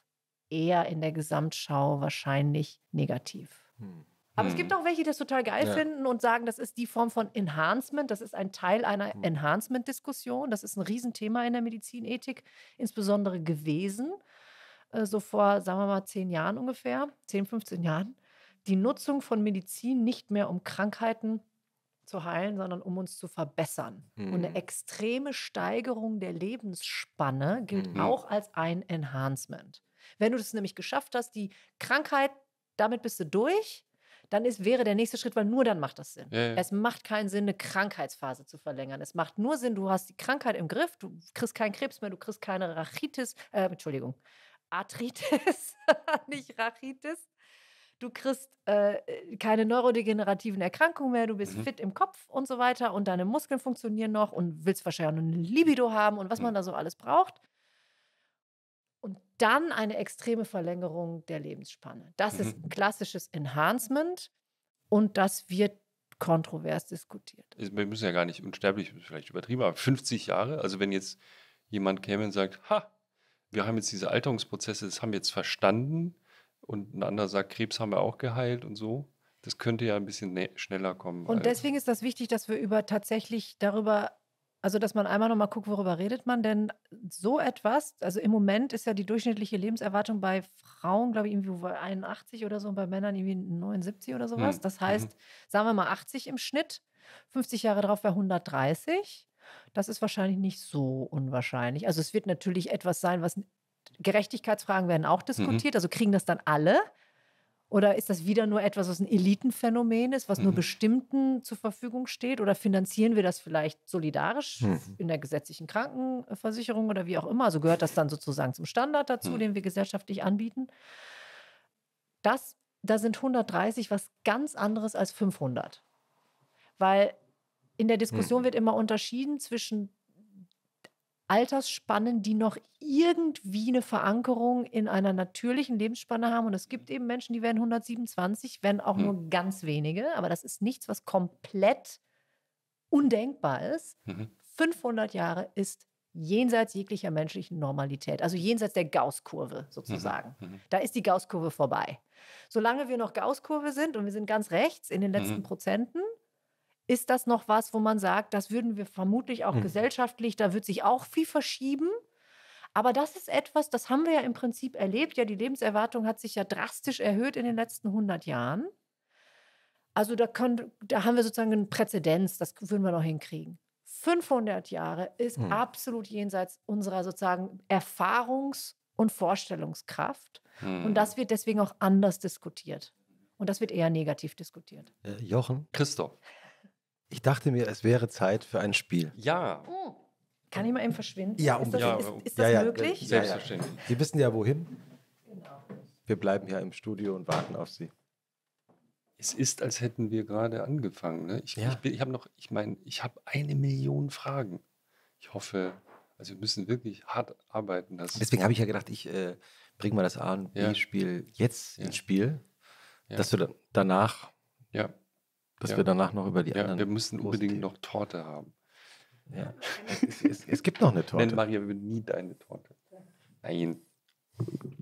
Eher in der Gesamtschau wahrscheinlich negativ. Hm. Aber hm. es gibt auch welche, die das total geil ja. finden und sagen, das ist die Form von Enhancement, das ist ein Teil einer hm. Enhancement-Diskussion. Das ist ein Riesenthema in der Medizinethik, insbesondere gewesen, äh, so vor, sagen wir mal, zehn Jahren ungefähr, 10, 15 Jahren die Nutzung von Medizin nicht mehr um Krankheiten zu heilen, sondern um uns zu verbessern. Mhm. Und eine mhm. extreme Steigerung der Lebensspanne gilt mhm. auch als ein Enhancement. Wenn du das nämlich geschafft hast, die Krankheit, damit bist du durch, dann ist, wäre der nächste Schritt, weil nur dann macht das Sinn. Ja, ja. Es macht keinen Sinn, eine Krankheitsphase zu verlängern. Es macht nur Sinn, du hast die Krankheit im Griff, du kriegst keinen Krebs mehr, du kriegst keine Rachitis, äh, Entschuldigung, Arthritis, nicht Rachitis du kriegst äh, keine neurodegenerativen Erkrankungen mehr, du bist mhm. fit im Kopf und so weiter und deine Muskeln funktionieren noch und willst wahrscheinlich auch eine Libido haben und was mhm. man da so alles braucht. Und dann eine extreme Verlängerung der Lebensspanne. Das mhm. ist ein klassisches Enhancement und das wird kontrovers diskutiert. Wir müssen ja gar nicht unsterblich, vielleicht übertrieben, aber 50 Jahre. Also wenn jetzt jemand käme und sagt, ha, wir haben jetzt diese Alterungsprozesse, das haben wir jetzt verstanden, und ein anderer sagt, Krebs haben wir auch geheilt und so. Das könnte ja ein bisschen schneller kommen. Und deswegen ist das wichtig, dass wir über tatsächlich darüber, also dass man einmal nochmal guckt, worüber redet man denn so etwas. Also im Moment ist ja die durchschnittliche Lebenserwartung bei Frauen, glaube ich, irgendwie 81 oder so und bei Männern irgendwie 79 oder sowas. Hm. Das heißt, mhm. sagen wir mal 80 im Schnitt, 50 Jahre drauf wäre 130. Das ist wahrscheinlich nicht so unwahrscheinlich. Also es wird natürlich etwas sein, was Gerechtigkeitsfragen werden auch mhm. diskutiert. Mhm. Also kriegen das dann alle? Oder ist das wieder nur etwas, was ein Elitenphänomen ist, was mhm. nur bestimmten zur Verfügung steht? Oder finanzieren wir das vielleicht solidarisch mhm. in der gesetzlichen Krankenversicherung oder wie auch immer? Also gehört das dann sozusagen zum Standard dazu, mhm. den wir gesellschaftlich anbieten? Das, da sind 130 was ganz anderes als 500. Weil in der Diskussion mhm. wird immer unterschieden zwischen Altersspannen, die noch irgendwie eine Verankerung in einer natürlichen Lebensspanne haben. Und es gibt eben Menschen, die werden 127, wenn auch nur hm. ganz wenige. Aber das ist nichts, was komplett undenkbar ist. Mhm. 500 Jahre ist jenseits jeglicher menschlichen Normalität, also jenseits der Gaußkurve sozusagen. Mhm. mhm. Da ist die Gaußkurve vorbei. Solange wir noch Gaußkurve sind und wir sind ganz rechts in den letzten mhm. Prozenten, ist das noch was, wo man sagt, das würden wir vermutlich auch hm. gesellschaftlich, da wird sich auch viel verschieben. Aber das ist etwas, das haben wir ja im Prinzip erlebt. Ja, die Lebenserwartung hat sich ja drastisch erhöht in den letzten 100 Jahren. Also da, können, da haben wir sozusagen einen Präzedenz, das würden wir noch hinkriegen. 500 Jahre ist hm. absolut jenseits unserer sozusagen Erfahrungs- und Vorstellungskraft. Hm. Und mhm. das wird deswegen auch anders diskutiert. Und das wird eher negativ diskutiert. Äh, Jochen? Christoph. Ich dachte mir, es wäre Zeit für ein Spiel. Ja. Oh. Kann ich mal eben verschwinden? Ja, ist das, ja, ist, ist das ja, möglich? Ja, selbstverständlich. Sie wissen ja wohin. Genau. Wir bleiben hier im Studio und warten auf Sie. Es ist, als hätten wir gerade angefangen. Ne? Ich, ich, ich habe noch, ich meine, ich habe eine Million Fragen. Ich hoffe, also wir müssen wirklich hart arbeiten. Deswegen habe ich ja gedacht, ich äh, bringe mal das A und B-Spiel jetzt ins Spiel, dass du da, danach ja dass ja. wir danach noch über die ja, anderen. Wir müssen unbedingt noch Torte haben. Ja. es, es, es, gibt noch eine Torte. Nenn Maria, wir need eine Torte. Nein.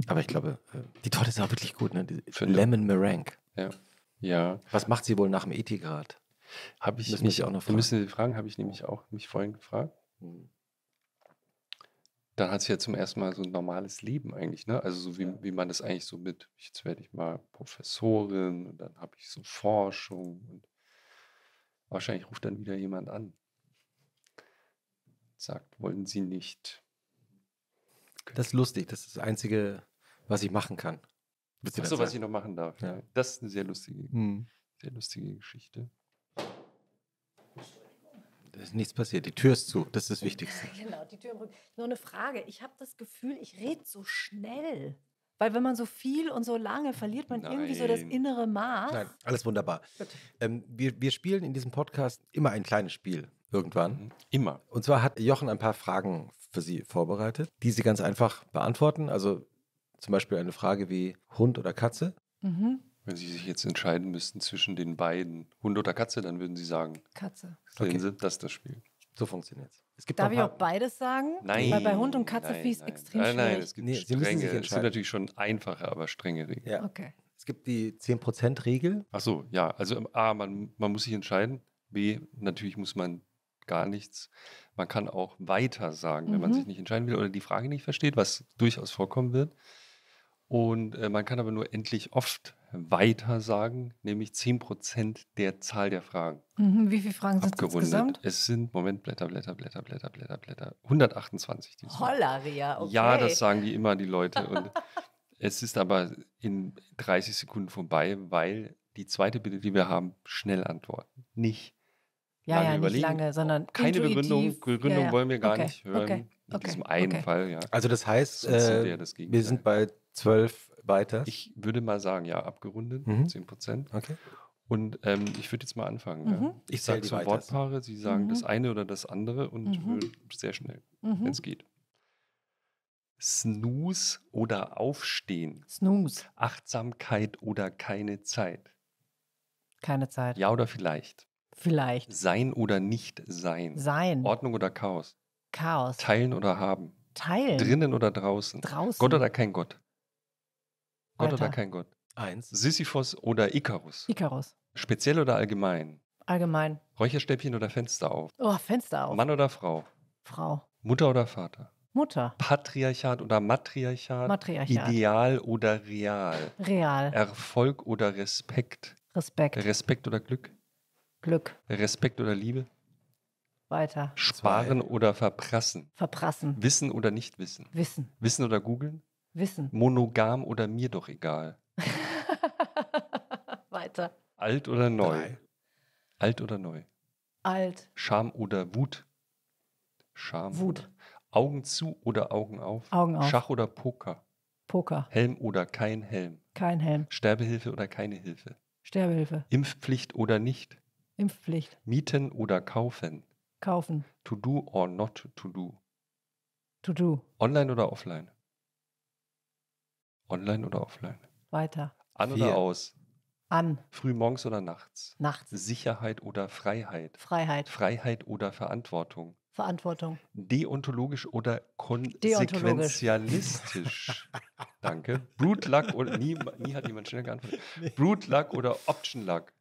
Aber ich glaube, äh, die Torte ist auch wirklich gut, ne? Die, Lemon Meringue. Ja. ja. Was macht sie wohl nach dem Ethikrat? Habe ich mich auch noch fragen. Wir müssen Sie fragen, habe ich nämlich auch mich vorhin gefragt. Hm dann hat sie ja zum ersten Mal so ein normales Leben eigentlich, ne? Also so wie, ja. wie man das eigentlich so mit, jetzt werde ich mal Professorin und dann habe ich so Forschung und wahrscheinlich ruft dann wieder jemand an. Sagt, wollen Sie nicht. Das ist lustig, das ist das Einzige, was ich machen kann. so, was ich noch machen darf. Ja. Das ist eine sehr lustige, mhm. sehr lustige Geschichte ist nichts passiert. Die Tür ist zu. Das ist das Wichtigste. genau, die Tür im Rücken. Nur eine Frage. Ich habe das Gefühl, ich rede so schnell. Weil wenn man so viel und so lange, verliert man Nein. irgendwie so das innere Maß. Nein, alles wunderbar. Ähm, wir, wir spielen in diesem Podcast immer ein kleines Spiel. Irgendwann. Mhm. Immer. Und zwar hat Jochen ein paar Fragen für Sie vorbereitet, die Sie ganz einfach beantworten. Also zum Beispiel eine Frage wie Hund oder Katze. Mhm. Wenn Sie sich jetzt entscheiden müssten zwischen den beiden, Hund oder Katze, dann würden Sie sagen Katze. Sehen Sie, das ist das Spiel. So funktioniert Es gibt Darf ich auch beides sagen? Nein. Weil bei Hund und Katze nein, fies nein. extrem nein, nein, schwierig. Nein, nein, es gibt nee, strenge, es sind natürlich schon einfache, aber strenge Regeln. Ja. Okay. Es gibt die 10%-Regel. Ach so, ja. Also ähm, A, man, man muss sich entscheiden. B, natürlich muss man gar nichts. Man kann auch weiter sagen, wenn mhm. man sich nicht entscheiden will oder die Frage nicht versteht, was durchaus vorkommen wird. Und äh, man kann aber nur endlich oft weiter sagen, nämlich 10% der Zahl der Fragen. Mhm, wie viele Fragen sind es insgesamt? Es sind, Moment, Blätter, Blätter, Blätter, Blätter, Blätter, Blätter. 128. Hollaria, okay. Ja, das sagen die immer, die Leute. Und es ist aber in 30 Sekunden vorbei, weil die zweite Bitte, die wir haben, schnell antworten. Nicht ja, lange ja, überlegen. Nicht lange, sondern Keine Begründung, Begründung ja, ja. wollen wir gar okay. nicht hören. Okay. In okay. diesem einen Fall, ja. Also das heißt, äh, das wir sind bei zwölf weiter? Ich würde mal sagen, ja, abgerundet, mhm. Prozent. Okay. Und ähm, ich würde jetzt mal anfangen. Mhm. Ja. Ich, ich sage so Wortpaare, Sie sagen mhm. das eine oder das andere und mhm. sehr schnell, mhm. wenn es geht. Snooze oder Aufstehen? Snooze. Achtsamkeit oder keine Zeit? Keine Zeit. Ja oder vielleicht? Vielleicht. Sein oder nicht sein? Sein. Ordnung oder Chaos? Chaos. Teilen oder haben? Teilen. Drinnen oder draußen? Draußen. Gott oder kein Gott? Gott weiter. oder kein Gott? Eins. Sisyphos oder Icarus? Icarus. Speziell oder allgemein? Allgemein. Räucherstäbchen oder Fenster auf? Oh, Fenster auf. Mann oder Frau? Frau. Mutter oder Vater? Mutter. Patriarchat oder Matriarchat? Matriarchat. Ideal oder real? Real. Erfolg oder Respekt? Respekt. Respekt oder Glück? Glück. Respekt oder Liebe? Weiter. Sparen Zwei. oder verprassen? Verprassen. Wissen oder nicht wissen? Wissen. Wissen oder googeln? Wissen. Monogam oder mir doch egal. Weiter. Alt oder neu? Drei. Alt oder neu? Alt. Scham oder Wut? Scham. Wut. Augen zu oder Augen auf? Augen auf. Schach oder Poker? Poker. Helm oder kein Helm? Kein Helm. Sterbehilfe oder keine Hilfe? Sterbehilfe. Impfpflicht oder nicht? Impfpflicht. Mieten oder kaufen? Kaufen. To do or not to do? To do. Online oder offline? Online oder offline? Weiter. An Vier. oder aus? An. Frühmorgens oder nachts? Nachts. Sicherheit oder Freiheit? Freiheit. Freiheit oder Verantwortung? Verantwortung. Deontologisch oder konsequenzialistisch? Danke. Brutluck oder nie, nie hat jemand schneller geantwortet. Nee. Brutluck oder Option Luck?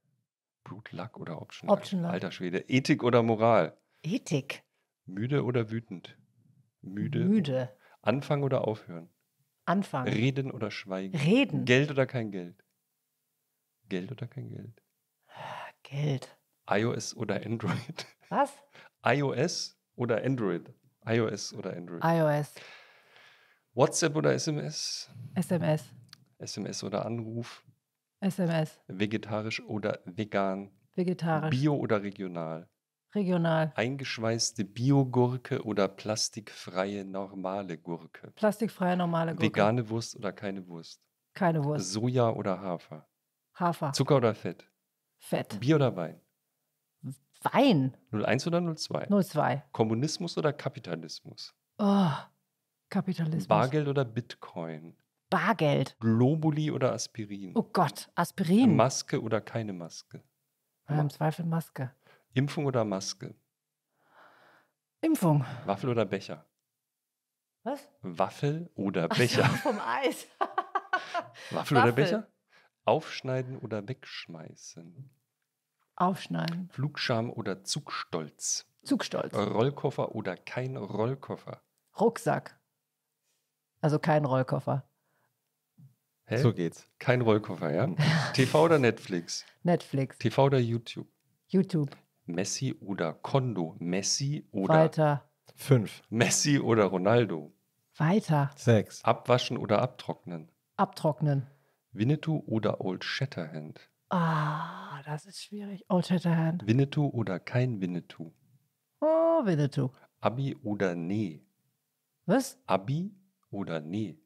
Brutluck oder Option Luck? Option Luck. Alter Schwede. Ethik oder Moral? Ethik. Müde oder wütend? Müde. Müde. Anfangen oder aufhören? Anfang. Reden oder schweigen. Reden. Geld oder kein Geld. Geld oder kein Geld. Geld. iOS oder Android. Was? iOS oder Android. iOS oder Android. iOS. WhatsApp oder SMS. SMS. SMS oder Anruf. SMS. Vegetarisch oder vegan. Vegetarisch. Bio oder regional. Regional. Eingeschweißte Biogurke oder plastikfreie normale Gurke? Plastikfreie normale Gurke. Vegane Wurst oder keine Wurst? Keine Wurst. Soja oder Hafer? Hafer. Zucker oder Fett? Fett. Bier oder Wein? Wein. 01 oder 02? 02. Kommunismus oder Kapitalismus? Oh, Kapitalismus. Bargeld oder Bitcoin? Bargeld. Globuli oder Aspirin? Oh Gott, Aspirin. Maske oder keine Maske? Im Zweifel Maske. Impfung oder Maske? Impfung. Waffel oder Becher? Was? Waffel oder Becher? Ach, vom Eis. Waffel, Waffel oder Becher? Aufschneiden oder wegschmeißen? Aufschneiden. Flugscham oder Zugstolz? Zugstolz. Rollkoffer oder kein Rollkoffer? Rucksack. Also kein Rollkoffer. Hä? So geht's. Kein Rollkoffer, ja? TV oder Netflix? Netflix. TV oder YouTube? YouTube. Messi oder Kondo? Messi oder. Weiter. Fünf. Messi oder Ronaldo? Weiter. Sechs. Abwaschen oder abtrocknen? Abtrocknen. Winnetou oder Old Shatterhand? Ah, das ist schwierig. Old Shatterhand. Winnetou oder kein Winnetou? Oh, Winnetou. Abi oder nee? Was? Abi oder nee?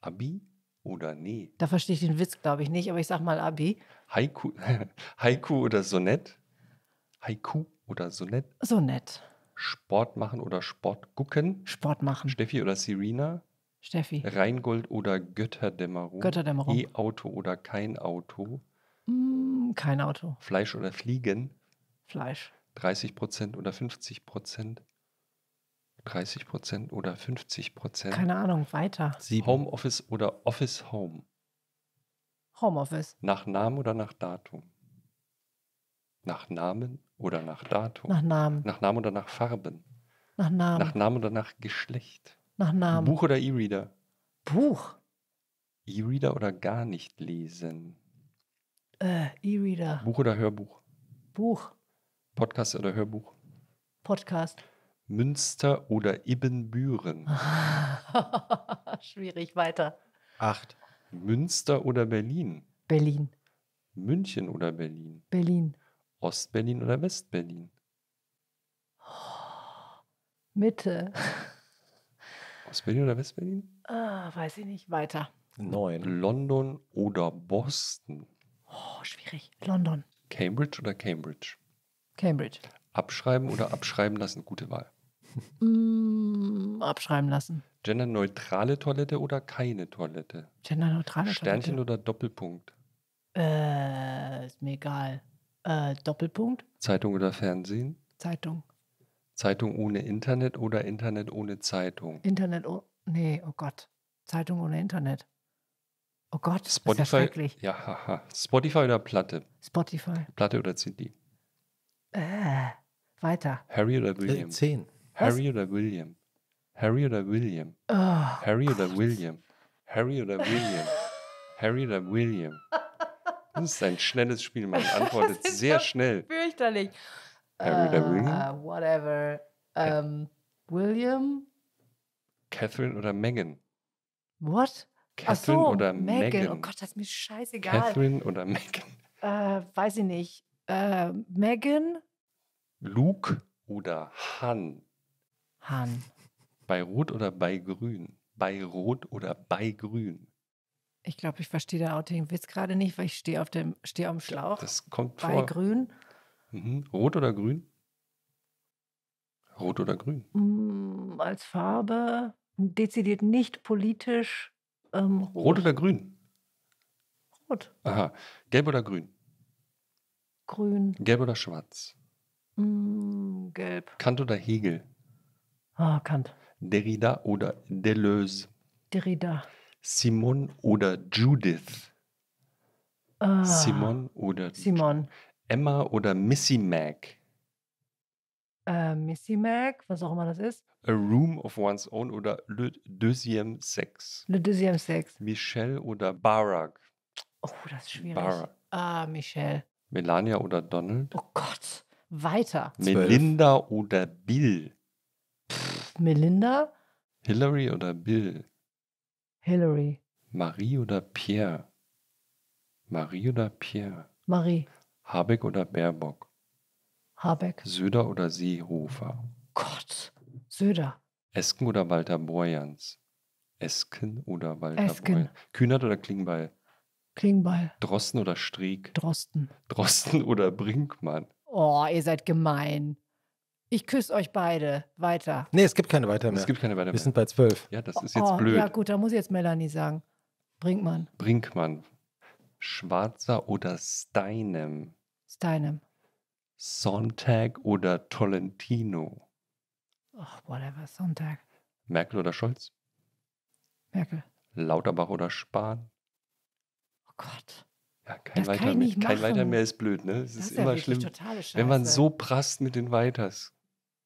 Abi oder nee? Da verstehe ich den Witz, glaube ich, nicht, aber ich sag mal Abi. Haiku, Haiku oder Sonett? Haiku oder Sonett. Sonett. Sport machen oder Sport gucken. Sport machen. Steffi oder Serena. Steffi. Reingold oder Götterdämmerung. Götterdämmerung. E-Auto oder kein Auto. Mm, kein Auto. Fleisch oder Fliegen. Fleisch. 30 oder 50 30 oder 50 Keine Ahnung, weiter. Sieben. Homeoffice oder Office Home. Homeoffice. Nach Namen oder nach Datum? Nach Namen oder nach Datum. Nach Namen. Nach Namen oder nach Farben. Nach Namen. Nach Namen oder nach Geschlecht. Nach Namen. Buch oder E-Reader? Buch. E-Reader oder gar nicht lesen? Äh, E-Reader. Buch oder Hörbuch? Buch. Podcast oder Hörbuch? Podcast. Münster oder Ibbenbüren? Schwierig, weiter. Acht. Münster oder Berlin? Berlin. München oder Berlin? Berlin. Ost-Berlin oder West-Berlin? Mitte. Ost-Berlin oder Westberlin? Ah, weiß ich nicht. Weiter. Neun. London oder Boston? Oh, schwierig. London. Cambridge oder Cambridge? Cambridge. Abschreiben oder abschreiben lassen? Gute Wahl. Mm, abschreiben lassen. Genderneutrale Toilette oder keine Toilette? Genderneutrale Toilette. Sternchen oder Doppelpunkt? Äh, ist mir egal. Äh, Doppelpunkt. Zeitung oder Fernsehen? Zeitung. Zeitung ohne Internet oder Internet ohne Zeitung? Internet, oh, nee, oh Gott. Zeitung ohne Internet. Oh Gott, Spotify, ist ja schrecklich. Ja, haha. Spotify oder Platte? Spotify. Platte oder CD? Äh, weiter. Harry oder äh, William? Zehn. Harry Was? oder William? Harry oder William? Oh, Harry Gott. oder William? Harry oder William? Harry oder William? Das ist ein schnelles Spiel. Man antwortet sehr schnell. Fürchterlich. Harry uh, William? Whatever. Um, ähm, William? Catherine oder Megan? What? Catherine so, oder Megan. Oh Gott, das ist mir scheißegal. Catherine oder Megan? Äh, weiß ich nicht. Äh, Megan? Luke oder Han? Han. Bei Rot oder bei Grün? Bei Rot oder bei Grün? Ich glaube, ich verstehe den Outing Witz gerade nicht, weil ich stehe auf dem stehe am Schlauch. Das kommt bei vor. grün. Mhm. Rot oder grün? Rot oder grün? Mm, als Farbe dezidiert nicht politisch. Ähm, rot. rot. oder grün? Rot. Aha. Gelb oder grün? Grün. Gelb oder schwarz? Mm, gelb. Kant oder Hegel? Ah, Kant. Derrida oder Deleuze? Derrida. Simon oder Judith? Ah, Simon oder Simon. Emma oder Missy Mac? Äh, Missy Mac, was auch immer das ist. A Room of One's Own oder Le Deuxième Sex? Le Deuxième Sex. Michelle oder Barack? Oh, das ist schwierig. Barack. Ah, Michelle. Melania oder Donald? Oh Gott, weiter. Melinda 12. oder Bill? Pff, Melinda? Hillary oder Bill? Hillary. Marie oder Pierre? Marie oder Pierre? Marie. Habeck oder Baerbock? Habeck. Söder oder Seehofer? Gott, Söder. Esken oder Walter Borjans? Esken oder Walter Esken. Borjans? Kühnert oder Klingbeil? Klingbeil. Drosten oder Strieg? Drosten. Drosten oder Brinkmann? Oh, ihr seid gemein. Ich küsse euch beide. Weiter. Nee, es gibt keine weiter mehr. Es gibt keine weiter mehr. Wir sind bei zwölf. Ja, das ist jetzt oh, blöd. Ja, gut, da muss ich jetzt Melanie sagen. Brinkmann. Brinkmann. Schwarzer oder Steinem? Steinem. Sonntag oder Tolentino? Ach, whatever, Sonntag. Merkel oder Scholz? Merkel. Lauterbach oder Spahn? Oh Gott. Ja, kein, das weiter, mehr. kein machen. weiter mehr ist blöd, ne? Es ist, ist, immer ja schlimm. Wenn man so prasst mit den Weiters.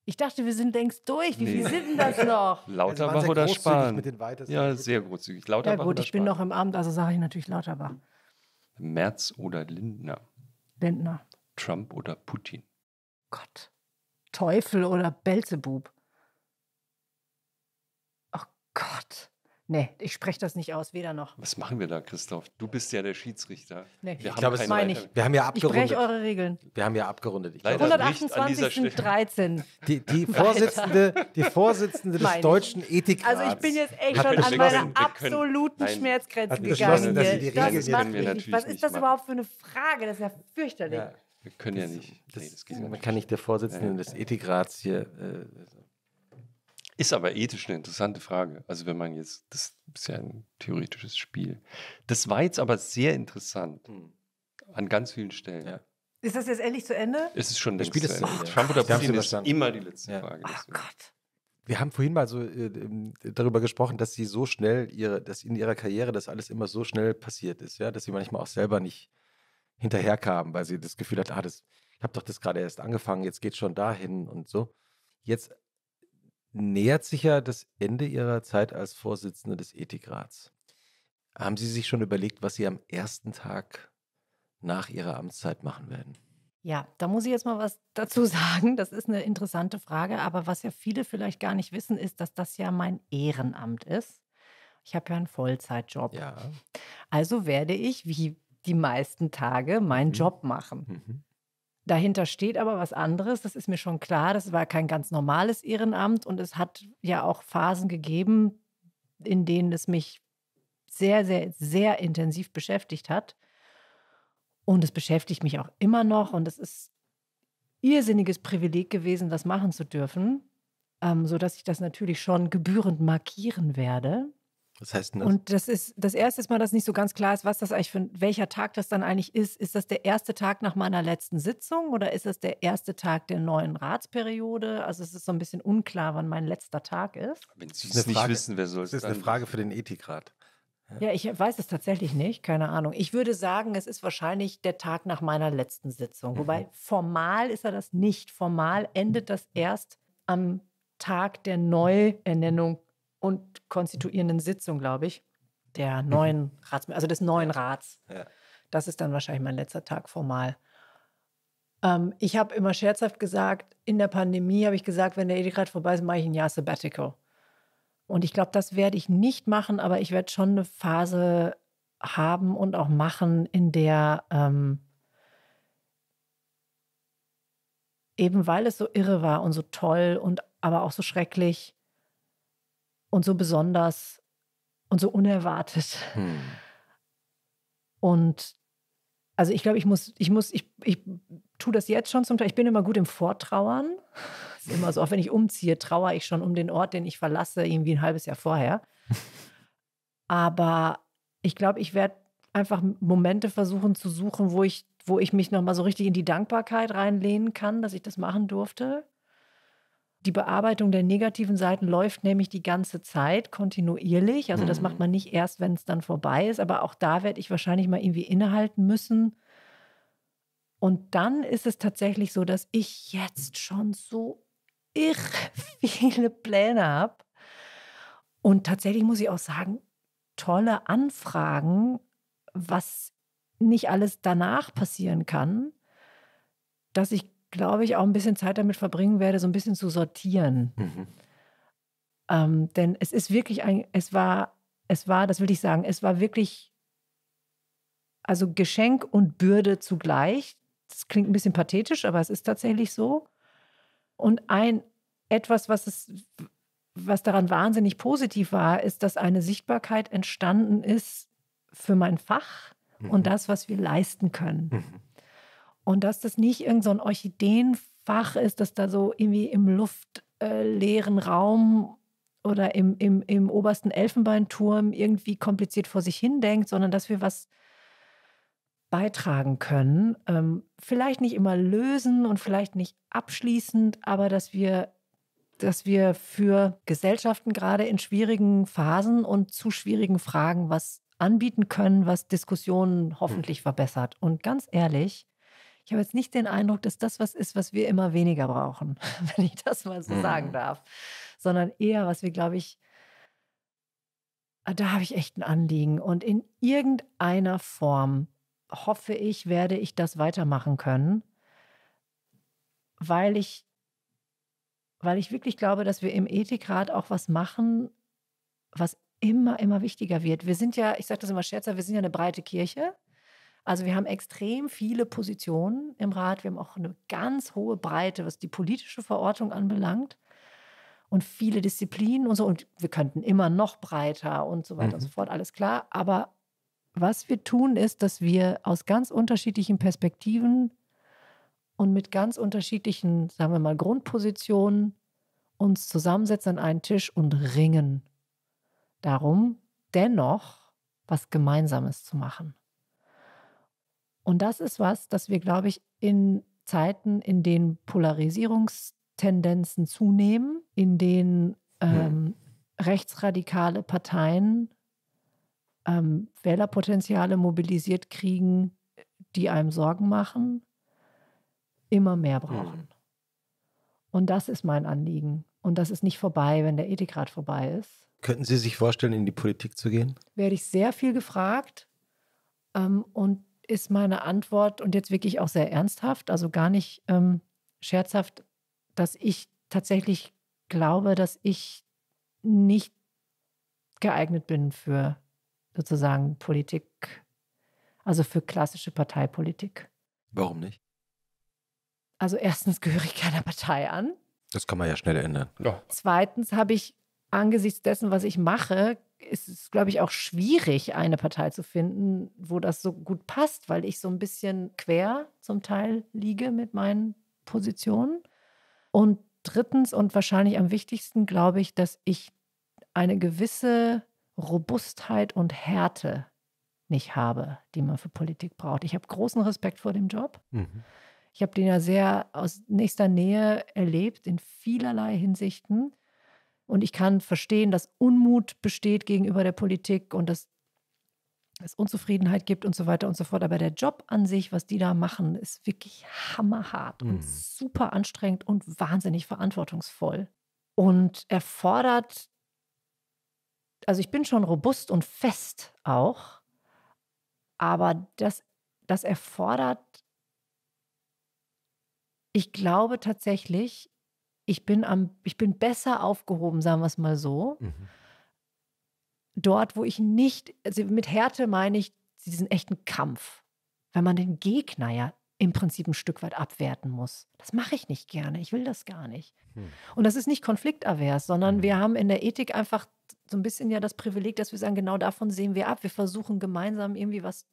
Ich dachte, wir sind längst durch. Wie nee. viel sind denn das noch? Lauterbach also oder Spahn? Mit den ja, sehr großzügig. Lauterbach ja gut, ich bin noch im Amt, also sage ich natürlich Lauterbach. Merz oder Lindner? Lindner. Trump oder Putin? Gott. Teufel oder Belzebub? Oh Gott. Nee, ich spreche das nicht aus, weder noch. Was machen wir da, Christoph? Du bist ja der Schiedsrichter. Nee. Wir ich glaube, das meine ich. Wir haben ja abgerundet. Ich breche eure Regeln. Wir haben ja abgerundet. Ich Leider 128 sind 13. Die, die Vorsitzende, die Vorsitzende des deutschen Ethikrats. Also ich bin jetzt echt schon an meine absoluten Nein. Schmerzgrenzen gegangen. Dass sie die Regeln das macht nicht. Was ist das machen. überhaupt für eine Frage? Das ist ja fürchterlich. Ja. Wir können das, ja nicht. Das, nee, das man kann nicht der Vorsitzende ja. des Ethikrats hier äh, ist aber ethisch eine interessante Frage. Also wenn man jetzt, das ist ja ein theoretisches Spiel. Das war jetzt aber sehr interessant. Mhm. An ganz vielen Stellen. Ja. Ist das jetzt endlich zu Ende? Es ist schon das Spiel ist zu Ende. Trump oder Putin ist immer die letzte ja. Frage. Ach Gott. Wir haben vorhin mal so äh, ähm, darüber gesprochen, dass sie so schnell ihre, dass in ihrer Karriere das alles immer so schnell passiert ist, ja, dass sie manchmal auch selber nicht hinterherkam, weil sie das Gefühl hat, ah, das, ich habe doch das gerade erst angefangen, jetzt geht schon dahin und so. Jetzt nähert sich ja das Ende Ihrer Zeit als Vorsitzende des Ethikrats. Haben Sie sich schon überlegt, was Sie am ersten Tag nach Ihrer Amtszeit machen werden? Ja, da muss ich jetzt mal was dazu sagen. Das ist eine interessante Frage, aber was ja viele vielleicht gar nicht wissen, ist, dass das ja mein Ehrenamt ist. Ich habe ja einen Vollzeitjob. Ja. Also werde ich, wie die meisten Tage, meinen mhm. Job machen. Mhm. Dahinter steht aber was anderes, das ist mir schon klar. Das war kein ganz normales Ehrenamt und es hat ja auch Phasen gegeben, in denen es mich sehr, sehr, sehr intensiv beschäftigt hat. Und es beschäftigt mich auch immer noch und es ist irrsinniges Privileg gewesen, das machen zu dürfen, ähm, sodass ich das natürlich schon gebührend markieren werde. Was heißt denn das? Und das ist das erste Mal, dass nicht so ganz klar ist, was das eigentlich für welcher Tag das dann eigentlich ist. Ist das der erste Tag nach meiner letzten Sitzung oder ist das der erste Tag der neuen Ratsperiode? Also es ist so ein bisschen unklar, wann mein letzter Tag ist. Wenn Sie es nicht Frage, wissen, wer soll es Das ist eine Frage für den Ethikrat. Ja, ich weiß es tatsächlich nicht, keine Ahnung. Ich würde sagen, es ist wahrscheinlich der Tag nach meiner letzten Sitzung. Mhm. Wobei formal ist er das nicht. Formal endet das erst am Tag der Neuernennung und konstituierenden Sitzung, glaube ich, der mhm. neuen Rats, also des neuen Rats. Ja. Das ist dann wahrscheinlich mein letzter Tag formal. Ähm, ich habe immer scherzhaft gesagt, in der Pandemie habe ich gesagt, wenn der Edekrat vorbei ist, mache ich ein Jahr Sabbatical. Und ich glaube, das werde ich nicht machen, aber ich werde schon eine Phase haben und auch machen, in der ähm, eben weil es so irre war und so toll und aber auch so schrecklich, und so besonders und so unerwartet. Hm. Und also ich glaube, ich muss, ich muss, ich, ich tue das jetzt schon zum Teil. Ich bin immer gut im Vortrauern. Ist immer so, auch wenn ich umziehe, trauere ich schon um den Ort, den ich verlasse, irgendwie ein halbes Jahr vorher. Aber ich glaube, ich werde einfach Momente versuchen zu suchen, wo ich, wo ich mich nochmal so richtig in die Dankbarkeit reinlehnen kann, dass ich das machen durfte die Bearbeitung der negativen Seiten läuft nämlich die ganze Zeit kontinuierlich. Also das macht mhm. man nicht erst, wenn es dann vorbei ist. Aber auch da werde ich wahrscheinlich mal irgendwie innehalten müssen. Und dann ist es tatsächlich so, dass ich jetzt schon so irre viele Pläne habe. Und tatsächlich muss ich auch sagen, tolle Anfragen, was nicht alles danach passieren kann, dass ich glaube ich, auch ein bisschen Zeit damit verbringen werde, so ein bisschen zu sortieren. Mhm. Ähm, denn es ist wirklich ein, es war, es war, das will ich sagen, es war wirklich, also Geschenk und Bürde zugleich. Das klingt ein bisschen pathetisch, aber es ist tatsächlich so. Und ein etwas, was es, was daran wahnsinnig positiv war, ist, dass eine Sichtbarkeit entstanden ist für mein Fach mhm. und das, was wir leisten können. Mhm. Und dass das nicht irgendein so Orchideenfach ist, das da so irgendwie im luftleeren äh, Raum oder im, im, im obersten Elfenbeinturm irgendwie kompliziert vor sich hin denkt, sondern dass wir was beitragen können. Ähm, vielleicht nicht immer lösen und vielleicht nicht abschließend, aber dass wir, dass wir für Gesellschaften gerade in schwierigen Phasen und zu schwierigen Fragen was anbieten können, was Diskussionen hoffentlich hm. verbessert. Und ganz ehrlich, ich habe jetzt nicht den Eindruck, dass das was ist, was wir immer weniger brauchen, wenn ich das mal so sagen mhm. darf, sondern eher, was wir, glaube ich, ah, da habe ich echt ein Anliegen. Und in irgendeiner Form hoffe ich, werde ich das weitermachen können, weil ich, weil ich wirklich glaube, dass wir im Ethikrat auch was machen, was immer, immer wichtiger wird. Wir sind ja, ich sage das immer scherzer, wir sind ja eine breite Kirche. Also wir haben extrem viele Positionen im Rat. Wir haben auch eine ganz hohe Breite, was die politische Verortung anbelangt und viele Disziplinen und so. Und wir könnten immer noch breiter und so weiter mhm. und so mhm. fort, alles klar. Aber was wir tun, ist, dass wir aus ganz unterschiedlichen Perspektiven und mit ganz unterschiedlichen, sagen wir mal, Grundpositionen uns zusammensetzen an einen Tisch und ringen darum, dennoch was Gemeinsames zu machen. Und das ist was, das wir, glaube ich, in Zeiten, in denen Polarisierungstendenzen zunehmen, in denen ähm, ja. rechtsradikale Parteien ähm, Wählerpotenziale mobilisiert kriegen, die einem Sorgen machen, immer mehr brauchen. Ja. Und das ist mein Anliegen. Und das ist nicht vorbei, wenn der Ethikrat vorbei ist. Könnten Sie sich vorstellen, in die Politik zu gehen? Werde ich sehr viel gefragt. Ähm, und ist meine Antwort und jetzt wirklich auch sehr ernsthaft, also gar nicht ähm, scherzhaft, dass ich tatsächlich glaube, dass ich nicht geeignet bin für sozusagen Politik, also für klassische Parteipolitik. Warum nicht? Also erstens gehöre ich keiner Partei an. Das kann man ja schnell ändern. Ja. Zweitens habe ich angesichts dessen, was ich mache, ist es, glaube ich, auch schwierig, eine Partei zu finden, wo das so gut passt, weil ich so ein bisschen quer zum Teil liege mit meinen Positionen. Und drittens und wahrscheinlich am wichtigsten, glaube ich, dass ich eine gewisse Robustheit und Härte nicht habe, die man für Politik braucht. Ich habe großen Respekt vor dem Job. Mhm. Ich habe den ja sehr aus nächster Nähe erlebt, in vielerlei Hinsichten. Und ich kann verstehen, dass Unmut besteht gegenüber der Politik und dass es Unzufriedenheit gibt und so weiter und so fort. Aber der Job an sich, was die da machen, ist wirklich hammerhart mhm. und super anstrengend und wahnsinnig verantwortungsvoll. Und erfordert, also ich bin schon robust und fest auch, aber das, das erfordert, ich glaube tatsächlich, ich bin am, ich bin besser aufgehoben, sagen wir es mal so. Mhm. Dort, wo ich nicht, also mit Härte meine ich diesen echten Kampf, wenn man den Gegner ja im Prinzip ein Stück weit abwerten muss. Das mache ich nicht gerne. Ich will das gar nicht. Hm. Und das ist nicht konfliktavers, sondern hm. wir haben in der Ethik einfach so ein bisschen ja das Privileg, dass wir sagen, genau davon sehen wir ab. Wir versuchen gemeinsam irgendwie was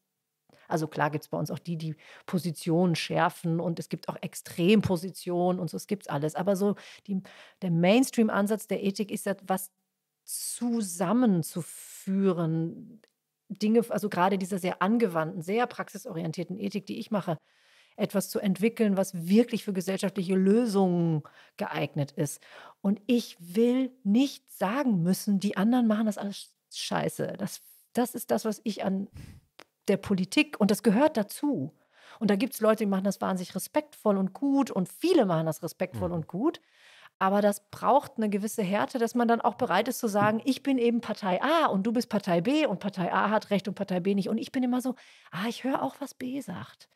also klar gibt es bei uns auch die, die Positionen schärfen und es gibt auch Extrempositionen und so, es gibt alles. Aber so die, der Mainstream-Ansatz der Ethik ist ja was zusammenzuführen. Dinge, also gerade dieser sehr angewandten, sehr praxisorientierten Ethik, die ich mache, etwas zu entwickeln, was wirklich für gesellschaftliche Lösungen geeignet ist. Und ich will nicht sagen müssen, die anderen machen das alles scheiße. Das, das ist das, was ich an der Politik und das gehört dazu. Und da gibt es Leute, die machen das wahnsinnig respektvoll und gut und viele machen das respektvoll mhm. und gut. Aber das braucht eine gewisse Härte, dass man dann auch bereit ist zu sagen, ich bin eben Partei A und du bist Partei B und Partei A hat Recht und Partei B nicht. Und ich bin immer so, ah, ich höre auch, was B sagt.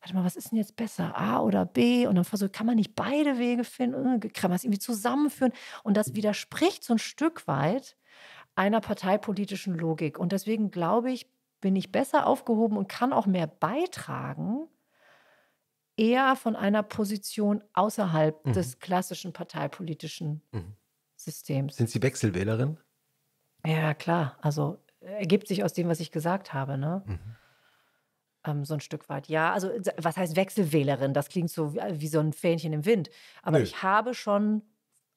Warte mal, was ist denn jetzt besser, A oder B? Und dann versucht, kann man nicht beide Wege finden? Äh, kann man es irgendwie zusammenführen? Und das widerspricht so ein Stück weit einer parteipolitischen Logik. Und deswegen glaube ich, bin ich besser aufgehoben und kann auch mehr beitragen, eher von einer Position außerhalb mhm. des klassischen parteipolitischen mhm. Systems. Sind Sie Wechselwählerin? Ja, klar. Also ergibt sich aus dem, was ich gesagt habe. Ne? Mhm. Ähm, so ein Stück weit. Ja, also was heißt Wechselwählerin? Das klingt so wie, wie so ein Fähnchen im Wind. Aber Nö. ich habe schon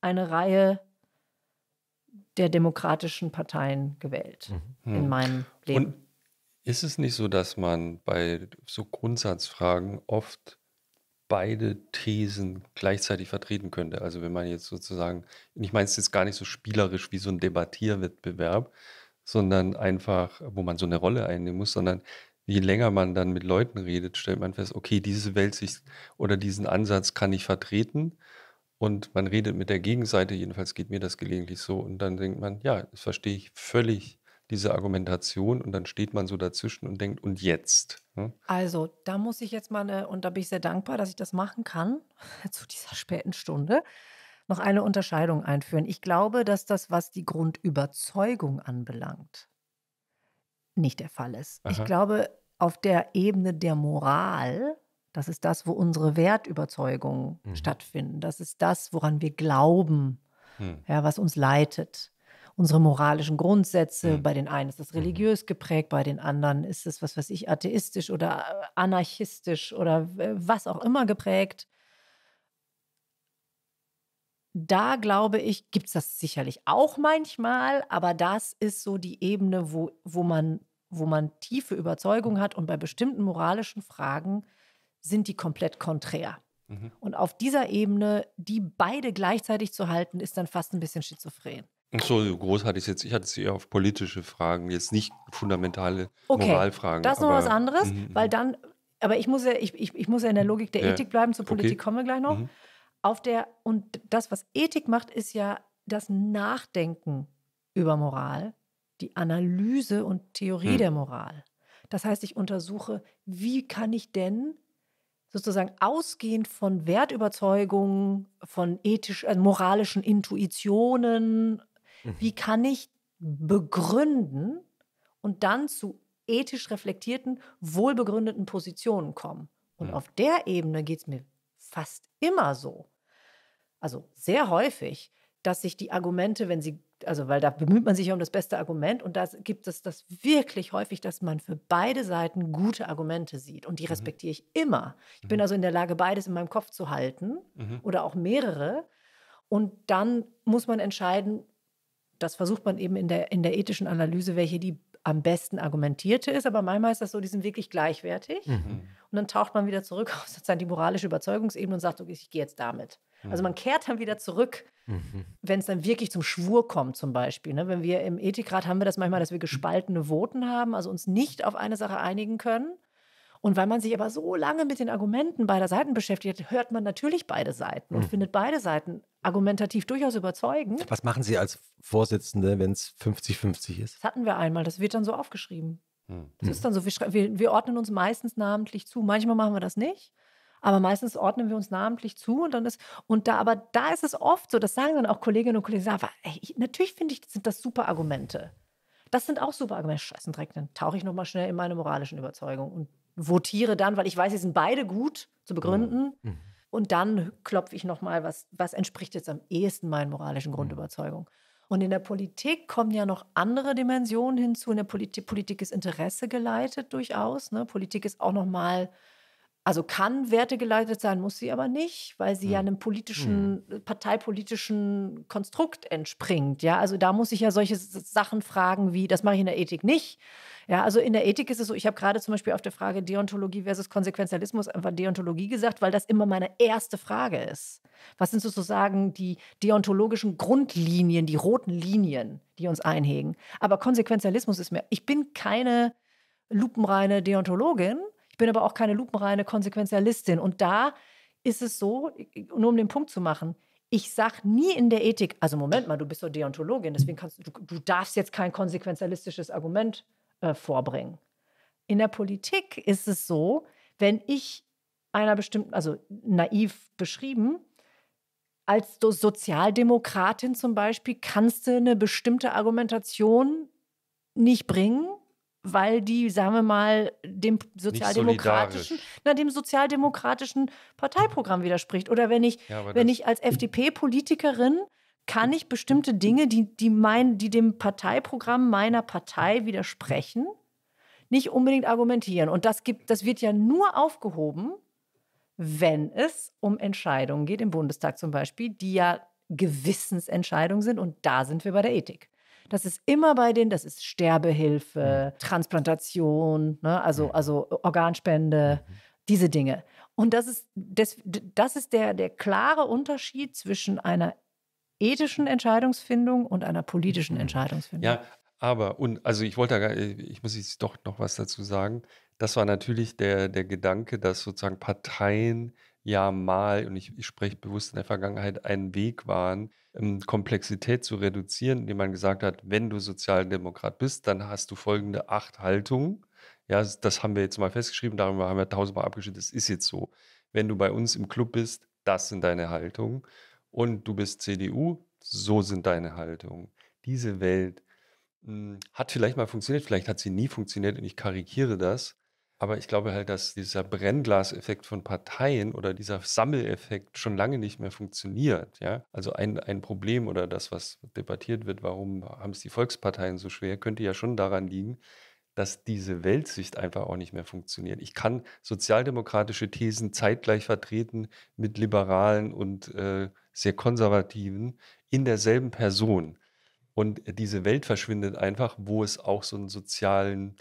eine Reihe der demokratischen Parteien gewählt mhm. in hm. meinem Leben. Und ist es nicht so, dass man bei so Grundsatzfragen oft beide Thesen gleichzeitig vertreten könnte? Also wenn man jetzt sozusagen, ich meine es jetzt gar nicht so spielerisch wie so ein Debattierwettbewerb, sondern einfach, wo man so eine Rolle einnehmen muss, sondern je länger man dann mit Leuten redet, stellt man fest, okay, diese Weltsicht oder diesen Ansatz kann ich vertreten. Und man redet mit der Gegenseite, jedenfalls geht mir das gelegentlich so. Und dann denkt man, ja, das verstehe ich völlig diese Argumentation und dann steht man so dazwischen und denkt, und jetzt? Hm? Also, da muss ich jetzt mal, äh, und da bin ich sehr dankbar, dass ich das machen kann, zu dieser späten Stunde, noch eine Unterscheidung einführen. Ich glaube, dass das, was die Grundüberzeugung anbelangt, nicht der Fall ist. Aha. Ich glaube, auf der Ebene der Moral, das ist das, wo unsere Wertüberzeugungen mhm. stattfinden. Das ist das, woran wir glauben, mhm. ja, was uns leitet unsere moralischen Grundsätze. Mhm. Bei den einen ist das mhm. religiös geprägt, bei den anderen ist es, was weiß ich, atheistisch oder äh, anarchistisch oder äh, was auch immer geprägt. Da glaube ich, gibt es das sicherlich auch manchmal, aber das ist so die Ebene, wo, wo, man, wo man tiefe Überzeugung hat und bei bestimmten moralischen Fragen sind die komplett konträr. Mhm. Und auf dieser Ebene, die beide gleichzeitig zu halten, ist dann fast ein bisschen schizophren. So groß hatte ich es jetzt. Ich hatte es eher auf politische Fragen, jetzt nicht fundamentale okay, Moralfragen. Das ist noch was anderes, mhm, weil mhm. dann, aber ich muss ja, ich, ich, ich muss ja in der Logik der ja, Ethik bleiben, zur Politik okay. kommen wir gleich noch. Mhm. Auf der, und das, was Ethik macht, ist ja das Nachdenken über Moral, die Analyse und Theorie mhm. der Moral. Das heißt, ich untersuche, wie kann ich denn sozusagen ausgehend von Wertüberzeugungen, von ethisch, also moralischen Intuitionen wie mhm. kann ich begründen und dann zu ethisch reflektierten, wohlbegründeten Positionen kommen? Und mhm. auf der Ebene geht es mir fast immer so, also sehr häufig, dass sich die Argumente, wenn sie, also weil da bemüht man sich ja um das beste Argument und da gibt es das wirklich häufig, dass man für beide Seiten gute Argumente sieht und die mhm. respektiere ich immer. Ich mhm. bin also in der Lage, beides in meinem Kopf zu halten mhm. oder auch mehrere und dann muss man entscheiden, das versucht man eben in der, in der ethischen Analyse, welche die am besten argumentierte ist, aber manchmal ist das so, die sind wirklich gleichwertig. Mhm. Und dann taucht man wieder zurück auf sozusagen die moralische Überzeugungsebene und sagt, okay, ich gehe jetzt damit. Mhm. Also man kehrt dann wieder zurück, mhm. wenn es dann wirklich zum Schwur kommt zum Beispiel. Ne? Wenn wir im Ethikrat haben wir das manchmal, dass wir gespaltene Voten haben, also uns nicht auf eine Sache einigen können. Und weil man sich aber so lange mit den Argumenten beider Seiten beschäftigt, hört man natürlich beide Seiten und hm. findet beide Seiten argumentativ durchaus überzeugend. Was machen Sie als Vorsitzende, wenn es 50-50 ist? Das hatten wir einmal, das wird dann so aufgeschrieben. Mhm. Das ist hm. dann so, wir, wir ordnen uns meistens namentlich zu. Manchmal machen wir das nicht. Aber meistens ordnen wir uns namentlich zu und dann ist, und da, aber da ist es oft so, das sagen dann auch Kolleginnen und Kollegen, aber ey, natürlich finde ich, sind das super Argumente. Das sind auch super Argumente. Scheißen dann tauche ich nochmal schnell in meine moralischen Überzeugungen und votiere dann, weil ich weiß, sie sind beide gut zu mhm. begründen. Mhm. Und dann klopfe ich nochmal, was, was entspricht jetzt am ehesten meinen moralischen mhm. Grundüberzeugungen. Und in der Politik kommen ja noch andere Dimensionen hinzu. In der Politik, Politik ist Interesse geleitet durchaus. Ne? Politik ist auch nochmal mal also kann wertegeleitet sein, muss sie aber nicht, weil sie hm. ja einem politischen, hm. Äh, parteipolitischen Konstrukt entspringt. Ja, also da muss ich ja solche Sachen fragen wie, das mache ich in der Ethik nicht. Ja, also in der Ethik ist es so, ich habe gerade zum Beispiel auf der Frage Deontologie versus Konsequenzialismus einfach Deontologie gesagt, weil das immer meine erste Frage ist. Was sind sozusagen die deontologischen Grundlinien, die roten Linien, die uns einhegen? Aber Konsequenzialismus ist mir, ich bin keine lupenreine Deontologin, ich bin aber auch keine lupenreine Konsequenzialistin. Und da ist es so, nur um den Punkt zu machen, ich sage nie in der Ethik, also Moment mal, du bist doch Deontologin, deswegen kannst du, du darfst jetzt kein konsequenzialistisches Argument äh, vorbringen. In der Politik ist es so, wenn ich einer bestimmten, also naiv beschrieben, als Sozialdemokratin zum Beispiel kannst du eine bestimmte Argumentation nicht bringen, weil die, sagen wir mal, dem sozialdemokratischen, na, dem sozialdemokratischen Parteiprogramm widerspricht. Oder wenn ich, ja, wenn ich als FDP-Politikerin kann ich bestimmte Dinge, die, die, mein, die dem Parteiprogramm meiner Partei widersprechen, nicht unbedingt argumentieren. Und das gibt, das wird ja nur aufgehoben, wenn es um Entscheidungen geht, im Bundestag zum Beispiel, die ja Gewissensentscheidungen sind. Und da sind wir bei der Ethik. Das ist immer bei denen, das ist Sterbehilfe, mhm. Transplantation, ne? also, also Organspende, mhm. diese Dinge. Und das ist, das, das ist der, der klare Unterschied zwischen einer ethischen Entscheidungsfindung und einer politischen mhm. Entscheidungsfindung. Ja, aber, und also ich wollte da, ich muss jetzt doch noch was dazu sagen. Das war natürlich der, der Gedanke, dass sozusagen Parteien ja mal, und ich, ich spreche bewusst in der Vergangenheit, einen Weg waren, ähm, Komplexität zu reduzieren, indem man gesagt hat, wenn du Sozialdemokrat bist, dann hast du folgende acht Haltungen. Ja, das haben wir jetzt mal festgeschrieben, darüber haben wir tausendmal abgeschnitten, das ist jetzt so. Wenn du bei uns im Club bist, das sind deine Haltungen. Und du bist CDU, so sind deine Haltungen. Diese Welt mh, hm, hat vielleicht mal funktioniert, vielleicht hat sie nie funktioniert und ich karikiere das. Aber ich glaube halt, dass dieser Brennglaseffekt von Parteien oder dieser Sammeleffekt schon lange nicht mehr funktioniert. Ja? Also ein, ein Problem oder das, was debattiert wird, warum haben es die Volksparteien so schwer, könnte ja schon daran liegen, dass diese Weltsicht einfach auch nicht mehr funktioniert. Ich kann sozialdemokratische Thesen zeitgleich vertreten mit liberalen und äh, sehr konservativen in derselben Person. Und diese Welt verschwindet einfach, wo es auch so einen sozialen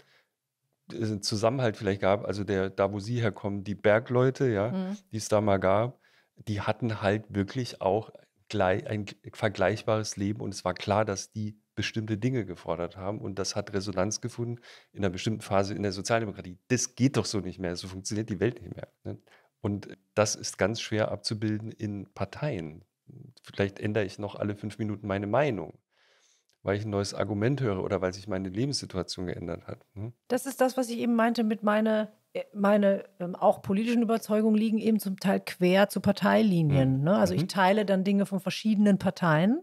Zusammenhalt vielleicht gab, also der, da wo Sie herkommen, die Bergleute, ja, mhm. die es da mal gab, die hatten halt wirklich auch gleich, ein vergleichbares Leben und es war klar, dass die bestimmte Dinge gefordert haben und das hat Resonanz gefunden in einer bestimmten Phase in der Sozialdemokratie. Das geht doch so nicht mehr, so funktioniert die Welt nicht mehr. Ne? Und das ist ganz schwer abzubilden in Parteien. Vielleicht ändere ich noch alle fünf Minuten meine Meinung weil ich ein neues Argument höre oder weil sich meine Lebenssituation geändert hat. Hm? Das ist das, was ich eben meinte mit meiner äh, meine ähm, auch politischen Überzeugungen liegen eben zum Teil quer zu Parteilinien. Hm. Ne? Also ich mhm. teile dann Dinge von verschiedenen Parteien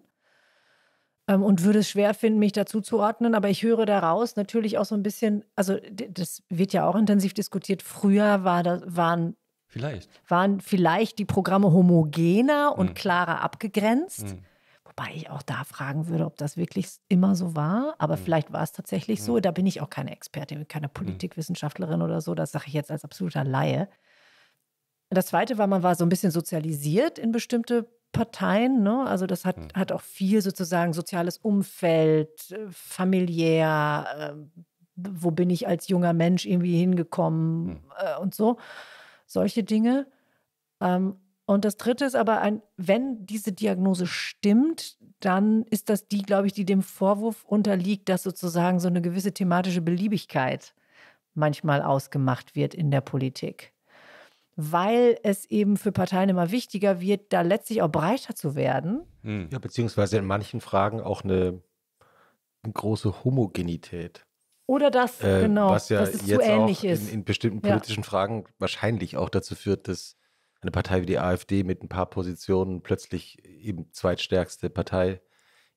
ähm, und würde es schwer finden, mich dazu zu ordnen. Aber ich höre daraus natürlich auch so ein bisschen, also das wird ja auch intensiv diskutiert. Früher war das, waren vielleicht, waren vielleicht die Programme homogener und mhm. klarer abgegrenzt. Mhm. Wobei ich auch da fragen würde, ob das wirklich immer so war. Aber mhm. vielleicht war es tatsächlich mhm. so. Da bin ich auch keine Expertin, keine mhm. Politikwissenschaftlerin mhm. oder so. Das sage ich jetzt als absoluter Laie. Das Zweite war, man war so ein bisschen sozialisiert in bestimmte Parteien. Ne? Also das hat, mhm. hat auch viel sozusagen soziales Umfeld, äh, familiär, ähm, wo bin ich als junger Mensch irgendwie hingekommen mhm. äh, und so. Solche Dinge ähm, und das Dritte ist aber, ein, wenn diese Diagnose stimmt, dann ist das die, glaube ich, die dem Vorwurf unterliegt, dass sozusagen so eine gewisse thematische Beliebigkeit manchmal ausgemacht wird in der Politik. Weil es eben für Parteien immer wichtiger wird, da letztlich auch breiter zu werden. Hm. Ja, beziehungsweise in manchen Fragen auch eine große Homogenität. Oder das, äh, genau, was ja jetzt auch in, in, bestimmten politischen ja. Fragen wahrscheinlich auch dazu führt, dass eine Partei wie die AfD mit ein paar Positionen plötzlich eben zweitstärkste Partei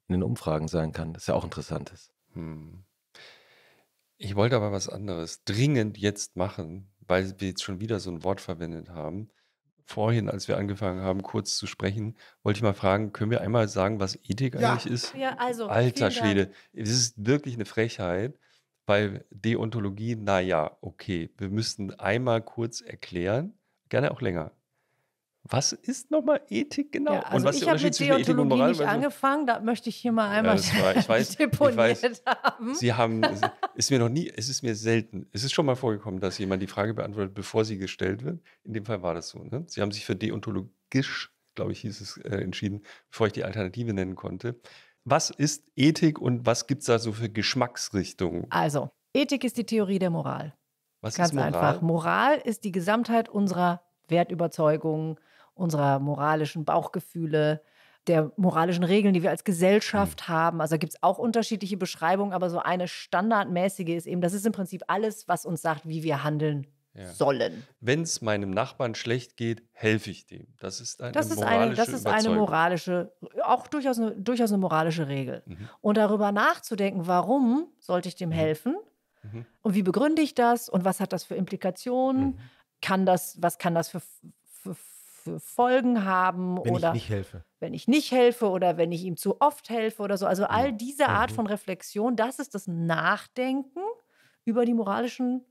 in den Umfragen sein kann. Das ist ja auch interessant. Hm. Ich wollte aber was anderes dringend jetzt machen, weil wir jetzt schon wieder so ein Wort verwendet haben. Vorhin, als wir angefangen haben, kurz zu sprechen, wollte ich mal fragen, können wir einmal sagen, was Ethik ja. eigentlich ist? Ja, also. Alter Schwede, es ist wirklich eine Frechheit, Bei Deontologie, naja, okay, wir müssten einmal kurz erklären, gerne auch länger. Was ist nochmal Ethik genau? Ja, also und was ich habe mit Deontologie nicht angefangen, da möchte ich hier mal einmal ja, war, ich weiß, deponiert ich weiß, haben. Sie haben, ist mir noch nie, es ist mir selten, es ist schon mal vorgekommen, dass jemand die Frage beantwortet, bevor sie gestellt wird. In dem Fall war das so. Ne? Sie haben sich für deontologisch, glaube ich, hieß es, äh, entschieden, bevor ich die Alternative nennen konnte. Was ist Ethik und was gibt es da so für Geschmacksrichtungen? Also, Ethik ist die Theorie der Moral. Was Ganz ist Moral? einfach. Moral ist die Gesamtheit unserer Wertüberzeugungen, unserer moralischen Bauchgefühle, der moralischen Regeln, die wir als mhm. Gesellschaft mhm. haben. Also gibt es auch unterschiedliche Beschreibungen, aber so eine standardmäßige ist eben, das ist im Prinzip alles, was uns sagt, wie wir handeln ja. sollen. Wenn es meinem Nachbarn schlecht geht, helfe ich dem. Das ist eine das ist moralische eine, Das ist eine moralische, auch durchaus eine, durchaus eine moralische Regel. Mhm. Und darüber nachzudenken, warum sollte ich dem mhm. helfen mhm. und wie begründe ich das und was hat das für Implikationen? Mhm. Kann das, was kann das für für Folgen haben wenn oder ich nicht helfe. wenn ich nicht helfe oder wenn ich ihm zu oft helfe oder so. Also all diese Art mhm. von Reflexion, das ist das Nachdenken über die moralischen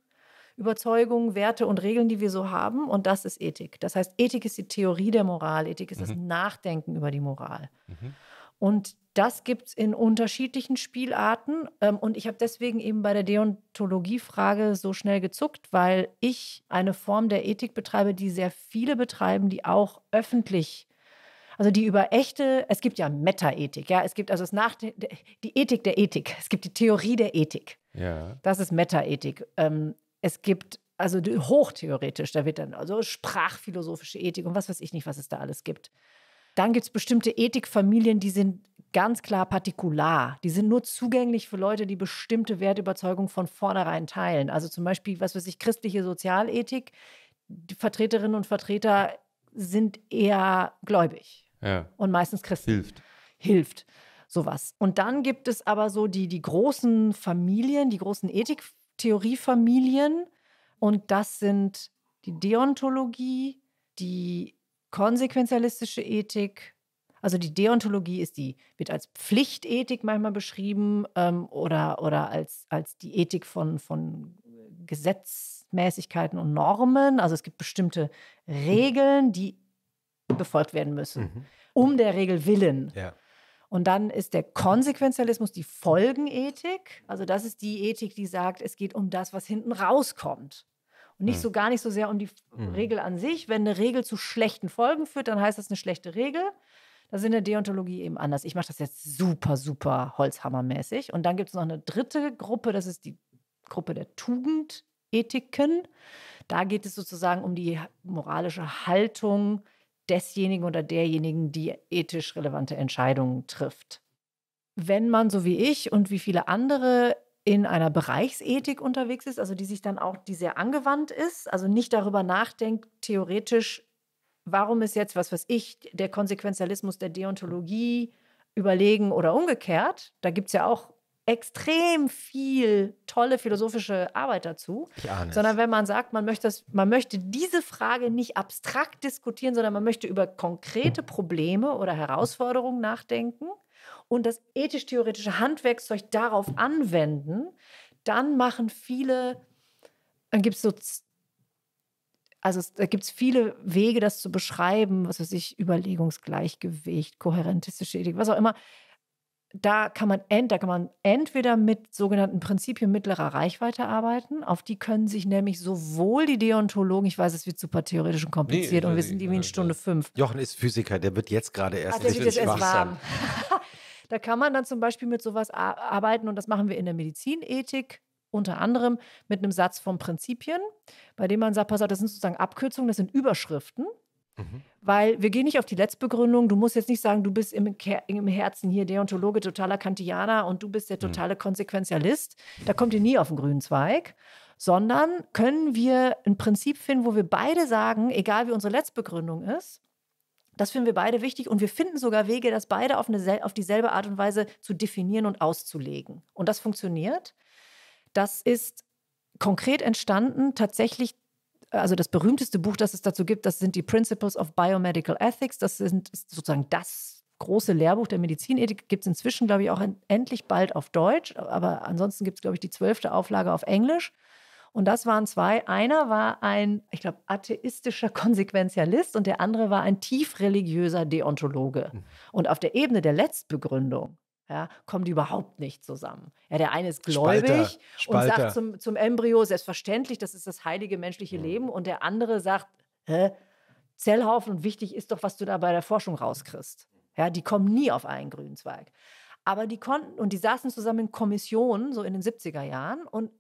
Überzeugungen, Werte und Regeln, die wir so haben. Und das ist Ethik. Das heißt, Ethik ist die Theorie der Moral. Ethik ist mhm. das Nachdenken über die Moral. Mhm. Und das gibt es in unterschiedlichen Spielarten. Ähm, und ich habe deswegen eben bei der Deontologiefrage so schnell gezuckt, weil ich eine Form der Ethik betreibe, die sehr viele betreiben, die auch öffentlich, also die über echte, es gibt ja Metaethik, ja, es gibt also das Nach die Ethik der Ethik, es gibt die Theorie der Ethik. Ja. Das ist Metaethik. Ähm, es gibt also hochtheoretisch, da wird dann also sprachphilosophische Ethik und was weiß ich nicht, was es da alles gibt. Dann gibt es bestimmte Ethikfamilien, die sind ganz klar partikular. Die sind nur zugänglich für Leute, die bestimmte Wertüberzeugungen von vornherein teilen. Also zum Beispiel, was weiß ich, christliche Sozialethik. Die Vertreterinnen und Vertreter sind eher gläubig ja. und meistens Christen. Hilft. Hilft sowas. Und dann gibt es aber so die, die großen Familien, die großen Ethiktheoriefamilien. Und das sind die Deontologie, die konsequenzialistische Ethik. Also die Deontologie ist die, wird als Pflichtethik manchmal beschrieben ähm, oder, oder als, als die Ethik von, von Gesetzmäßigkeiten und Normen. Also es gibt bestimmte Regeln, die befolgt werden müssen, mhm. um der Regel willen. Ja. Und dann ist der Konsequenzialismus die Folgenethik. Also das ist die Ethik, die sagt, es geht um das, was hinten rauskommt. Und nicht mhm. so gar nicht so sehr um die mhm. Regel an sich. Wenn eine Regel zu schlechten Folgen führt, dann heißt das eine schlechte Regel. Das ist in der Deontologie eben anders. Ich mache das jetzt super, super holzhammermäßig. Und dann gibt es noch eine dritte Gruppe, das ist die Gruppe der Tugendethiken. Da geht es sozusagen um die moralische Haltung desjenigen oder derjenigen, die ethisch relevante Entscheidungen trifft. Wenn man so wie ich und wie viele andere in einer Bereichsethik unterwegs ist, also die sich dann auch, die sehr angewandt ist, also nicht darüber nachdenkt, theoretisch, warum ist jetzt, was weiß ich, der Konsequenzialismus der Deontologie überlegen oder umgekehrt. Da gibt es ja auch extrem viel tolle philosophische Arbeit dazu, sondern wenn man sagt, man möchte, das, man möchte diese Frage nicht abstrakt diskutieren, sondern man möchte über konkrete hm. Probleme oder Herausforderungen nachdenken und das ethisch-theoretische Handwerkszeug darauf anwenden, dann machen viele, dann gibt also es so, also da gibt es viele Wege, das zu beschreiben, was weiß ich, Überlegungsgleichgewicht, kohärentistische Ethik, was auch immer. Da kann, man ent, da kann man entweder mit sogenannten Prinzipien mittlerer Reichweite arbeiten. Auf die können sich nämlich sowohl die Deontologen, ich weiß, es wird super theoretisch und kompliziert nee, und wir sind irgendwie in Stunde fünf. Jochen ist Physiker, der wird jetzt gerade erst, ah, der wird jetzt erst warm. Da kann man dann zum Beispiel mit sowas arbeiten und das machen wir in der Medizinethik unter anderem mit einem Satz von Prinzipien, bei dem man sagt, pass auf, das sind sozusagen Abkürzungen, das sind Überschriften. Mhm. Weil wir gehen nicht auf die Letztbegründung. Du musst jetzt nicht sagen, du bist im, im Herzen hier Deontologe, totaler Kantianer und du bist der mhm. totale Konsequenzialist. Da kommt ihr nie auf den grünen Zweig. Sondern können wir ein Prinzip finden, wo wir beide sagen, egal wie unsere Letztbegründung ist, das finden wir beide wichtig und wir finden sogar Wege, das beide auf, eine, auf dieselbe Art und Weise zu definieren und auszulegen. Und das funktioniert. Das ist konkret entstanden tatsächlich also das berühmteste Buch, das es dazu gibt, das sind die Principles of Biomedical Ethics. Das sind, ist sozusagen das große Lehrbuch der Medizinethik. Gibt es inzwischen, glaube ich, auch endlich bald auf Deutsch. Aber ansonsten gibt es, glaube ich, die zwölfte Auflage auf Englisch. Und das waren zwei. Einer war ein, ich glaube, atheistischer Konsequenzialist und der andere war ein tiefreligiöser Deontologe. Hm. Und auf der Ebene der Letztbegründung ja, kommen die überhaupt nicht zusammen. Ja, der eine ist gläubig Spalter, Spalter. und sagt zum, zum Embryo, selbstverständlich, das ist das heilige menschliche hm. Leben. Und der andere sagt, hä, Zellhaufen und wichtig ist doch, was du da bei der Forschung rauskriegst. Ja, die kommen nie auf einen grünen Zweig. Aber die konnten, und die saßen zusammen in Kommissionen, so in den 70er Jahren, und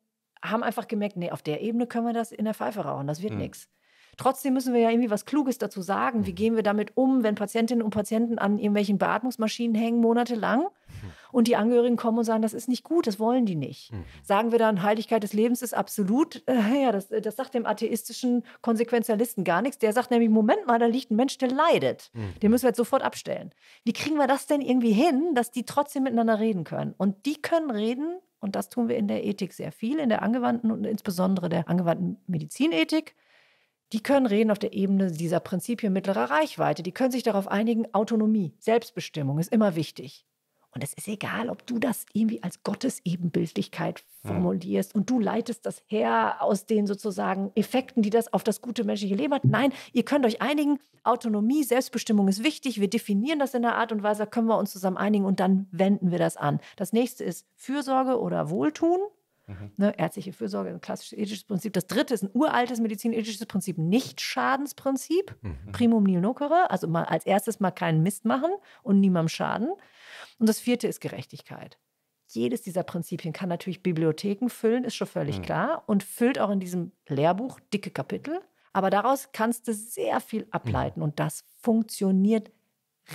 haben einfach gemerkt, nee, auf der Ebene können wir das in der Pfeife rauchen, das wird mhm. nichts. Trotzdem müssen wir ja irgendwie was Kluges dazu sagen. Wie mhm. gehen wir damit um, wenn Patientinnen und Patienten an irgendwelchen Beatmungsmaschinen hängen, monatelang? Mhm. Und die Angehörigen kommen und sagen, das ist nicht gut, das wollen die nicht. Mhm. Sagen wir dann, Heiligkeit des Lebens ist absolut, äh, ja, das, das sagt dem atheistischen Konsequenzialisten gar nichts. Der sagt nämlich, Moment mal, da liegt ein Mensch, der leidet. Den müssen wir jetzt sofort abstellen. Wie kriegen wir das denn irgendwie hin, dass die trotzdem miteinander reden können? Und die können reden, und das tun wir in der Ethik sehr viel, in der angewandten und insbesondere der angewandten Medizinethik. Die können reden auf der Ebene dieser Prinzipien mittlerer Reichweite. Die können sich darauf einigen, Autonomie, Selbstbestimmung ist immer wichtig. Und es ist egal, ob du das irgendwie als Gottesebenbildlichkeit formulierst ja. und du leitest das her aus den sozusagen Effekten, die das auf das gute menschliche Leben hat. Nein, ihr könnt euch einigen. Autonomie, Selbstbestimmung ist wichtig. Wir definieren das in einer Art und Weise, können wir uns zusammen einigen und dann wenden wir das an. Das nächste ist Fürsorge oder Wohltun. Mhm. Ne, ärztliche Fürsorge, ein klassisches ethisches Prinzip. Das dritte ist ein uraltes medizinethisches Prinzip, nicht Schadensprinzip. Mhm. Primum nil nocere, also mal als erstes mal keinen Mist machen und niemandem schaden. Und das vierte ist Gerechtigkeit. Jedes dieser Prinzipien kann natürlich Bibliotheken füllen, ist schon völlig mhm. klar, und füllt auch in diesem Lehrbuch dicke Kapitel. Aber daraus kannst du sehr viel mhm. ableiten mhm. und das funktioniert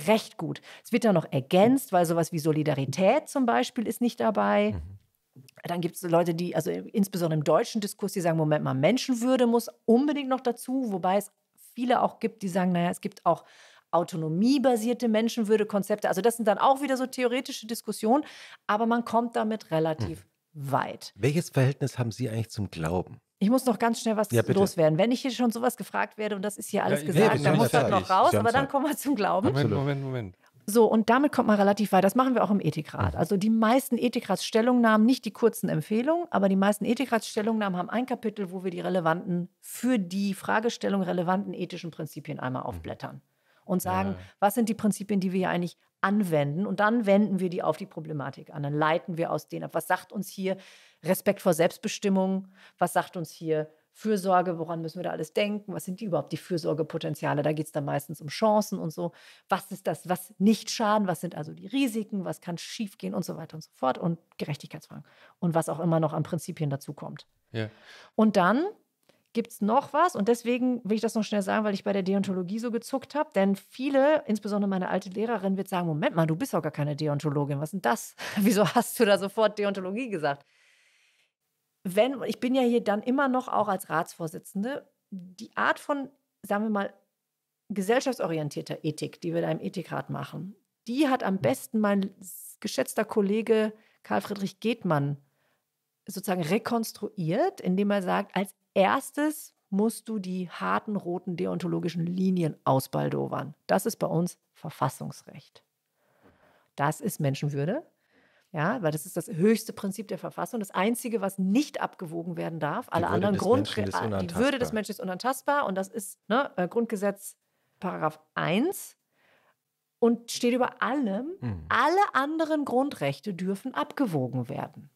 recht gut. Es wird dann noch ergänzt, weil sowas wie Solidarität zum Beispiel ist nicht dabei. Mhm. Dann gibt es Leute, die, also insbesondere im deutschen Diskurs, die sagen, Moment mal, Menschenwürde muss unbedingt noch dazu, wobei es viele auch gibt, die sagen, naja, es gibt auch autonomiebasierte Menschenwürdekonzepte. Also das sind dann auch wieder so theoretische Diskussionen, aber man kommt damit relativ hm. weit. Welches Verhältnis haben Sie eigentlich zum Glauben? Ich muss noch ganz schnell was ja, loswerden. Wenn ich hier schon sowas gefragt werde und das ist hier alles ja, gesagt, nee, dann muss das noch raus, aber dann kommen wir zum Glauben. Moment, Moment, Moment. So, und damit kommt man relativ weit. Das machen wir auch im Ethikrat. Hm. Also die meisten Ethikratsstellungnahmen, nicht die kurzen Empfehlungen, aber die meisten Ethikratsstellungnahmen haben ein Kapitel, wo wir die relevanten, für die Fragestellung relevanten ethischen Prinzipien einmal mhm. aufblättern und sagen, ja. was sind die Prinzipien, die wir hier eigentlich anwenden und dann wenden wir die auf die Problematik an. Dann leiten wir aus denen ab. Was sagt uns hier Respekt vor Selbstbestimmung? Was sagt uns hier Fürsorge? Woran müssen wir da alles denken? Was sind die überhaupt die Fürsorgepotenziale? Da geht es dann meistens um Chancen und so. Was ist das, was nicht schaden? Was sind also die Risiken? Was kann schiefgehen und so weiter und so fort? Und Gerechtigkeitsfragen und was auch immer noch an Prinzipien dazukommt. Ja. Und dann gibt es noch was. Und deswegen will ich das noch schnell sagen, weil ich bei der Deontologie so gezuckt habe. Denn viele, insbesondere meine alte Lehrerin, wird sagen: Moment mal, du bist doch gar keine Deontologin. Was ist denn das? Wieso hast du da sofort Deontologie gesagt? Wenn, ich bin ja hier dann immer noch auch als Ratsvorsitzende, die Art von, sagen wir mal, gesellschaftsorientierter Ethik, die wir da im Ethikrat machen, die hat am besten mein geschätzter Kollege Karl Friedrich Gehtmann sozusagen rekonstruiert, indem er sagt, als erstes musst du die harten roten deontologischen Linien ausbaldowern. Das ist bei uns Verfassungsrecht. Das ist Menschenwürde. Ja, weil das ist das höchste Prinzip der Verfassung. Das einzige, was nicht abgewogen werden darf, alle anderen Grundrechte, äh, die Würde des Menschen ist unantastbar und das ist ne, äh, Grundgesetz Paragraph 1 und steht über allem. Hm. Alle anderen Grundrechte dürfen abgewogen werden.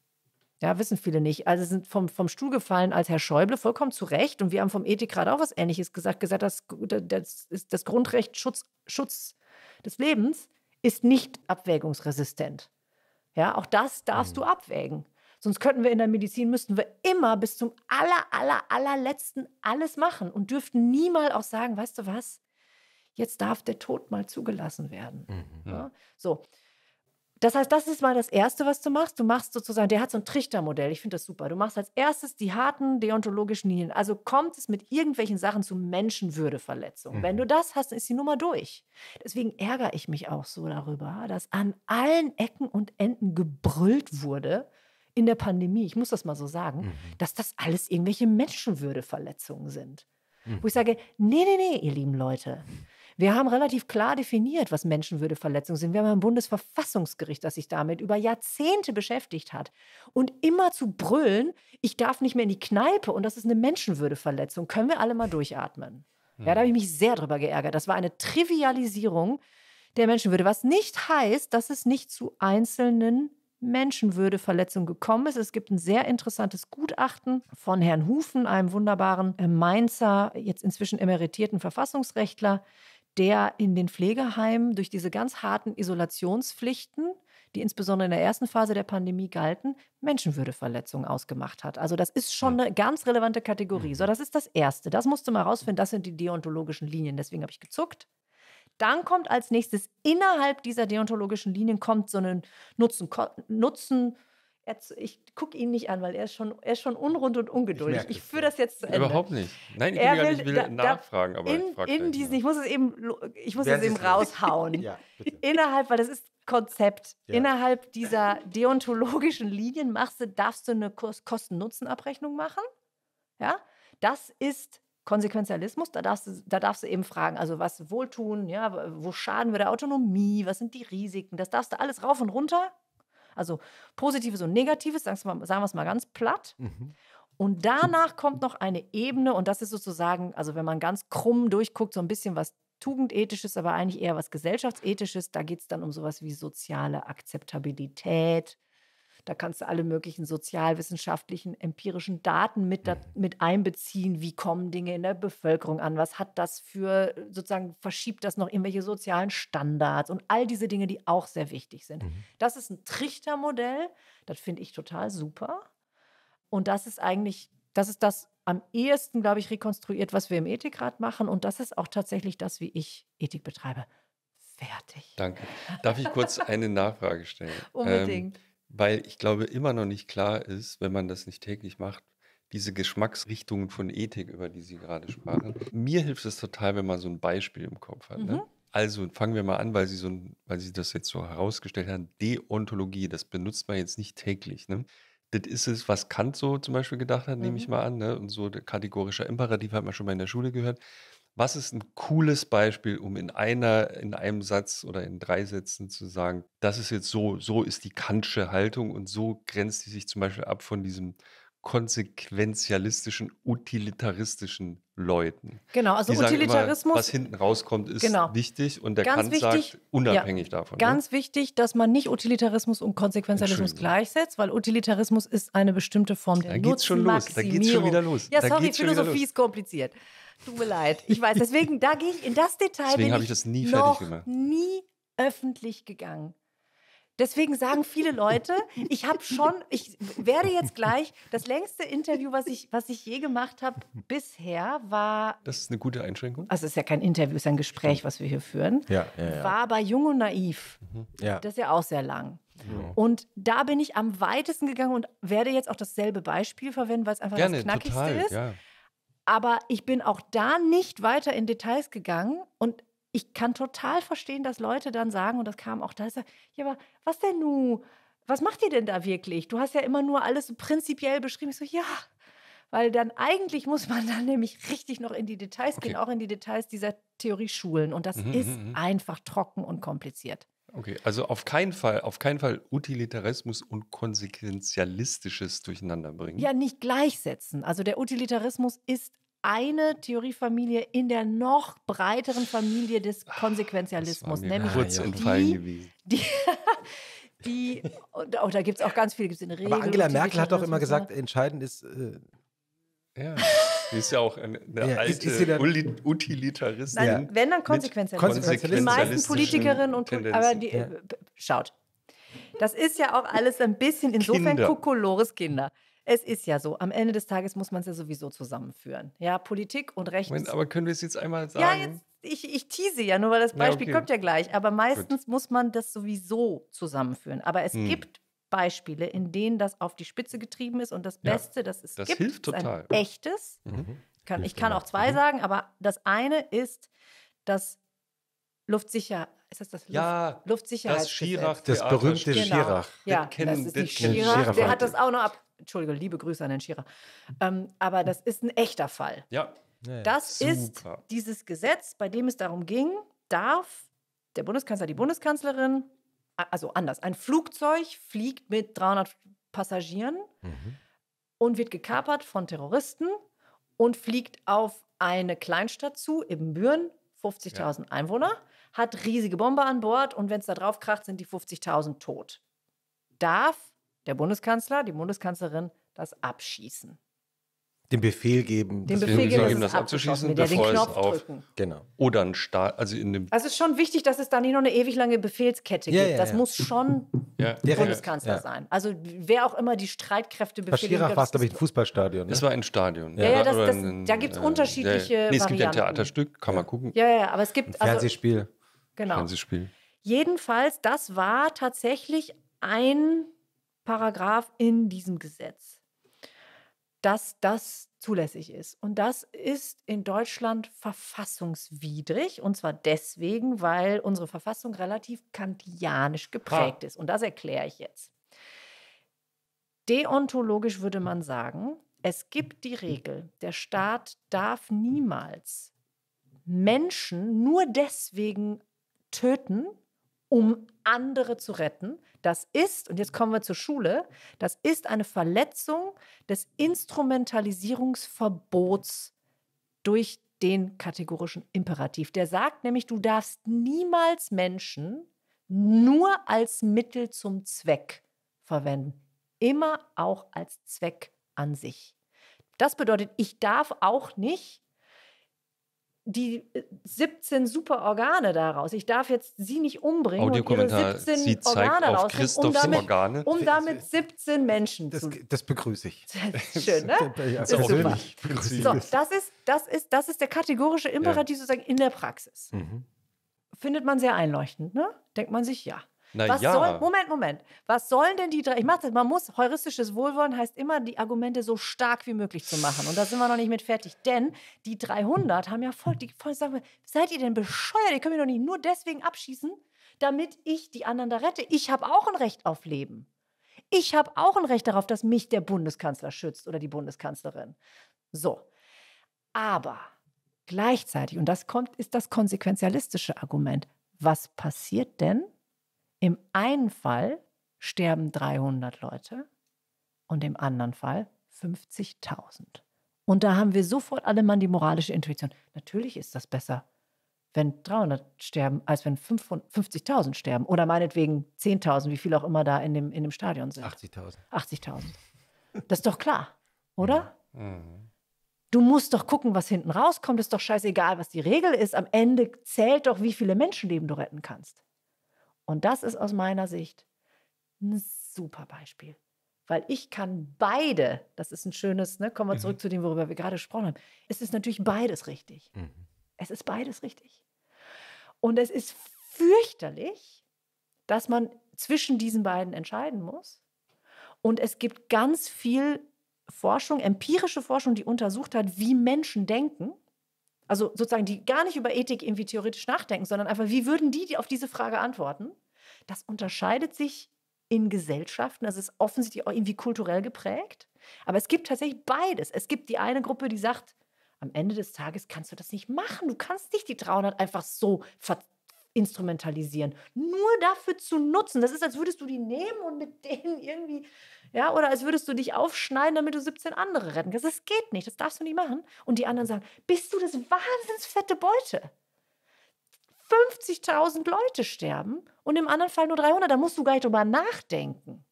Ja, wissen viele nicht. Also sind vom, vom Stuhl gefallen als Herr Schäuble, vollkommen zu Recht. Und wir haben vom Ethikrat auch was Ähnliches gesagt, gesagt, dass das, ist das Grundrecht Schutz, Schutz des Lebens ist nicht abwägungsresistent. Ja, auch das darfst mhm. du abwägen. Sonst könnten wir in der Medizin, müssten wir immer bis zum aller, aller, allerletzten alles machen und dürften niemals auch sagen, weißt du was, jetzt darf der Tod mal zugelassen werden. Mhm. Ja? So, das heißt, das ist mal das Erste, was du machst. Du machst sozusagen, der hat so ein Trichtermodell. Ich finde das super. Du machst als erstes die harten deontologischen Linien. Also kommt es mit irgendwelchen Sachen zu Menschenwürdeverletzungen. Mhm. Wenn du mhm. das hast, dann ist die Nummer durch. Deswegen ärgere ich mich auch so darüber, dass an allen Ecken und Enden gebrüllt wurde in der Pandemie, ich muss das mal so sagen, mhm. dass das alles irgendwelche Menschenwürdeverletzungen sind. Mhm. Wo ich mhm. sage, nee, nee, nee, ihr lieben Leute. Wir haben relativ klar definiert, was Menschenwürdeverletzungen sind. Wir haben ein Bundesverfassungsgericht, das sich damit über Jahrzehnte beschäftigt hat. Und immer zu brüllen, ich darf nicht mehr in die Kneipe und das ist eine Menschenwürdeverletzung, können wir alle mal durchatmen. Ja, da habe ich mich sehr drüber geärgert. Das war eine Trivialisierung der Menschenwürde, was nicht heißt, dass es nicht zu einzelnen Menschenwürdeverletzungen gekommen ist. Es gibt ein sehr interessantes Gutachten von Herrn Hufen, einem wunderbaren äh, Mainzer, jetzt inzwischen emeritierten Verfassungsrechtler, der in den Pflegeheimen durch diese ganz harten Isolationspflichten, die insbesondere in der ersten Phase der Pandemie galten, Menschenwürdeverletzungen ausgemacht hat. Also das ist schon eine ganz relevante Kategorie. So, mhm. das ist das Erste. Das musste mal rausfinden. Das sind die deontologischen Linien. Deswegen habe ich gezuckt. Dann kommt als nächstes innerhalb dieser deontologischen Linien kommt so ein Nutzen, Nutzen er, ich gucke ihn nicht an, weil er ist schon, er ist schon unrund und ungeduldig. Ich, ich führe das jetzt zu Ende. Überhaupt nicht. Nein, ich will, will, ich will da, nachfragen, aber in, ich in diesen, ich muss es eben, ich muss es eben raushauen. ja, Innerhalb, weil das ist Konzept. Ja. Innerhalb dieser deontologischen Linien machst du, darfst du eine Kosten-Nutzen-Abrechnung machen. Ja, das ist Konsequenzialismus, da darfst, du, da darfst du eben fragen, also was Wohltun, ja, wo schaden wir der Autonomie, was sind die Risiken, das darfst du alles rauf und runter also Positives und Negatives, sagen wir es mal ganz platt. Mhm. Und danach kommt noch eine Ebene, und das ist sozusagen, also wenn man ganz krumm durchguckt, so ein bisschen was Tugendethisches, aber eigentlich eher was Gesellschaftsethisches. Da geht es dann um sowas wie soziale Akzeptabilität, da kannst du alle möglichen sozialwissenschaftlichen, empirischen Daten mit, mhm. mit einbeziehen. Wie kommen Dinge in der Bevölkerung an? Was hat das für, sozusagen, verschiebt das noch irgendwelche sozialen Standards und all diese Dinge, die auch sehr wichtig sind. Mhm. Das ist ein Trichtermodell. Das finde ich total super. Und das ist eigentlich, das ist das am ehesten, glaube ich, rekonstruiert, was wir im Ethikrat machen. Und das ist auch tatsächlich das, wie ich Ethik betreibe. Fertig. Danke. Darf ich kurz eine Nachfrage stellen? Unbedingt. Ähm, weil ich glaube, immer noch nicht klar ist, wenn man das nicht täglich macht, diese Geschmacksrichtungen von Ethik, über die Sie gerade sprachen. Mir hilft es total, wenn man so ein Beispiel im Kopf hat. Ne? Mhm. Ne? Also fangen wir mal an, weil Sie, so weil Sie das jetzt so herausgestellt haben. Deontologie, das benutzt man jetzt nicht täglich. Ne? Das ist es, was Kant so zum Beispiel gedacht hat, mhm. nehme ich mhm. mal an. Ne? Und so kategorischer Imperativ hat man schon mal in der Schule gehört. Was ist ein cooles Beispiel, um in einer, in einem Satz oder in drei Sätzen zu sagen, das ist jetzt so, so ist die Kantsche Haltung und so grenzt sie sich zum Beispiel ab von diesem konsequenzialistischen, utilitaristischen Leuten. Genau, also Utilitarismus. Immer, was hinten rauskommt, ist genau. wichtig und der ganz Kant wichtig, sagt, unabhängig ja, davon. Ne? Ganz ne? wichtig, dass man nicht Utilitarismus und Konsequenzialismus gleichsetzt, weil Utilitarismus ist eine bestimmte Form der da geht's Nutzenmaximierung. Schon los, da geht's schon wieder los. Ja, sorry, Philosophie ist kompliziert. Tut mir leid. Ich weiß, deswegen, da gehe ich in das Detail. Deswegen habe ich, das nie fertig gemacht. Nie öffentlich gegangen. Deswegen sagen viele Leute, ich habe schon, ich werde jetzt gleich, das längste Interview, was ich, was ich je gemacht habe bisher, war. Das ist eine gute Einschränkung. Also es ist ja kein Interview, es ist ein Gespräch, was wir hier führen. Ja, ja, ja. War bei Jung und Naiv. Mhm. Ja. Das ist ja auch sehr lang. Ja. Und da bin ich am weitesten gegangen und werde jetzt auch dasselbe Beispiel verwenden, weil es einfach Gerne, das Knackigste total, ist. Ja aber ich bin auch da nicht weiter in Details gegangen und ich kann total verstehen, dass Leute dann sagen, und das kam auch da, ja, aber was denn nun? Was macht ihr denn da wirklich? Du hast ja immer nur alles so prinzipiell beschrieben. Ich so, ja, weil dann eigentlich muss man dann nämlich richtig noch in die Details okay. gehen, auch in die Details dieser Theorie schulen. Und das mhm, ist mhm, mhm. einfach trocken und kompliziert. Okay, also auf keinen Fall, auf keinen Fall Utilitarismus und konsequenzialistisches durcheinander bringen. Ja, nicht gleichsetzen. Also der Utilitarismus ist eine Theoriefamilie in der noch breiteren Familie des ah, Konsequenzialismus, nämlich kurz ja, ja. die, die, die oh, da gibt es auch ganz viele, gibt es in Regeln. Aber Angela Merkel hat doch immer ne? gesagt, entscheidend ist äh, ja. Die ist ja auch eine, eine ja, alte ist, ist Utilitaristin. Nein, wenn, dann Konsequenzialistin. Die meisten Politikerinnen und Politiker. aber die, ja. Äh, schaut. Das ist ja auch alles ein bisschen insofern Kinder. Kokolores Kinder. Es ist ja so, am Ende des Tages muss man es ja sowieso zusammenführen. Ja, Politik und Recht. Moment, aber können wir es jetzt einmal sagen? Ja, jetzt, ich, ich tease ja nur, weil das Beispiel ja, okay. kommt ja gleich. Aber meistens Gut. muss man das sowieso zusammenführen. Aber es hm. gibt Beispiele, in denen das auf die Spitze getrieben ist und das Beste, ja, das es das gibt, hilft total. ist ein echtes. Mhm. mhm. Kann, ich kann auch zwei mhm. sagen, aber das eine ist das Luftsicher. Ist das das Luft, ja, Luftsicherheit? Das Schirach, das berühmte genau. Schirach. Ja, das ist nicht Schirach. Schirach. Der hat das auch noch ab. Entschuldigung, liebe Grüße an den Schirach. Ähm, aber das ist ein echter Fall. Ja. ja das super. ist dieses Gesetz, bei dem es darum ging, darf der Bundeskanzler, die Bundeskanzlerin also anders, ein Flugzeug fliegt mit 300 Passagieren mhm. und wird gekapert von Terroristen und fliegt auf eine Kleinstadt zu, eben Ibbenbüren, 50.000 ja. Einwohner, hat riesige Bombe an Bord und wenn es da drauf kracht, sind die 50.000 tot. Darf der Bundeskanzler, die Bundeskanzlerin das abschießen? den Befehl geben, den Befehl geben, geben, das abzuschießen, der bevor den Knopf es auf. Drücken. Genau. Oder ein Stahl, also in dem. Also es ist schon wichtig, dass es da nicht noch eine ewig lange Befehlskette ja, gibt. Ja, das ja. muss schon ja. Bundeskanzler sein. Also wer auch immer die Streitkräfte befehligt. Bei war es, glaube ich, ein Fußballstadion. Ne? Das war ein Stadion. Ja, ja, das, das, ein, da gibt es äh, unterschiedliche. Ja, nee, es Varianten. gibt ein Theaterstück, kann man gucken. Ja, ja, aber es gibt. Ein also, Fernsehspiel. Genau. Fernsehspiel. Jedenfalls, das war tatsächlich ein Paragraph in diesem Gesetz dass das zulässig ist. Und das ist in Deutschland verfassungswidrig. Und zwar deswegen, weil unsere Verfassung relativ kantianisch geprägt ha. ist. Und das erkläre ich jetzt. Deontologisch würde man sagen, es gibt die Regel, der Staat darf niemals Menschen nur deswegen töten, um andere zu retten, das ist, und jetzt kommen wir zur Schule, das ist eine Verletzung des Instrumentalisierungsverbots durch den kategorischen Imperativ. Der sagt nämlich, du darfst niemals Menschen nur als Mittel zum Zweck verwenden, immer auch als Zweck an sich. Das bedeutet, ich darf auch nicht die 17 äh, super Organe daraus. Ich darf jetzt sie nicht umbringen Audiokommentar. und ihre 17 sie zeigt Organe auf Christophs um damit, Organe. Um damit 17 Menschen das, zu... Das begrüße ich. Schön, ne? Das ist So, das ist, das ist, das ist der kategorische Imperativ sozusagen in der Praxis. Mhm. Findet man sehr einleuchtend, ne? Denkt man sich, ja. Na was ja. soll, Moment, Moment. Was sollen denn die drei? Ich mache das, man muss, heuristisches Wohlwollen heißt immer, die Argumente so stark wie möglich zu machen. Und da sind wir noch nicht mit fertig. Denn die 300 haben ja voll, die voll sagen, seid ihr denn bescheuert? Ihr könnt mich doch nicht nur deswegen abschießen, damit ich die anderen da rette. Ich habe auch ein Recht auf Leben. Ich habe auch ein Recht darauf, dass mich der Bundeskanzler schützt oder die Bundeskanzlerin. So. Aber gleichzeitig, und das kommt, ist das konsequenzialistische Argument. Was passiert denn, im einen Fall sterben 300 Leute und im anderen Fall 50.000. Und da haben wir sofort alle Mann die moralische Intuition. Natürlich ist das besser, wenn 300 sterben, als wenn 50.000 sterben. Oder meinetwegen 10.000, wie viel auch immer da in dem, in dem Stadion sind. 80.000. 80.000. Das ist doch klar, oder? Mhm. Du musst doch gucken, was hinten rauskommt. Ist doch scheißegal, was die Regel ist. Am Ende zählt doch, wie viele Menschenleben du retten kannst. Und das ist aus meiner Sicht ein super Beispiel. Weil ich kann beide, das ist ein schönes, ne, kommen wir mhm. zurück zu dem, worüber wir gerade gesprochen haben. Es ist natürlich beides richtig. Mhm. Es ist beides richtig. Und es ist fürchterlich, dass man zwischen diesen beiden entscheiden muss. Und es gibt ganz viel Forschung, empirische Forschung, die untersucht hat, wie Menschen denken also sozusagen die gar nicht über Ethik irgendwie theoretisch nachdenken, sondern einfach, wie würden die, auf diese Frage antworten? Das unterscheidet sich in Gesellschaften, das also ist offensichtlich auch irgendwie kulturell geprägt. Aber es gibt tatsächlich beides. Es gibt die eine Gruppe, die sagt, am Ende des Tages kannst du das nicht machen. Du kannst nicht die 300 einfach so instrumentalisieren. Nur dafür zu nutzen. Das ist, als würdest du die nehmen und mit denen irgendwie, ja, oder als würdest du dich aufschneiden, damit du 17 andere retten kannst. Das geht nicht, das darfst du nicht machen. Und die anderen sagen, bist du das wahnsinns fette Beute? 50.000 Leute sterben und im anderen Fall nur 300. Da musst du gar nicht drüber nachdenken.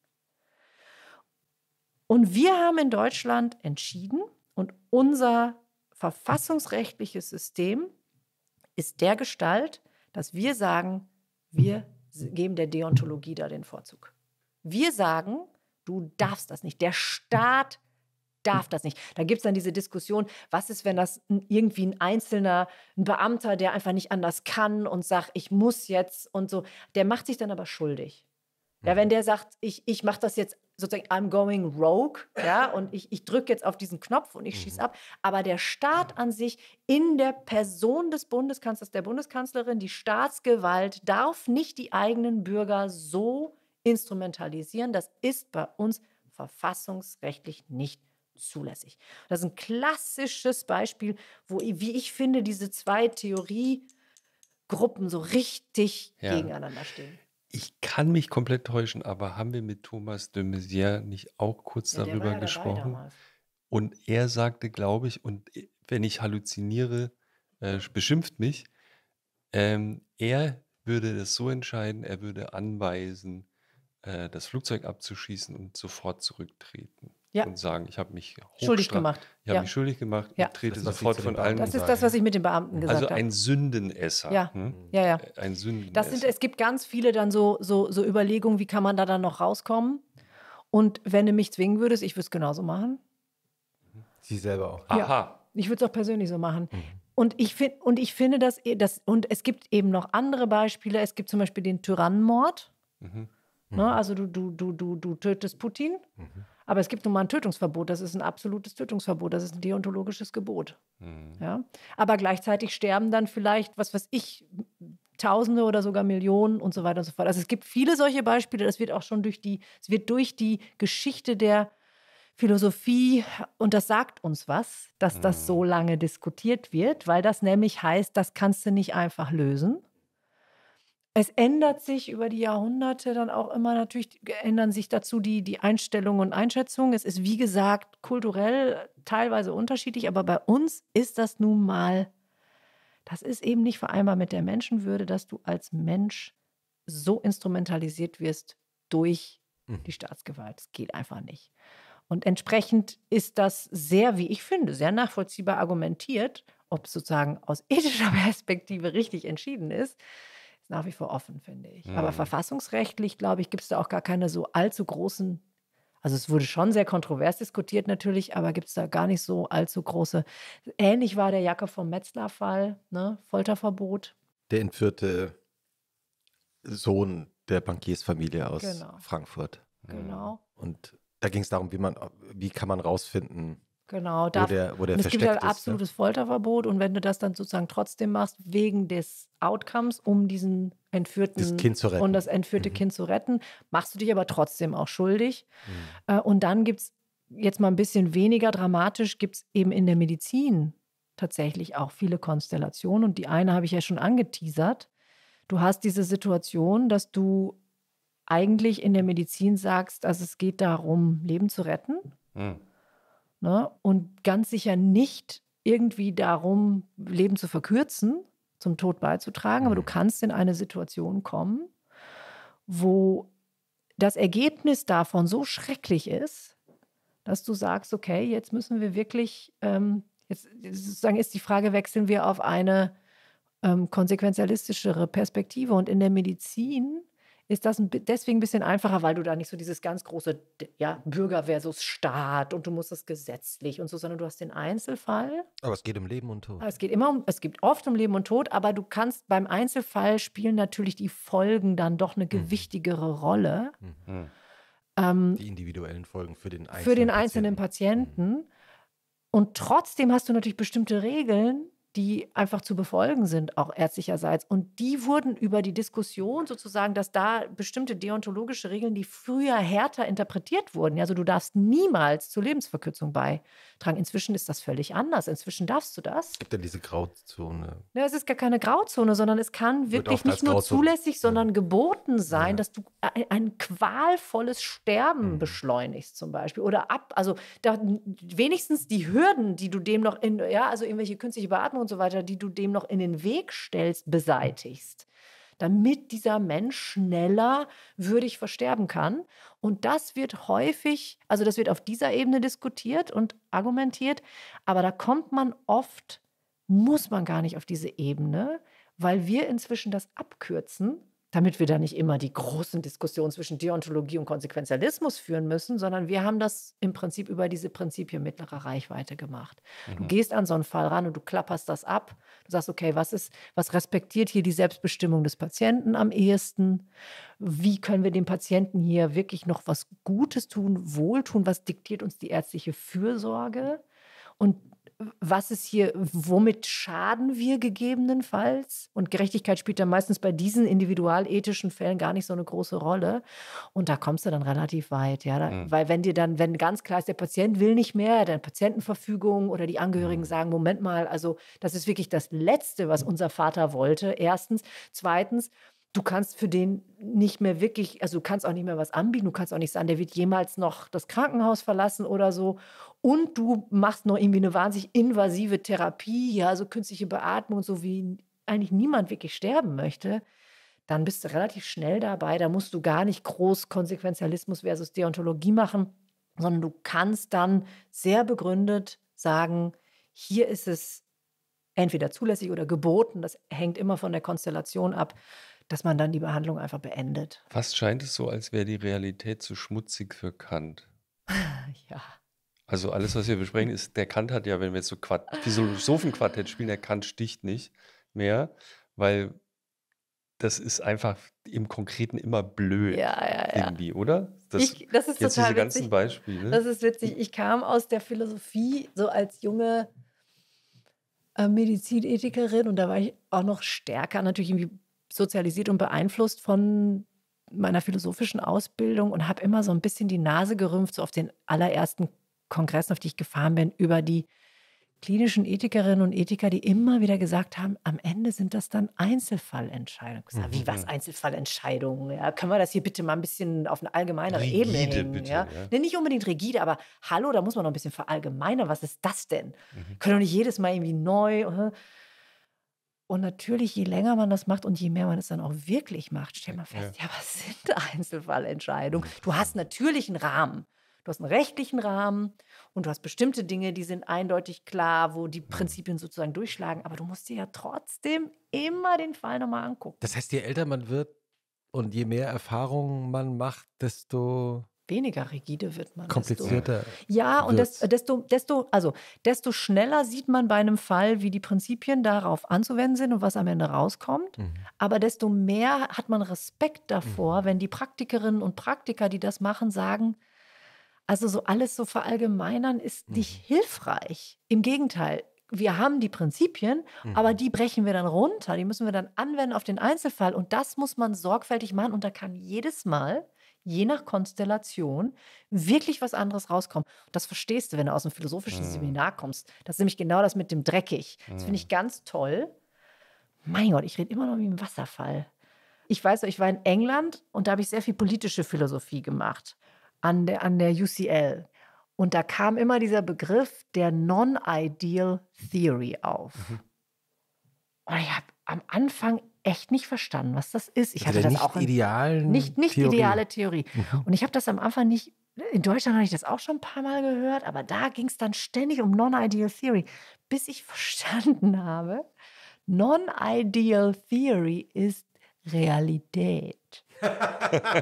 Und wir haben in Deutschland entschieden und unser verfassungsrechtliches System ist der Gestalt, dass wir sagen, wir geben der Deontologie da den Vorzug. Wir sagen, du darfst das nicht. Der Staat darf das nicht. Da gibt es dann diese Diskussion, was ist, wenn das irgendwie ein einzelner, ein Beamter, der einfach nicht anders kann und sagt, ich muss jetzt und so, der macht sich dann aber schuldig. Ja, wenn mhm. der sagt, ich, ich mache das jetzt sozusagen, I'm going rogue, ja, und ich, ich drücke jetzt auf diesen Knopf und ich schieße mhm. ab. Aber der Staat an sich in der Person des Bundeskanzlers, der Bundeskanzlerin, die Staatsgewalt darf nicht die eigenen Bürger so instrumentalisieren. Das ist bei uns verfassungsrechtlich nicht zulässig. Das ist ein klassisches Beispiel, wo, wie ich finde, diese zwei Theoriegruppen so richtig ja. gegeneinander stehen. Ich kann mich komplett täuschen, aber haben wir mit Thomas de Maizière nicht auch kurz ja, darüber ja gesprochen? Und er sagte, glaube ich, und äh, wenn ich halluziniere, äh, beschimpft mich. Ähm, er würde das so entscheiden, er würde anweisen, äh, das Flugzeug abzuschießen und sofort zurücktreten ja. und sagen, ich habe mich schuldig gemacht. Ich habe ja. mich schuldig gemacht ja. und trete sofort von allen. Das ist das, was ich mit den Beamten also gesagt habe. Also ein Sündenesser. Ja, hm? ja, ja. Ein Sündenesser. Das sind, es gibt ganz viele dann so, so, so Überlegungen, wie kann man da dann noch rauskommen? Und wenn du mich zwingen würdest, ich würde es genauso machen. Sie selber auch. Aha. Ich würde es auch persönlich so machen. Mhm. Und ich, find, und ich finde, dass, dass, und es gibt eben noch andere Beispiele. Es gibt zum Beispiel den Tyrannenmord. Mhm. Ne? Also du, du, du, du, du tötest Putin. Mhm. Aber es gibt nun mal ein Tötungsverbot. Das ist ein absolutes Tötungsverbot. Das ist ein deontologisches Gebot. Mhm. Ja? Aber gleichzeitig sterben dann vielleicht, was weiß ich, Tausende oder sogar Millionen und so weiter und so fort. Also es gibt viele solche Beispiele. Das wird auch schon durch die, es wird durch die Geschichte der Philosophie und das sagt uns was, dass das so mhm. lange diskutiert wird, weil das nämlich heißt, das kannst du nicht einfach lösen es ändert sich über die Jahrhunderte dann auch immer natürlich, ändern sich dazu die, die Einstellungen und Einschätzungen. Es ist, wie gesagt, kulturell teilweise unterschiedlich, aber bei uns ist das nun mal, das ist eben nicht vereinbar mit der Menschenwürde, dass du als Mensch so instrumentalisiert wirst durch mhm. die Staatsgewalt. Das geht einfach nicht. Und entsprechend ist das sehr, wie ich finde, sehr nachvollziehbar argumentiert, ob sozusagen aus ethischer Perspektive richtig entschieden ist nach wie vor offen, finde ich. Mhm. Aber hm. verfassungsrechtlich, glaube ich, gibt es da auch gar keine so allzu großen, also es wurde schon sehr kontrovers diskutiert natürlich, aber gibt es da gar nicht so allzu große. Ähnlich war der Jacke vom Metzler-Fall, ne? Folterverbot. Der entführte Sohn der Bankiersfamilie aus genau. Frankfurt. Genau. Und da ging es darum, wie man, wie kann man rausfinden, Genau, da wo der, wo der es gibt halt ja ein absolutes ne? Folterverbot und wenn du das dann sozusagen trotzdem machst, wegen des Outcomes, um diesen entführten das kind zu und das entführte mhm. Kind zu retten, machst du dich aber trotzdem auch schuldig. Mhm. Äh, und dann gibt es jetzt mal ein bisschen weniger dramatisch, gibt es eben in der Medizin tatsächlich auch viele Konstellationen und die eine habe ich ja schon angeteasert. Du hast diese Situation, dass du eigentlich in der Medizin sagst, dass also es geht darum, Leben zu retten. Mhm. Ne? Und ganz sicher nicht irgendwie darum, Leben zu verkürzen, zum Tod beizutragen, aber du mhm. kannst in eine Situation kommen, wo das Ergebnis davon so schrecklich ist, dass du sagst, okay, jetzt müssen wir wirklich, ähm, jetzt sozusagen ist die Frage, wechseln wir auf eine ähm, konsequenzialistischere Perspektive. Und in der Medizin ist das deswegen ein bisschen einfacher, weil du da nicht so dieses ganz große ja, Bürger versus Staat und du musst das gesetzlich und so, sondern du hast den Einzelfall. Aber es geht um Leben und Tod. Es geht immer um, es geht oft um Leben und Tod, aber du kannst beim Einzelfall spielen natürlich die Folgen dann doch eine mhm. gewichtigere Rolle. Mhm. mhm. Ähm, die individuellen Folgen für den einzelnen Für den einzelnen Patienten. Patienten. Mhm. Und trotzdem hast du natürlich bestimmte Regeln, die einfach zu befolgen sind, auch ärztlicherseits. Und die wurden über die Diskussion sozusagen, dass da bestimmte deontologische Regeln, die früher härter interpretiert wurden, also du darfst niemals zur Lebensverkürzung beitragen. Inzwischen ist das völlig anders. Inzwischen darfst du das. Es gibt ja diese Grauzone. Ja, es ist gar keine Grauzone, sondern es kann wirklich nicht nur zulässig, sondern ja. geboten sein, ja. dass du ein qualvolles Sterben mhm. beschleunigst zum Beispiel oder ab, also da, wenigstens die Hürden, die du dem noch in, ja, also irgendwelche künstliche Beatmung und so weiter, die du dem noch in den Weg stellst, beseitigst damit dieser Mensch schneller würdig versterben kann. Und das wird häufig, also das wird auf dieser Ebene diskutiert und argumentiert, aber da kommt man oft, muss man gar nicht auf diese Ebene, weil wir inzwischen das abkürzen damit wir da nicht immer die großen Diskussionen zwischen Deontologie und Konsequenzialismus führen müssen, sondern wir haben das im Prinzip über diese Prinzipien mittlerer Reichweite gemacht. Mhm. Du gehst an so einen Fall ran und du klapperst das ab. Du sagst, okay, was ist, was respektiert hier die Selbstbestimmung des Patienten am ehesten? Wie können wir dem Patienten hier wirklich noch was Gutes tun, Wohltun? Was diktiert uns die ärztliche Fürsorge? Und was ist hier, womit schaden wir gegebenenfalls? Und Gerechtigkeit spielt dann meistens bei diesen individualethischen Fällen gar nicht so eine große Rolle. Und da kommst du dann relativ weit, ja. Mhm. Weil wenn dir dann, wenn ganz klar ist, der Patient will nicht mehr, deine Patientenverfügung oder die Angehörigen mhm. sagen, Moment mal, also das ist wirklich das Letzte, was mhm. unser Vater wollte. Erstens. Zweitens, du kannst für den nicht mehr wirklich, also du kannst auch nicht mehr was anbieten, du kannst auch nicht sagen, der wird jemals noch das Krankenhaus verlassen oder so und du machst noch irgendwie eine wahnsinnig invasive Therapie, ja, so also künstliche Beatmung, so wie eigentlich niemand wirklich sterben möchte, dann bist du relativ schnell dabei. Da musst du gar nicht groß Konsequenzialismus versus Deontologie machen, sondern du kannst dann sehr begründet sagen, hier ist es entweder zulässig oder geboten, das hängt immer von der Konstellation ab, dass man dann die Behandlung einfach beendet. Fast scheint es so, als wäre die Realität zu schmutzig für Kant. ja. Also alles, was wir besprechen, ist, der Kant hat ja, wenn wir jetzt so Quart Philosophenquartett spielen, der Kant sticht nicht mehr, weil das ist einfach im Konkreten immer blöd. Ja, ja, ja. Irgendwie, oder? Das, ich, das ist jetzt total diese ganzen witzig. Beispiele. Das ist witzig. Ich kam aus der Philosophie so als junge äh, Medizinethikerin und da war ich auch noch stärker natürlich irgendwie sozialisiert und beeinflusst von meiner philosophischen Ausbildung und habe immer so ein bisschen die Nase gerümpft, so auf den allerersten Kongressen, auf die ich gefahren bin, über die klinischen Ethikerinnen und Ethiker, die immer wieder gesagt haben, am Ende sind das dann Einzelfallentscheidungen. Gesagt, mhm. Wie was mhm. Einzelfallentscheidungen? Ja, können wir das hier bitte mal ein bisschen auf eine allgemeinere rigide, Ebene hängen? Bitte, ja? Ja. Nee, nicht unbedingt rigide, aber hallo, da muss man noch ein bisschen verallgemeinern. Was ist das denn? Mhm. Können wir nicht jedes Mal irgendwie neu. Äh? Und natürlich, je länger man das macht und je mehr man es dann auch wirklich macht, stellt man fest, ja, ja was sind Einzelfallentscheidungen? Mhm. Du hast natürlich einen Rahmen. Du hast einen rechtlichen Rahmen und du hast bestimmte Dinge, die sind eindeutig klar, wo die Prinzipien sozusagen durchschlagen. Aber du musst dir ja trotzdem immer den Fall nochmal angucken. Das heißt, je älter man wird und je mehr Erfahrungen man macht, desto weniger rigide wird man. Komplizierter. Desto, ja, und des, desto, desto, also, desto schneller sieht man bei einem Fall, wie die Prinzipien darauf anzuwenden sind und was am Ende rauskommt. Mhm. Aber desto mehr hat man Respekt davor, mhm. wenn die Praktikerinnen und Praktiker, die das machen, sagen, also so alles so verallgemeinern ist nicht mhm. hilfreich. Im Gegenteil, wir haben die Prinzipien, mhm. aber die brechen wir dann runter, die müssen wir dann anwenden auf den Einzelfall und das muss man sorgfältig machen und da kann jedes Mal je nach Konstellation wirklich was anderes rauskommen. Das verstehst du, wenn du aus einem philosophischen mhm. Seminar kommst. Das ist nämlich genau das mit dem dreckig. Das finde ich ganz toll. Mein Gott, ich rede immer noch wie ein Wasserfall. Ich weiß, ich war in England und da habe ich sehr viel politische Philosophie gemacht an der, an der UCL. Und da kam immer dieser Begriff der Non-Ideal Theory auf. Mhm. Und ich habe am Anfang echt nicht verstanden, was das ist. Ich also hatte das nicht auch in, idealen nicht nicht Theorie. ideale Theorie. Mhm. Und ich habe das am Anfang nicht. In Deutschland habe ich das auch schon ein paar Mal gehört, aber da ging es dann ständig um Non-Ideal Theory, bis ich verstanden habe, Non-Ideal Theory ist Realität. das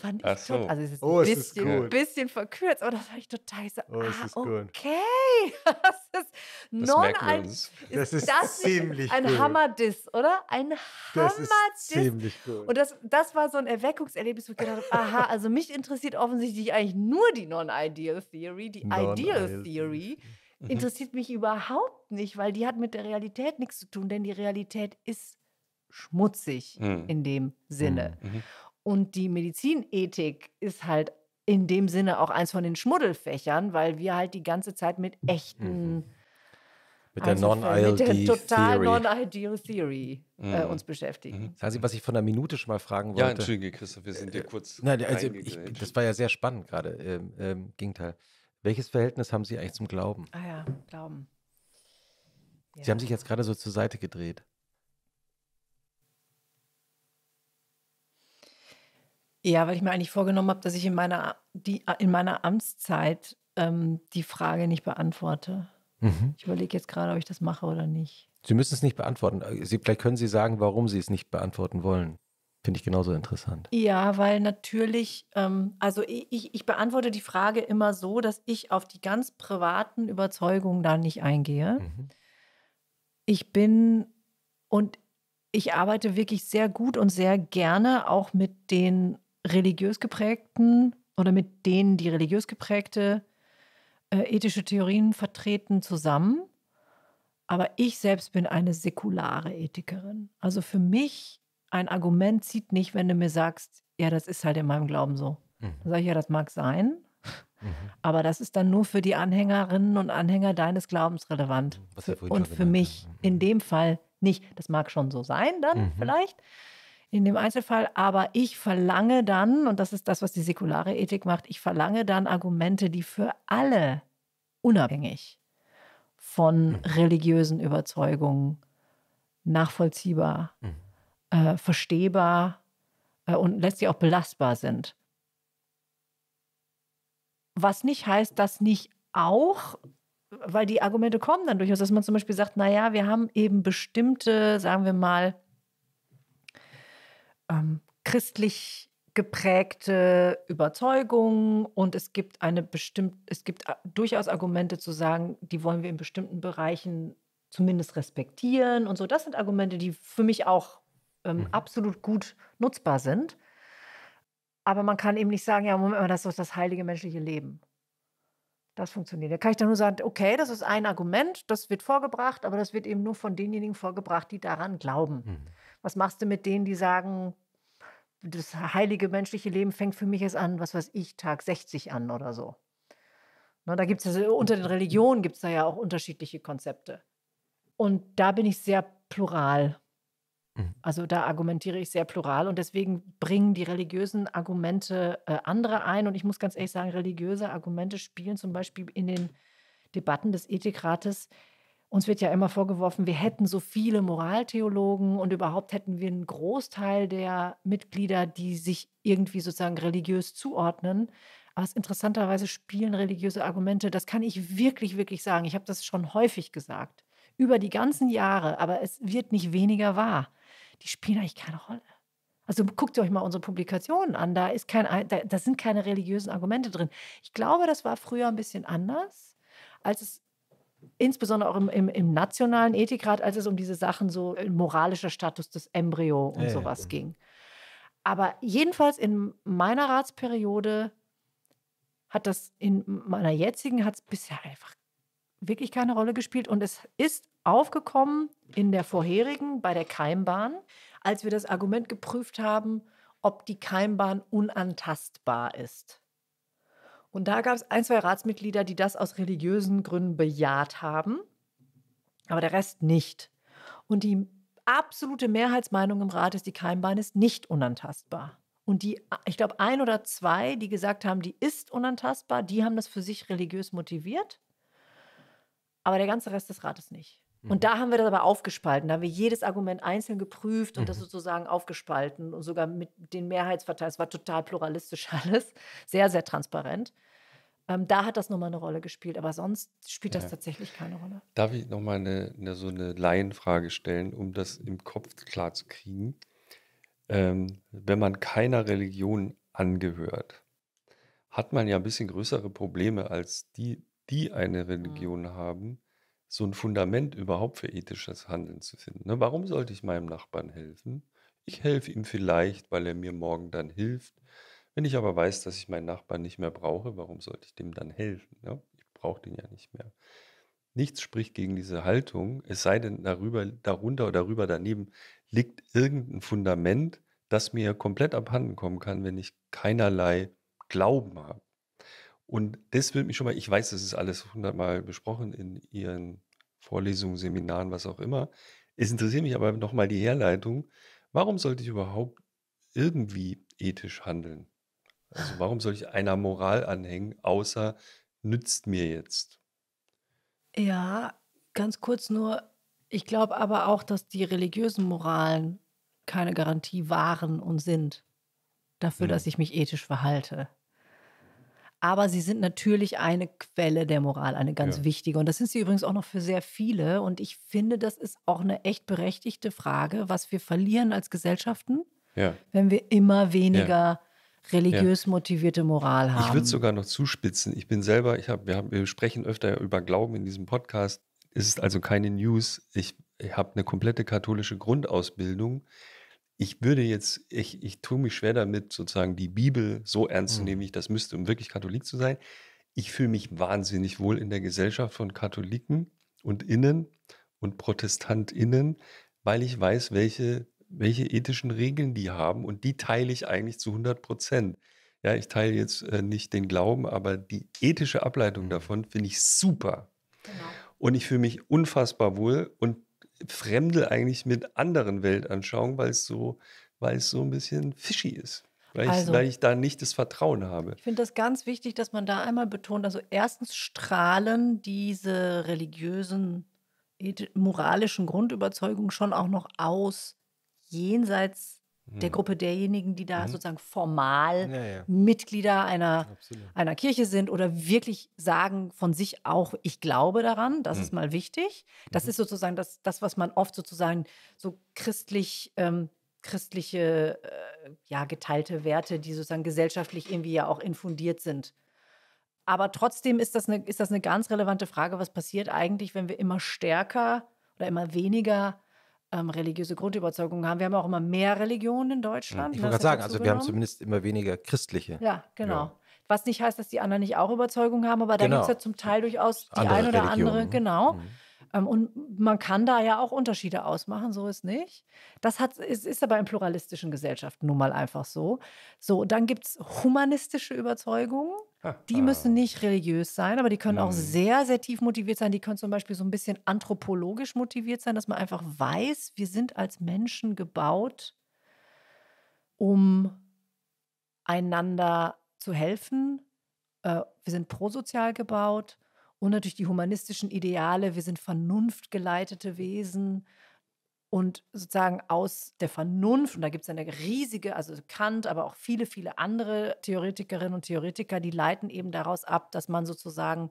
fand ich so. Tot. Also es ist oh, ein bisschen, ist bisschen, verkürzt, aber das fand ich total so. Oh, ah, okay. Das ist non das ein, ist, das ist das ziemlich ein cool. Hammerdiss, oder? Ein Hammerdiss. Ziemlich cool. Und das, das war so ein Erweckungserlebnis, wo ich gedacht habe, aha, also mich interessiert offensichtlich eigentlich nur die Non-Ideal Theory, die Ideal Theory. Mhm. Interessiert mich überhaupt nicht, weil die hat mit der Realität nichts zu tun, denn die Realität ist schmutzig mhm. in dem Sinne. Mhm, mhm. Und die Medizinethik ist halt in dem Sinne auch eins von den Schmuddelfächern, weil wir halt die ganze Zeit mit echten mhm. mit der also Non-ILD Theory. Mit der total Non-Ideal Theory äh, mhm. äh, uns beschäftigen. Mhm. Das heißt, was ich von der Minute schon mal fragen wollte. Ja, entschuldige, Christoph, wir sind dir äh, kurz. Nein, also ich, das war ja sehr spannend gerade. Ähm, ähm, Gegenteil. Welches Verhältnis haben Sie eigentlich zum Glauben? Ah ja, Glauben. Ja. Sie haben sich jetzt gerade so zur Seite gedreht. Ja, weil ich mir eigentlich vorgenommen habe, dass ich in meiner, die, in meiner Amtszeit ähm, die Frage nicht beantworte. Mhm. Ich überlege jetzt gerade, ob ich das mache oder nicht. Sie müssen es nicht beantworten. Äh, Sie, vielleicht können Sie sagen, warum Sie es nicht beantworten wollen. Finde ich genauso interessant. Ja, weil natürlich, ähm, also ich, ich, ich beantworte die Frage immer so, dass ich auf die ganz privaten Überzeugungen da nicht eingehe. Mhm. Ich bin und ich arbeite wirklich sehr gut und sehr gerne auch mit den religiös geprägten oder mit denen, die religiös geprägte äh, ethische Theorien vertreten, zusammen. Aber ich selbst bin eine säkulare Ethikerin. Also für mich, ein Argument zieht nicht, wenn du mir sagst, ja, das ist halt in meinem Glauben so. Mhm. Dann sage ich, ja, das mag sein. Mhm. Aber das ist dann nur für die Anhängerinnen und Anhänger deines Glaubens relevant. Mhm. Für, und für mich in dem Fall nicht. Das mag schon so sein, dann mhm. vielleicht in dem Einzelfall, aber ich verlange dann, und das ist das, was die säkulare Ethik macht, ich verlange dann Argumente, die für alle unabhängig von mhm. religiösen Überzeugungen nachvollziehbar, mhm. äh, verstehbar äh, und letztlich auch belastbar sind. Was nicht heißt, dass nicht auch, weil die Argumente kommen dann durchaus, dass man zum Beispiel sagt, naja, wir haben eben bestimmte, sagen wir mal, ähm, christlich geprägte Überzeugungen und es gibt eine bestimmte, es gibt äh, durchaus Argumente zu sagen, die wollen wir in bestimmten Bereichen zumindest respektieren und so. Das sind Argumente, die für mich auch ähm, mhm. absolut gut nutzbar sind. Aber man kann eben nicht sagen, ja, Moment mal, das ist das heilige menschliche Leben das funktioniert. Da kann ich dann nur sagen, okay, das ist ein Argument, das wird vorgebracht, aber das wird eben nur von denjenigen vorgebracht, die daran glauben. Mhm. Was machst du mit denen, die sagen, das heilige menschliche Leben fängt für mich jetzt an, was weiß ich, Tag 60 an oder so. Ne, da gibt es also, unter den mhm. Religionen gibt es da ja auch unterschiedliche Konzepte. Und da bin ich sehr plural Mhm. Also da argumentiere ich sehr plural und deswegen bringen die religiösen Argumente äh, andere ein. Und ich muss ganz ehrlich sagen, religiöse Argumente spielen zum Beispiel in den Debatten des Ethikrates. Uns wird ja immer vorgeworfen, wir hätten so viele Moraltheologen und überhaupt hätten wir einen Großteil der Mitglieder, die sich irgendwie sozusagen religiös zuordnen. Aber es interessanterweise spielen religiöse Argumente, das kann ich wirklich, wirklich sagen. Ich habe das schon häufig gesagt, über die ganzen Jahre, aber es wird nicht weniger wahr die spielen eigentlich keine Rolle. Also guckt euch mal unsere Publikationen an, da, ist kein, da, da sind keine religiösen Argumente drin. Ich glaube, das war früher ein bisschen anders, als es insbesondere auch im, im, im, nationalen Ethikrat, als es um diese Sachen so äh, moralischer Status des Embryo und äh, sowas äh. ging. Aber jedenfalls in meiner Ratsperiode hat das in meiner jetzigen hat es bisher einfach wirklich keine Rolle gespielt. Und es ist aufgekommen in der vorherigen, bei der Keimbahn, als wir das Argument geprüft haben, ob die Keimbahn unantastbar ist. Und da gab es ein, zwei Ratsmitglieder, die das aus religiösen Gründen bejaht haben, aber der Rest nicht. Und die absolute Mehrheitsmeinung im Rat ist, die Keimbahn ist nicht unantastbar. Und die, ich glaube, ein oder zwei, die gesagt haben, die ist unantastbar, die haben das für sich religiös motiviert aber der ganze Rest des Rates nicht. Mhm. Und da haben wir das aber aufgespalten. Da haben wir jedes Argument einzeln geprüft und mhm. das sozusagen aufgespalten und sogar mit den Mehrheitsverteilen. Es war total pluralistisch alles, sehr, sehr transparent. Ähm, da hat das nochmal eine Rolle gespielt, aber sonst spielt das ja. tatsächlich keine Rolle. Darf ich nochmal eine, eine, so eine Laienfrage stellen, um das im Kopf klar zu kriegen? Ähm, wenn man keiner Religion angehört, hat man ja ein bisschen größere Probleme als die die eine mhm. Religion haben, so ein Fundament überhaupt für ethisches Handeln zu finden. Ne? Warum sollte ich meinem Nachbarn helfen? Ich helfe ihm vielleicht, weil er mir morgen dann hilft. Wenn ich aber weiß, dass ich meinen Nachbarn nicht mehr brauche, warum sollte ich dem dann helfen? Ne? Ich brauche den ja nicht mehr. Nichts spricht gegen diese Haltung, es sei denn, darüber, darunter oder darüber daneben liegt irgendein Fundament, das mir komplett abhanden kommen kann, wenn ich keinerlei Glauben habe. Und das will mich schon mal, ich weiß, das ist alles hundertmal besprochen in Ihren Vorlesungen, Seminaren, was auch immer. Es interessiert mich aber nochmal die Herleitung. Warum sollte ich überhaupt irgendwie ethisch handeln? Also warum soll ich einer Moral anhängen, außer nützt mir jetzt? Ja, ganz kurz nur, ich glaube aber auch, dass die religiösen Moralen keine Garantie waren und sind dafür, hm. dass ich mich ethisch verhalte aber sie sind natürlich eine Quelle der Moral, eine ganz ja. wichtige. Und das sind sie übrigens auch noch für sehr viele. Und ich finde, das ist auch eine echt berechtigte Frage, was wir verlieren als Gesellschaften, ja. wenn wir immer weniger religiös motivierte Moral haben. Ich würde sogar noch zuspitzen. Ich bin selber, ich hab, wir, haben, wir sprechen öfter über Glauben in diesem Podcast. Es ist also keine News. Ich, ich habe eine komplette katholische Grundausbildung ich würde jetzt, ich, ich tue mich schwer damit, sozusagen die Bibel so ernst zu mhm. nehmen, wie ich das müsste, um wirklich Katholik zu sein. Ich fühle mich wahnsinnig wohl in der Gesellschaft von Katholiken und Innen und ProtestantInnen, weil ich weiß, welche, welche ethischen Regeln die haben und die teile ich eigentlich zu 100 Prozent. Ja, ich teile jetzt äh, nicht den Glauben, aber die ethische Ableitung mhm. davon finde ich super. Genau. Und ich fühle mich unfassbar wohl und fremde eigentlich mit anderen Weltanschauungen, weil es so, weil es so ein bisschen fishy ist. Weil, also, ich, weil ich da nicht das Vertrauen habe. Ich finde das ganz wichtig, dass man da einmal betont, also erstens strahlen diese religiösen, moralischen Grundüberzeugungen schon auch noch aus jenseits der hm. Gruppe derjenigen, die da mhm. sozusagen formal ja, ja. Mitglieder einer, einer Kirche sind oder wirklich sagen von sich auch, ich glaube daran, das mhm. ist hm. mal wichtig. Das mhm. ist sozusagen das, das, was man oft sozusagen so christlich, ähm, christliche, äh, ja, geteilte Werte, die sozusagen gesellschaftlich irgendwie ja auch infundiert sind. Aber trotzdem ist das eine, ist das eine ganz relevante Frage, was passiert eigentlich, wenn wir immer stärker oder immer weniger ähm, religiöse Grundüberzeugungen haben. Wir haben auch immer mehr Religionen in Deutschland. Hm, ich ne, wollte gerade sagen, also wir haben zumindest immer weniger christliche. Ja, genau. Ja. Was nicht heißt, dass die anderen nicht auch Überzeugungen haben, aber da genau. gibt es ja zum Teil durchaus die andere ein oder Religion. andere, genau. Mhm. Ähm, und man kann da ja auch Unterschiede ausmachen, so ist nicht. Das hat, ist, ist aber in pluralistischen Gesellschaften nun mal einfach so. So, dann gibt es humanistische Überzeugungen. Die müssen nicht religiös sein, aber die können auch hm. sehr, sehr tief motiviert sein. Die können zum Beispiel so ein bisschen anthropologisch motiviert sein, dass man einfach weiß, wir sind als Menschen gebaut, um einander zu helfen. Äh, wir sind prosozial gebaut und natürlich die humanistischen Ideale. Wir sind vernunftgeleitete Wesen und sozusagen aus der Vernunft, und da gibt es eine riesige, also Kant, aber auch viele, viele andere Theoretikerinnen und Theoretiker, die leiten eben daraus ab, dass man sozusagen,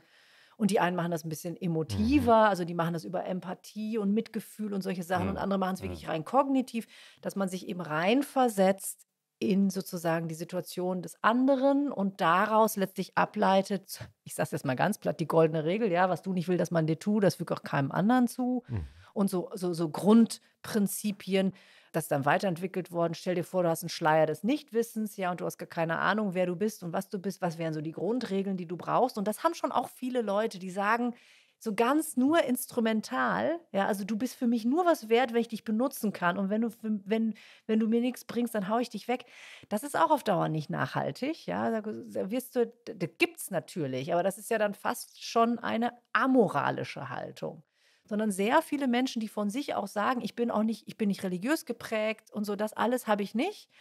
und die einen machen das ein bisschen mhm. emotiver, also die machen das über Empathie und Mitgefühl und solche Sachen, und andere machen es wirklich rein kognitiv, dass man sich eben reinversetzt in sozusagen die Situation des anderen und daraus letztlich ableitet, ich sage es jetzt mal ganz platt, die goldene Regel, ja, was du nicht willst, dass man dir tut, das fügt auch keinem anderen zu. Mhm. Und so, so, so Grundprinzipien, das ist dann weiterentwickelt worden. Stell dir vor, du hast einen Schleier des Nichtwissens, ja, und du hast gar keine Ahnung, wer du bist und was du bist, was wären so die Grundregeln, die du brauchst. Und das haben schon auch viele Leute, die sagen, so ganz nur instrumental. Ja, also du bist für mich nur was wert, wenn ich dich benutzen kann. Und wenn du, wenn, wenn du mir nichts bringst, dann haue ich dich weg. Das ist auch auf Dauer nicht nachhaltig. Ja, da wirst du, das gibt's natürlich, aber das ist ja dann fast schon eine amoralische Haltung. Sondern sehr viele Menschen, die von sich auch sagen, ich bin auch nicht, ich bin nicht religiös geprägt und so, das alles habe ich nicht,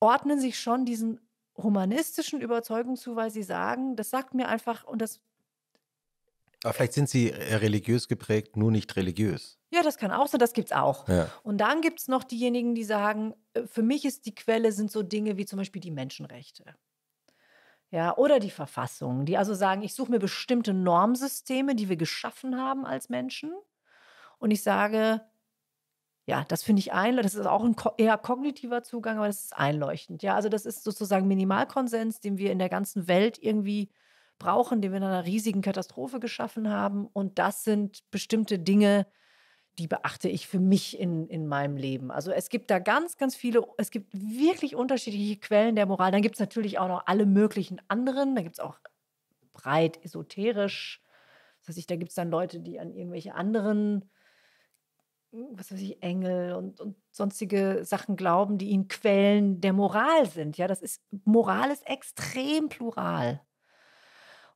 ordnen sich schon diesen humanistischen Überzeugungen zu, weil sie sagen, das sagt mir einfach und das aber vielleicht sind sie äh, religiös geprägt, nur nicht religiös. Ja, das kann auch sein, das gibt es auch. Ja. Und dann gibt es noch diejenigen, die sagen, äh, für mich ist die Quelle, sind so Dinge wie zum Beispiel die Menschenrechte. Ja, oder die Verfassung, die also sagen, ich suche mir bestimmte Normsysteme, die wir geschaffen haben als Menschen. Und ich sage, ja, das finde ich einleuchtend. das ist auch ein eher kognitiver Zugang, aber das ist einleuchtend. Ja, also das ist sozusagen Minimalkonsens, den wir in der ganzen Welt irgendwie brauchen, den wir in einer riesigen Katastrophe geschaffen haben. Und das sind bestimmte Dinge, die beachte ich für mich in, in meinem Leben. Also es gibt da ganz, ganz viele, es gibt wirklich unterschiedliche Quellen der Moral. Dann gibt es natürlich auch noch alle möglichen anderen. Da gibt es auch breit esoterisch. Das heißt, da gibt es dann Leute, die an irgendwelche anderen, was weiß ich, Engel und, und sonstige Sachen glauben, die ihnen Quellen der Moral sind. Ja, das ist, Moral ist extrem plural.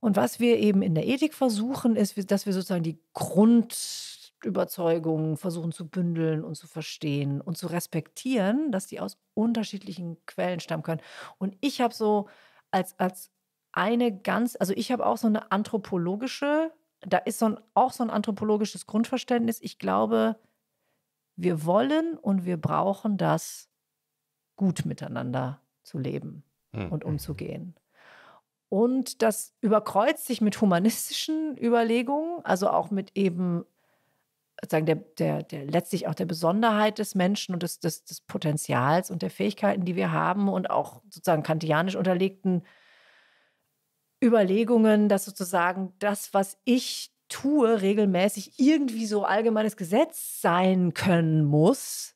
Und was wir eben in der Ethik versuchen, ist, dass wir sozusagen die Grundüberzeugungen versuchen zu bündeln und zu verstehen und zu respektieren, dass die aus unterschiedlichen Quellen stammen können. Und ich habe so als, als eine ganz, also ich habe auch so eine anthropologische, da ist so ein, auch so ein anthropologisches Grundverständnis. Ich glaube, wir wollen und wir brauchen das, gut miteinander zu leben mhm. und umzugehen. Und das überkreuzt sich mit humanistischen Überlegungen, also auch mit eben sozusagen der, der, der letztlich auch der Besonderheit des Menschen und des, des, des Potenzials und der Fähigkeiten, die wir haben und auch sozusagen kantianisch unterlegten Überlegungen, dass sozusagen das, was ich tue, regelmäßig irgendwie so allgemeines Gesetz sein können muss,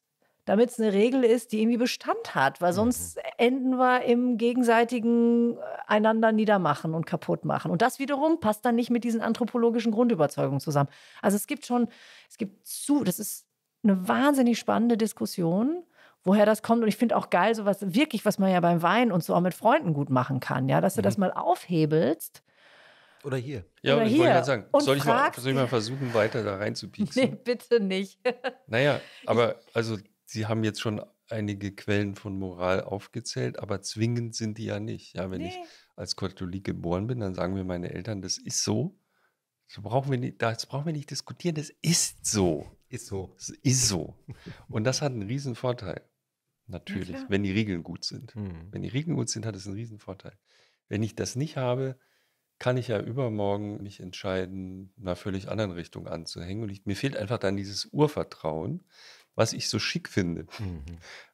damit es eine Regel ist, die irgendwie Bestand hat, weil sonst mhm. enden wir im gegenseitigen äh, einander niedermachen und kaputt machen. Und das wiederum passt dann nicht mit diesen anthropologischen Grundüberzeugungen zusammen. Also es gibt schon, es gibt zu, das ist eine wahnsinnig spannende Diskussion woher das kommt. Und ich finde auch geil, so was wirklich, was man ja beim Wein und so auch mit Freunden gut machen kann, ja, dass du das mhm. mal aufhebelst. Oder hier. Ja, Oder und ich hier. wollte gerade sagen, und soll ich, mal, soll ich mal versuchen, weiter da reinzupieksen? Nee, bitte nicht. naja, aber also Sie haben jetzt schon einige Quellen von Moral aufgezählt, aber zwingend sind die ja nicht. Ja, wenn nee. ich als Katholik geboren bin, dann sagen mir meine Eltern, das ist so. Das brauchen wir nicht, das brauchen wir nicht diskutieren, das ist so. Ist so. Das ist so. Und das hat einen riesen Vorteil. Natürlich, ja, wenn die Regeln gut sind. Mhm. Wenn die Regeln gut sind, hat es einen riesen Vorteil. Wenn ich das nicht habe, kann ich ja übermorgen mich entscheiden, einer völlig anderen Richtung anzuhängen. Und ich, mir fehlt einfach dann dieses Urvertrauen, was ich so schick finde, mhm.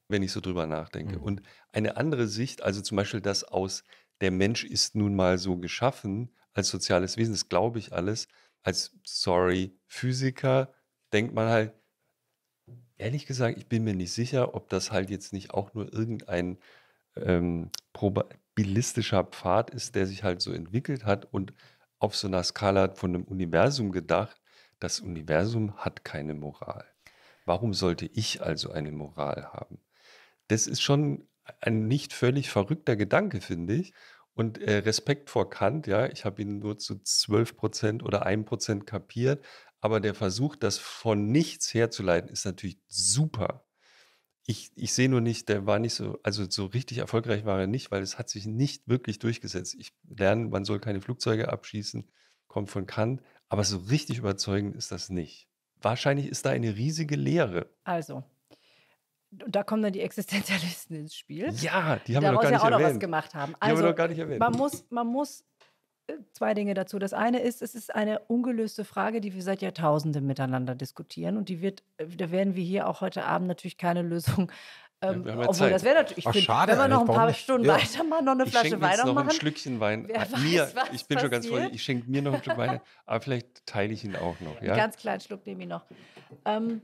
wenn ich so drüber nachdenke. Mhm. Und eine andere Sicht, also zum Beispiel das aus, der Mensch ist nun mal so geschaffen als soziales Wesen, das glaube ich alles. Als, sorry, Physiker denkt man halt, ehrlich gesagt, ich bin mir nicht sicher, ob das halt jetzt nicht auch nur irgendein ähm, probabilistischer Pfad ist, der sich halt so entwickelt hat und auf so einer Skala von einem Universum gedacht, das Universum hat keine Moral. Warum sollte ich also eine Moral haben? Das ist schon ein nicht völlig verrückter Gedanke, finde ich. Und äh, Respekt vor Kant, ja, ich habe ihn nur zu 12 Prozent oder 1 Prozent kapiert, aber der Versuch, das von nichts herzuleiten, ist natürlich super. Ich, ich sehe nur nicht, der war nicht so, also so richtig erfolgreich war er nicht, weil es hat sich nicht wirklich durchgesetzt. Ich lerne, man soll keine Flugzeuge abschießen, kommt von Kant, aber so richtig überzeugend ist das nicht wahrscheinlich ist da eine riesige Lehre. Also, da kommen dann die Existenzialisten ins Spiel. Ja, die haben wir noch gar ja auch erwähnt. noch was gemacht haben. Also, die haben wir also, noch gar nicht erwähnt. Man muss, man muss äh, zwei Dinge dazu. Das eine ist, es ist eine ungelöste Frage, die wir seit Jahrtausenden miteinander diskutieren und die wird, äh, da werden wir hier auch heute Abend natürlich keine Lösung ähm, ja, obwohl, Zeit. das wäre natürlich, ich Ach, find, schade, wenn wir noch ein paar nicht. Stunden ja. mal noch eine Flasche ich Flasche Wein noch machen. ein Schlückchen Wein. Wer weiß, mir, ich bin passiert. schon ganz voll, ich schenke mir noch ein Stück Wein, aber vielleicht teile ich ihn auch noch. Ja? Einen ganz kleinen Schluck nehme ich noch. Ähm,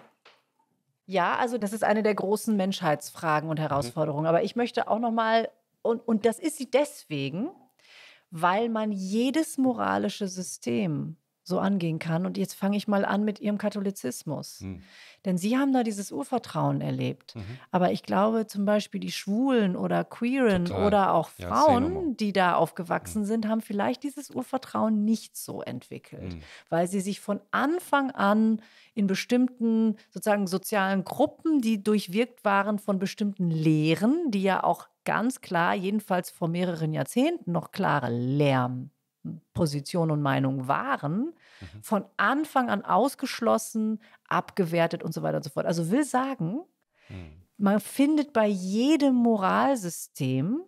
ja, also das ist eine der großen Menschheitsfragen und mhm. Herausforderungen. Mhm. Aber ich möchte auch noch mal, und, und das ist sie deswegen, weil man jedes moralische System so angehen kann. Und jetzt fange ich mal an mit ihrem Katholizismus. Mhm. Denn sie haben da dieses Urvertrauen erlebt. Mhm. Aber ich glaube zum Beispiel die Schwulen oder Queeren Total. oder auch Frauen, ja, die da aufgewachsen mhm. sind, haben vielleicht dieses Urvertrauen nicht so entwickelt, hm. weil sie sich von Anfang an in bestimmten sozusagen sozialen Gruppen, die durchwirkt waren von bestimmten Lehren, die ja auch ganz klar, jedenfalls vor mehreren Jahrzehnten noch klare Lärm Position und Meinung waren, mhm. von Anfang an ausgeschlossen, abgewertet und so weiter und so fort. Also will sagen, mhm. man findet bei jedem Moralsystem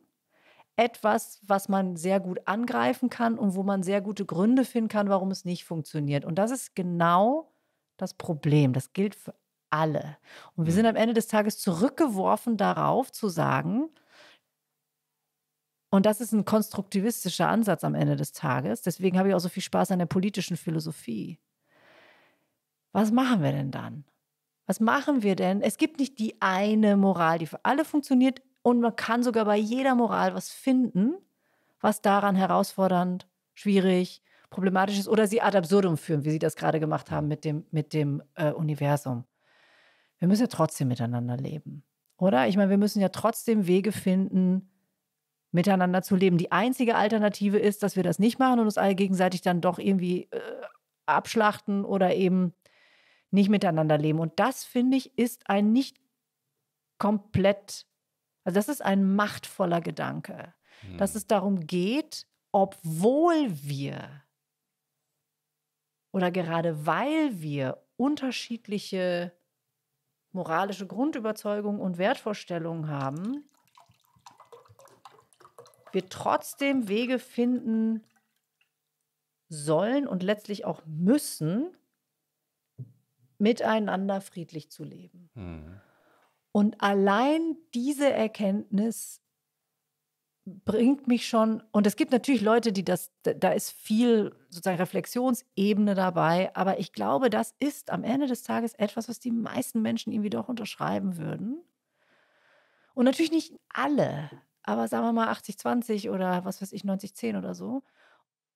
etwas, was man sehr gut angreifen kann und wo man sehr gute Gründe finden kann, warum es nicht funktioniert. Und das ist genau das Problem. Das gilt für alle. Und wir sind mhm. am Ende des Tages zurückgeworfen darauf zu sagen, und das ist ein konstruktivistischer Ansatz am Ende des Tages. Deswegen habe ich auch so viel Spaß an der politischen Philosophie. Was machen wir denn dann? Was machen wir denn? Es gibt nicht die eine Moral, die für alle funktioniert und man kann sogar bei jeder Moral was finden, was daran herausfordernd, schwierig, problematisch ist oder sie ad absurdum führen, wie Sie das gerade gemacht haben mit dem, mit dem äh, Universum. Wir müssen ja trotzdem miteinander leben, oder? Ich meine, wir müssen ja trotzdem Wege finden, miteinander zu leben. Die einzige Alternative ist, dass wir das nicht machen und uns alle gegenseitig dann doch irgendwie äh, abschlachten oder eben nicht miteinander leben. Und das, finde ich, ist ein nicht komplett, also das ist ein machtvoller Gedanke, hm. dass es darum geht, obwohl wir oder gerade weil wir unterschiedliche moralische Grundüberzeugungen und Wertvorstellungen haben, wir trotzdem Wege finden sollen und letztlich auch müssen, miteinander friedlich zu leben. Mhm. Und allein diese Erkenntnis bringt mich schon, und es gibt natürlich Leute, die das, da ist viel sozusagen Reflexionsebene dabei, aber ich glaube, das ist am Ende des Tages etwas, was die meisten Menschen irgendwie doch unterschreiben würden. Und natürlich nicht alle, aber sagen wir mal 80-20 oder was weiß ich, 90-10 oder so.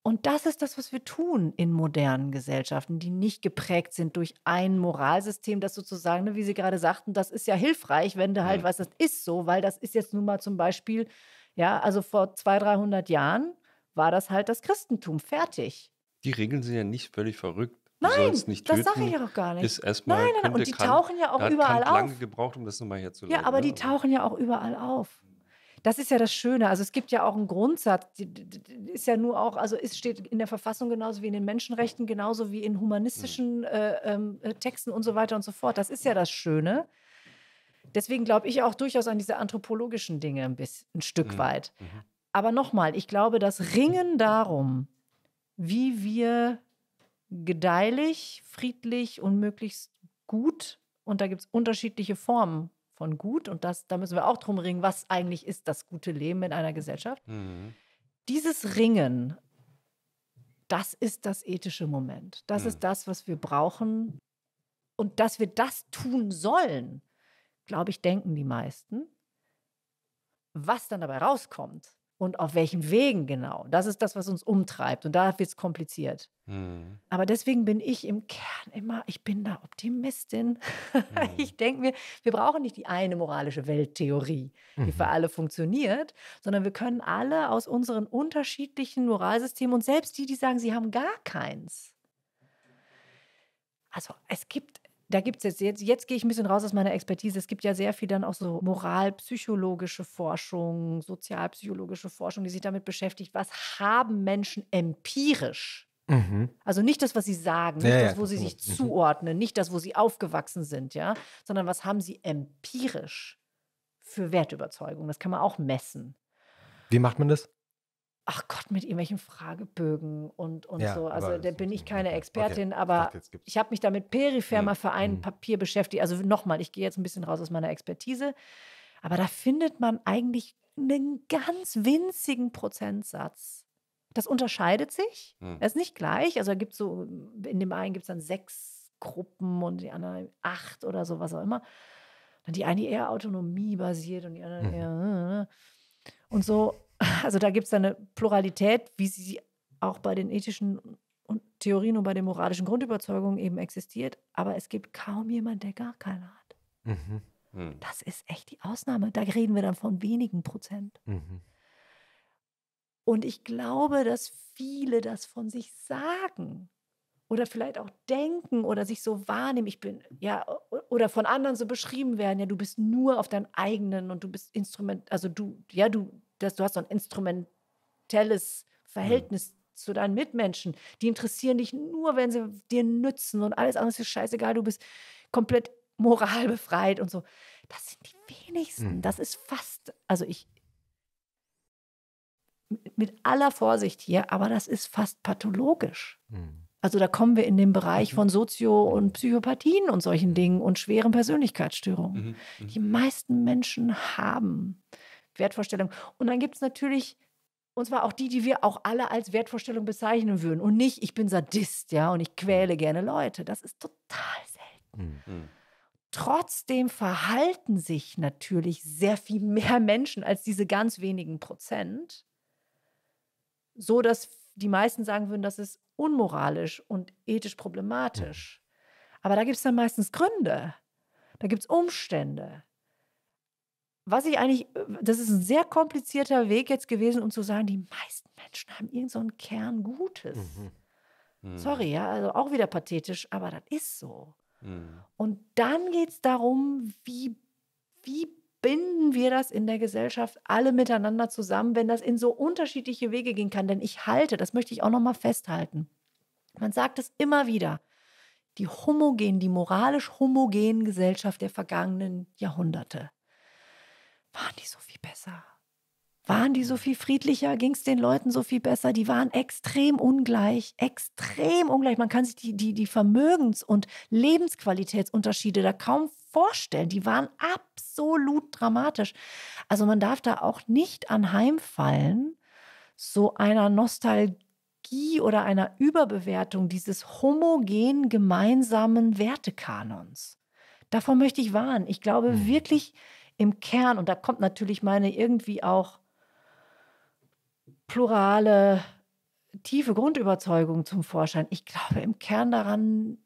Und das ist das, was wir tun in modernen Gesellschaften, die nicht geprägt sind durch ein Moralsystem, das sozusagen, ne, wie Sie gerade sagten, das ist ja hilfreich, wenn du halt mhm. weißt, das ist so, weil das ist jetzt nun mal zum Beispiel, ja, also vor 200, 300 Jahren war das halt das Christentum, fertig. Die Regeln sind ja nicht völlig verrückt. Du nein, das sage ich auch gar nicht. Ist erstmal nein, nein, nein. Könnte, und die kann, ne? also tauchen ja auch überall auf. lange gebraucht, um das nochmal herzulegen. Ja, aber ja. die tauchen ja auch überall auf das ist ja das Schöne. Also es gibt ja auch einen Grundsatz, ist ja nur auch, also es steht in der Verfassung genauso wie in den Menschenrechten, genauso wie in humanistischen mhm. äh, ähm, äh, Texten und so weiter und so fort. Das ist ja das Schöne. Deswegen glaube ich auch durchaus an diese anthropologischen Dinge ein, bisschen, ein Stück mhm. weit. Mhm. Aber nochmal, ich glaube, das Ringen darum, wie wir gedeihlich, friedlich und möglichst gut, und da gibt es unterschiedliche Formen von gut und das, da müssen wir auch drum ringen, was eigentlich ist das gute Leben in einer Gesellschaft. Mhm. Dieses Ringen, das ist das ethische Moment. Das mhm. ist das, was wir brauchen. Und dass wir das tun sollen, glaube ich, denken die meisten. Was dann dabei rauskommt, und auf welchen Wegen genau. Das ist das, was uns umtreibt und da wird es kompliziert. Mhm. Aber deswegen bin ich im Kern immer, ich bin da Optimistin. Mhm. Ich denke mir, wir brauchen nicht die eine moralische Welttheorie, die mhm. für alle funktioniert, sondern wir können alle aus unseren unterschiedlichen Moralsystemen und selbst die, die sagen, sie haben gar keins. Also es gibt, da gibt es jetzt, jetzt, jetzt gehe ich ein bisschen raus aus meiner Expertise. Es gibt ja sehr viel dann auch so moralpsychologische Forschung, sozialpsychologische Forschung, die sich damit beschäftigt, was haben Menschen empirisch? Mhm. Also nicht das, was sie sagen, ja, nicht das, wo ja. sie sich mhm. zuordnen, nicht das, wo sie aufgewachsen sind, ja, sondern was haben sie empirisch für Wertüberzeugung? Das kann man auch messen. Wie macht man das? ach Gott, mit irgendwelchen Fragebögen und, und ja, so. Also da bin ich keine Expertin, okay. aber ich habe mich damit peripher hm, mal für ein mhm. Papier beschäftigt. Also nochmal, ich gehe jetzt ein bisschen raus aus meiner Expertise, aber da findet man eigentlich einen ganz winzigen Prozentsatz. Das unterscheidet sich. Mhm. Das ist nicht gleich. Also da gibt so, in dem einen gibt es dann sechs Gruppen und die anderen acht oder so, was auch immer. Dann die eine eher autonomiebasiert und die andere mhm. eher äh, äh, äh. und so. Also da gibt es eine Pluralität, wie sie auch bei den ethischen Theorien und bei den moralischen Grundüberzeugungen eben existiert. Aber es gibt kaum jemand, der gar keine hat. Mhm. Mhm. Das ist echt die Ausnahme. Da reden wir dann von wenigen Prozent. Mhm. Und ich glaube, dass viele das von sich sagen oder vielleicht auch denken oder sich so wahrnehmen, ich bin, ja, oder von anderen so beschrieben werden, ja, du bist nur auf deinem eigenen und du bist Instrument, also du, ja, du, dass du hast so ein instrumentelles Verhältnis mhm. zu deinen Mitmenschen. Die interessieren dich nur, wenn sie dir nützen und alles andere ist scheißegal. Du bist komplett moralbefreit und so. Das sind die wenigsten. Mhm. Das ist fast, also ich mit aller Vorsicht hier, aber das ist fast pathologisch. Mhm. Also da kommen wir in den Bereich mhm. von Sozio- mhm. und Psychopathien und solchen mhm. Dingen und schweren Persönlichkeitsstörungen. Mhm. Die meisten Menschen haben Wertvorstellung. Und dann gibt es natürlich, und zwar auch die, die wir auch alle als Wertvorstellung bezeichnen würden. Und nicht, ich bin Sadist, ja, und ich quäle mhm. gerne Leute. Das ist total selten. Mhm. mhm. Trotzdem verhalten sich natürlich sehr viel mehr Menschen als diese ganz wenigen Prozent, so dass die meisten sagen würden, das ist unmoralisch und ethisch problematisch. Mhm. Aber da gibt es dann meistens Gründe, da gibt es Umstände, was ich eigentlich, äh, das ist ein sehr komplizierter Weg jetzt gewesen, um zu sagen, die meisten Menschen haben irgend so einen Kern Gutes. Mhm. Mhm. Sorry, ja, also auch wieder pathetisch, aber das ist so. Mhm. Und dann geht es darum, wie, wie binden wir das in der Gesellschaft alle miteinander zusammen, wenn das in so unterschiedliche Wege gehen kann. Denn ich halte, das möchte ich auch nochmal festhalten. Man sagt es immer wieder, die homogen, die moralisch homogenen Gesellschaft der vergangenen Jahrhunderte waren die so viel besser. Waren die so viel friedlicher? Ging es den Leuten so viel besser? Die waren extrem ungleich, extrem ungleich. Man kann sich die, die, die Vermögens- und Lebensqualitätsunterschiede da kaum vorstellen. Die waren absolut dramatisch. Also man darf da auch nicht anheimfallen, so einer Nostalgie oder einer Überbewertung dieses homogen gemeinsamen Wertekanons. Davon möchte ich warnen. Ich glaube hm. wirklich, im Kern, und da kommt natürlich meine irgendwie auch plurale, tiefe Grundüberzeugung zum Vorschein. Ich glaube im Kern daran,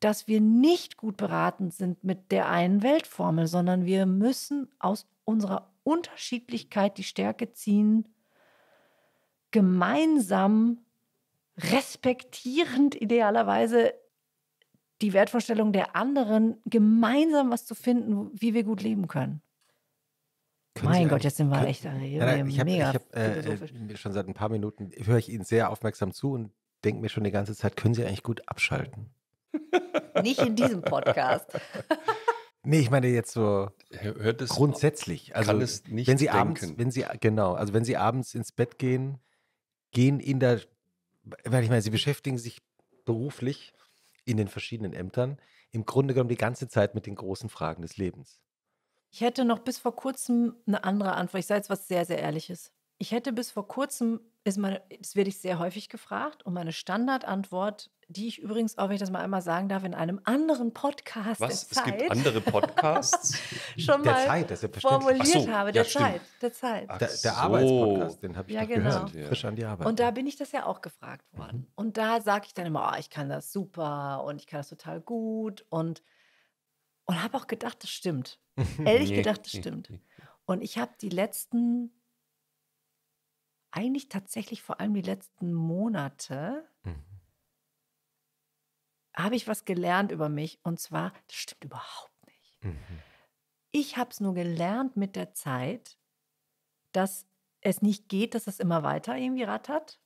dass wir nicht gut beraten sind mit der einen Weltformel, sondern wir müssen aus unserer Unterschiedlichkeit die Stärke ziehen, gemeinsam respektierend idealerweise die Wertvorstellung der anderen, gemeinsam was zu finden, wie wir gut leben können. Können mein Sie Gott, jetzt sind wir können, echt ja, äh, ich hab, mega. Ich habe äh, äh schon seit ein paar Minuten höre ich Ihnen sehr aufmerksam zu und denke mir schon die ganze Zeit, können Sie eigentlich gut abschalten? Nicht in diesem Podcast. nee, ich meine jetzt so Hört es grundsätzlich. Also kann es nicht wenn Sie denken. abends, wenn Sie genau, also wenn Sie abends ins Bett gehen, gehen in der, weil ich meine, Sie beschäftigen sich beruflich in den verschiedenen Ämtern im Grunde genommen die ganze Zeit mit den großen Fragen des Lebens. Ich hätte noch bis vor kurzem eine andere Antwort. Ich sage jetzt was sehr, sehr Ehrliches. Ich hätte bis vor kurzem ist meine, das werde ich sehr häufig gefragt und meine Standardantwort, die ich übrigens auch, wenn ich das mal einmal sagen darf, in einem anderen Podcast Was? der Zeit. Es gibt andere Podcasts? schon der mal Zeit, das ist ja formuliert so, habe, der ja, Zeit, der Zeit. der, der so. Arbeitspodcast, den habe ich ja, genau. gehört. Frisch an die Arbeit. Und da bin ich das ja auch gefragt mhm. worden. Mhm. Und da sage ich dann immer, oh, ich kann das super und ich kann das total gut und, und habe auch gedacht, das stimmt. Ehrlich gedacht, das stimmt. Und ich habe die letzten eigentlich tatsächlich vor allem die letzten Monate mhm. habe ich was gelernt über mich und zwar, das stimmt überhaupt nicht. Mhm. Ich habe es nur gelernt mit der Zeit, dass es nicht geht, dass es immer weiter irgendwie rattert.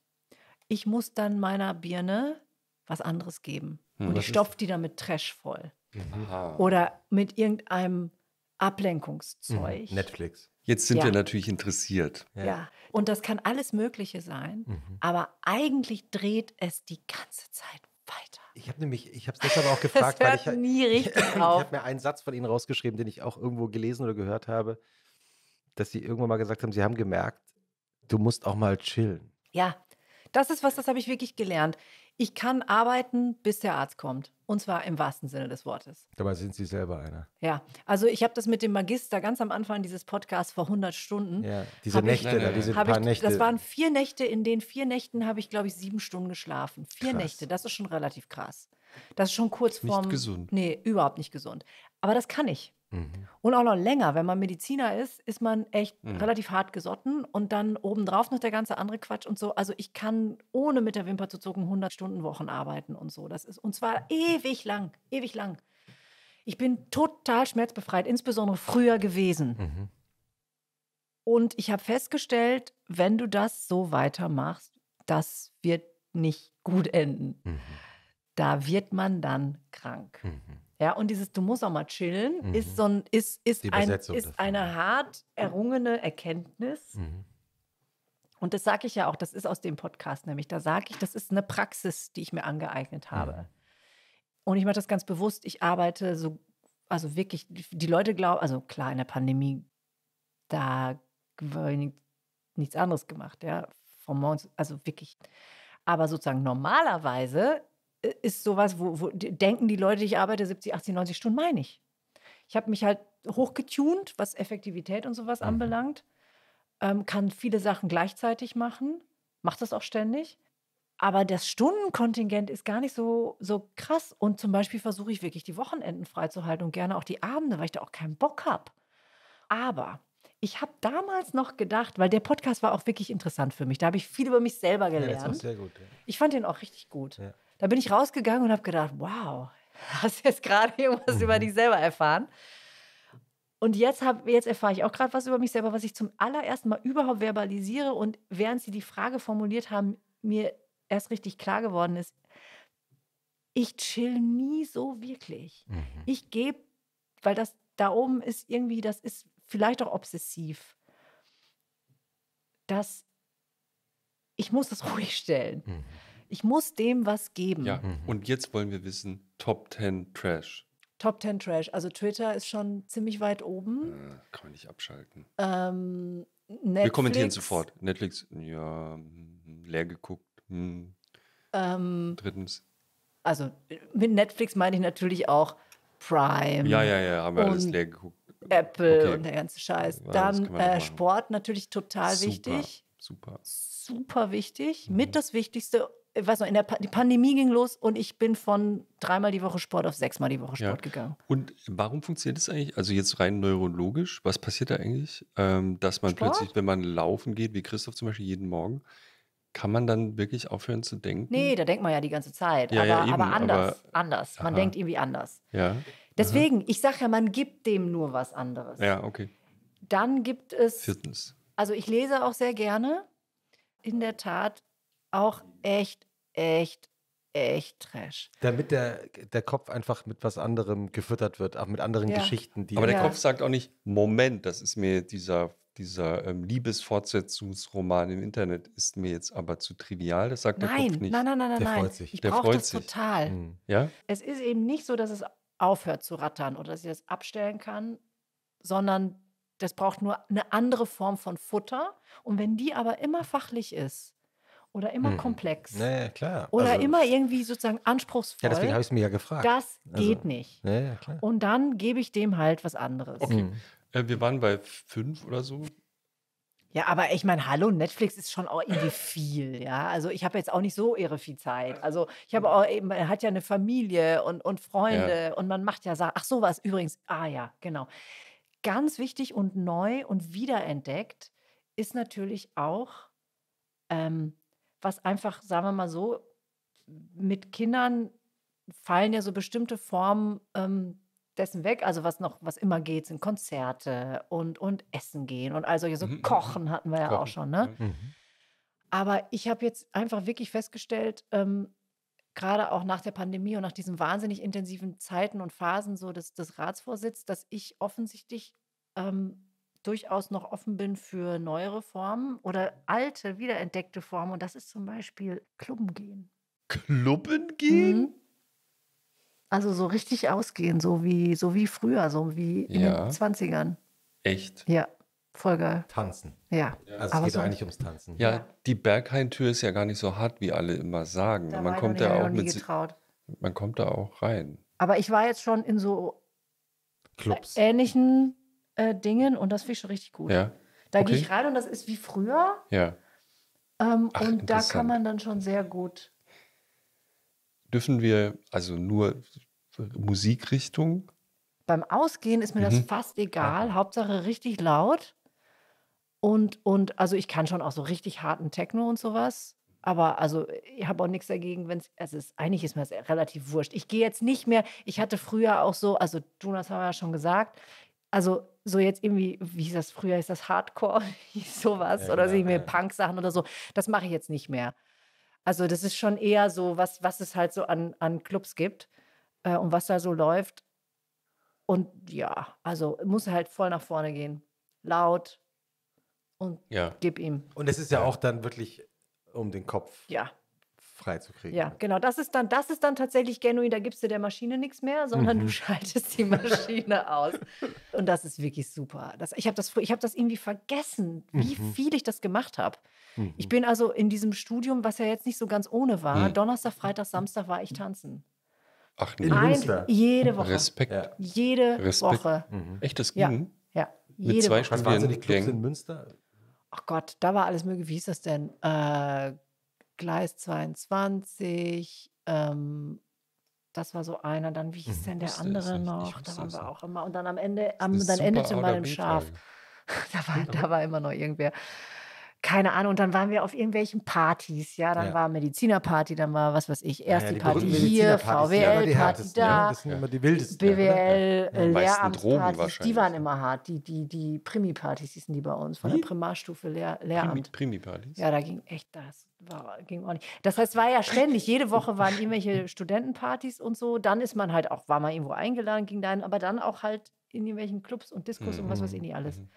Ich muss dann meiner Birne was anderes geben. Mhm, und ich stopfe die dann mit Trash voll. Aha. Oder mit irgendeinem Ablenkungszeug. Mhm. Netflix. Jetzt sind ja. wir natürlich interessiert. Ja. ja. und das kann alles Mögliche sein, mhm. aber eigentlich dreht es die ganze Zeit weiter. Ich habe nämlich, ich habe es deshalb auch gefragt, weil ich, nie richtig ich, ich, ich habe mir einen Satz von Ihnen rausgeschrieben, den ich auch irgendwo gelesen oder gehört habe, dass Sie irgendwann mal gesagt haben, Sie haben gemerkt, du musst auch mal chillen. Ja, das ist was, das habe ich wirklich gelernt. Ich kann arbeiten, bis der Arzt kommt. Und zwar im wahrsten Sinne des Wortes. Dabei sind Sie selber einer. Ja, also ich habe das mit dem Magister ganz am Anfang dieses Podcasts vor 100 Stunden. Ja, diese Nächte, ich, da, diese paar ich, Nächte. Das waren vier Nächte. In den vier Nächten habe ich, glaube ich, sieben Stunden geschlafen. Vier krass. Nächte, das ist schon relativ krass. Das ist schon kurz vorm. Nicht gesund. Nee, überhaupt nicht gesund. Aber das kann ich. Mhm. Und auch noch länger. Wenn man Mediziner ist, ist man echt mhm. relativ hart gesotten und dann obendrauf noch der ganze andere Quatsch und so. Also ich kann ohne mit der Wimper zu zucken 100 Stunden Wochen arbeiten und so. Das ist, und zwar ewig lang, ewig lang. Ich bin total schmerzbefreit, insbesondere früher gewesen. Mhm. Und ich habe festgestellt, wenn du das so weitermachst, das wird nicht gut enden. Mhm. Da wird man dann krank. Mhm. Ja, und dieses Du musst auch mal chillen mhm. ist, so ein, ist, ist, ein, ist eine hart errungene Erkenntnis. Mhm. Und das sage ich ja auch, das ist aus dem Podcast nämlich. Da sage ich, das ist eine Praxis, die ich mir angeeignet habe. Mhm. Und ich mache das ganz bewusst. Ich arbeite so, also wirklich, die Leute glauben, also klar, in der Pandemie, da war nichts anderes gemacht, ja. Von Morgens, also wirklich. Aber sozusagen normalerweise ist sowas, wo, wo denken die Leute, ich arbeite 70, 80, 90 Stunden, meine ich. Ich habe mich halt hochgetunt, was Effektivität und sowas mhm. anbelangt, ähm, kann viele Sachen gleichzeitig machen, macht das auch ständig. Aber das Stundenkontingent ist gar nicht so, so krass. Und zum Beispiel versuche ich wirklich die Wochenenden freizuhalten und gerne auch die Abende, weil ich da auch keinen Bock habe. Aber ich habe damals noch gedacht, weil der Podcast war auch wirklich interessant für mich. Da habe ich viel über mich selber gelernt. Ja, sehr gut, ja. Ich fand den auch richtig gut. Ja. Da bin ich rausgegangen und habe gedacht, wow, hast du jetzt gerade irgendwas mhm. über dich selber erfahren. Und jetzt, jetzt erfahre ich auch gerade was über mich selber, was ich zum allerersten Mal überhaupt verbalisiere. Und während Sie die Frage formuliert haben, mir erst richtig klar geworden ist, ich chill nie so wirklich. Mhm. Ich gebe, weil das da oben ist irgendwie, das ist vielleicht auch obsessiv, dass ich muss das ruhig stellen. Mhm. Ich muss dem was geben. Ja, mhm. und jetzt wollen wir wissen, Top 10 Trash. Top 10 Trash. Also Twitter ist schon ziemlich weit oben. Äh, kann man nicht abschalten. Ähm, Netflix. Wir kommentieren sofort. Netflix, ja, hm, leer geguckt. Hm. Ähm, Drittens. Also äh, mit Netflix meine ich natürlich auch Prime. Ja, ja, ja, haben wir alles leer geguckt. Apple okay. und der ganze Scheiß. Ja, Dann äh, Sport natürlich total super, wichtig. Super. Super wichtig. Mhm. Mit das Wichtigste ich äh, noch, in der pa die Pandemie ging los und ich bin von dreimal die Woche Sport auf sechsmal die Woche Sport ja. gegangen. Und warum funktioniert das eigentlich? Also jetzt rein neurologisch, was passiert da eigentlich? Ähm, dass man Sport? plötzlich, wenn man laufen geht, wie Christoph zum Beispiel jeden Morgen, kann man dann wirklich aufhören zu denken? Nee, da denkt man ja die ganze Zeit. Ja, aber, ja, eben, aber, anders. Aber, anders. Man aha. denkt irgendwie anders. Ja. Deswegen, aha. ich sage ja, man gibt dem nur was anderes. Ja, okay. Dann gibt es. Viertens. Also ich lese auch sehr gerne. In der Tat auch echt, echt, echt Trash. Damit der, der Kopf einfach mit was anderem gefüttert wird, auch mit anderen ja. Geschichten. Die Aber der ja. Kopf sagt auch nicht, Moment, das ist mir dieser dieser ähm, Liebesfortsetzungsroman im Internet ist mir jetzt aber zu trivial. Das sagt nein, der Kopf nicht. Nein, nein, nein, nein. nein. Der freut sich. Ich der freut das sich. total. Mhm. Ja? Es ist eben nicht so, dass es aufhört zu rattern oder dass ich das abstellen kann, sondern das braucht nur eine andere Form von Futter. Und wenn die aber immer fachlich ist, oder immer mhm. komplex. Naja, klar. Oder also, immer irgendwie sozusagen anspruchsvoll. Ja, deswegen habe ich es mir ja gefragt. Das also, geht also, nicht. Naja, klar. Und dann gebe ich dem halt was anderes. Okay. Mhm. Äh, wir waren bei fünf oder so. Ja, aber ich meine, hallo, Netflix ist schon auch irgendwie viel, ja. Also ich habe jetzt auch nicht so irre viel Zeit. Also ich habe auch eben, man hat ja eine Familie und, und Freunde ja. und man macht ja Sachen. Ach, sowas übrigens. Ah ja, genau. Ganz wichtig und neu und wiederentdeckt ist natürlich auch ähm, was einfach, sagen wir mal so, mit Kindern fallen ja so bestimmte Formen ähm, dessen weg. Also was noch, was immer geht, sind Konzerte und, und Essen gehen und all solche, so mhm. mhm. Kochen hatten wir ja Kochen. auch schon. Ne? Mhm. mhm. Aber ich habe jetzt einfach wirklich festgestellt, ähm, gerade auch nach der Pandemie und nach diesen wahnsinnig intensiven Zeiten und Phasen so des, des Ratsvorsitz, dass ich offensichtlich ähm, durchaus noch offen bin für neuere Formen oder alte, wiederentdeckte Formen. Und das ist zum Beispiel Klubben gehen. Klubben gehen? Mhm. Also so richtig ausgehen, so wie, so wie früher, so wie in den 20ern. Echt? Ja, voll geil. Tanzen. Ja. Also es geht so eigentlich ums Tanzen. Ja, ja. die Berghaintür ist ja gar nicht so hart, wie alle immer sagen. Da man kommt da auch mit. Getraut. Man kommt da auch rein. Aber ich war jetzt schon in so Clubs. ähnlichen äh, Dingen und das finde ich schon richtig gut. Ja. Da okay. gehe ich rein und das ist wie früher. Ja. Ähm, Ach, und da kann man dann schon sehr gut. Dürfen wir also nur Musikrichtung? Beim Ausgehen ist mir mhm. das fast egal. Ah. Hauptsache richtig laut. Und, und also ich kann schon auch so richtig harten Techno und sowas. Aber also ich habe auch nichts dagegen, wenn also es, also ist, eigentlich ist mir das relativ wurscht. Ich gehe jetzt nicht mehr, ich hatte früher auch so, also Jonas haben wir ja schon gesagt, also so jetzt irgendwie, wie hieß das früher, ist das Hardcore, sowas ja, oder so irgendwie ja. Punk-Sachen oder so, das mache ich jetzt nicht mehr. Also das ist schon eher so, was, was es halt so an, an Clubs gibt äh, und was da so läuft. Und ja, also muss halt voll nach vorne gehen. Laut und ja. gib ihm. Und es ist ja auch dann wirklich um den Kopf. Ja freizukriegen. Ja, genau. Das ist dann, das ist dann tatsächlich genuin. Da gibst du der Maschine nichts mehr, sondern mhm. du schaltest die Maschine aus. Und das ist wirklich super. Das, ich habe das, hab das irgendwie vergessen, wie mhm. viel ich das gemacht habe. Mhm. Ich bin also in diesem Studium, was ja jetzt nicht so ganz ohne war, mhm. Donnerstag, Freitag, Samstag war ich tanzen. Ach, nee. Ein, jede Woche. Respekt. Ja. Jede Respekt. Woche. Mhm. Echt, das ging? Ja. ja. Mit jede zwei Woche. Studien. Wahnsinnig Clubs in Münster? Ach Gott, da war alles möglich. Wie hieß das denn? Äh, Gleis 22. Ähm, das war so einer. Dann, wie hieß mhm. denn der andere noch? Da waren wir auch immer. Und dann am Ende, am, dann endete mal im Schaf. da war, da war immer noch irgendwer keine Ahnung, und dann waren wir auf irgendwelchen Partys, ja, dann ja. war Medizinerparty, dann war was weiß ich, erst äh, ja, die, die Party hier, VWL-Party da, ja, das BWL, ja. die waren immer hart, die, die, die Primi-Partys hießen die bei uns, von Wie? der Primarstufe Lehr Lehramt. Primi-Partys? ja, da ging echt das, war, ging ordentlich. Das heißt, war ja ständig, jede Woche waren irgendwelche Studentenpartys und so, dann ist man halt auch, war man irgendwo eingeladen, ging dahin, aber dann auch halt in irgendwelchen Clubs und Diskos mhm. und was weiß ich mhm, nicht alles. Mhm.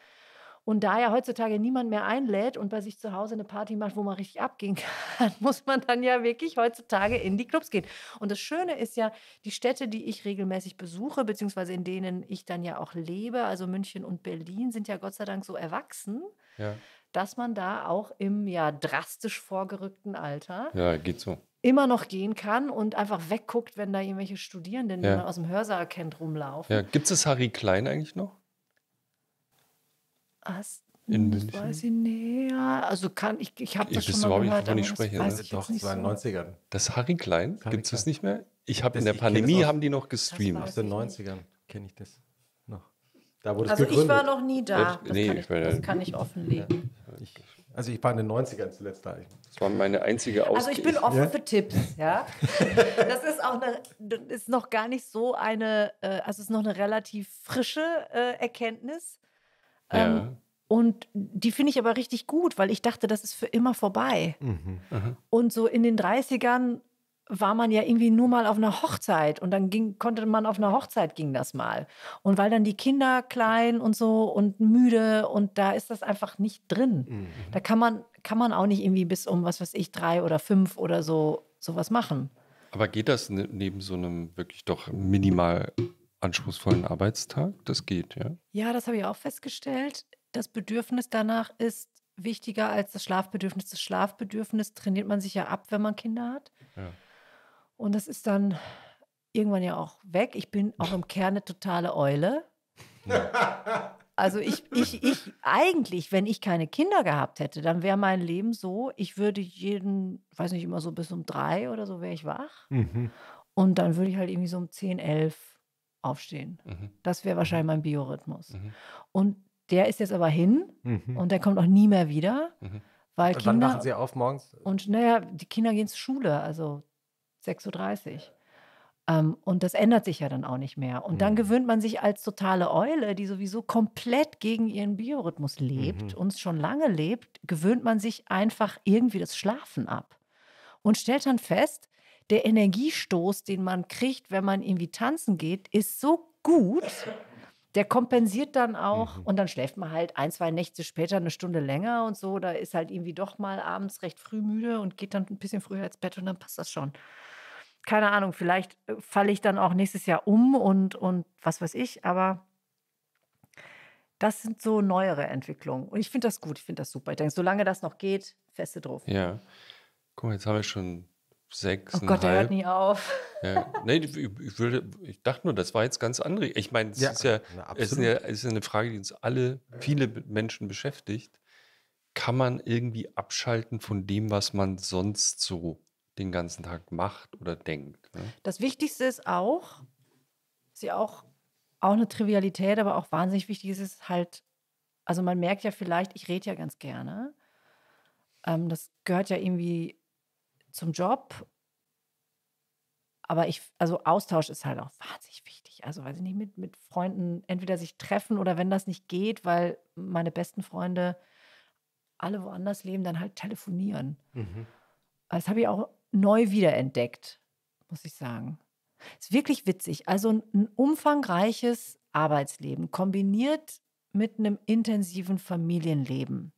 Und da ja heutzutage niemand mehr einlädt und bei sich zu Hause eine Party macht, wo man richtig abgehen kann, muss man dann ja wirklich heutzutage in die Clubs gehen. Und das Schöne ist ja, die Städte, die ich regelmäßig besuche, beziehungsweise in denen ich dann ja auch lebe, also München und Berlin, sind ja Gott sei Dank so erwachsen. Ja. Dass man da auch im ja drastisch vorgerückten Alter ja, geht so immer noch gehen kann und einfach wegguckt, wenn da irgendwelche Studierenden, ja. die man aus dem Hörsaal kennt, rumlaufen. Ja. Gibt es Harry Klein eigentlich noch? Ast in München? Das weiß ich nicht. Ja, also kann ich, ich habe das ich schon mal überhaupt gehört. Nicht, ich spreche, das doch, das war in den 90ern. Das Harry Klein, gibt es das nicht mehr? Ich habe in der Pandemie haben die noch gestreamt. Aus den 90ern kenne ich das noch. Da wurde also gegründet. ich war noch nie da. Äh, das, nee, kann, ich, ich das kann ich offenlegen. Ja. Ich, also ich war in den 90ern zuletzt da. Das war meine einzige Ausgabe. Also ich bin offen ja? für Tipps, ja. das ist auch eine, ist noch gar nicht so eine, äh, also es ist noch eine relativ frische äh, Erkenntnis. Ja. Ähm, und die finde ich aber richtig gut, weil ich dachte, das ist für immer vorbei. Mhm, und so in den 30ern war man ja irgendwie nur mal auf einer Hochzeit und dann ging, konnte man auf einer Hochzeit ging das mal. Und weil dann die Kinder klein und so und müde und da ist das einfach nicht drin. Mhm. Da kann man, kann man auch nicht irgendwie bis um, was weiß ich, drei oder fünf oder so sowas machen. Aber geht das ne-, neben so einem wirklich doch minimal anspruchsvollen Arbeitstag. Das geht, ja. Ja, das habe ich auch festgestellt. Das Bedürfnis danach ist wichtiger als das Schlafbedürfnis. Das Schlafbedürfnis trainiert man sich ja ab, wenn man Kinder hat. Ja. Und das ist dann irgendwann ja auch weg. Ich bin auch im Kern eine totale Eule. Also ich, ich, ich, eigentlich, wenn ich keine Kinder gehabt hätte, dann wäre mein Leben so, ich würde jeden, weiß nicht, immer so bis um drei oder so wäre ich wach. Mhm. Und dann würde ich halt irgendwie so um zehn, elf aufstehen. Mhm. Das wäre mhm. wahrscheinlich mein Biorhythmus. Mhm. Und der ist jetzt aber hin mhm. und der kommt auch nie mehr wieder. Mhm. Weil und Kinder, wann machen Sie auf morgens? Und naja, die Kinder gehen zur Schule, also 6.30 Uhr. Um, ähm, und das ändert sich ja dann auch nicht mehr. Und mhm. dann gewöhnt man sich als totale Eule, die sowieso komplett gegen ihren Biorhythmus lebt mhm. und schon lange lebt, gewöhnt man sich einfach irgendwie das Schlafen ab. Und stellt dann fest, der Energiestoß, den man kriegt, wenn man irgendwie tanzen geht, ist so gut. Der kompensiert dann auch mhm. und dann schläft man halt ein, zwei Nächte später eine Stunde länger und so. Da ist halt irgendwie doch mal abends recht früh müde und geht dann ein bisschen früher ins Bett und dann passt das schon. Keine Ahnung, vielleicht äh, falle ich dann auch nächstes Jahr um und, und was weiß ich, aber das sind so neuere Entwicklungen. Und ich finde das gut, ich finde das super. Ich denke, solange das noch geht, feste drauf. Ja. Guck mal, jetzt haben wir schon sechs. Oh Gott, der hört nie auf. Ja. Nee, ich, ich, würde, ich dachte nur, das war jetzt ganz andere. Ich meine, es, ja, ist, ja, es ist ja, es ist eine Frage, die uns alle, viele Menschen beschäftigt. Kann man irgendwie abschalten von dem, was man sonst so den ganzen Tag macht oder denkt? Ne? Das Wichtigste ist auch, sie ja auch, auch eine Trivialität, aber auch wahnsinnig wichtig ist es halt, also man merkt ja vielleicht, ich rede ja ganz gerne. Ähm, das gehört ja irgendwie zum Job. Aber ich, also Austausch ist halt auch wahnsinnig wichtig. Also weiß ich nicht, mit, mit Freunden entweder sich treffen oder wenn das nicht geht, weil meine besten Freunde alle woanders leben, dann halt telefonieren. Mhm. Das habe ich auch neu wiederentdeckt, muss ich sagen. Ist wirklich witzig. Also ein umfangreiches Arbeitsleben kombiniert mit einem intensiven Familienleben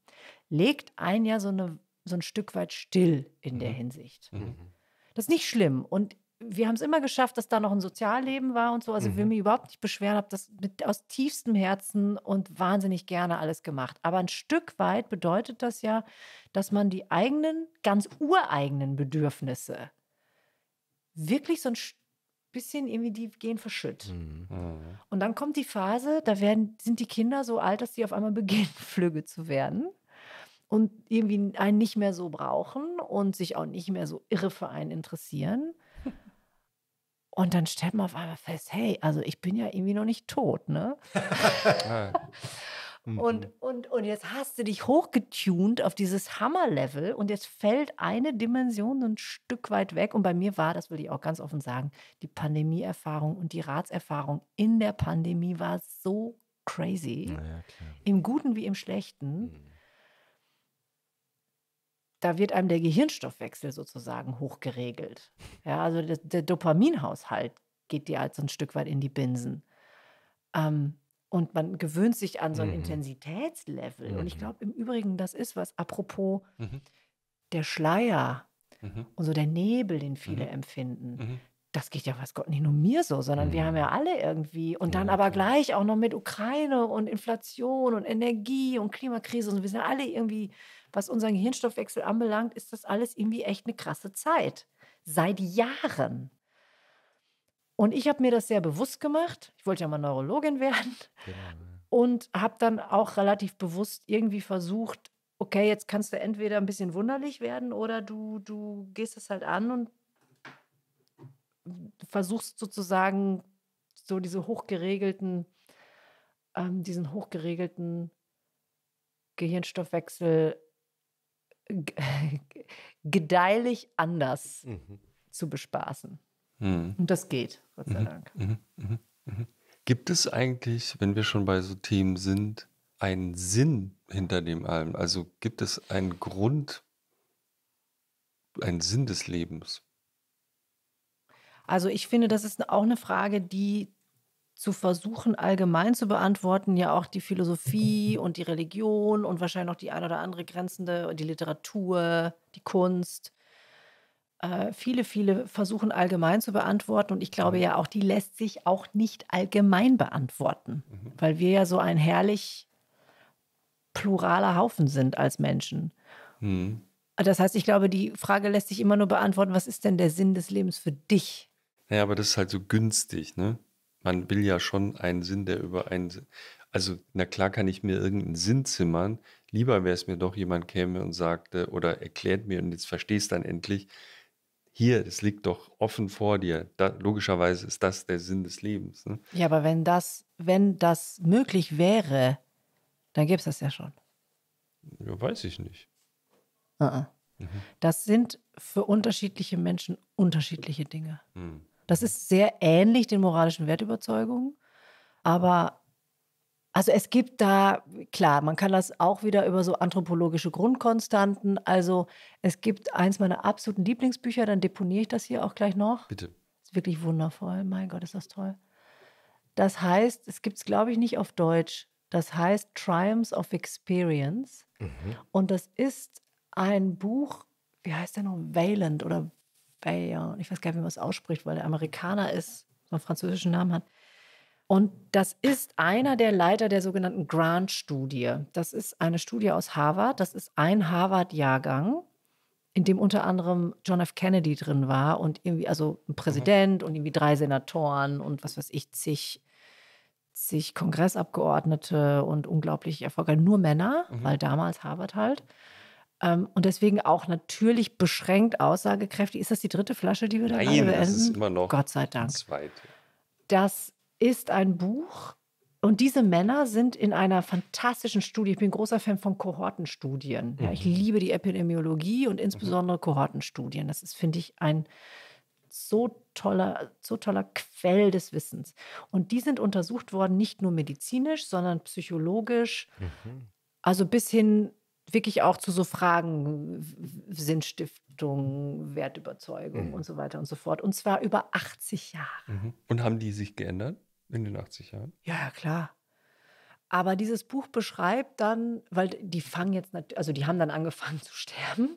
legt ein ja so eine so ein Stück weit still in der mhm. Hinsicht. Mhm. Das ist nicht schlimm. Und wir haben es immer geschafft, dass da noch ein Sozialleben war und so. Also mhm. will mich überhaupt nicht beschweren, habe das mit, aus tiefstem Herzen und wahnsinnig gerne alles gemacht. Aber ein Stück weit bedeutet das ja, dass man die eigenen, ganz ureigenen Bedürfnisse wirklich so ein bisschen irgendwie die gehen verschütt. Mhm. Und dann kommt die Phase, da werden, sind die Kinder so alt, dass sie auf einmal beginnen, Flüge zu werden und irgendwie einen nicht mehr so brauchen und sich auch nicht mehr so irre für einen interessieren. Und dann stellt man auf einmal fest, hey, also ich bin ja irgendwie noch nicht tot, ne? und, mhm. und, und jetzt hast du dich hochgetuned auf dieses Hammer-Level und jetzt fällt eine Dimension so ein Stück weit weg. Und bei mir war, das will ich auch ganz offen sagen, die Pandemieerfahrung und die Ratserfahrung in der Pandemie war so crazy. Ja, Im Guten wie im Schlechten. Mhm da wird einem der Gehirnstoffwechsel sozusagen hochgeregelt. Ja, also der, der Dopaminhaushalt geht dir halt so ein Stück weit in die Binsen. Ähm, und man gewöhnt sich an so ein mhm. Intensitätslevel. Mhm. Und ich mhm. glaube im Übrigen, das ist was, apropos mhm. der Schleier mhm. und so der Nebel, den viele mhm. empfinden. Das geht ja, weiß Gott, nicht nur mir so, sondern wir haben ja alle irgendwie. Und dann ja, aber gleich auch noch mit Ukraine und Inflation und Energie und Klimakrise. Und wir sind alle irgendwie was unseren Gehirnstoffwechsel anbelangt, ist das alles irgendwie echt eine krasse Zeit. Seit Jahren. Und ich habe mir das sehr bewusst gemacht. Ich wollte ja mal Neurologin werden. Genau. Und habe dann auch relativ bewusst irgendwie versucht, okay, jetzt kannst du entweder ein bisschen wunderlich werden oder du, du gehst es halt an und versuchst sozusagen so diese hochgeregelten, ähm, diesen hochgeregelten Gehirnstoffwechsel gedeihlich anders mhm. zu bespaßen. Mhm. Und das geht, Gott sei mhm. Dank. Mhm. Mhm. Gibt es eigentlich, wenn wir schon bei so Themen sind, einen Sinn hinter dem allem? Also gibt es einen Grund, einen Sinn des Lebens? Also ich finde, das ist auch eine Frage, die zu versuchen, allgemein zu beantworten, ja auch die Philosophie und die Religion und wahrscheinlich auch die ein oder andere grenzende, die Literatur, die Kunst. Äh, viele, viele versuchen allgemein zu beantworten und ich glaube mhm. ja auch, die lässt sich auch nicht allgemein beantworten, mhm. weil wir ja so ein herrlich pluraler Haufen sind als Menschen. Mhm. Das heißt, ich glaube, die Frage lässt sich immer nur beantworten, was ist denn der Sinn des Lebens für dich? Ja, aber das ist halt so günstig, ne? man will ja schon einen Sinn, der über einen. Also, na klar kann ich mir irgendeinen Sinn zimmern. Lieber wäre es mir doch, jemand käme und sagte oder erklärt mir, und jetzt verstehst dann endlich, hier, das liegt doch offen vor dir. Da, logischerweise ist das der Sinn des Lebens. Ne? Ja, aber wenn das, wenn das möglich wäre, dann gäbe es das ja schon. Ja, weiß ich nicht. Uh -uh. Mhm. Das sind für unterschiedliche Menschen unterschiedliche Dinge. Mhm. Das ist sehr ähnlich den moralischen Wertüberzeugungen. Aber also es gibt da, klar, man kann das auch wieder über so anthropologische Grundkonstanten. Also es gibt eins meiner absoluten Lieblingsbücher, dann deponiere ich das hier auch gleich noch. Bitte. Ist wirklich wundervoll. Mein Gott, ist das toll. Das heißt, es gibt es, glaube ich, nicht auf Deutsch. Das heißt Triumphs of Experience. Mhm. Und das ist ein Buch, wie heißt der noch? Valent oder Bayon, ich weiß gar nicht, wie man es ausspricht, weil er Amerikaner ist, so einen französischen Namen hat. Und das ist einer der Leiter der sogenannten Grant-Studie. Das ist eine Studie aus Harvard. Das ist ein Harvard-Jahrgang, in dem unter anderem John F. Kennedy drin war und irgendwie, also ein mhm. Präsident und irgendwie drei Senatoren und was weiß ich, zig, zig Kongressabgeordnete und unglaublich erfolgreich. Nur Männer, mhm. weil damals Harvard halt. Ähm, und deswegen auch natürlich beschränkt aussagekräftig. Ist das die dritte Flasche, die wir da Nein, Nein, das ist immer noch. Gott sei Dank. Zweite. Das ist ein Buch und diese Männer sind in einer fantastischen Studie. Ich bin großer Fan von Kohortenstudien. Ja, ich mhm. liebe die Epidemiologie und mhm. insbesondere Kohortenstudien. Das ist, finde ich, ein so toller, so toller Quell des Wissens. Und die sind untersucht worden, nicht nur medizinisch, sondern psychologisch. Mhm. Also bis hin wirklich auch zu so Fragen Sinnstiftung, Wertüberzeugung mhm. und so weiter und so fort. Und zwar über 80 Jahre. Mhm. Und haben die sich geändert in den 80 Jahren? Ja, klar. Aber dieses Buch beschreibt dann, weil die fangen jetzt, also die haben dann angefangen zu sterben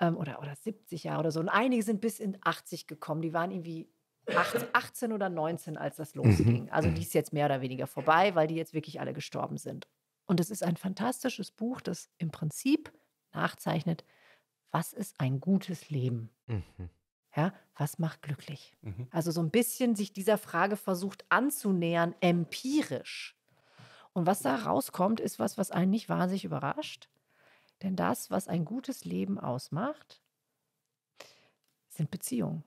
ähm, oder, oder 70 Jahre oder so. Und einige sind bis in 80 gekommen. Die waren irgendwie 18 oder 19, als das mhm. losging. Also mhm. die ist jetzt mehr oder weniger vorbei, weil die jetzt wirklich alle gestorben sind. Und es ist ein fantastisches Buch, das im Prinzip nachzeichnet, was ist ein gutes Leben? Mhm. Ja, was macht glücklich? Mhm. Also so ein bisschen sich dieser Frage versucht anzunähern, empirisch. Und was da rauskommt, ist was, was einen nicht wahnsinnig überrascht. Denn das, was ein gutes Leben ausmacht, sind Beziehungen.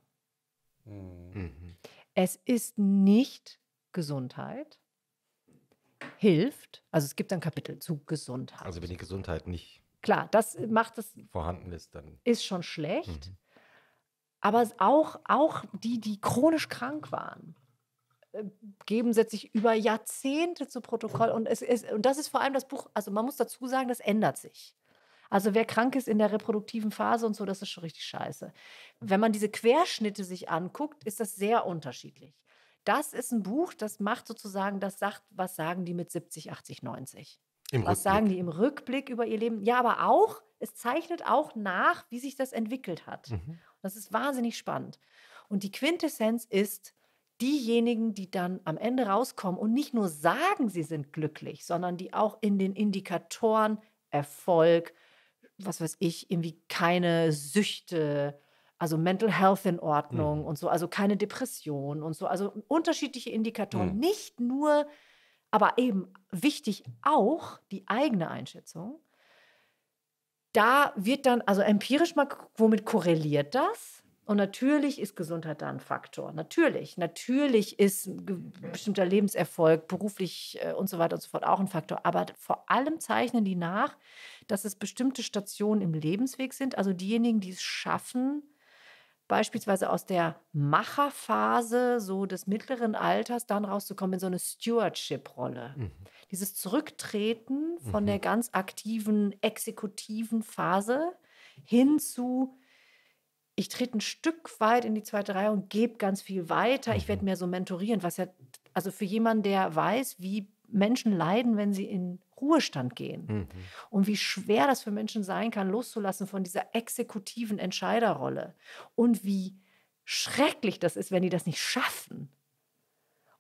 Mhm. Es ist nicht Gesundheit hilft. Also es gibt ein Kapitel zu Gesundheit. Also wenn die Gesundheit nicht. Klar, das macht es. Vorhanden ist dann. Ist schon schlecht. Mhm. Aber auch, auch die, die chronisch krank waren, äh, geben sich über Jahrzehnte zu Protokoll. Und, es ist, und das ist vor allem das Buch, also man muss dazu sagen, das ändert sich. Also wer krank ist in der reproduktiven Phase und so, das ist schon richtig scheiße. Wenn man diese Querschnitte sich anguckt, ist das sehr unterschiedlich. Das ist ein Buch, das macht sozusagen, das sagt, was sagen die mit 70, 80, 90? Im was Rückblick. sagen die im Rückblick über ihr Leben? Ja, aber auch, es zeichnet auch nach, wie sich das entwickelt hat. Mhm. Das ist wahnsinnig spannend. Und die Quintessenz ist, diejenigen, die dann am Ende rauskommen und nicht nur sagen, sie sind glücklich, sondern die auch in den Indikatoren Erfolg, was weiß ich, irgendwie keine Süchte, also Mental Health in Ordnung mhm. und so, also keine Depression und so, also unterschiedliche Indikatoren, mhm. nicht nur, aber eben wichtig auch die eigene Einschätzung. Da wird dann, also empirisch mal, womit korreliert das? Und natürlich ist Gesundheit da ein Faktor. Natürlich. Natürlich ist bestimmter Lebenserfolg, beruflich äh, und so weiter und so fort auch ein Faktor. Aber vor allem zeichnen die nach, dass es bestimmte Stationen im Lebensweg sind. Also diejenigen, die es schaffen, beispielsweise aus der Macherphase so des mittleren Alters dann rauszukommen in so eine Stewardship-Rolle. Mhm. Dieses Zurücktreten von mhm. der ganz aktiven, exekutiven Phase hin zu, ich trete ein Stück weit in die zweite Reihe und gebe ganz viel weiter. Mhm. Ich werde mhm. mehr so mentorieren, was ja, also für jemanden, der weiß, wie Menschen leiden, wenn sie in Ruhestand gehen. Mhm. Und wie schwer das für Menschen sein kann, loszulassen von dieser exekutiven Entscheiderrolle. Und wie schrecklich das ist, wenn die das nicht schaffen.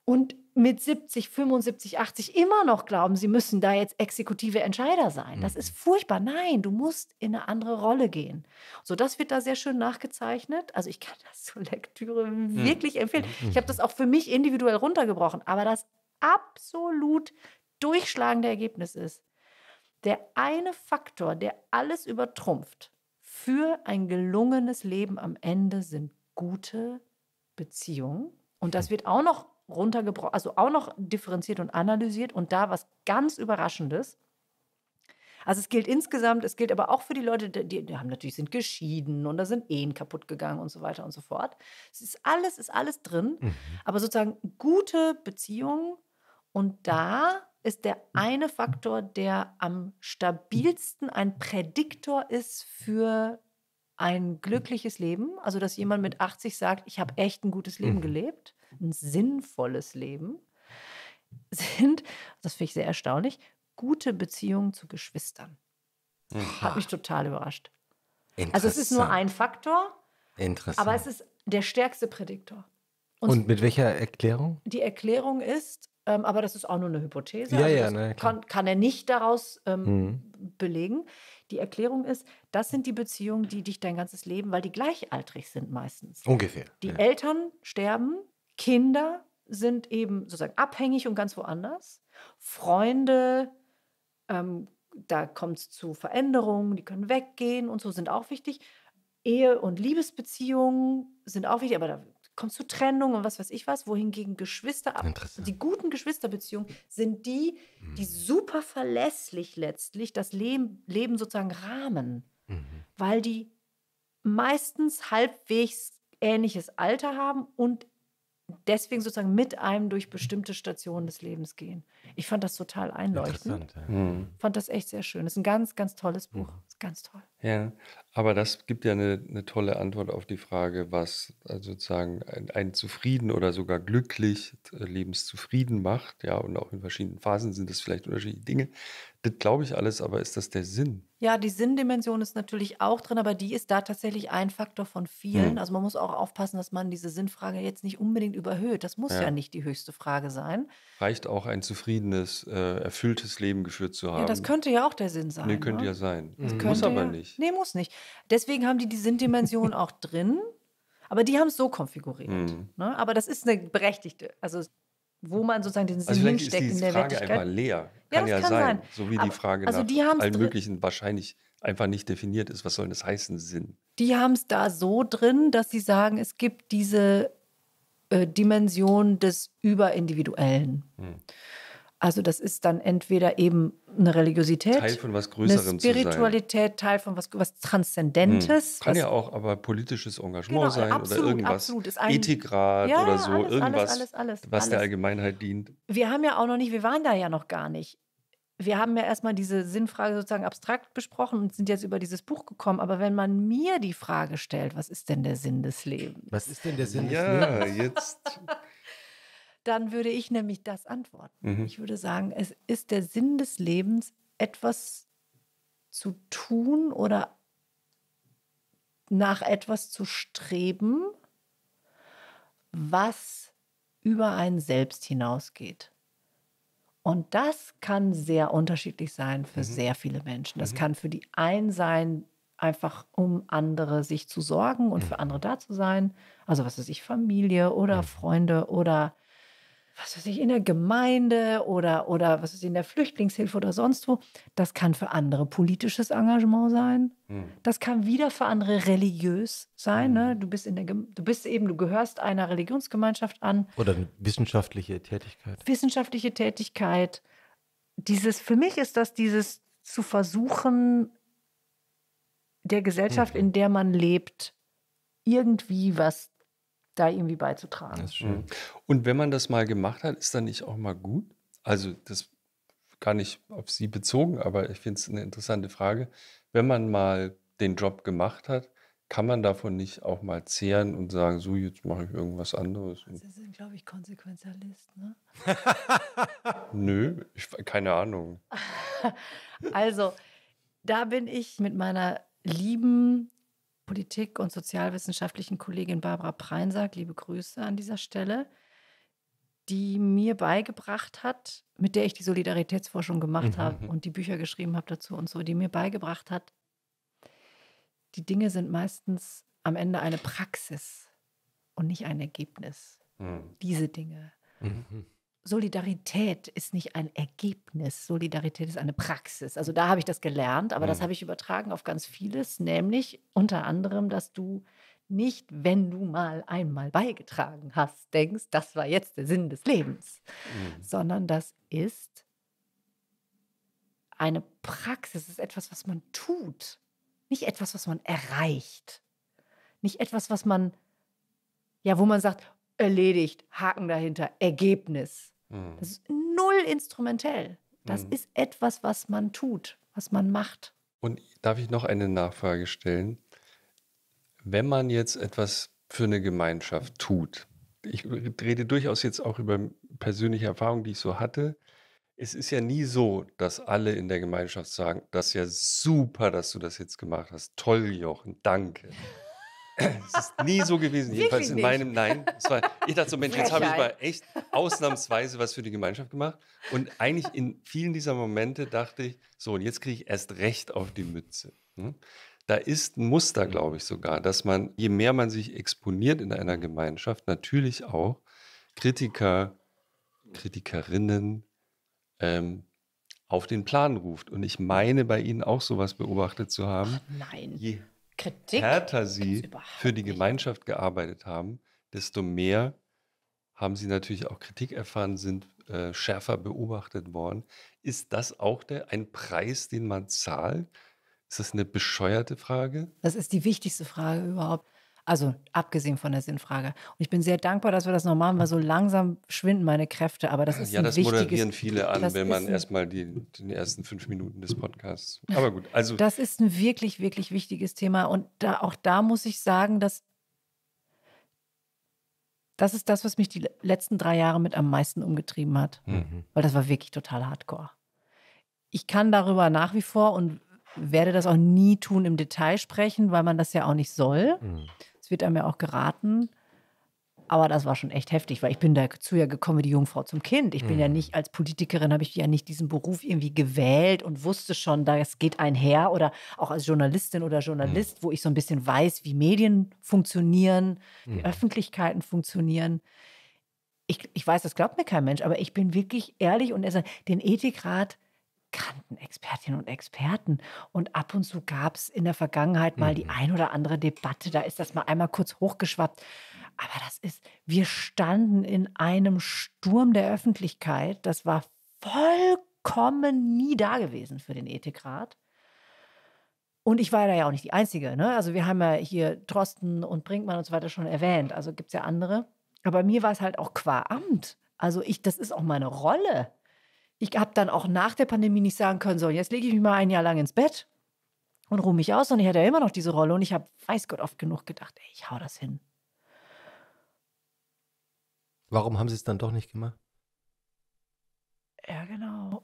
Und mit 70, 75, 80 immer noch glauben, sie müssen da jetzt exekutive Entscheider sein. Das ist mhm. furchtbar. Nein, du musst in eine andere Rolle gehen. So, das wird da sehr schön nachgezeichnet. Also ich kann das zur Lektüre mhm. wirklich empfehlen. Ich habe mhm. das auch für mich individuell runtergebrochen. Aber das absolut durchschlagende Ergebnis ist, der eine Faktor, der alles übertrumpft, für ein gelungenes Leben am Ende sind gute Beziehungen. Und das wird auch noch runtergebrochen, also auch noch differenziert und analysiert. Und da was ganz Überraschendes. Also es gilt insgesamt, es gilt aber auch für die Leute, die, die haben natürlich sind geschieden und da sind Ehen kaputt gegangen und so weiter und so fort. Es ist alles, ist alles drin. Mhm. Aber sozusagen gute Beziehungen und da ist der eine Faktor, der am stabilsten ein Prädiktor ist für ein glückliches Leben. Also, dass jemand mit 80 sagt, ich habe echt ein gutes Leben mhm. gelebt, ein sinnvolles Leben, sind, das finde ich sehr erstaunlich, gute Beziehungen zu Geschwistern. Aha. Hat mich total überrascht. Also es ist nur ein Faktor, Interessant. aber es ist der stärkste Prädiktor. Und, Und mit welcher Erklärung? Die Erklärung ist, ähm, aber das ist auch nur eine Hypothese. Ja, also ja, ne, kann, kann, er nicht daraus ähm, mhm. belegen. Die Erklärung ist, das sind die Beziehungen, die dich dein ganzes Leben, weil die gleichaltrig sind meistens. Ungefähr. Die ja. Eltern sterben, Kinder sind eben sozusagen abhängig und ganz woanders. Freunde, ähm, da kommt es zu Veränderungen, die können weggehen und so sind auch wichtig. Ehe- und Liebesbeziehungen sind auch wichtig, aber da kommt zu Trennung und was weiß ich was, wohingegen Geschwister, die guten Geschwisterbeziehungen sind die, die mhm. super verlässlich letztlich das Leben, Leben sozusagen rahmen, mhm. weil die meistens halbwegs ähnliches Alter haben und deswegen sozusagen mit einem durch bestimmte Stationen des Lebens gehen. Ich fand das total einleuchtend. Interessant, ja. Mhm. Fand das echt sehr schön. Das ist ein ganz, ganz tolles Buch. Mhm. Ganz toll. Ja, aber das gibt ja eine, eine tolle Antwort auf die Frage, was also sozusagen ein, ein zufrieden oder sogar glücklich äh, lebenszufrieden macht. Ja, und auch in verschiedenen Phasen sind das vielleicht unterschiedliche Dinge. Das glaube ich alles, aber ist das der Sinn? Ja, die Sinndimension ist natürlich auch drin, aber die ist da tatsächlich ein Faktor von vielen. Hm. Also man muss auch aufpassen, dass man diese Sinnfrage jetzt nicht unbedingt überhöht. Das muss ja, ja nicht die höchste Frage sein. Reicht auch ein zufriedenes, äh, erfülltes Leben geführt zu haben. Ja, das könnte ja auch der Sinn sein. Nee, könnte ne? ja sein. Mhm. Könnte muss aber ja, nicht. Nee, muss nicht. Deswegen haben die die Sinndimension auch drin. Aber die haben es so konfiguriert. Mhm. Ne? Aber das ist eine berechtigte, also wo man sozusagen den Sinn also hinsteckt ist die in der Frage einfach leer. Kann ja kann sein. sein. So wie Aber, die Frage also die nach allen möglichen wahrscheinlich einfach nicht definiert ist. Was soll das heißen, Sinn? Die haben es da so drin, dass sie sagen, es gibt diese äh, Dimension des Überindividuellen. Hm. Also das ist dann entweder eben eine Religiosität, Teil von was Größerem eine Spiritualität, Teil von was, was Transzendentes. Hm. Kann was, ja auch aber politisches Engagement genau, sein absolut, oder irgendwas, absolut. Ist ein, Ethikrat ja, oder so, alles, irgendwas, alles, alles, was der Allgemeinheit dient. Wir haben ja auch noch nicht, wir waren da ja noch gar nicht. Wir haben ja erstmal diese Sinnfrage sozusagen abstrakt besprochen und sind jetzt über dieses Buch gekommen. Aber wenn man mir die Frage stellt, was ist denn der Sinn des Lebens? Was ist denn der Sinn des Lebens? Ja, jetzt dann würde ich nämlich das antworten. Mhm. Ich würde sagen, es ist der Sinn des Lebens, etwas zu tun oder nach etwas zu streben, was über einen selbst hinausgeht. Und das kann sehr unterschiedlich sein für mhm. sehr viele Menschen. Das mhm. kann für die einen sein, einfach um andere sich zu sorgen und mhm. für andere da zu sein. Also was weiß ich, Familie oder mhm. Freunde oder was weiß ich, in der Gemeinde oder, oder was ist in der Flüchtlingshilfe oder sonst wo. Das kann für andere politisches Engagement sein. Hm. Das kann wieder für andere religiös sein. Ne? Hm. Ne? Du bist in der du bist eben, du gehörst einer Religionsgemeinschaft an. Oder eine wissenschaftliche Tätigkeit. Wissenschaftliche Tätigkeit. Dieses, für mich ist das dieses zu versuchen, der Gesellschaft, hm. in der man lebt, irgendwie was da irgendwie beizutragen. Das ist mhm. schön. Und wenn man das mal gemacht hat, ist dann nicht auch mal gut? Also das gar nicht auf Sie bezogen, aber ich finde es eine interessante Frage. Wenn man mal den Job gemacht hat, kann man davon nicht auch mal zehren und sagen, so, jetzt mache ich irgendwas anderes. Sie sind, glaube ich, Konsequenzialist, ne? Nö, ich, keine Ahnung. also, da bin ich mit meiner lieben Politik- und sozialwissenschaftlichen Kollegin Barbara Preinsack, liebe Grüße an dieser Stelle, die mir beigebracht hat, mit der ich die Solidaritätsforschung gemacht mhm. habe und die Bücher geschrieben habe dazu und so, die mir beigebracht hat, die Dinge sind meistens am Ende eine Praxis und nicht ein Ergebnis. Mhm. Diese Dinge. Mhm. Solidarität ist nicht ein Ergebnis, Solidarität ist eine Praxis. Also da habe ich das gelernt, aber mhm. das hm. habe ich übertragen auf ganz vieles, nämlich unter anderem, dass du nicht, wenn du mal einmal beigetragen hast, denkst, das war jetzt der Sinn des Lebens, mhm. sondern das ist eine Praxis, ist etwas, was man tut, nicht etwas, was man erreicht, nicht etwas, was man, ja, wo man sagt, erledigt, Haken dahinter, Ergebnis, Mhm. Das ist null instrumentell. Das mhm. ist etwas, was man tut, was man macht. Und darf ich noch eine Nachfrage stellen? Wenn man jetzt etwas für eine Gemeinschaft tut, ich rede durchaus jetzt auch über persönliche Erfahrungen, die ich so hatte. Es ist ja nie so, dass alle in der Gemeinschaft sagen, das ist ja super, dass du das jetzt gemacht hast. Toll, Jochen, danke. Es ist nie so gewesen, jedenfalls in meinem Nein. War, ich dachte so, Mensch, jetzt habe ich mal echt ausnahmsweise was für die Gemeinschaft gemacht. Und eigentlich in vielen dieser Momente dachte ich, so, und jetzt kriege ich erst recht auf die Mütze. Hm? Da ist ein Muster, glaube ich sogar, dass man, je mehr man sich exponiert in einer Gemeinschaft, natürlich auch Kritiker, Kritikerinnen ähm, auf den Plan ruft. Und ich meine, bei Ihnen auch sowas beobachtet zu haben. Nein. Je Kritik härter sie für die Gemeinschaft nicht. gearbeitet haben, desto mehr haben sie natürlich auch Kritik erfahren, sind äh, schärfer beobachtet worden. Ist das auch der, ein Preis, den man zahlt? Ist das eine bescheuerte Frage? Das ist die wichtigste Frage überhaupt. Also abgesehen von der Sinnfrage. Und ich bin sehr dankbar, dass wir das noch machen, weil so langsam schwinden meine Kräfte. Aber das ist ja, ein das wichtiges, moderieren viele an, wenn man erstmal die den ersten fünf Minuten des Podcasts. Aber gut, also das ist ein wirklich wirklich wichtiges Thema und da, auch da muss ich sagen, dass das ist das, was mich die letzten drei Jahre mit am meisten umgetrieben hat, mhm. weil das war wirklich total Hardcore. Ich kann darüber nach wie vor und werde das auch nie tun im Detail sprechen, weil man das ja auch nicht soll. Mhm. Es wird einem ja auch geraten. Aber das war schon echt heftig, weil ich bin dazu ja gekommen wie die Jungfrau zum Kind. Ich bin mhm. ja nicht als Politikerin, habe ich ja nicht diesen Beruf irgendwie gewählt und wusste schon, das geht einher. Oder auch als Journalistin oder Journalist, mhm. wo ich so ein bisschen weiß, wie Medien funktionieren, mhm. wie Öffentlichkeiten funktionieren. Ich, ich weiß, das glaubt mir kein Mensch, aber ich bin wirklich ehrlich und den Ethikrat bekannten Expertinnen und Experten. Und ab und zu gab es in der Vergangenheit mal mhm. die ein oder andere Debatte. Da ist das mal einmal kurz hochgeschwappt. Aber das ist, wir standen in einem Sturm der Öffentlichkeit. Das war vollkommen nie da gewesen für den Ethikrat. Und ich war da ja auch nicht die Einzige. Ne? Also wir haben ja hier Trosten und Brinkmann und so weiter schon erwähnt. Also gibt es ja andere. Aber mir war es halt auch qua Amt. Also ich, das ist auch meine Rolle ich habe dann auch nach der Pandemie nicht sagen können, so, jetzt lege ich mich mal ein Jahr lang ins Bett und ruhe mich aus. Und ich hatte ja immer noch diese Rolle und ich habe, weiß Gott, oft genug gedacht, ey, ich hau das hin. Warum haben sie es dann doch nicht gemacht? Ja, genau.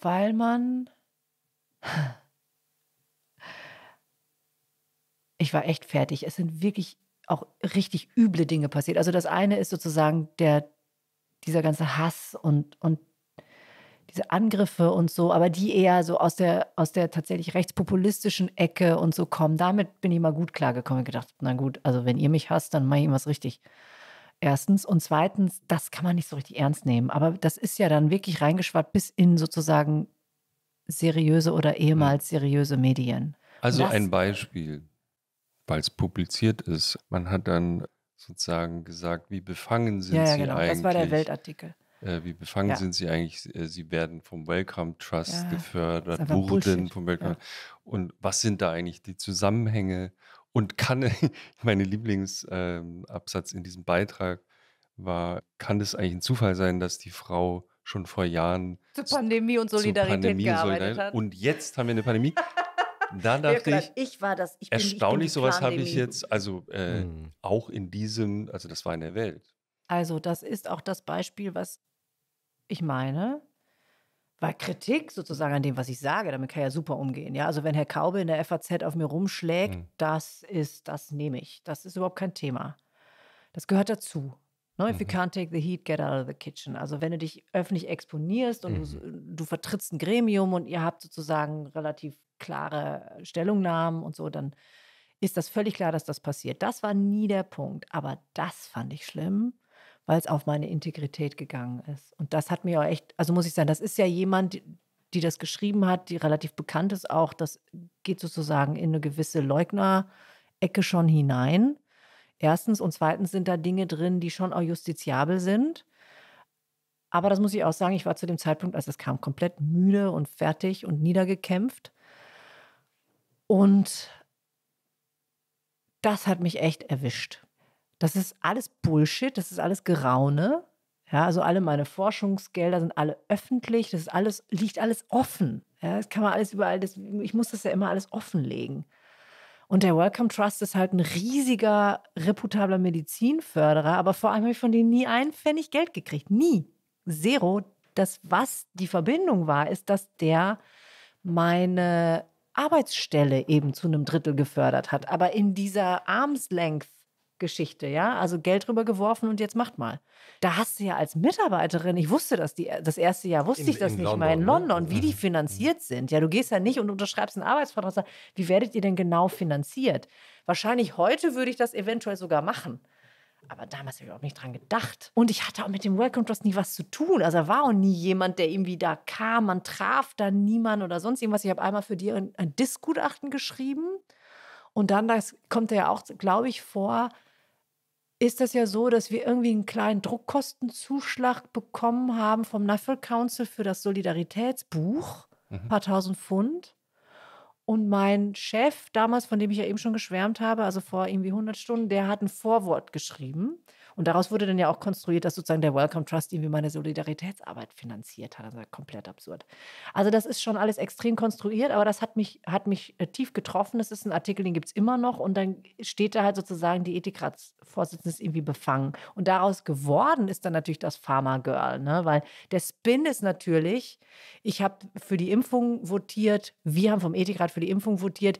Weil man. Ich war echt fertig. Es sind wirklich auch richtig üble Dinge passiert. Also das eine ist sozusagen der dieser ganze Hass und, und diese Angriffe und so, aber die eher so aus der, aus der tatsächlich rechtspopulistischen Ecke und so kommen. Damit bin ich mal gut klargekommen und gedacht, na gut, also wenn ihr mich hasst, dann mache ich was richtig. Erstens. Und zweitens, das kann man nicht so richtig ernst nehmen. Aber das ist ja dann wirklich reingeschwappt bis in sozusagen seriöse oder mhm. ehemals seriöse Medien. Also das ein Beispiel, weil es publiziert ist. Man hat dann sozusagen gesagt, wie befangen sind ja, ja, sie genau. eigentlich. Das war der Weltartikel. Äh, wie befangen ja. sind sie eigentlich? sie äh, werden vom Welcome Trust ja, gefördert, wurden Bullshit. vom Wellcome. Und was sind da eigentlich die Zusammenhänge? Und kann, meine Lieblingsabsatz ähm, in diesem Beitrag war, kann es eigentlich ein Zufall sein, dass die Frau schon vor Jahren zur Pandemie und Solidarität, Pandemie und Solidarität hat. Und jetzt haben wir eine Pandemie. da dachte ich, ich war das. Ich bin, erstaunlich, ich sowas habe ich jetzt, also äh, mhm. auch in diesem, also das war in der Welt. Also das ist auch das Beispiel, was ich meine, weil Kritik sozusagen an dem, was ich sage, damit kann ich ja super umgehen. Ja, also wenn Herr Kaube in der FAZ auf mir rumschlägt, mhm. das ist, das nehme ich. Das ist überhaupt kein Thema. Das gehört dazu. Ne? If you mhm. can't take the heat, get out of the kitchen. Also wenn du dich öffentlich exponierst und mhm. du, du, vertrittst ein Gremium und ihr habt sozusagen relativ klare Stellungnahmen und so, dann ist das völlig klar, dass das passiert. Das war nie der Punkt. Aber das fand ich schlimm, weil es auf meine Integrität gegangen ist. Und das hat mir auch echt, also muss ich sagen, das ist ja jemand, die das geschrieben hat, die relativ bekannt ist auch, das geht sozusagen in eine gewisse Leugner- Ecke schon hinein. Erstens und zweitens sind da Dinge drin, die schon auch justiziabel sind. Aber das muss ich auch sagen, ich war zu dem Zeitpunkt, als es kam, komplett müde und fertig und niedergekämpft. Und das hat mich echt erwischt. Das ist alles Bullshit, das ist alles Geraune. Ja, also alle meine Forschungsgelder sind alle öffentlich, das ist alles, liegt alles offen. Ja, das kann man alles überall, das, ich muss das ja immer alles offenlegen. Und der Wellcome Trust ist halt ein riesiger, reputabler Medizinförderer, aber vor allem habe ich von denen nie einen Pfennig Geld gekriegt. Nie. Zero. Das, was die Verbindung war, ist, dass der meine Arbeitsstelle eben zu einem Drittel gefördert hat. Aber in dieser Armslength Geschichte, ja? Also Geld rübergeworfen und jetzt macht mal. Da hast du ja als Mitarbeiterin, ich wusste das, die, äh, das erste Jahr wusste in, ich das nicht London, mal in London, ne? wie die mhm. finanziert sind. Ja, du gehst ja nicht und unterschreibst einen Arbeitsvertrag. Sagst, wie werdet ihr denn genau finanziert? Wahrscheinlich heute würde ich das eventuell sogar machen. Aber damals habe ich überhaupt nicht dran gedacht. Und ich hatte auch mit dem Welcome Trust nie was zu tun. Also war auch nie jemand, der irgendwie da kam. Man traf da niemanden oder sonst irgendwas. Ich habe einmal für die ein, ein Diskgutachten geschrieben. Und dann, das kommt ja auch, glaube ich, vor, ist das ja so, dass wir irgendwie einen kleinen Druckkostenzuschlag bekommen haben vom Nuffel Council für das Solidaritätsbuch, mhm. ein paar tausend Pfund. Und mein Chef damals, von dem ich ja eben schon geschwärmt habe, also vor irgendwie 100 Stunden, der hat ein Vorwort geschrieben. Und daraus wurde dann ja auch konstruiert, dass sozusagen der Welcome Trust irgendwie meine Solidaritätsarbeit finanziert hat. Also komplett absurd. Also das ist schon alles extrem konstruiert, aber das hat mich, hat mich äh, tief getroffen. Das ist ein Artikel, den gibt es immer noch. Und dann steht da halt sozusagen, die Ethikratsvorsitzende ist irgendwie befangen. Und daraus geworden ist dann natürlich das Pharma Girl, ne? weil der Spin ist natürlich, ich habe für die Impfung votiert, wir haben vom Ethikrat für die Impfung votiert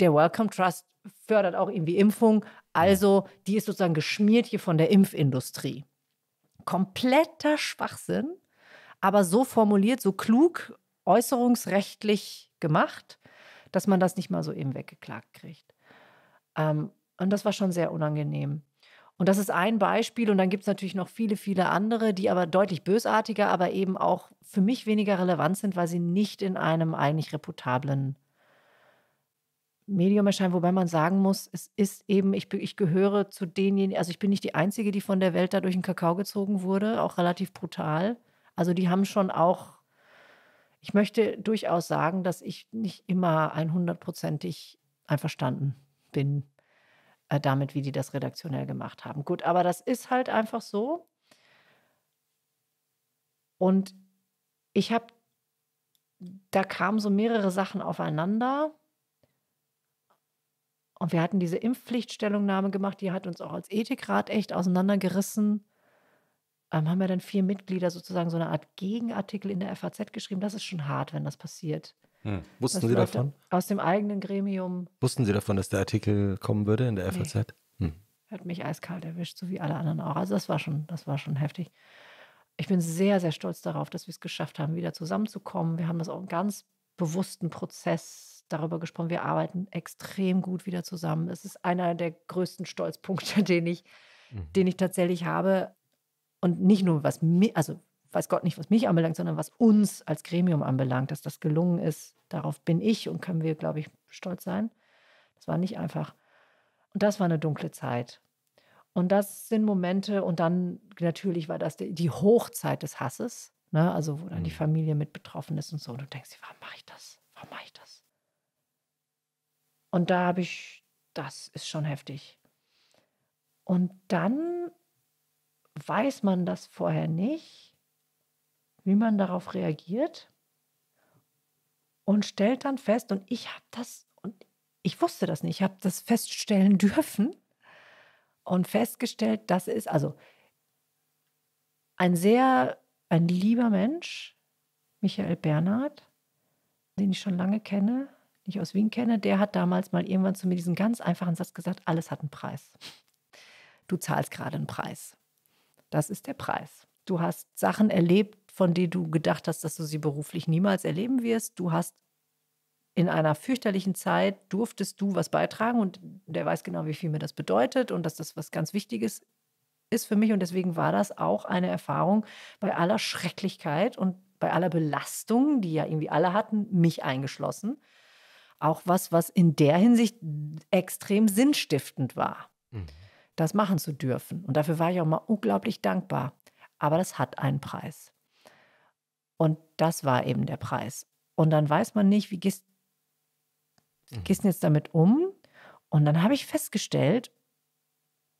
der Wellcome Trust fördert auch irgendwie Impfung. Also die ist sozusagen geschmiert hier von der Impfindustrie. Kompletter Schwachsinn, aber so formuliert, so klug, äußerungsrechtlich gemacht, dass man das nicht mal so eben weggeklagt kriegt. Ähm, und das war schon sehr unangenehm. Und das ist ein Beispiel und dann gibt es natürlich noch viele, viele andere, die aber deutlich bösartiger, aber eben auch für mich weniger relevant sind, weil sie nicht in einem eigentlich reputablen Medium erscheint, wobei man sagen muss, es ist eben, ich, ich gehöre zu denjenigen, also ich bin nicht die Einzige, die von der Welt da durch den Kakao gezogen wurde, auch relativ brutal. Also die haben schon auch, ich möchte durchaus sagen, dass ich nicht immer 100%ig einverstanden bin äh, damit, wie die das redaktionell gemacht haben. Gut, aber das ist halt einfach so. Und ich habe, da kamen so mehrere Sachen aufeinander und wir hatten diese Impfpflichtstellungnahme gemacht, die hat uns auch als Ethikrat echt auseinandergerissen. Ähm, haben wir dann vier Mitglieder sozusagen so eine Art Gegenartikel in der FAZ geschrieben. Das ist schon hart, wenn das passiert. Hm. Wussten das Sie davon? Aus dem eigenen Gremium. Wussten Sie davon, dass der Artikel kommen würde in der FAZ? Nee. Hm. Hat mich eiskalt erwischt, so wie alle anderen auch. Also das war schon, das war schon heftig. Ich bin sehr, sehr stolz darauf, dass wir es geschafft haben, wieder zusammenzukommen. Wir haben das auch einen ganz bewussten Prozess darüber gesprochen, wir arbeiten extrem gut wieder zusammen. Es ist einer der größten Stolzpunkte, den ich, mhm. den ich tatsächlich habe. Und nicht nur was mich, also weiß Gott nicht, was mich anbelangt, sondern was uns als Gremium anbelangt, dass das gelungen ist. Darauf bin ich und können wir, glaube ich, stolz sein. Das war nicht einfach. Und das war eine dunkle Zeit. Und das sind Momente, und dann natürlich war das die Hochzeit des Hasses, ne? also wo dann die mhm. Familie mit betroffen ist und so. Und du denkst, warum mache ich das? Warum mache ich das? Und da habe ich, das ist schon heftig. Und dann weiß man das vorher nicht, wie man darauf reagiert und stellt dann fest, und ich habe das, und ich wusste das nicht, ich habe das feststellen dürfen und festgestellt, das ist also ein sehr, ein lieber Mensch, Michael Bernhard, den ich schon lange kenne, den ich aus Wien kenne, der hat damals mal irgendwann zu mir diesen ganz einfachen Satz gesagt, alles hat einen Preis. Du zahlst gerade einen Preis. Das ist der Preis. Du hast Sachen erlebt, von denen du gedacht hast, dass du sie beruflich niemals erleben wirst. Du hast in einer fürchterlichen Zeit durftest du was beitragen und der weiß genau, wie viel mir das bedeutet und dass das was ganz Wichtiges ist für mich und deswegen war das auch eine Erfahrung bei aller Schrecklichkeit und bei aller Belastung, die ja irgendwie alle hatten, mich eingeschlossen, auch was, was in der Hinsicht extrem sinnstiftend war, mhm. das machen zu dürfen. Und dafür war ich auch mal unglaublich dankbar. Aber das hat einen Preis. Und das war eben der Preis. Und dann weiß man nicht, wie gehst, mhm. du jetzt damit um? Und dann habe ich festgestellt,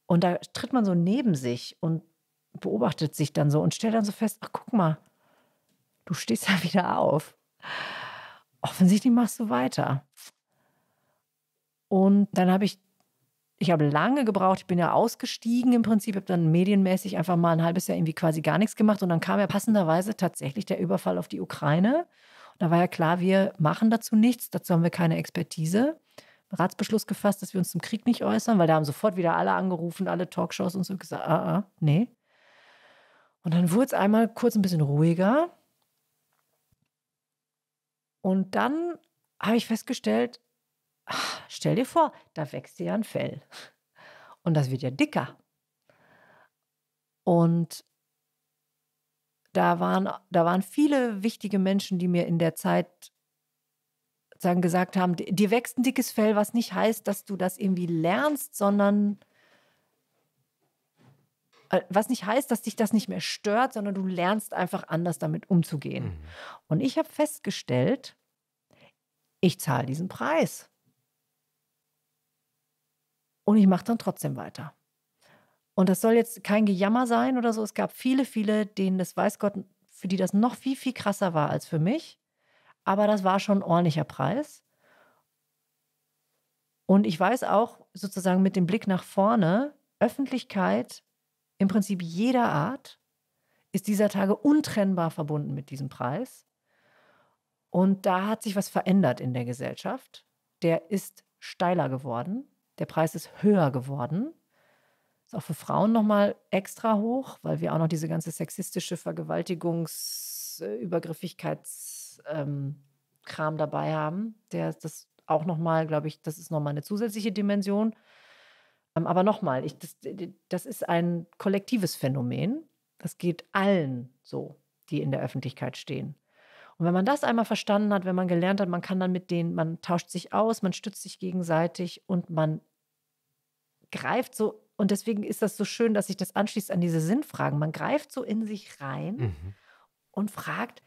und da tritt man so neben sich und beobachtet sich dann so und stellt dann so fest, ach guck mal, du stehst ja wieder auf offensichtlich machst du weiter. Und dann habe ich, ich habe lange gebraucht, ich bin ja ausgestiegen im Prinzip, habe dann medienmäßig einfach mal ein halbes Jahr irgendwie quasi gar nichts gemacht und dann kam ja passenderweise tatsächlich der Überfall auf die Ukraine. Und da war ja klar, wir machen dazu nichts, dazu haben wir keine Expertise. Ratsbeschluss gefasst, dass wir uns zum Krieg nicht äußern, weil da haben sofort wieder alle angerufen, alle Talkshows und so gesagt, ah, ah nee. Und dann wurde es einmal kurz ein bisschen ruhiger und dann habe ich festgestellt, ach, stell dir vor, da wächst dir ja ein Fell. Und das wird ja dicker. Und da waren, da waren viele wichtige Menschen, die mir in der Zeit sagen, gesagt haben, dir wächst ein dickes Fell, was nicht heißt, dass du das irgendwie lernst, sondern äh, was nicht heißt, dass dich das nicht mehr stört, sondern du lernst einfach anders damit umzugehen. Mhm. Und ich habe festgestellt, ich zahle diesen Preis. Und ich mache dann trotzdem weiter. Und das soll jetzt kein Gejammer sein oder so. Es gab viele, viele, denen das weiß Gott, für die das noch viel, viel krasser war als für mich. Aber das war schon ein ordentlicher Preis. Und ich weiß auch sozusagen mit dem Blick nach vorne, Öffentlichkeit im Prinzip jeder Art, ist dieser Tage untrennbar verbunden mit diesem Preis. Und da hat sich was verändert in der Gesellschaft. Der ist steiler geworden, der Preis ist höher geworden. Ist auch für Frauen nochmal extra hoch, weil wir auch noch diese ganze sexistische Vergewaltigungsübergriffigkeitskram ähm, dabei haben. Der das auch nochmal, glaube ich, das ist nochmal eine zusätzliche Dimension. Ähm, aber nochmal, das, das ist ein kollektives Phänomen. Das geht allen so, die in der Öffentlichkeit stehen. Und wenn man das einmal verstanden hat, wenn man gelernt hat, man kann dann mit denen, man tauscht sich aus, man stützt sich gegenseitig und man greift so, und deswegen ist das so schön, dass sich das anschließt an diese Sinnfragen. Man greift so in sich rein mhm. und fragt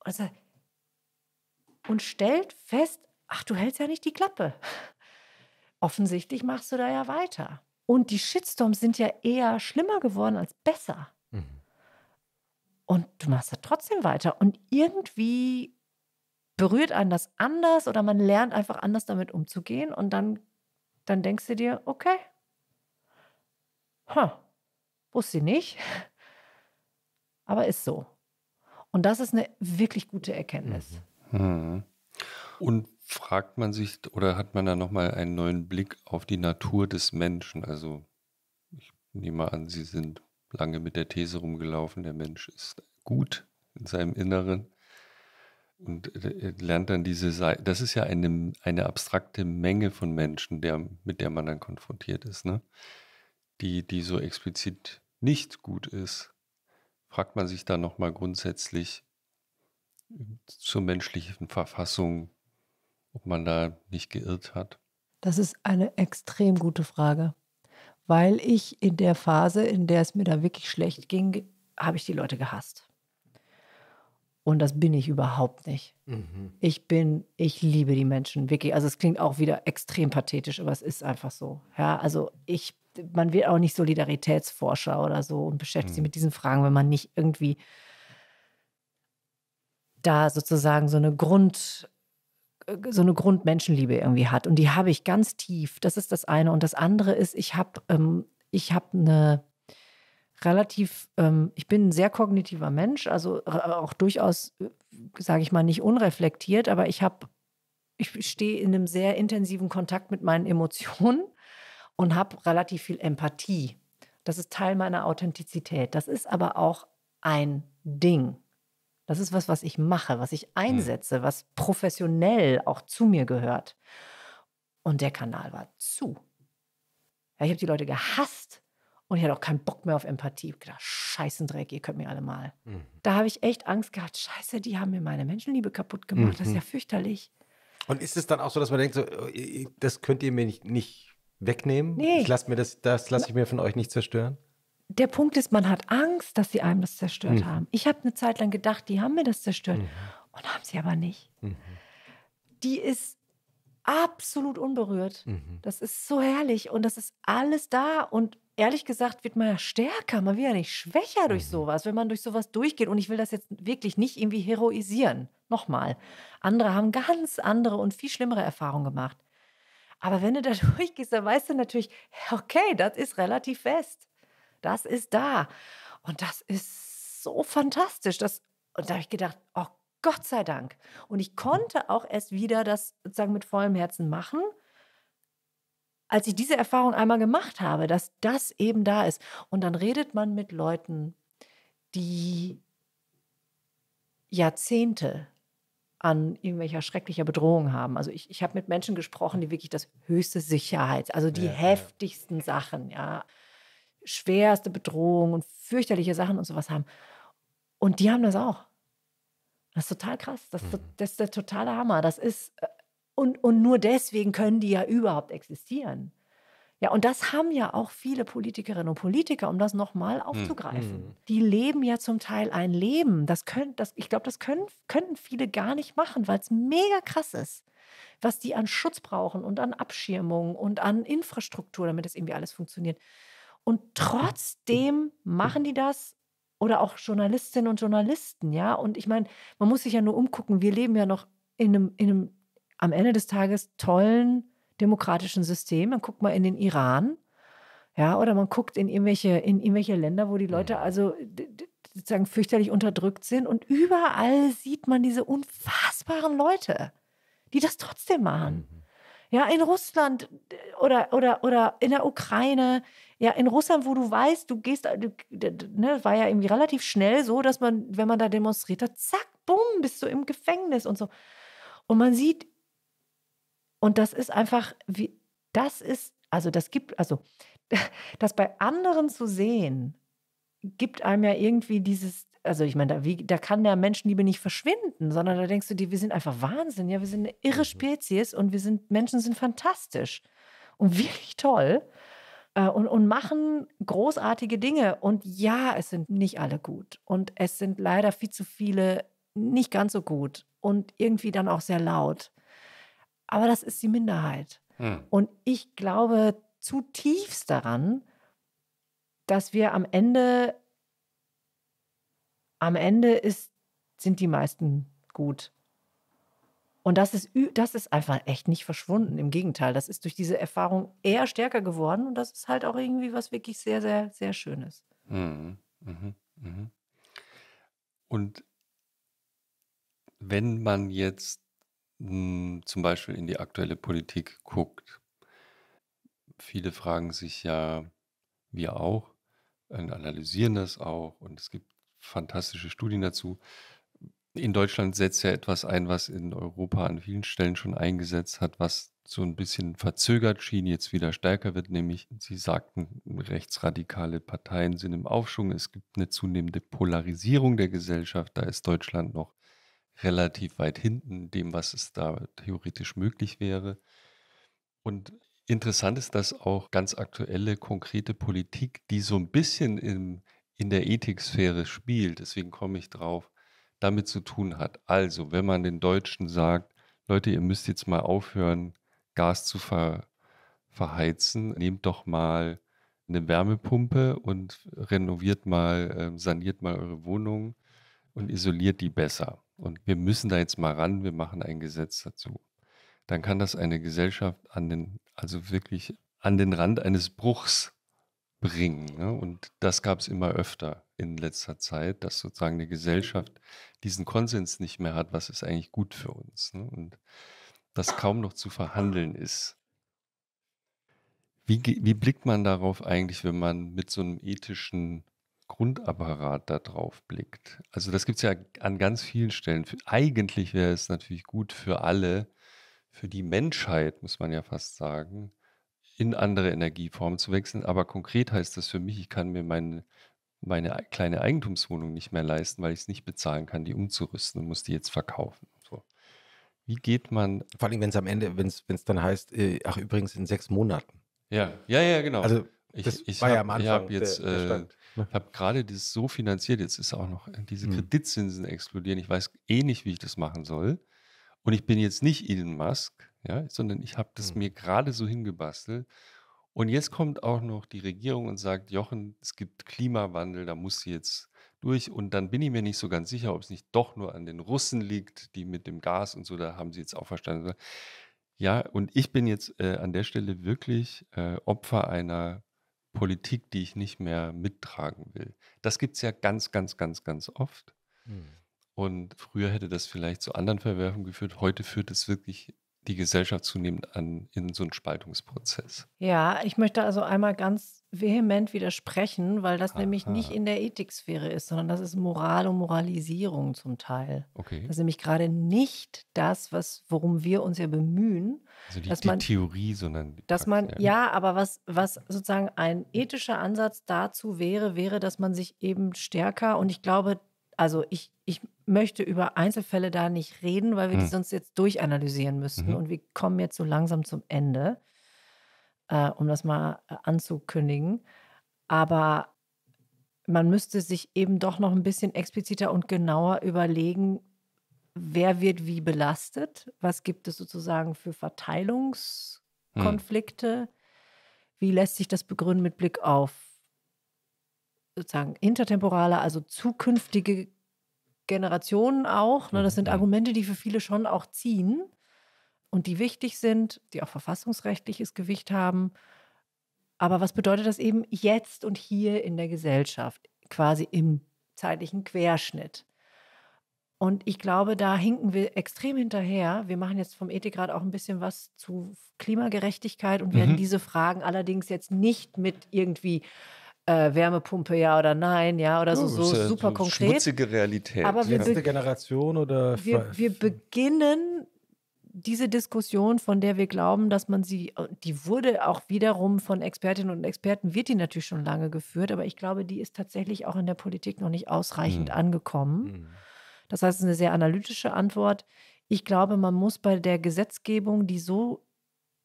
also, und stellt fest, ach, du hältst ja nicht die Klappe offensichtlich machst du da ja weiter. Und die Shitstorms sind ja eher schlimmer geworden als besser. Mhm. Und du machst da trotzdem weiter. Und irgendwie berührt einen das anders oder man lernt einfach anders damit umzugehen. Und dann, dann denkst du dir, okay, huh, wusste nicht, aber ist so. Und das ist eine wirklich gute Erkenntnis. Mhm. Mhm. Und fragt man sich oder hat man da nochmal einen neuen Blick auf die Natur des Menschen? Also ich nehme an, Sie sind lange mit der These rumgelaufen, der Mensch ist gut in seinem Inneren und äh, äh, lernt dann diese Seite. Das ist ja eine, eine abstrakte Menge von Menschen, der, mit der man dann konfrontiert ist, ne? die, die so explizit nicht gut ist. Fragt man sich da nochmal grundsätzlich äh, zur menschlichen Verfassung, ob man da nicht geirrt hat? Das ist eine extrem gute Frage, weil ich in der Phase, in der es mir da wirklich schlecht ging, habe ich die Leute gehasst. Und das bin ich überhaupt nicht. Mhm. Ich bin, ich liebe die Menschen wirklich. Also es klingt auch wieder extrem pathetisch, aber es ist einfach so. Ja, also ich, man wird auch nicht Solidaritätsforscher oder so und beschäftigt mhm. sich mit diesen Fragen, wenn man nicht irgendwie da sozusagen so eine Grund äh, so eine Grundmenschenliebe irgendwie hat. Und die habe ich ganz tief. Das ist das eine. Und das andere ist, ich habe ähm, hab eine relativ, ähm, ich bin ein sehr kognitiver Mensch, also äh, auch durchaus, äh, sage ich mal, nicht unreflektiert, aber ich habe, ich stehe in einem sehr intensiven Kontakt mit meinen Emotionen und habe relativ viel Empathie. Das ist Teil meiner Authentizität. Das ist aber auch ein Ding. Das ist was, was ich mache, was ich hm. einsetze, was professionell auch zu mir gehört. Und der Kanal war zu. Ja, ich habe die Leute gehasst und ich hatte auch keinen Bock mehr auf Empathie. Ich gedacht, scheißen Dreck, ihr könnt mir alle mal. Mhm. Da habe ich echt Angst gehabt. Scheiße, die haben mir meine Menschenliebe kaputt gemacht. Mhm. Das ist ja mhm. fürchterlich. Und ist es dann auch so, dass man denkt, so, äh, äh, das könnt ihr mir nicht, nicht wegnehmen? Nee. Ich lass mir das, das lasse ich mir von euch nicht zerstören? der Punkt ist, man hat Angst, dass sie einem das zerstört mhm. haben. Ich habe eine Zeit lang gedacht, die haben mir das zerstört. Mhm. Und haben sie aber nicht. Mhm. Die ist absolut unberührt. Mhm. Das ist so herrlich und das ist alles da. Und ehrlich gesagt wird man ja stärker, man wird ja nicht schwächer durch mhm. sowas, wenn man durch sowas durchgeht. Und ich will das jetzt wirklich nicht irgendwie heroisieren. Nochmal, andere haben ganz andere und viel schlimmere Erfahrungen gemacht. Aber wenn du da durchgehst, dann weißt du natürlich, okay, das ist relativ fest. Das ist da. Und das ist so fantastisch. Das, und da habe ich gedacht, oh Gott sei Dank. Und ich konnte auch erst wieder das sozusagen mit vollem Herzen machen, als ich diese Erfahrung einmal gemacht habe, dass das eben da ist. Und dann redet man mit Leuten, die Jahrzehnte an irgendwelcher schrecklicher Bedrohung haben. Also ich, ich habe mit Menschen gesprochen, die wirklich das höchste Sicherheit, also die ja, heftigsten ja. Sachen, ja, schwerste Bedrohungen und fürchterliche Sachen und sowas haben. Und die haben das auch. Das ist total krass. Das, mhm. das ist der totale Hammer. Das ist, äh, und, und nur deswegen können die ja überhaupt existieren. Ja, und das haben ja auch viele Politikerinnen und Politiker, um das nochmal mhm. aufzugreifen. Mhm. Die leben ja zum Teil ein Leben. Das können, das, ich glaube, das können, könnten viele gar nicht machen, weil es mega krass ist, was die an Schutz brauchen und an Abschirmung und an Infrastruktur, damit das irgendwie alles funktioniert. Und trotzdem machen die das oder auch Journalistinnen und Journalisten, ja. Und ich meine, man muss sich ja nur umgucken. Wir leben ja noch in einem, in einem am Ende des Tages tollen demokratischen System. Man guckt mal in den Iran, ja, oder man guckt in irgendwelche, in irgendwelche Länder, wo die Leute also sozusagen fürchterlich unterdrückt sind. Und überall sieht man diese unfassbaren Leute, die das trotzdem machen. Mhm. Ja, in Russland oder, oder, oder in der Ukraine. Ja, in Russland, wo du weißt, du gehst, ne, war ja irgendwie relativ schnell so, dass man, wenn man da demonstriert hat, zack, bumm, bist du im Gefängnis und so. Und man sieht, und das ist einfach, wie, das ist, also das gibt, also das bei anderen zu sehen, gibt einem ja irgendwie dieses, also ich meine, da, wie, da kann der Menschenliebe nicht verschwinden, sondern da denkst du dir, wir sind einfach Wahnsinn, ja, wir sind eine irre mhm. Spezies und wir sind, Menschen sind fantastisch und wirklich toll äh, und, und machen großartige Dinge. Und ja, es sind nicht alle gut und es sind leider viel zu viele nicht ganz so gut und irgendwie dann auch sehr laut. Aber das ist die Minderheit. Hm. Und ich glaube zutiefst daran, dass wir am Ende am Ende ist, sind die meisten gut. Und das ist, das ist einfach echt nicht verschwunden. Im Gegenteil, das ist durch diese Erfahrung eher stärker geworden und das ist halt auch irgendwie was wirklich sehr, sehr, sehr Schönes. Mhm. Mhm. Mhm. Und wenn man jetzt mh, hm, zum Beispiel in die aktuelle Politik guckt, viele fragen sich ja, wir auch, und analysieren das auch und es gibt fantastische Studien dazu. In Deutschland setzt ja etwas ein, was in Europa an vielen Stellen schon eingesetzt hat, was so ein bisschen verzögert schien, jetzt wieder stärker wird, nämlich Sie sagten, rechtsradikale Parteien sind im Aufschwung. Es gibt eine zunehmende Polarisierung der Gesellschaft. Da ist Deutschland noch relativ weit hinten dem, was es da theoretisch möglich wäre. Und interessant ist, dass auch ganz aktuelle, konkrete Politik, die so ein bisschen im in der Ethiksphäre spielt, deswegen komme ich drauf, damit zu tun hat. Also, wenn man den Deutschen sagt, Leute, ihr müsst jetzt mal aufhören, Gas zu ver verheizen, nehmt doch mal eine Wärmepumpe und renoviert mal, ähm, saniert mal eure Wohnung und isoliert die besser. Und wir müssen da jetzt mal ran, wir machen ein Gesetz dazu. Dann kann das eine Gesellschaft an den, also wirklich an den Rand eines Bruchs bringen. Ne? Und das gab es immer öfter in letzter Zeit, dass sozusagen eine Gesellschaft diesen Konsens nicht mehr hat, was ist eigentlich gut für uns. Ne? Und das kaum noch zu verhandeln ist. Wie, wie blickt man darauf eigentlich, wenn man mit so einem ethischen Grundapparat da drauf blickt? Also das gibt es ja an ganz vielen Stellen. Eigentlich wäre es natürlich gut für alle, für die Menschheit, muss man ja fast sagen, in andere Energieformen zu wechseln. Aber konkret heißt das für mich, ich kann mir meine, meine kleine Eigentumswohnung nicht mehr leisten, weil ich es nicht bezahlen kann, die umzurüsten und muss die jetzt verkaufen. Wie geht man. Vor allem, wenn es am Ende, wenn es dann heißt, äh, ach übrigens in sechs Monaten. Ja, ja, ja, genau. Also ich, das ich war hab, ja am Anfang. Äh, ne? Ich habe jetzt äh, hab gerade das so finanziert, jetzt ist auch noch äh, diese hm. Kreditzinsen explodieren. Ich weiß eh nicht, wie ich das machen soll. Und ich bin jetzt nicht Elon Musk, ja, sondern ich habe das mhm. mir gerade so hingebastelt. Und jetzt kommt auch noch die Regierung und sagt, Jochen, es gibt Klimawandel, da muss sie jetzt durch. Und dann bin ich mir nicht so ganz sicher, ob es nicht doch nur an den Russen liegt, die mit dem Gas und so, da haben sie jetzt auch verstanden. Ja, und ich bin jetzt äh, an der Stelle wirklich äh, Opfer einer Politik, die ich nicht mehr mittragen will. Das gibt es ja ganz, ganz, ganz, ganz oft. Mhm. Und früher hätte das vielleicht zu anderen Verwerfungen geführt. Heute führt es wirklich die Gesellschaft zunehmend an, in so einen Spaltungsprozess. Ja, ich möchte also einmal ganz vehement widersprechen, weil das Aha. nämlich nicht in der Ethiksphäre ist, sondern das ist Moral und Moralisierung zum Teil. Okay. Das ist nämlich gerade nicht das, was, worum wir uns ja bemühen. Also die, dass die Theorie, sondern die dass man ja, aber was, was sozusagen ein ethischer Ansatz dazu wäre, wäre, dass man sich eben stärker und ich glaube, also ich, ich möchte über Einzelfälle da nicht reden, weil wir die mhm. sonst jetzt durchanalysieren müssten. Mhm. Und wir kommen jetzt so langsam zum Ende, äh, um das mal äh, anzukündigen. Aber man müsste sich eben doch noch ein bisschen expliziter und genauer überlegen, wer wird wie belastet, was gibt es sozusagen für Verteilungskonflikte, mhm. wie lässt sich das begründen mit Blick auf sozusagen intertemporale, also zukünftige Generationen auch. Ne? Das sind mhm. Argumente, die für viele schon auch ziehen und die wichtig sind, die auch verfassungsrechtliches Gewicht haben. Aber was bedeutet das eben jetzt und hier in der Gesellschaft, quasi im zeitlichen Querschnitt? Und ich glaube, da hinken wir extrem hinterher. Wir machen jetzt vom Ethikrat auch ein bisschen was zu Klimagerechtigkeit und werden mhm. diese Fragen allerdings jetzt nicht mit irgendwie äh, Wärmepumpe ja oder nein, ja oder so, ja, so super konkret. Schmutzige Realität. Aber wir ja. Generation oder wir, wir beginnen diese Diskussion, von der wir glauben, dass man sie, die wurde auch wiederum von Expertinnen und Experten, wird die natürlich schon lange geführt, aber ich glaube, die ist tatsächlich auch in der Politik noch nicht ausreichend mhm. angekommen. Hm. Das heißt, es ist eine sehr analytische Antwort. Ich glaube, man muss bei der Gesetzgebung, die so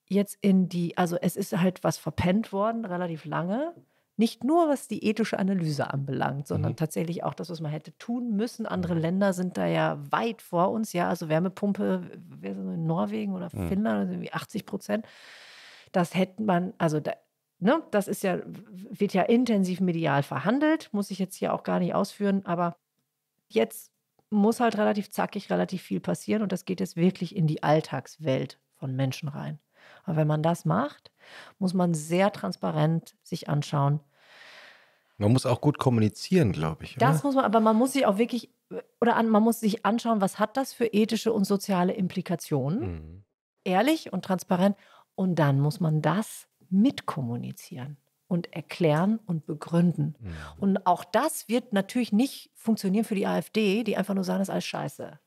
jetzt in die, also es ist halt was verpennt worden, relativ lange. Nicht nur was die ethische Analyse anbelangt, sondern mhm. tatsächlich auch das, was man hätte tun müssen. Andere mhm. Länder sind da ja weit vor uns. Ja, also Wärmepumpe in Norwegen oder mhm. Finnland, also irgendwie 80 Prozent. Das hätte man, also da, ne, das ist ja, wird ja intensiv medial verhandelt, muss ich jetzt hier auch gar nicht ausführen, aber jetzt muss halt relativ zackig relativ viel passieren und das geht jetzt wirklich in die Alltagswelt von Menschen rein. Aber wenn man das macht, muss man sehr transparent sich anschauen. Man muss auch gut kommunizieren, glaube ich. Das oder? muss man, aber man muss sich auch wirklich, oder an, man muss sich anschauen, was hat das für ethische und soziale Implikationen? Mhm. Ehrlich und transparent. Und dann muss man das mitkommunizieren und erklären und begründen. Mhm. Und auch das wird natürlich nicht funktionieren für die AfD, die einfach nur sagen, das ist alles scheiße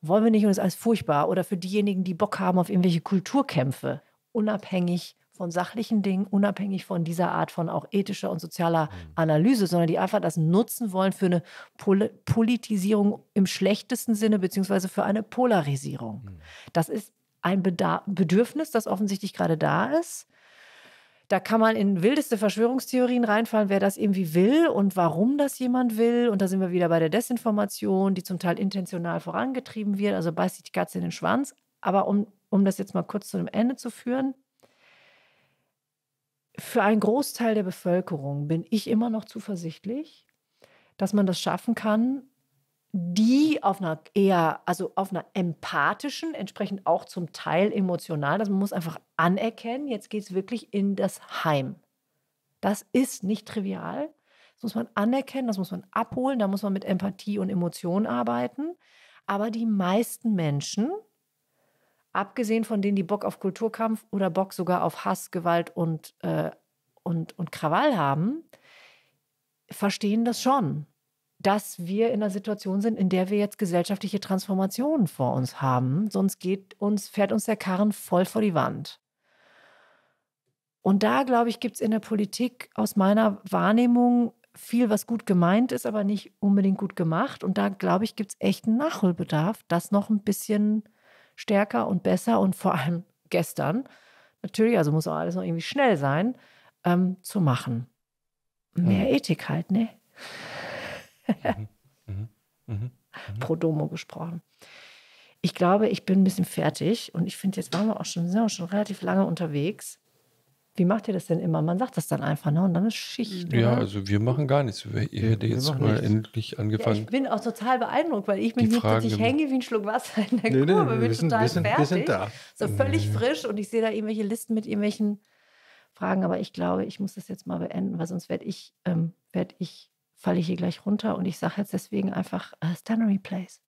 wollen wir nicht und das ist alles furchtbar. Oder für diejenigen, die Bock haben auf irgendwelche Kulturkämpfe, unabhängig von sachlichen Dingen, unabhängig von dieser Art von auch ethischer und sozialer mhm. Analyse, sondern die einfach das nutzen wollen für eine Pol Politisierung im schlechtesten Sinne, beziehungsweise für eine Polarisierung. Mhm. Das ist ein Bedürfnis, das offensichtlich gerade da ist. Da kann man in wildeste Verschwörungstheorien reinfallen, wer das irgendwie will und warum das jemand will. Und da sind wir wieder bei der Desinformation, die zum Teil intentional vorangetrieben wird. Also beißt sich die Katze in den Schwanz. Aber um, um das jetzt mal kurz zu einem Ende zu führen, für einen Großteil der Bevölkerung bin ich immer noch zuversichtlich, dass man das schaffen kann, die auf einer eher, also auf einer empathischen, entsprechend auch zum Teil emotional, dass man muss einfach anerkennen, jetzt geht es wirklich in das Heim. Das ist nicht trivial. Das muss man anerkennen, das muss man abholen, da muss man mit Empathie und Emotionen arbeiten. Aber die meisten Menschen, abgesehen von denen, die Bock auf Kulturkampf oder Bock sogar auf Hass, Gewalt und, äh, und, und Krawall haben, verstehen das schon dass wir in einer Situation sind, in der wir jetzt gesellschaftliche Transformationen vor uns haben. Sonst geht uns, fährt uns der Karren voll vor die Wand. Und da, glaube ich, gibt es in der Politik aus meiner Wahrnehmung viel, was gut gemeint ist, aber nicht unbedingt gut gemacht. Und da, glaube ich, gibt es echt einen Nachholbedarf, das noch ein bisschen stärker und besser und vor allem gestern, natürlich, also muss auch alles noch irgendwie schnell sein, ähm, zu machen. Mehr ja. Mhm. Ethik halt, ne? Mhm. Mhm. Mhm. Pro Domo gesprochen. Ich glaube, ich bin ein bisschen fertig und ich finde, jetzt waren wir auch schon, sind auch schon relativ lange unterwegs. Wie macht ihr das denn immer? Man sagt das dann einfach, ne? Und dann ist Schicht. Ja, oder? Ne? also wir machen gar nichts. Ihr ja, hätte jetzt mal nichts. endlich angefangen. Ja, ich bin auch total beeindruckt, weil ich mich nicht ich hänge wie ein Schluck Wasser in der nee, Kurve. Nee, nee, bin sind, total wir sind, fertig. Wir sind da. So völlig frisch und ich sehe da irgendwelche Listen mit irgendwelchen Fragen. Aber ich glaube, ich muss das jetzt mal beenden, weil sonst werde ich, ähm, werd ich falle ich hier gleich runter. Und ich sage jetzt deswegen einfach uh, äh, Stannery Place.